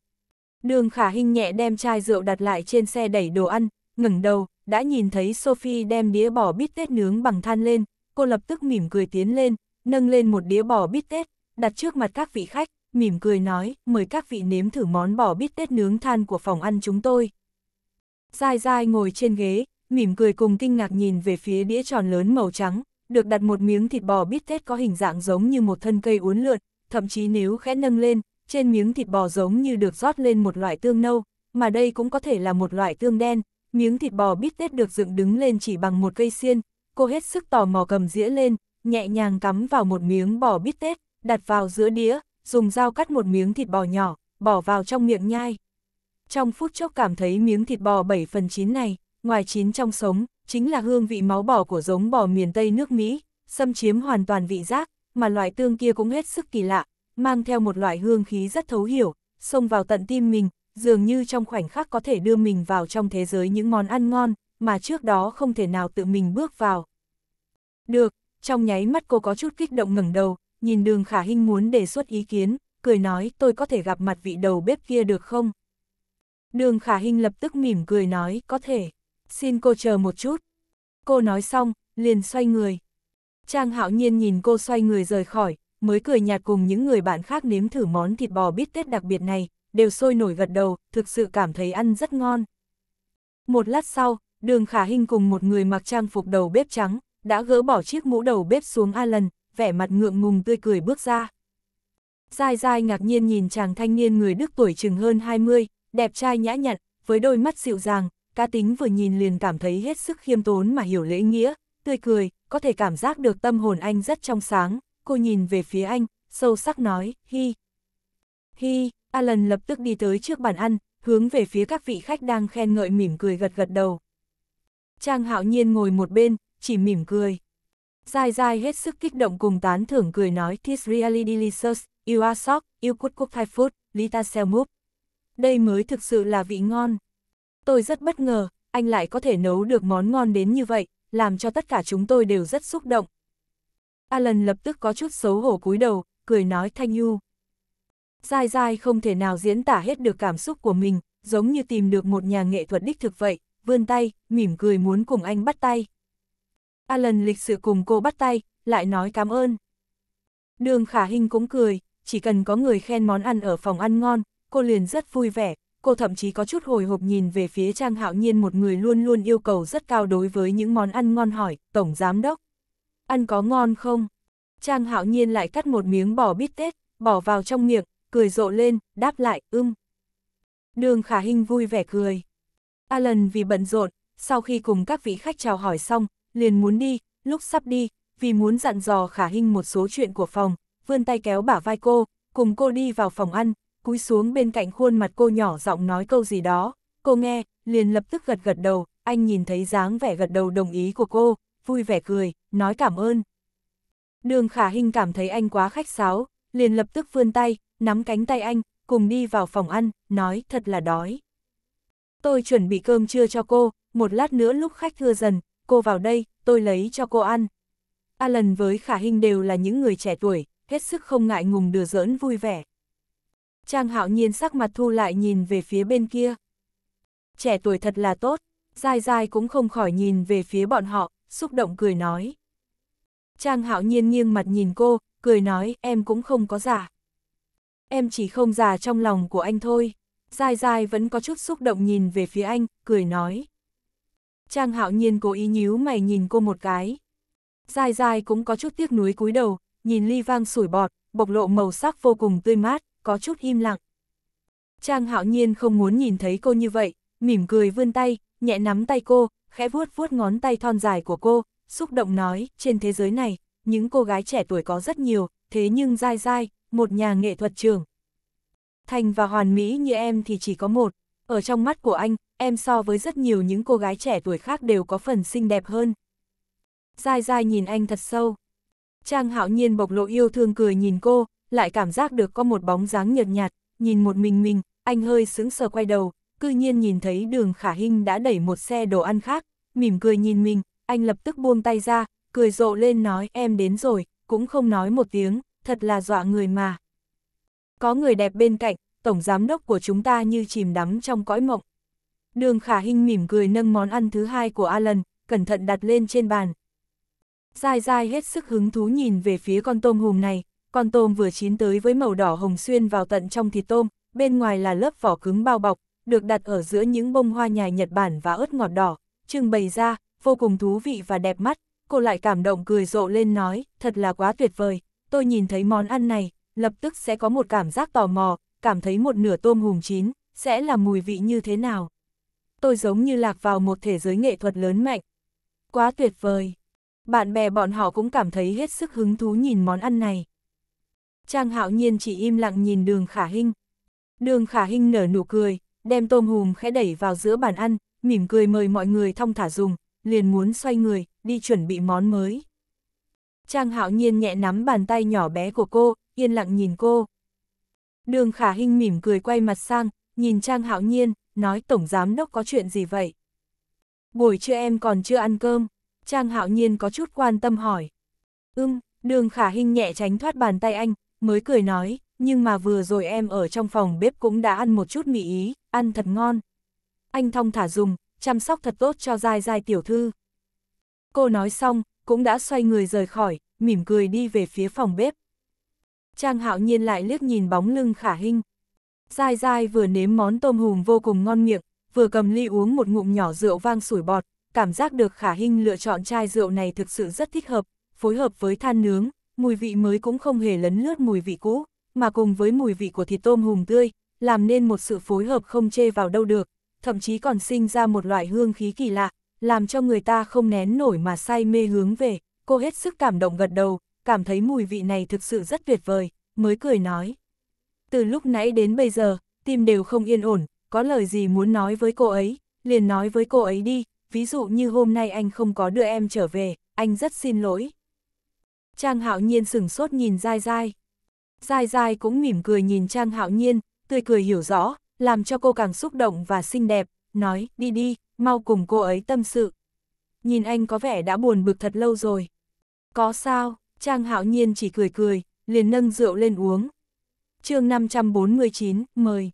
Đường khả hình nhẹ đem chai rượu đặt lại trên xe đẩy đồ ăn, ngẩng đầu, đã nhìn thấy Sophie đem đĩa bò bít tết nướng bằng than lên, cô lập tức mỉm cười tiến lên, nâng lên một đĩa bò bít tết, đặt trước mặt các vị khách, mỉm cười nói, mời các vị nếm thử món bò bít tết nướng than của phòng ăn chúng tôi. Dài dài ngồi trên ghế, mỉm cười cùng kinh ngạc nhìn về phía đĩa tròn lớn màu trắng, được đặt một miếng thịt bò bít tết có hình dạng giống như một thân cây uốn lượn, thậm chí nếu khẽ nâng lên, trên miếng thịt bò giống như được rót lên một loại tương nâu, mà đây cũng có thể là một loại tương đen. Miếng thịt bò bít tết được dựng đứng lên chỉ bằng một cây xiên, cô hết sức tò mò cầm dĩa lên, nhẹ nhàng cắm vào một miếng bò bít tết, đặt vào giữa đĩa, dùng dao cắt một miếng thịt bò nhỏ, bỏ vào trong miệng nhai. Trong phút chốc cảm thấy miếng thịt bò 7 phần 9 này, ngoài chín trong sống, chính là hương vị máu bò của giống bò miền Tây nước Mỹ, xâm chiếm hoàn toàn vị giác, mà loại tương kia cũng hết sức kỳ lạ, mang theo một loại hương khí rất thấu hiểu, xông vào tận tim mình, dường như trong khoảnh khắc có thể đưa mình vào trong thế giới những món ăn ngon, mà trước đó không thể nào tự mình bước vào. Được, trong nháy mắt cô có chút kích động ngẩng đầu, nhìn đường khả hinh muốn đề xuất ý kiến, cười nói tôi có thể gặp mặt vị đầu bếp kia được không? Đường khả hinh lập tức mỉm cười nói có thể xin cô chờ một chút. Cô nói xong, liền xoay người. Trang hạo nhiên nhìn cô xoay người rời khỏi, mới cười nhạt cùng những người bạn khác nếm thử món thịt bò bít tết đặc biệt này, đều sôi nổi gật đầu, thực sự cảm thấy ăn rất ngon. Một lát sau, đường khả hình cùng một người mặc trang phục đầu bếp trắng, đã gỡ bỏ chiếc mũ đầu bếp xuống a lần, vẻ mặt ngượng ngùng tươi cười bước ra. dài dài ngạc nhiên nhìn chàng thanh niên người Đức tuổi chừng hơn 20, đẹp trai nhã nhặn, với đôi mắt dịu dàng, cá tính vừa nhìn liền cảm thấy hết sức khiêm tốn mà hiểu lễ nghĩa, tươi cười, có thể cảm giác được tâm hồn anh rất trong sáng, cô nhìn về phía anh, sâu sắc nói, hi. Hi, Alan lập tức đi tới trước bàn ăn, hướng về phía các vị khách đang khen ngợi mỉm cười gật gật đầu. Trang hạo nhiên ngồi một bên, chỉ mỉm cười. Dài dài hết sức kích động cùng tán thưởng cười nói This really delicious, you are shocked, you could cook Thai food, Lita Selmup. Đây mới thực sự là vị ngon. Tôi rất bất ngờ, anh lại có thể nấu được món ngon đến như vậy, làm cho tất cả chúng tôi đều rất xúc động. Alan lập tức có chút xấu hổ cúi đầu, cười nói thanh nhu. Dai dai không thể nào diễn tả hết được cảm xúc của mình, giống như tìm được một nhà nghệ thuật đích thực vậy, vươn tay, mỉm cười muốn cùng anh bắt tay. Alan lịch sự cùng cô bắt tay, lại nói cảm ơn. Đường Khả hình cũng cười, chỉ cần có người khen món ăn ở phòng ăn ngon, cô liền rất vui vẻ, cô thậm chí có chút hồi hộp nhìn về phía Trang Hạo Nhiên một người luôn luôn yêu cầu rất cao đối với những món ăn ngon hỏi, Tổng Giám Đốc. Ăn có ngon không? Trang Hạo Nhiên lại cắt một miếng bò bít tết, bỏ vào trong miệng, cười rộ lên, đáp lại, ưm. Đường Khả Hinh vui vẻ cười. Alan vì bận rộn, sau khi cùng các vị khách chào hỏi xong, liền muốn đi, lúc sắp đi, vì muốn dặn dò Khả Hinh một số chuyện của phòng, vươn tay kéo bả vai cô, cùng cô đi vào phòng ăn, cúi xuống bên cạnh khuôn mặt cô nhỏ giọng nói câu gì đó, cô nghe, liền lập tức gật gật đầu, anh nhìn thấy dáng vẻ gật đầu đồng ý của cô, vui vẻ cười, nói cảm ơn. Đường khả hình cảm thấy anh quá khách sáo, liền lập tức vươn tay, nắm cánh tay anh, cùng đi vào phòng ăn, nói thật là đói. Tôi chuẩn bị cơm trưa cho cô, một lát nữa lúc khách thưa dần, cô vào đây, tôi lấy cho cô ăn. Alan với khả hình đều là những người trẻ tuổi, hết sức không ngại ngùng đưa giỡn vui vẻ. Trang hạo nhiên sắc mặt thu lại nhìn về phía bên kia. Trẻ tuổi thật là tốt, dai dai cũng không khỏi nhìn về phía bọn họ, xúc động cười nói. Trang hạo nhiên nghiêng mặt nhìn cô, cười nói em cũng không có giả. Em chỉ không già trong lòng của anh thôi. Dai dai vẫn có chút xúc động nhìn về phía anh, cười nói. Trang hạo nhiên cố ý nhíu mày nhìn cô một cái. Dai dai cũng có chút tiếc nuối cúi đầu, nhìn ly vang sủi bọt, bộc lộ màu sắc vô cùng tươi mát có chút im lặng. Trang hạo nhiên không muốn nhìn thấy cô như vậy, mỉm cười vươn tay, nhẹ nắm tay cô, khẽ vuốt vuốt ngón tay thon dài của cô, xúc động nói, trên thế giới này, những cô gái trẻ tuổi có rất nhiều, thế nhưng dai dai, một nhà nghệ thuật trường. Thành và hoàn mỹ như em thì chỉ có một, ở trong mắt của anh, em so với rất nhiều những cô gái trẻ tuổi khác đều có phần xinh đẹp hơn. Dai dai nhìn anh thật sâu. Trang hạo nhiên bộc lộ yêu thương cười nhìn cô, lại cảm giác được có một bóng dáng nhợt nhạt, nhìn một mình mình, anh hơi sững sờ quay đầu, cư nhiên nhìn thấy đường khả hình đã đẩy một xe đồ ăn khác, mỉm cười nhìn mình, anh lập tức buông tay ra, cười rộ lên nói em đến rồi, cũng không nói một tiếng, thật là dọa người mà. Có người đẹp bên cạnh, tổng giám đốc của chúng ta như chìm đắm trong cõi mộng. Đường khả hình mỉm cười nâng món ăn thứ hai của Alan, cẩn thận đặt lên trên bàn. Dai dai hết sức hứng thú nhìn về phía con tôm hùm này, con tôm vừa chín tới với màu đỏ hồng xuyên vào tận trong thịt tôm, bên ngoài là lớp vỏ cứng bao bọc, được đặt ở giữa những bông hoa nhài Nhật Bản và ớt ngọt đỏ, trưng bày ra, vô cùng thú vị và đẹp mắt, cô lại cảm động cười rộ lên nói, thật là quá tuyệt vời, tôi nhìn thấy món ăn này, lập tức sẽ có một cảm giác tò mò, cảm thấy một nửa tôm hùm chín, sẽ là mùi vị như thế nào. Tôi giống như lạc vào một thế giới nghệ thuật lớn mạnh. Quá tuyệt vời. Bạn bè bọn họ cũng cảm thấy hết sức hứng thú nhìn món ăn này. Trang hạo nhiên chỉ im lặng nhìn đường khả hinh. Đường khả hinh nở nụ cười, đem tôm hùm khẽ đẩy vào giữa bàn ăn, mỉm cười mời mọi người thong thả dùng, liền muốn xoay người, đi chuẩn bị món mới. Trang hạo nhiên nhẹ nắm bàn tay nhỏ bé của cô, yên lặng nhìn cô. Đường khả hinh mỉm cười quay mặt sang, nhìn Trang hạo nhiên, nói tổng giám đốc có chuyện gì vậy? Buổi trưa em còn chưa ăn cơm, Trang hạo nhiên có chút quan tâm hỏi. Ưm, đường khả hinh nhẹ tránh thoát bàn tay anh, mới cười nói, nhưng mà vừa rồi em ở trong phòng bếp cũng đã ăn một chút mì ý, ăn thật ngon. Anh thong thả dùng, chăm sóc thật tốt cho dai dai tiểu thư. Cô nói xong, cũng đã xoay người rời khỏi, mỉm cười đi về phía phòng bếp. Trang hạo nhiên lại liếc nhìn bóng lưng khả hình. Dai dai vừa nếm món tôm hùm vô cùng ngon miệng, vừa cầm ly uống một ngụm nhỏ rượu vang sủi bọt, cảm giác được khả hình lựa chọn chai rượu này thực sự rất thích hợp, phối hợp với than nướng, mùi vị mới cũng không hề lấn lướt mùi vị cũ, mà cùng với mùi vị của thịt tôm hùm tươi, làm nên một sự phối hợp không chê vào đâu được, thậm chí còn sinh ra một loại hương khí kỳ lạ, làm cho người ta không nén nổi mà say mê hướng về, cô hết sức cảm động gật đầu, cảm thấy mùi vị này thực sự rất tuyệt vời, mới cười nói. Từ lúc nãy đến bây giờ, tim đều không yên ổn, có lời gì muốn nói với cô ấy, liền nói với cô ấy đi, ví dụ như hôm nay anh không có đưa em trở về, anh rất xin lỗi. Trang Hạo Nhiên sừng sốt nhìn dai dai. Dai dai cũng mỉm cười nhìn Trang Hạo Nhiên, tươi cười hiểu rõ, làm cho cô càng xúc động và xinh đẹp, nói, đi đi, mau cùng cô ấy tâm sự. Nhìn anh có vẻ đã buồn bực thật lâu rồi. Có sao, Trang Hạo Nhiên chỉ cười cười, liền nâng rượu lên uống. chương 549, mời.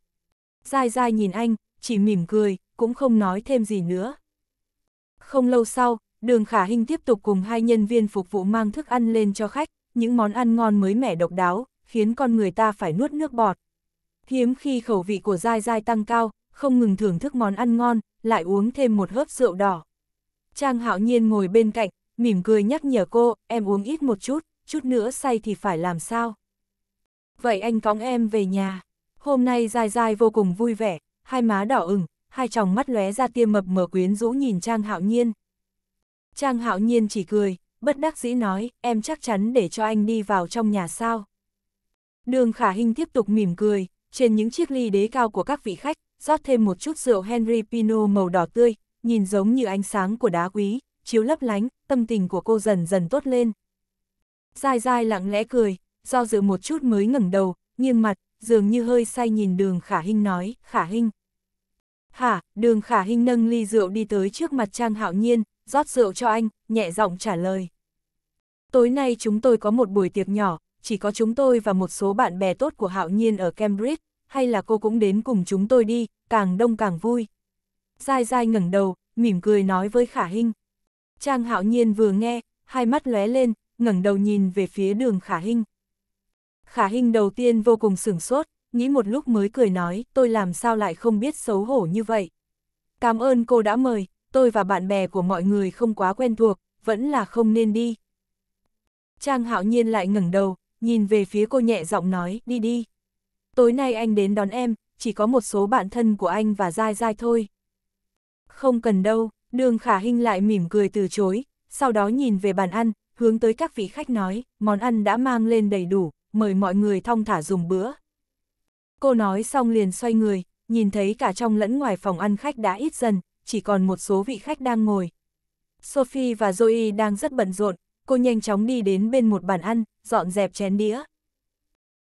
Dai dai nhìn anh, chỉ mỉm cười, cũng không nói thêm gì nữa. Không lâu sau, Đường Khả Hinh tiếp tục cùng hai nhân viên phục vụ mang thức ăn lên cho khách, những món ăn ngon mới mẻ độc đáo, khiến con người ta phải nuốt nước bọt. Hiếm khi khẩu vị của Giai Giai tăng cao, không ngừng thưởng thức món ăn ngon, lại uống thêm một hớp rượu đỏ. Trang hạo nhiên ngồi bên cạnh, mỉm cười nhắc nhở cô, em uống ít một chút, chút nữa say thì phải làm sao. Vậy anh cóng em về nhà. Hôm nay Giai Giai vô cùng vui vẻ, hai má đỏ ửng, hai tròng mắt lóe ra tia mập mờ quyến rũ nhìn Trang hạo nhiên. Trang hạo nhiên chỉ cười, bất đắc dĩ nói, em chắc chắn để cho anh đi vào trong nhà sao. Đường khả Hinh tiếp tục mỉm cười, trên những chiếc ly đế cao của các vị khách, rót thêm một chút rượu Henry Pinot màu đỏ tươi, nhìn giống như ánh sáng của đá quý, chiếu lấp lánh, tâm tình của cô dần dần tốt lên. Dài dài lặng lẽ cười, do dự một chút mới ngẩng đầu, nghiêng mặt, dường như hơi say nhìn đường khả Hinh nói, khả Hinh. Hả, đường khả Hinh nâng ly rượu đi tới trước mặt Trang Hạo Nhiên, rót rượu cho anh, nhẹ giọng trả lời. Tối nay chúng tôi có một buổi tiệc nhỏ, chỉ có chúng tôi và một số bạn bè tốt của Hạo Nhiên ở Cambridge, hay là cô cũng đến cùng chúng tôi đi, càng đông càng vui. Giai Giai ngẩng đầu, mỉm cười nói với Khả Hinh. Trang Hạo Nhiên vừa nghe, hai mắt lóe lên, ngẩng đầu nhìn về phía đường Khả Hinh. Khả Hinh đầu tiên vô cùng sửng sốt, nghĩ một lúc mới cười nói, tôi làm sao lại không biết xấu hổ như vậy. Cảm ơn cô đã mời, tôi và bạn bè của mọi người không quá quen thuộc, vẫn là không nên đi. Trang hạo nhiên lại ngẩng đầu, nhìn về phía cô nhẹ giọng nói, đi đi. Tối nay anh đến đón em, chỉ có một số bạn thân của anh và dai dai thôi. Không cần đâu, đường khả hình lại mỉm cười từ chối, sau đó nhìn về bàn ăn, hướng tới các vị khách nói, món ăn đã mang lên đầy đủ, mời mọi người thong thả dùng bữa. Cô nói xong liền xoay người, nhìn thấy cả trong lẫn ngoài phòng ăn khách đã ít dần, chỉ còn một số vị khách đang ngồi. Sophie và Zoe đang rất bận rộn, cô nhanh chóng đi đến bên một bàn ăn, dọn dẹp chén đĩa.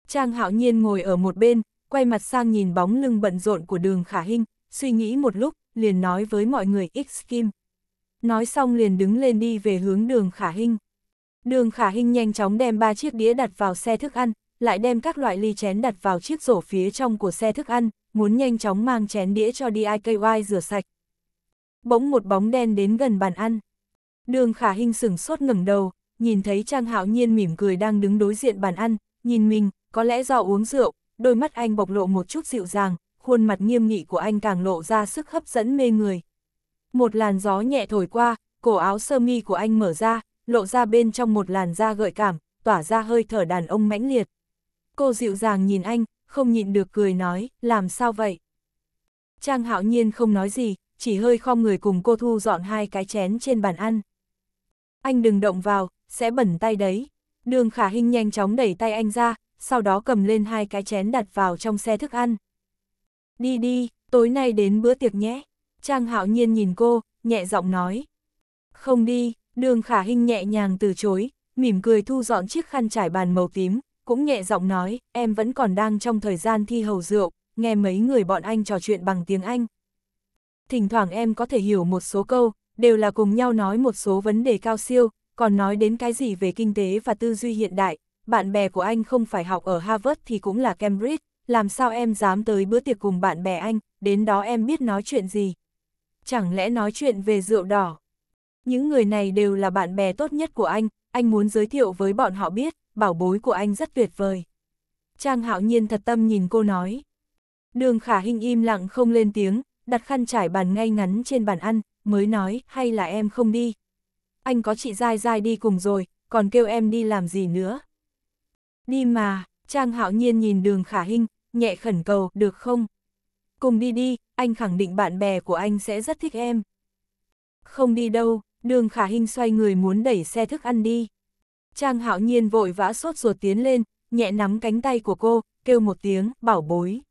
Trang hạo nhiên ngồi ở một bên, quay mặt sang nhìn bóng lưng bận rộn của đường khả hinh, suy nghĩ một lúc, liền nói với mọi người X Kim. Nói xong liền đứng lên đi về hướng đường khả hinh. Đường khả hinh nhanh chóng đem ba chiếc đĩa đặt vào xe thức ăn, lại đem các loại ly chén đặt vào chiếc rổ phía trong của xe thức ăn, muốn nhanh chóng mang chén đĩa cho DIKY rửa sạch, bỗng một bóng đen đến gần bàn ăn. Đường khả hình sửng sốt ngẩng đầu, nhìn thấy Trang Hạo Nhiên mỉm cười đang đứng đối diện bàn ăn, nhìn mình, có lẽ do uống rượu, đôi mắt anh bộc lộ một chút dịu dàng, khuôn mặt nghiêm nghị của anh càng lộ ra sức hấp dẫn mê người. Một làn gió nhẹ thổi qua, cổ áo sơ mi của anh mở ra, lộ ra bên trong một làn da gợi cảm, tỏa ra hơi thở đàn ông mãnh liệt. Cô dịu dàng nhìn anh, không nhịn được cười nói, làm sao vậy? Trang hạo nhiên không nói gì, chỉ hơi khom người cùng cô thu dọn hai cái chén trên bàn ăn. Anh đừng động vào, sẽ bẩn tay đấy. Đường khả hình nhanh chóng đẩy tay anh ra, sau đó cầm lên hai cái chén đặt vào trong xe thức ăn. Đi đi, tối nay đến bữa tiệc nhé. Trang hạo nhiên nhìn cô, nhẹ giọng nói. Không đi, đường khả hình nhẹ nhàng từ chối, mỉm cười thu dọn chiếc khăn trải bàn màu tím, cũng nhẹ giọng nói, em vẫn còn đang trong thời gian thi hầu rượu, nghe mấy người bọn anh trò chuyện bằng tiếng Anh thỉnh thoảng em có thể hiểu một số câu, đều là cùng nhau nói một số vấn đề cao siêu, còn nói đến cái gì về kinh tế và tư duy hiện đại, bạn bè của anh không phải học ở Harvard thì cũng là Cambridge, làm sao em dám tới bữa tiệc cùng bạn bè anh, đến đó em biết nói chuyện gì. Chẳng lẽ nói chuyện về rượu đỏ? Những người này đều là bạn bè tốt nhất của anh, anh muốn giới thiệu với bọn họ biết, bảo bối của anh rất tuyệt vời. Trang hạo nhiên thật tâm nhìn cô nói. Đường khả hình im lặng không lên tiếng, đặt khăn trải bàn ngay ngắn trên bàn ăn, mới nói, hay là em không đi. Anh có chị dai dai đi cùng rồi, còn kêu em đi làm gì nữa. Đi mà, Trang Hạo Nhiên nhìn đường khả hình nhẹ khẩn cầu, được không? Cùng đi đi, anh khẳng định bạn bè của anh sẽ rất thích em. Không đi đâu, đường khả hình xoay người muốn đẩy xe thức ăn đi. Trang Hạo Nhiên vội vã sốt ruột tiến lên, nhẹ nắm cánh tay của cô, kêu một tiếng, bảo bối.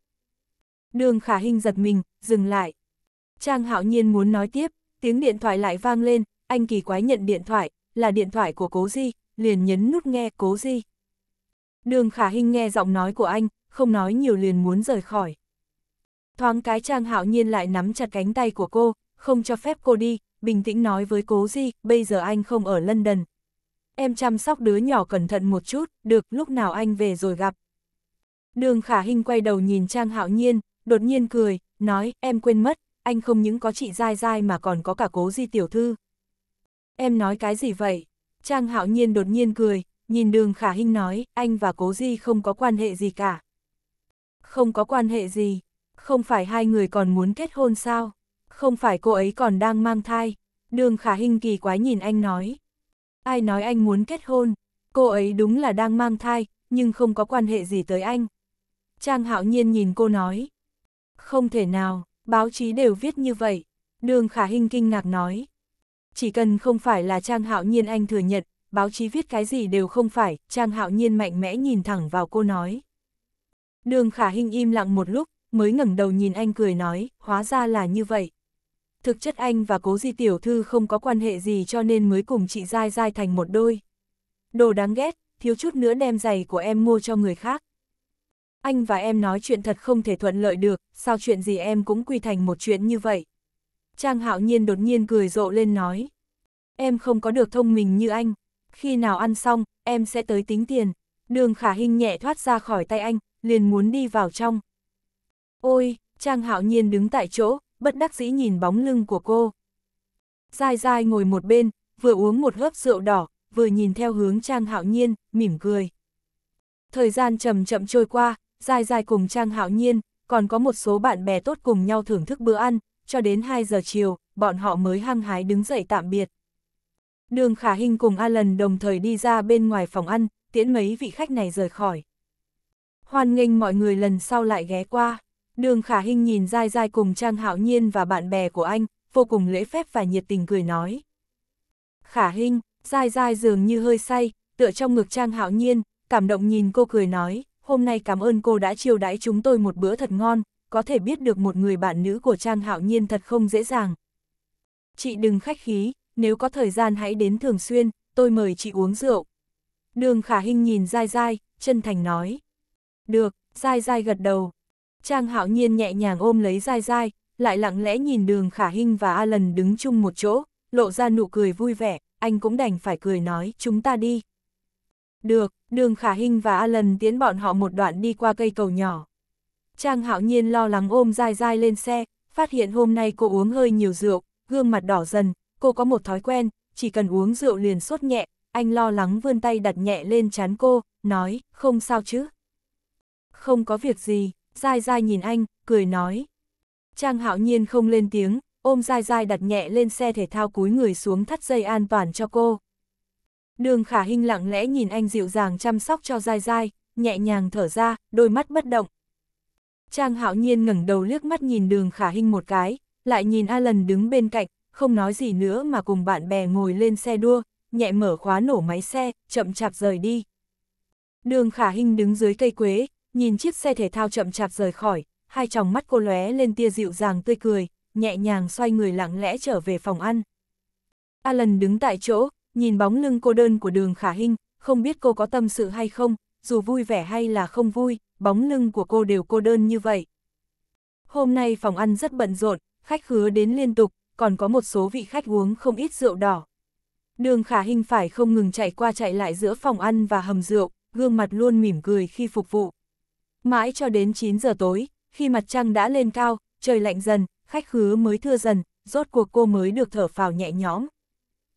Đường khả hình giật mình, dừng lại. Trang hạo nhiên muốn nói tiếp, tiếng điện thoại lại vang lên, anh kỳ quái nhận điện thoại, là điện thoại của cố di, liền nhấn nút nghe cố di. Đường khả hình nghe giọng nói của anh, không nói nhiều liền muốn rời khỏi. Thoáng cái Trang hạo nhiên lại nắm chặt cánh tay của cô, không cho phép cô đi, bình tĩnh nói với cố di, bây giờ anh không ở London. Em chăm sóc đứa nhỏ cẩn thận một chút, được lúc nào anh về rồi gặp. Đường khả hình quay đầu nhìn Trang hạo nhiên, đột nhiên cười, nói, em quên mất, anh không những có chị dai dai mà còn có cả cố di tiểu thư. Em nói cái gì vậy? Trang hạo nhiên đột nhiên cười, nhìn đường khả hinh nói, anh và cố di không có quan hệ gì cả. Không có quan hệ gì, không phải hai người còn muốn kết hôn sao? Không phải cô ấy còn đang mang thai. Đường khả hinh kỳ quái nhìn anh nói. Ai nói anh muốn kết hôn? Cô ấy đúng là đang mang thai, nhưng không có quan hệ gì tới anh. Trang hạo nhiên nhìn cô nói. Không thể nào, báo chí đều viết như vậy. Đường Khả Hinh kinh ngạc nói. Chỉ cần không phải là Trang Hạo Nhiên anh thừa nhận, báo chí viết cái gì đều không phải, Trang Hạo Nhiên mạnh mẽ nhìn thẳng vào cô nói. Đường Khả Hinh im lặng một lúc, mới ngẩng đầu nhìn anh cười nói, hóa ra là như vậy. Thực chất anh và cố di tiểu thư không có quan hệ gì cho nên mới cùng chị giai giai thành một đôi. Đồ đáng ghét, thiếu chút nữa đem giày của em mua cho người khác anh và em nói chuyện thật không thể thuận lợi được, sao chuyện gì em cũng quy thành một chuyện như vậy. Trang hạo nhiên đột nhiên cười rộ lên nói. Em không có được thông minh như anh, khi nào ăn xong, em sẽ tới tính tiền. Đường khả hình nhẹ thoát ra khỏi tay anh, liền muốn đi vào trong. Ôi, Trang hạo nhiên đứng tại chỗ, bất đắc dĩ nhìn bóng lưng của cô. Dài dài ngồi một bên, vừa uống một hớp rượu đỏ, vừa nhìn theo hướng Trang hạo nhiên, mỉm cười. Thời gian chậm chậm trôi qua, dài dài cùng Trang Hạo Nhiên, còn có một số bạn bè tốt cùng nhau thưởng thức bữa ăn, cho đến 2 giờ chiều, bọn họ mới hăng hái đứng dậy tạm biệt. Đường Khả Hinh cùng Alan đồng thời đi ra bên ngoài phòng ăn, tiễn mấy vị khách này rời khỏi. Hoan nghênh mọi người lần sau lại ghé qua. Đường Khả Hinh nhìn dai dai cùng Trang Hạo Nhiên và bạn bè của anh, vô cùng lễ phép và nhiệt tình cười nói. Khả Hinh, dai dai dường như hơi say, tựa trong ngực Trang Hạo Nhiên, cảm động nhìn cô cười nói, hôm nay cảm ơn cô đã chiêu đãi chúng tôi một bữa thật ngon, có thể biết được một người bạn nữ của Trang Hạo Nhiên thật không dễ dàng. Chị đừng khách khí, nếu có thời gian hãy đến thường xuyên, tôi mời chị uống rượu. Đường Khả Hinh nhìn dai dai, chân thành nói. Được, dai dai gật đầu. Trang Hạo Nhiên nhẹ nhàng ôm lấy dai dai, lại lặng lẽ nhìn đường Khả Hinh và Alan đứng chung một chỗ, lộ ra nụ cười vui vẻ, anh cũng đành phải cười nói, chúng ta đi. Được, đường khả hình và Alan tiến bọn họ một đoạn đi qua cây cầu nhỏ. Trang hạo nhiên lo lắng ôm dai dai lên xe, phát hiện hôm nay cô uống hơi nhiều rượu, gương mặt đỏ dần, cô có một thói quen, chỉ cần uống rượu liền sốt nhẹ, anh lo lắng vươn tay đặt nhẹ lên chán cô, nói, không sao chứ. Không có việc gì, dai dai nhìn anh, cười nói. Trang hạo nhiên không lên tiếng, ôm dai dai đặt nhẹ lên xe thể thao cúi người xuống thắt dây an toàn cho cô. Đường khả hình lặng lẽ nhìn anh dịu dàng chăm sóc cho dai dai, nhẹ nhàng thở ra, đôi mắt bất động. Trang hạo nhiên ngẩng đầu liếc mắt nhìn đường khả hình một cái, lại nhìn Alan đứng bên cạnh, không nói gì nữa mà cùng bạn bè ngồi lên xe đua, nhẹ mở khóa nổ máy xe, chậm chạp rời đi. Đường khả hình đứng dưới cây quế, nhìn chiếc xe thể thao chậm chạp rời khỏi, hai tròng mắt cô lóe lên tia dịu dàng tươi cười, nhẹ nhàng xoay người lặng lẽ trở về phòng ăn. Alan đứng tại chỗ, Nhìn bóng lưng cô đơn của đường khả Hinh, không biết cô có tâm sự hay không, dù vui vẻ hay là không vui, bóng lưng của cô đều cô đơn như vậy. Hôm nay phòng ăn rất bận rộn, khách khứa đến liên tục, còn có một số vị khách uống không ít rượu đỏ. Đường khả hình phải không ngừng chạy qua chạy lại giữa phòng ăn và hầm rượu, gương mặt luôn mỉm cười khi phục vụ. Mãi cho đến 9 giờ tối, khi mặt trăng đã lên cao, trời lạnh dần, khách khứa mới thưa dần, rốt cuộc cô mới được thở phào nhẹ nhõm.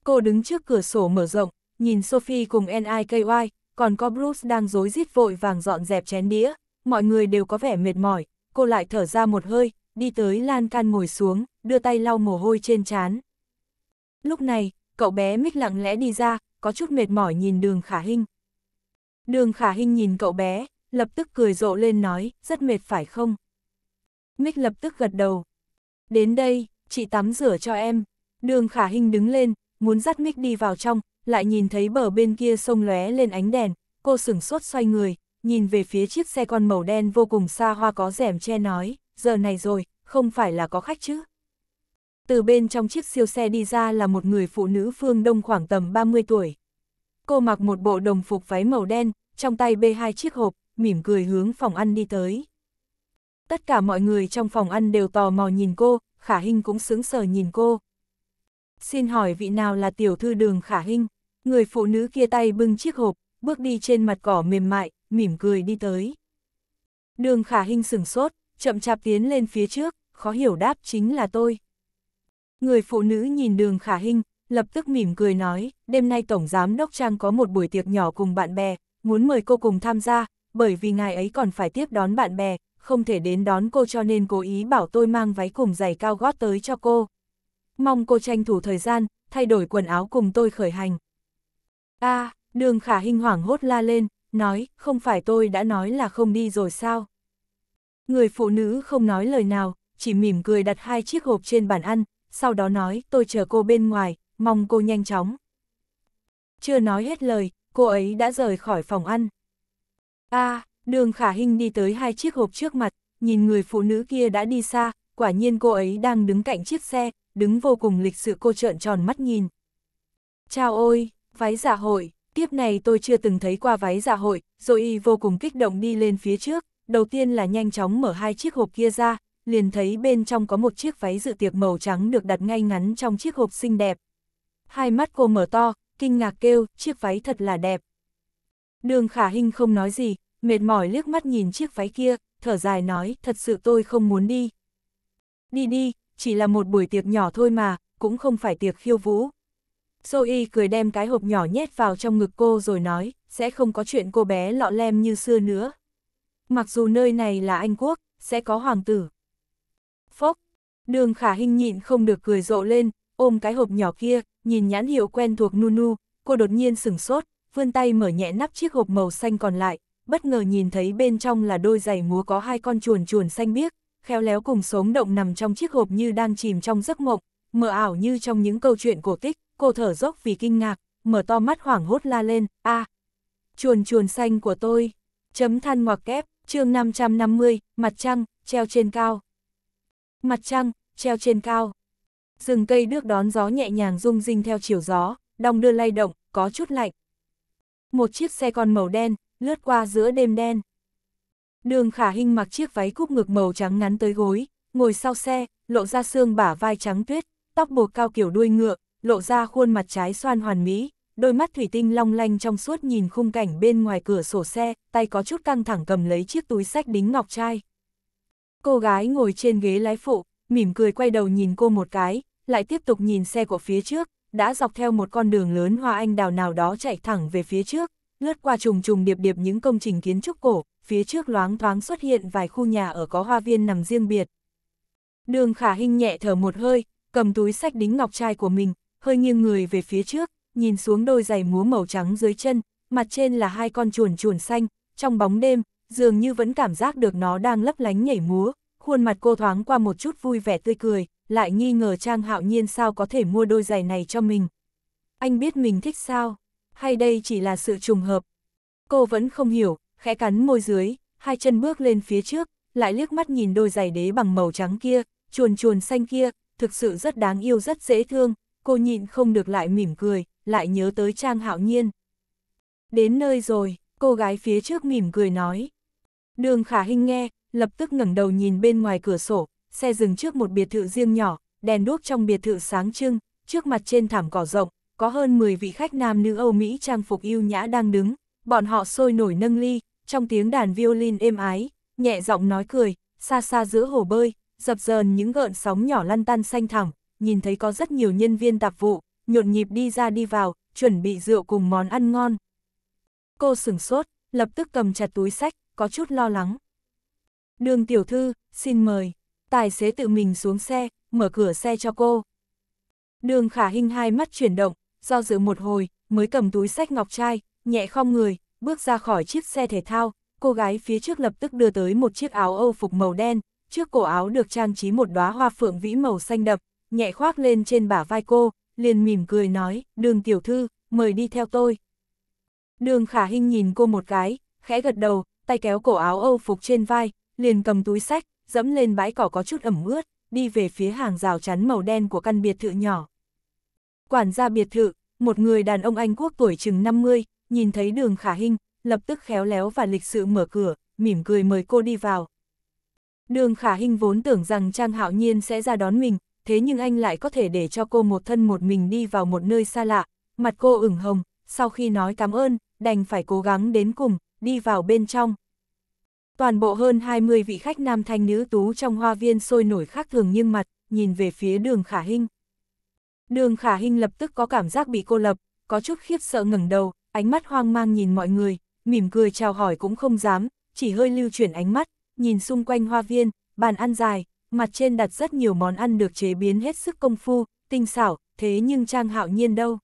Cô đứng trước cửa sổ mở rộng, nhìn Sophie cùng NIKY, còn có Bruce đang dối rít vội vàng dọn dẹp chén đĩa, mọi người đều có vẻ mệt mỏi, cô lại thở ra một hơi, đi tới lan can ngồi xuống, đưa tay lau mồ hôi trên trán. Lúc này, cậu bé mít lặng lẽ đi ra, có chút mệt mỏi nhìn đường khả hình. Đường khả hình nhìn cậu bé, lập tức cười rộ lên nói, rất mệt phải không? Mích lập tức gật đầu. Đến đây, chị tắm rửa cho em. Đường khả hình đứng lên, muốn dắt mic đi vào trong, lại nhìn thấy bờ bên kia sông lóe lên ánh đèn, cô sửng sốt xoay người, nhìn về phía chiếc xe con màu đen vô cùng xa hoa có rèm che nói, giờ này rồi, không phải là có khách chứ. Từ bên trong chiếc siêu xe đi ra là một người phụ nữ phương đông khoảng tầm 30 tuổi. Cô mặc một bộ đồng phục váy màu đen, trong tay bê hai chiếc hộp, mỉm cười hướng phòng ăn đi tới. Tất cả mọi người trong phòng ăn đều tò mò nhìn cô, Khả hình cũng sướng sờ nhìn cô xin hỏi vị nào là tiểu thư đường khả hinh, người phụ nữ kia tay bưng chiếc hộp, bước đi trên mặt cỏ mềm mại, mỉm cười đi tới. Đường khả hinh sừng sốt, chậm chạp tiến lên phía trước, khó hiểu đáp chính là tôi. Người phụ nữ nhìn đường khả hinh, lập tức mỉm cười nói, đêm nay Tổng Giám Đốc Trang có một buổi tiệc nhỏ cùng bạn bè, muốn mời cô cùng tham gia, bởi vì ngài ấy còn phải tiếp đón bạn bè, không thể đến đón cô cho nên cố ý bảo tôi mang váy cùng giày cao gót tới cho cô mong cô tranh thủ thời gian, thay đổi quần áo cùng tôi khởi hành. a à, đường khả hình hoảng hốt la lên, nói, không phải tôi đã nói là không đi rồi sao? Người phụ nữ không nói lời nào, chỉ mỉm cười đặt hai chiếc hộp trên bàn ăn, sau đó nói, tôi chờ cô bên ngoài, mong cô nhanh chóng. Chưa nói hết lời, cô ấy đã rời khỏi phòng ăn. a à, đường khả hình đi tới hai chiếc hộp trước mặt, nhìn người phụ nữ kia đã đi xa, quả nhiên cô ấy đang đứng cạnh chiếc xe, đứng vô cùng lịch sự cô trợn tròn mắt nhìn. Chào ôi, váy dạ hội, tiếp này tôi chưa từng thấy qua váy dạ hội, rồi y vô cùng kích động đi lên phía trước, đầu tiên là nhanh chóng mở hai chiếc hộp kia ra, liền thấy bên trong có một chiếc váy dự tiệc màu trắng được đặt ngay ngắn trong chiếc hộp xinh đẹp. Hai mắt cô mở to, kinh ngạc kêu, chiếc váy thật là đẹp. Đường khả hình không nói gì, mệt mỏi liếc mắt nhìn chiếc váy kia, thở dài nói, thật sự tôi không muốn đi. Đi đi, chỉ là một buổi tiệc nhỏ thôi mà, cũng không phải tiệc khiêu vũ. Zoe cười đem cái hộp nhỏ nhét vào trong ngực cô rồi nói, sẽ không có chuyện cô bé lọ lem như xưa nữa. Mặc dù nơi này là Anh Quốc, sẽ có hoàng tử. Phốc, đường khả hình nhịn không được cười rộ lên, ôm cái hộp nhỏ kia, nhìn nhãn hiệu quen thuộc Nunu, cô đột nhiên sửng sốt, vươn tay mở nhẹ nắp chiếc hộp màu xanh còn lại, bất ngờ nhìn thấy bên trong là đôi giày múa có hai con chuồn chuồn xanh biếc, khéo léo cùng sống động nằm trong chiếc hộp như đang chìm trong giấc mộng, mờ ảo như trong những câu chuyện cổ tích, cô thở dốc vì kinh ngạc, mở to mắt hoảng hốt la lên, a chuồn chuồn xanh của tôi, chấm than ngoặc kép, chương 550, mặt trăng, treo trên cao. Mặt trăng, treo trên cao. Rừng cây đước đón gió nhẹ nhàng rung rinh theo chiều gió, đong đưa lay động, có chút lạnh. Một chiếc xe con màu đen, lướt qua giữa đêm đen. Đường khả hình mặc chiếc váy cúp ngực màu trắng ngắn tới gối, ngồi sau xe, lộ ra xương bả vai trắng tuyết, tóc buộc cao kiểu đuôi ngựa, lộ ra khuôn mặt trái xoan hoàn mỹ, đôi mắt thủy tinh long lanh trong suốt nhìn khung cảnh bên ngoài cửa sổ xe, tay có chút căng thẳng cầm lấy chiếc túi sách đính ngọc trai. Cô gái ngồi trên ghế lái phụ, mỉm cười quay đầu nhìn cô một cái, lại tiếp tục nhìn xe của phía trước, đã dọc theo một con đường lớn hoa anh đào nào đó chạy thẳng về phía trước, lướt qua trùng trùng điệp điệp những công trình kiến trúc cổ, phía trước loáng thoáng xuất hiện vài khu nhà ở có hoa viên nằm riêng biệt. Đường khả hình nhẹ thở một hơi, cầm túi sách đính ngọc trai của mình, hơi nghiêng người về phía trước, nhìn xuống đôi giày múa màu trắng dưới chân, mặt trên là hai con chuồn chuồn xanh, trong bóng đêm, dường như vẫn cảm giác được nó đang lấp lánh nhảy múa, khuôn mặt cô thoáng qua một chút vui vẻ tươi cười, lại nghi ngờ Trang Hạo Nhiên sao có thể mua đôi giày này cho mình. Anh biết mình thích sao? Hay đây chỉ là sự trùng hợp? Cô vẫn không hiểu, khẽ cắn môi dưới, hai chân bước lên phía trước, lại liếc mắt nhìn đôi giày đế bằng màu trắng kia, chuồn chuồn xanh kia, thực sự rất đáng yêu rất dễ thương, cô nhịn không được lại mỉm cười, lại nhớ tới Trang Hạo Nhiên. Đến nơi rồi, cô gái phía trước mỉm cười nói. Đường Khả Hinh nghe, lập tức ngẩng đầu nhìn bên ngoài cửa sổ, xe dừng trước một biệt thự riêng nhỏ, đèn đuốc trong biệt thự sáng trưng, trước mặt trên thảm cỏ rộng, có hơn 10 vị khách nam nữ Âu Mỹ trang phục yêu nhã đang đứng, bọn họ sôi nổi nâng ly, trong tiếng đàn violin êm ái, nhẹ giọng nói cười, xa xa giữa hồ bơi, dập dờn những gợn sóng nhỏ lăn tăn xanh thẳm, nhìn thấy có rất nhiều nhân viên tạp vụ, nhộn nhịp đi ra đi vào, chuẩn bị rượu cùng món ăn ngon. Cô sửng sốt, lập tức cầm chặt túi sách, có chút lo lắng. Đường tiểu thư, xin mời. Tài xế tự mình xuống xe, mở cửa xe cho cô. Đường khả hình hai mắt chuyển động, do dự một hồi, mới cầm túi sách ngọc trai, nhẹ không người, bước ra khỏi chiếc xe thể thao, cô gái phía trước lập tức đưa tới một chiếc áo âu phục màu đen, trước cổ áo được trang trí một đóa hoa phượng vĩ màu xanh đậm, nhẹ khoác lên trên bả vai cô, liền mỉm cười nói, đường tiểu thư, mời đi theo tôi. Đường khả hình nhìn cô một cái, khẽ gật đầu, tay kéo cổ áo âu phục trên vai, liền cầm túi sách, dẫm lên bãi cỏ có chút ẩm ướt, đi về phía hàng rào chắn màu đen của căn biệt thự nhỏ. Quản gia biệt thự, một người đàn ông Anh quốc tuổi chừng 50, nhìn thấy đường khả hình, lập tức khéo léo và lịch sự mở cửa, mỉm cười mời cô đi vào. Đường khả hình vốn tưởng rằng Trang Hạo Nhiên sẽ ra đón mình, thế nhưng anh lại có thể để cho cô một thân một mình đi vào một nơi xa lạ, mặt cô ửng hồng, sau khi nói cảm ơn, đành phải cố gắng đến cùng, đi vào bên trong. Toàn bộ hơn 20 vị khách nam thanh nữ tú trong hoa viên sôi nổi khác thường nhưng mặt, nhìn về phía đường khả hình. Đường khả hình lập tức có cảm giác bị cô lập, có chút khiếp sợ ngẩng đầu, ánh mắt hoang mang nhìn mọi người, mỉm cười chào hỏi cũng không dám, chỉ hơi lưu chuyển ánh mắt, nhìn xung quanh hoa viên, bàn ăn dài, mặt trên đặt rất nhiều món ăn được chế biến hết sức công phu, tinh xảo, thế nhưng Trang Hạo Nhiên đâu.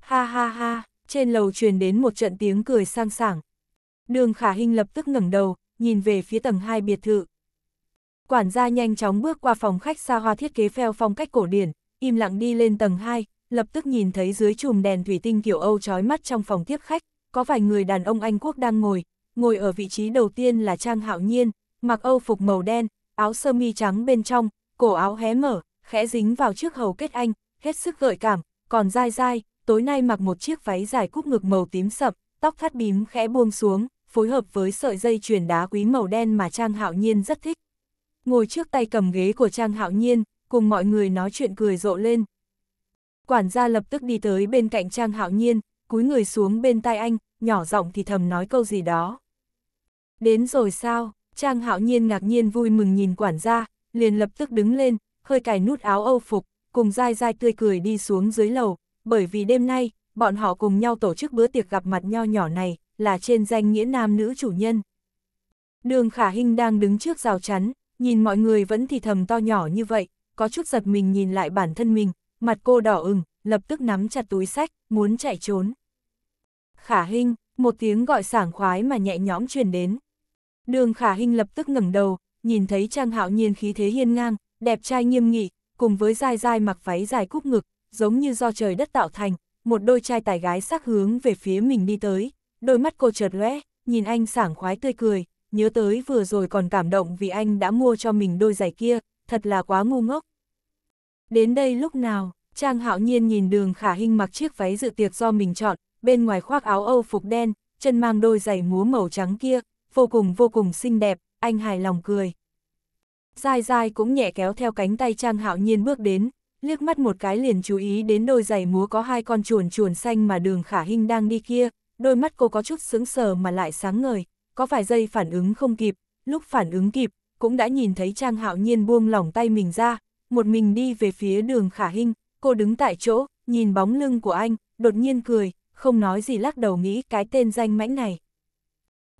Ha ha ha, trên lầu truyền đến một trận tiếng cười sang sảng. Đường Khả Hinh lập tức ngẩng đầu, nhìn về phía tầng 2 biệt thự. Quản gia nhanh chóng bước qua phòng khách xa hoa thiết kế theo phong cách cổ điển, im lặng đi lên tầng 2, lập tức nhìn thấy dưới chùm đèn thủy tinh kiểu Âu trói mắt trong phòng tiếp khách, có vài người đàn ông Anh quốc đang ngồi, ngồi ở vị trí đầu tiên là Trang Hạo Nhiên, mặc Âu phục màu đen, áo sơ mi trắng bên trong, cổ áo hé mở, khẽ dính vào trước hầu kết anh, hết sức gợi cảm, còn dai dai, tối nay mặc một chiếc váy dài cúp ngực màu tím sậm, tóc thắt bím khẽ buông xuống, phối hợp với sợi dây chuyền đá quý màu đen mà Trang Hạo Nhiên rất thích. Ngồi trước tay cầm ghế của Trang Hạo Nhiên, cùng mọi người nói chuyện cười rộ lên, quản gia lập tức đi tới bên cạnh Trang Hạo Nhiên, cúi người xuống bên tai anh, nhỏ giọng thì thầm nói câu gì đó. Đến rồi sao? Trang Hạo Nhiên ngạc nhiên vui mừng nhìn quản gia, liền lập tức đứng lên, hơi cài nút áo Âu phục, cùng dai dai tươi cười đi xuống dưới lầu, bởi vì đêm nay, bọn họ cùng nhau tổ chức bữa tiệc gặp mặt nho nhỏ này, là trên danh nghĩa nam nữ chủ nhân. Đường Khả Hinh đang đứng trước rào chắn, nhìn mọi người vẫn thì thầm to nhỏ như vậy, có chút giật mình nhìn lại bản thân mình, mặt cô đỏ ửng, lập tức nắm chặt túi sách, muốn chạy trốn. Khả Hinh, một tiếng gọi sảng khoái mà nhẹ nhõm truyền đến. Đường Khả Hinh lập tức ngẩng đầu, nhìn thấy Trang Hạo Nhiên khí thế hiên ngang, đẹp trai nghiêm nghị, cùng với dai dai mặc váy dài cúp ngực, giống như do trời đất tạo thành, một đôi trai tài gái sắc hướng về phía mình đi tới, đôi mắt cô chợt lóe, nhìn anh sảng khoái tươi cười, nhớ tới vừa rồi còn cảm động vì anh đã mua cho mình đôi giày kia, thật là quá ngu ngốc. Đến đây lúc nào, Trang hạo nhiên nhìn đường khả hinh mặc chiếc váy dự tiệc do mình chọn, bên ngoài khoác áo âu phục đen, chân mang đôi giày múa màu trắng kia, vô cùng vô cùng xinh đẹp, anh hài lòng cười. Dài dài cũng nhẹ kéo theo cánh tay Trang hạo nhiên bước đến, liếc mắt một cái liền chú ý đến đôi giày múa có hai con chuồn chuồn xanh mà đường khả hinh đang đi kia, đôi mắt cô có chút sững sờ mà lại sáng ngời, có vài giây phản ứng không kịp, lúc phản ứng kịp, cũng đã nhìn thấy Trang hạo nhiên buông lỏng tay mình ra, một mình đi về phía đường khả hình, cô đứng tại chỗ, nhìn bóng lưng của anh, đột nhiên cười, không nói gì lắc đầu nghĩ cái tên danh mãnh này.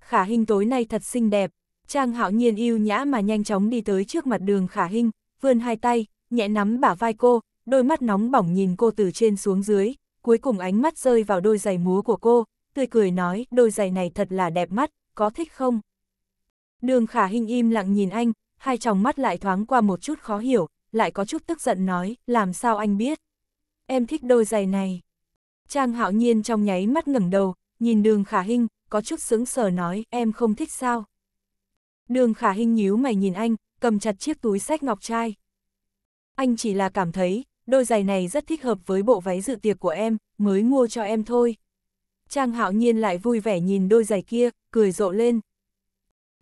Khả hình tối nay thật xinh đẹp, Trang hạo nhiên yêu nhã mà nhanh chóng đi tới trước mặt đường khả hình, vươn hai tay, nhẹ nắm bả vai cô, đôi mắt nóng bỏng nhìn cô từ trên xuống dưới, cuối cùng ánh mắt rơi vào đôi giày múa của cô, tươi cười nói đôi giày này thật là đẹp mắt, có thích không? Đường khả hình im lặng nhìn anh, hai tròng mắt lại thoáng qua một chút khó hiểu, lại có chút tức giận nói, làm sao anh biết? Em thích đôi giày này. Trang hạo nhiên trong nháy mắt ngẩng đầu, nhìn đường khả hinh, có chút sững sờ nói, em không thích sao? Đường khả hinh nhíu mày nhìn anh, cầm chặt chiếc túi sách ngọc trai. Anh chỉ là cảm thấy, đôi giày này rất thích hợp với bộ váy dự tiệc của em, mới mua cho em thôi. Trang hạo nhiên lại vui vẻ nhìn đôi giày kia, cười rộ lên.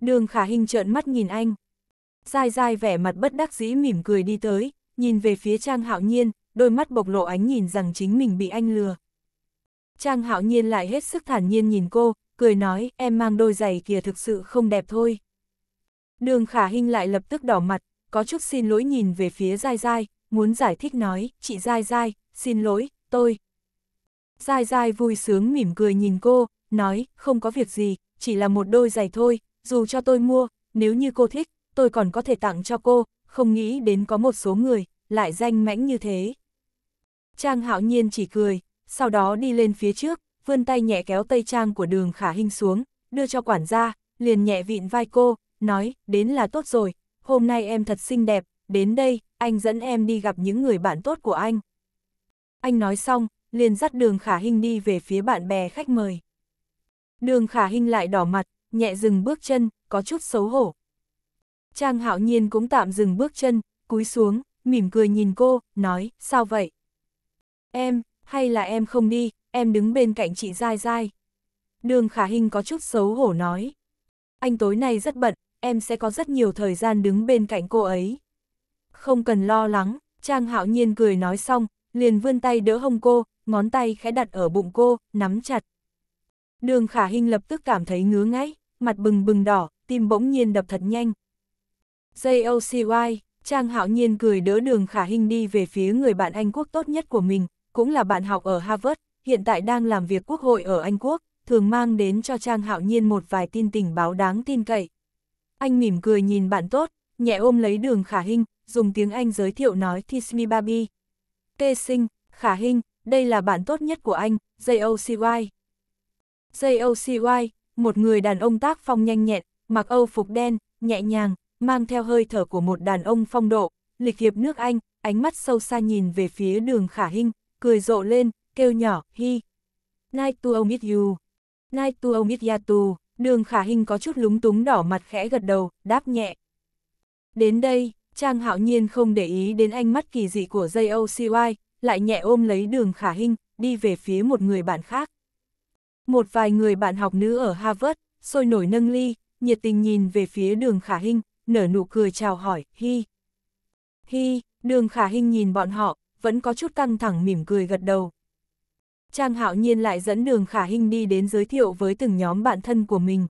Đường khả hình trợn mắt nhìn anh. Dai dai vẻ mặt bất đắc dĩ mỉm cười đi tới, nhìn về phía Trang Hạo Nhiên, đôi mắt bộc lộ ánh nhìn rằng chính mình bị anh lừa. Trang Hạo Nhiên lại hết sức thản nhiên nhìn cô, cười nói, em mang đôi giày kìa thực sự không đẹp thôi. Đường Khả Hinh lại lập tức đỏ mặt, có chút xin lỗi nhìn về phía Dai Dai, muốn giải thích nói, chị Dai Dai, xin lỗi, tôi. Dai Dai vui sướng mỉm cười nhìn cô, nói, không có việc gì, chỉ là một đôi giày thôi, dù cho tôi mua, nếu như cô thích, tôi còn có thể tặng cho cô, không nghĩ đến có một số người, lại danh mãnh như thế. Trang hạo nhiên chỉ cười, sau đó đi lên phía trước, vươn tay nhẹ kéo tay trang của đường khả hình xuống, đưa cho quản gia, liền nhẹ vịn vai cô, nói, đến là tốt rồi, hôm nay em thật xinh đẹp, đến đây, anh dẫn em đi gặp những người bạn tốt của anh. Anh nói xong, liền dắt đường khả hình đi về phía bạn bè khách mời. Đường khả hình lại đỏ mặt, nhẹ dừng bước chân, có chút xấu hổ, Trang hạo nhiên cũng tạm dừng bước chân, cúi xuống, mỉm cười nhìn cô, nói, sao vậy? Em, hay là em không đi, em đứng bên cạnh chị dai dai. Đường khả Hinh có chút xấu hổ nói. Anh tối nay rất bận, em sẽ có rất nhiều thời gian đứng bên cạnh cô ấy. Không cần lo lắng, Trang hạo nhiên cười nói xong, liền vươn tay đỡ hông cô, ngón tay khẽ đặt ở bụng cô, nắm chặt. Đường khả Hinh lập tức cảm thấy ngứa ngáy, mặt bừng bừng đỏ, tim bỗng nhiên đập thật nhanh. JOCY, Trang hạo nhiên cười đỡ đường khả Hinh đi về phía người bạn Anh Quốc tốt nhất của mình, cũng là bạn học ở Harvard, hiện tại đang làm việc quốc hội ở Anh Quốc, thường mang đến cho Trang hạo nhiên một vài tin tình báo đáng tin cậy. Anh mỉm cười nhìn bạn tốt, nhẹ ôm lấy đường khả Hinh, dùng tiếng Anh giới thiệu nói Kiss me baby. Tê sinh, khả Hinh, đây là bạn tốt nhất của anh, JOCY. JOCY, một người đàn ông tác phong nhanh nhẹn, mặc âu phục đen, nhẹ nhàng, mang theo hơi thở của một đàn ông phong độ, lịch hiệp nước Anh, ánh mắt sâu xa nhìn về phía đường khả hinh, cười rộ lên, kêu nhỏ, hi. Night to omit you. Night to omit yatu. Đường khả hinh có chút lúng túng đỏ mặt khẽ gật đầu, đáp nhẹ. Đến đây, Trang hạo nhiên không để ý đến ánh mắt kỳ dị của JOCY, lại nhẹ ôm lấy đường khả hinh, đi về phía một người bạn khác. Một vài người bạn học nữ ở Harvard, sôi nổi nâng ly, nhiệt tình nhìn về phía đường khả hinh, nở nụ cười chào hỏi, hi. Hi, đường khả hình nhìn bọn họ, vẫn có chút căng thẳng mỉm cười gật đầu. Trang hạo nhiên lại dẫn đường khả hình đi đến giới thiệu với từng nhóm bạn thân của mình.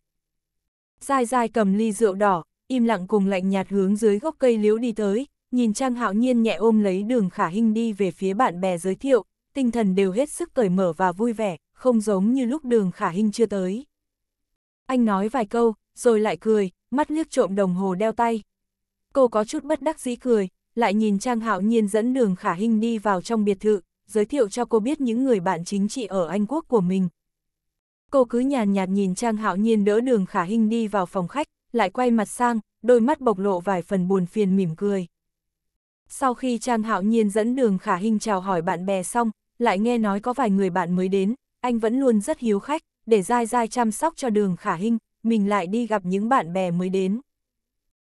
Dài dài cầm ly rượu đỏ, im lặng cùng lạnh nhạt hướng dưới gốc cây liễu đi tới, nhìn Trang Hạo Nhiên nhẹ ôm lấy đường khả hình đi về phía bạn bè giới thiệu, tinh thần đều hết sức cởi mở và vui vẻ, không giống như lúc đường khả hình chưa tới. Anh nói vài câu, rồi lại cười, mắt liếc trộm đồng hồ đeo tay. Cô có chút bất đắc dĩ cười, lại nhìn Trang Hạo Nhiên dẫn đường Khả Hinh đi vào trong biệt thự, giới thiệu cho cô biết những người bạn chính trị ở Anh Quốc của mình. Cô cứ nhàn nhạt, nhạt nhìn Trang Hạo Nhiên đỡ đường Khả Hinh đi vào phòng khách, lại quay mặt sang, đôi mắt bộc lộ vài phần buồn phiền mỉm cười. Sau khi Trang Hạo Nhiên dẫn đường Khả Hinh chào hỏi bạn bè xong, lại nghe nói có vài người bạn mới đến, anh vẫn luôn rất hiếu khách, để dai dai chăm sóc cho đường Khả Hinh, mình lại đi gặp những bạn bè mới đến.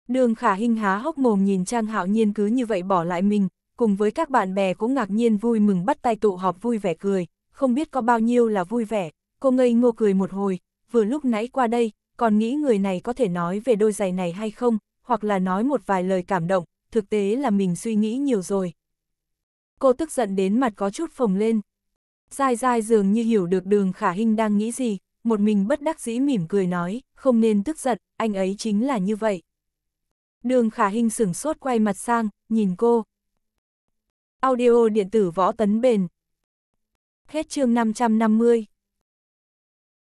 Đường khả hình há hốc mồm nhìn Trang Hạo Nhiên cứ như vậy bỏ lại mình, cùng với các bạn bè cũng ngạc nhiên vui mừng bắt tay tụ họp vui vẻ cười, không biết có bao nhiêu là vui vẻ, cô ngây ngô cười một hồi, vừa lúc nãy qua đây, còn nghĩ người này có thể nói về đôi giày này hay không, hoặc là nói một vài lời cảm động, thực tế là mình suy nghĩ nhiều rồi. Cô tức giận đến mặt có chút phồng lên. Dài dài dường như hiểu được đường khả hình đang nghĩ gì, một mình bất đắc dĩ mỉm cười nói, không nên tức giận, anh ấy chính là như vậy. Đường khả hình sửng sốt quay mặt sang, nhìn cô. Audio điện tử võ tấn bền. Hết chương 550.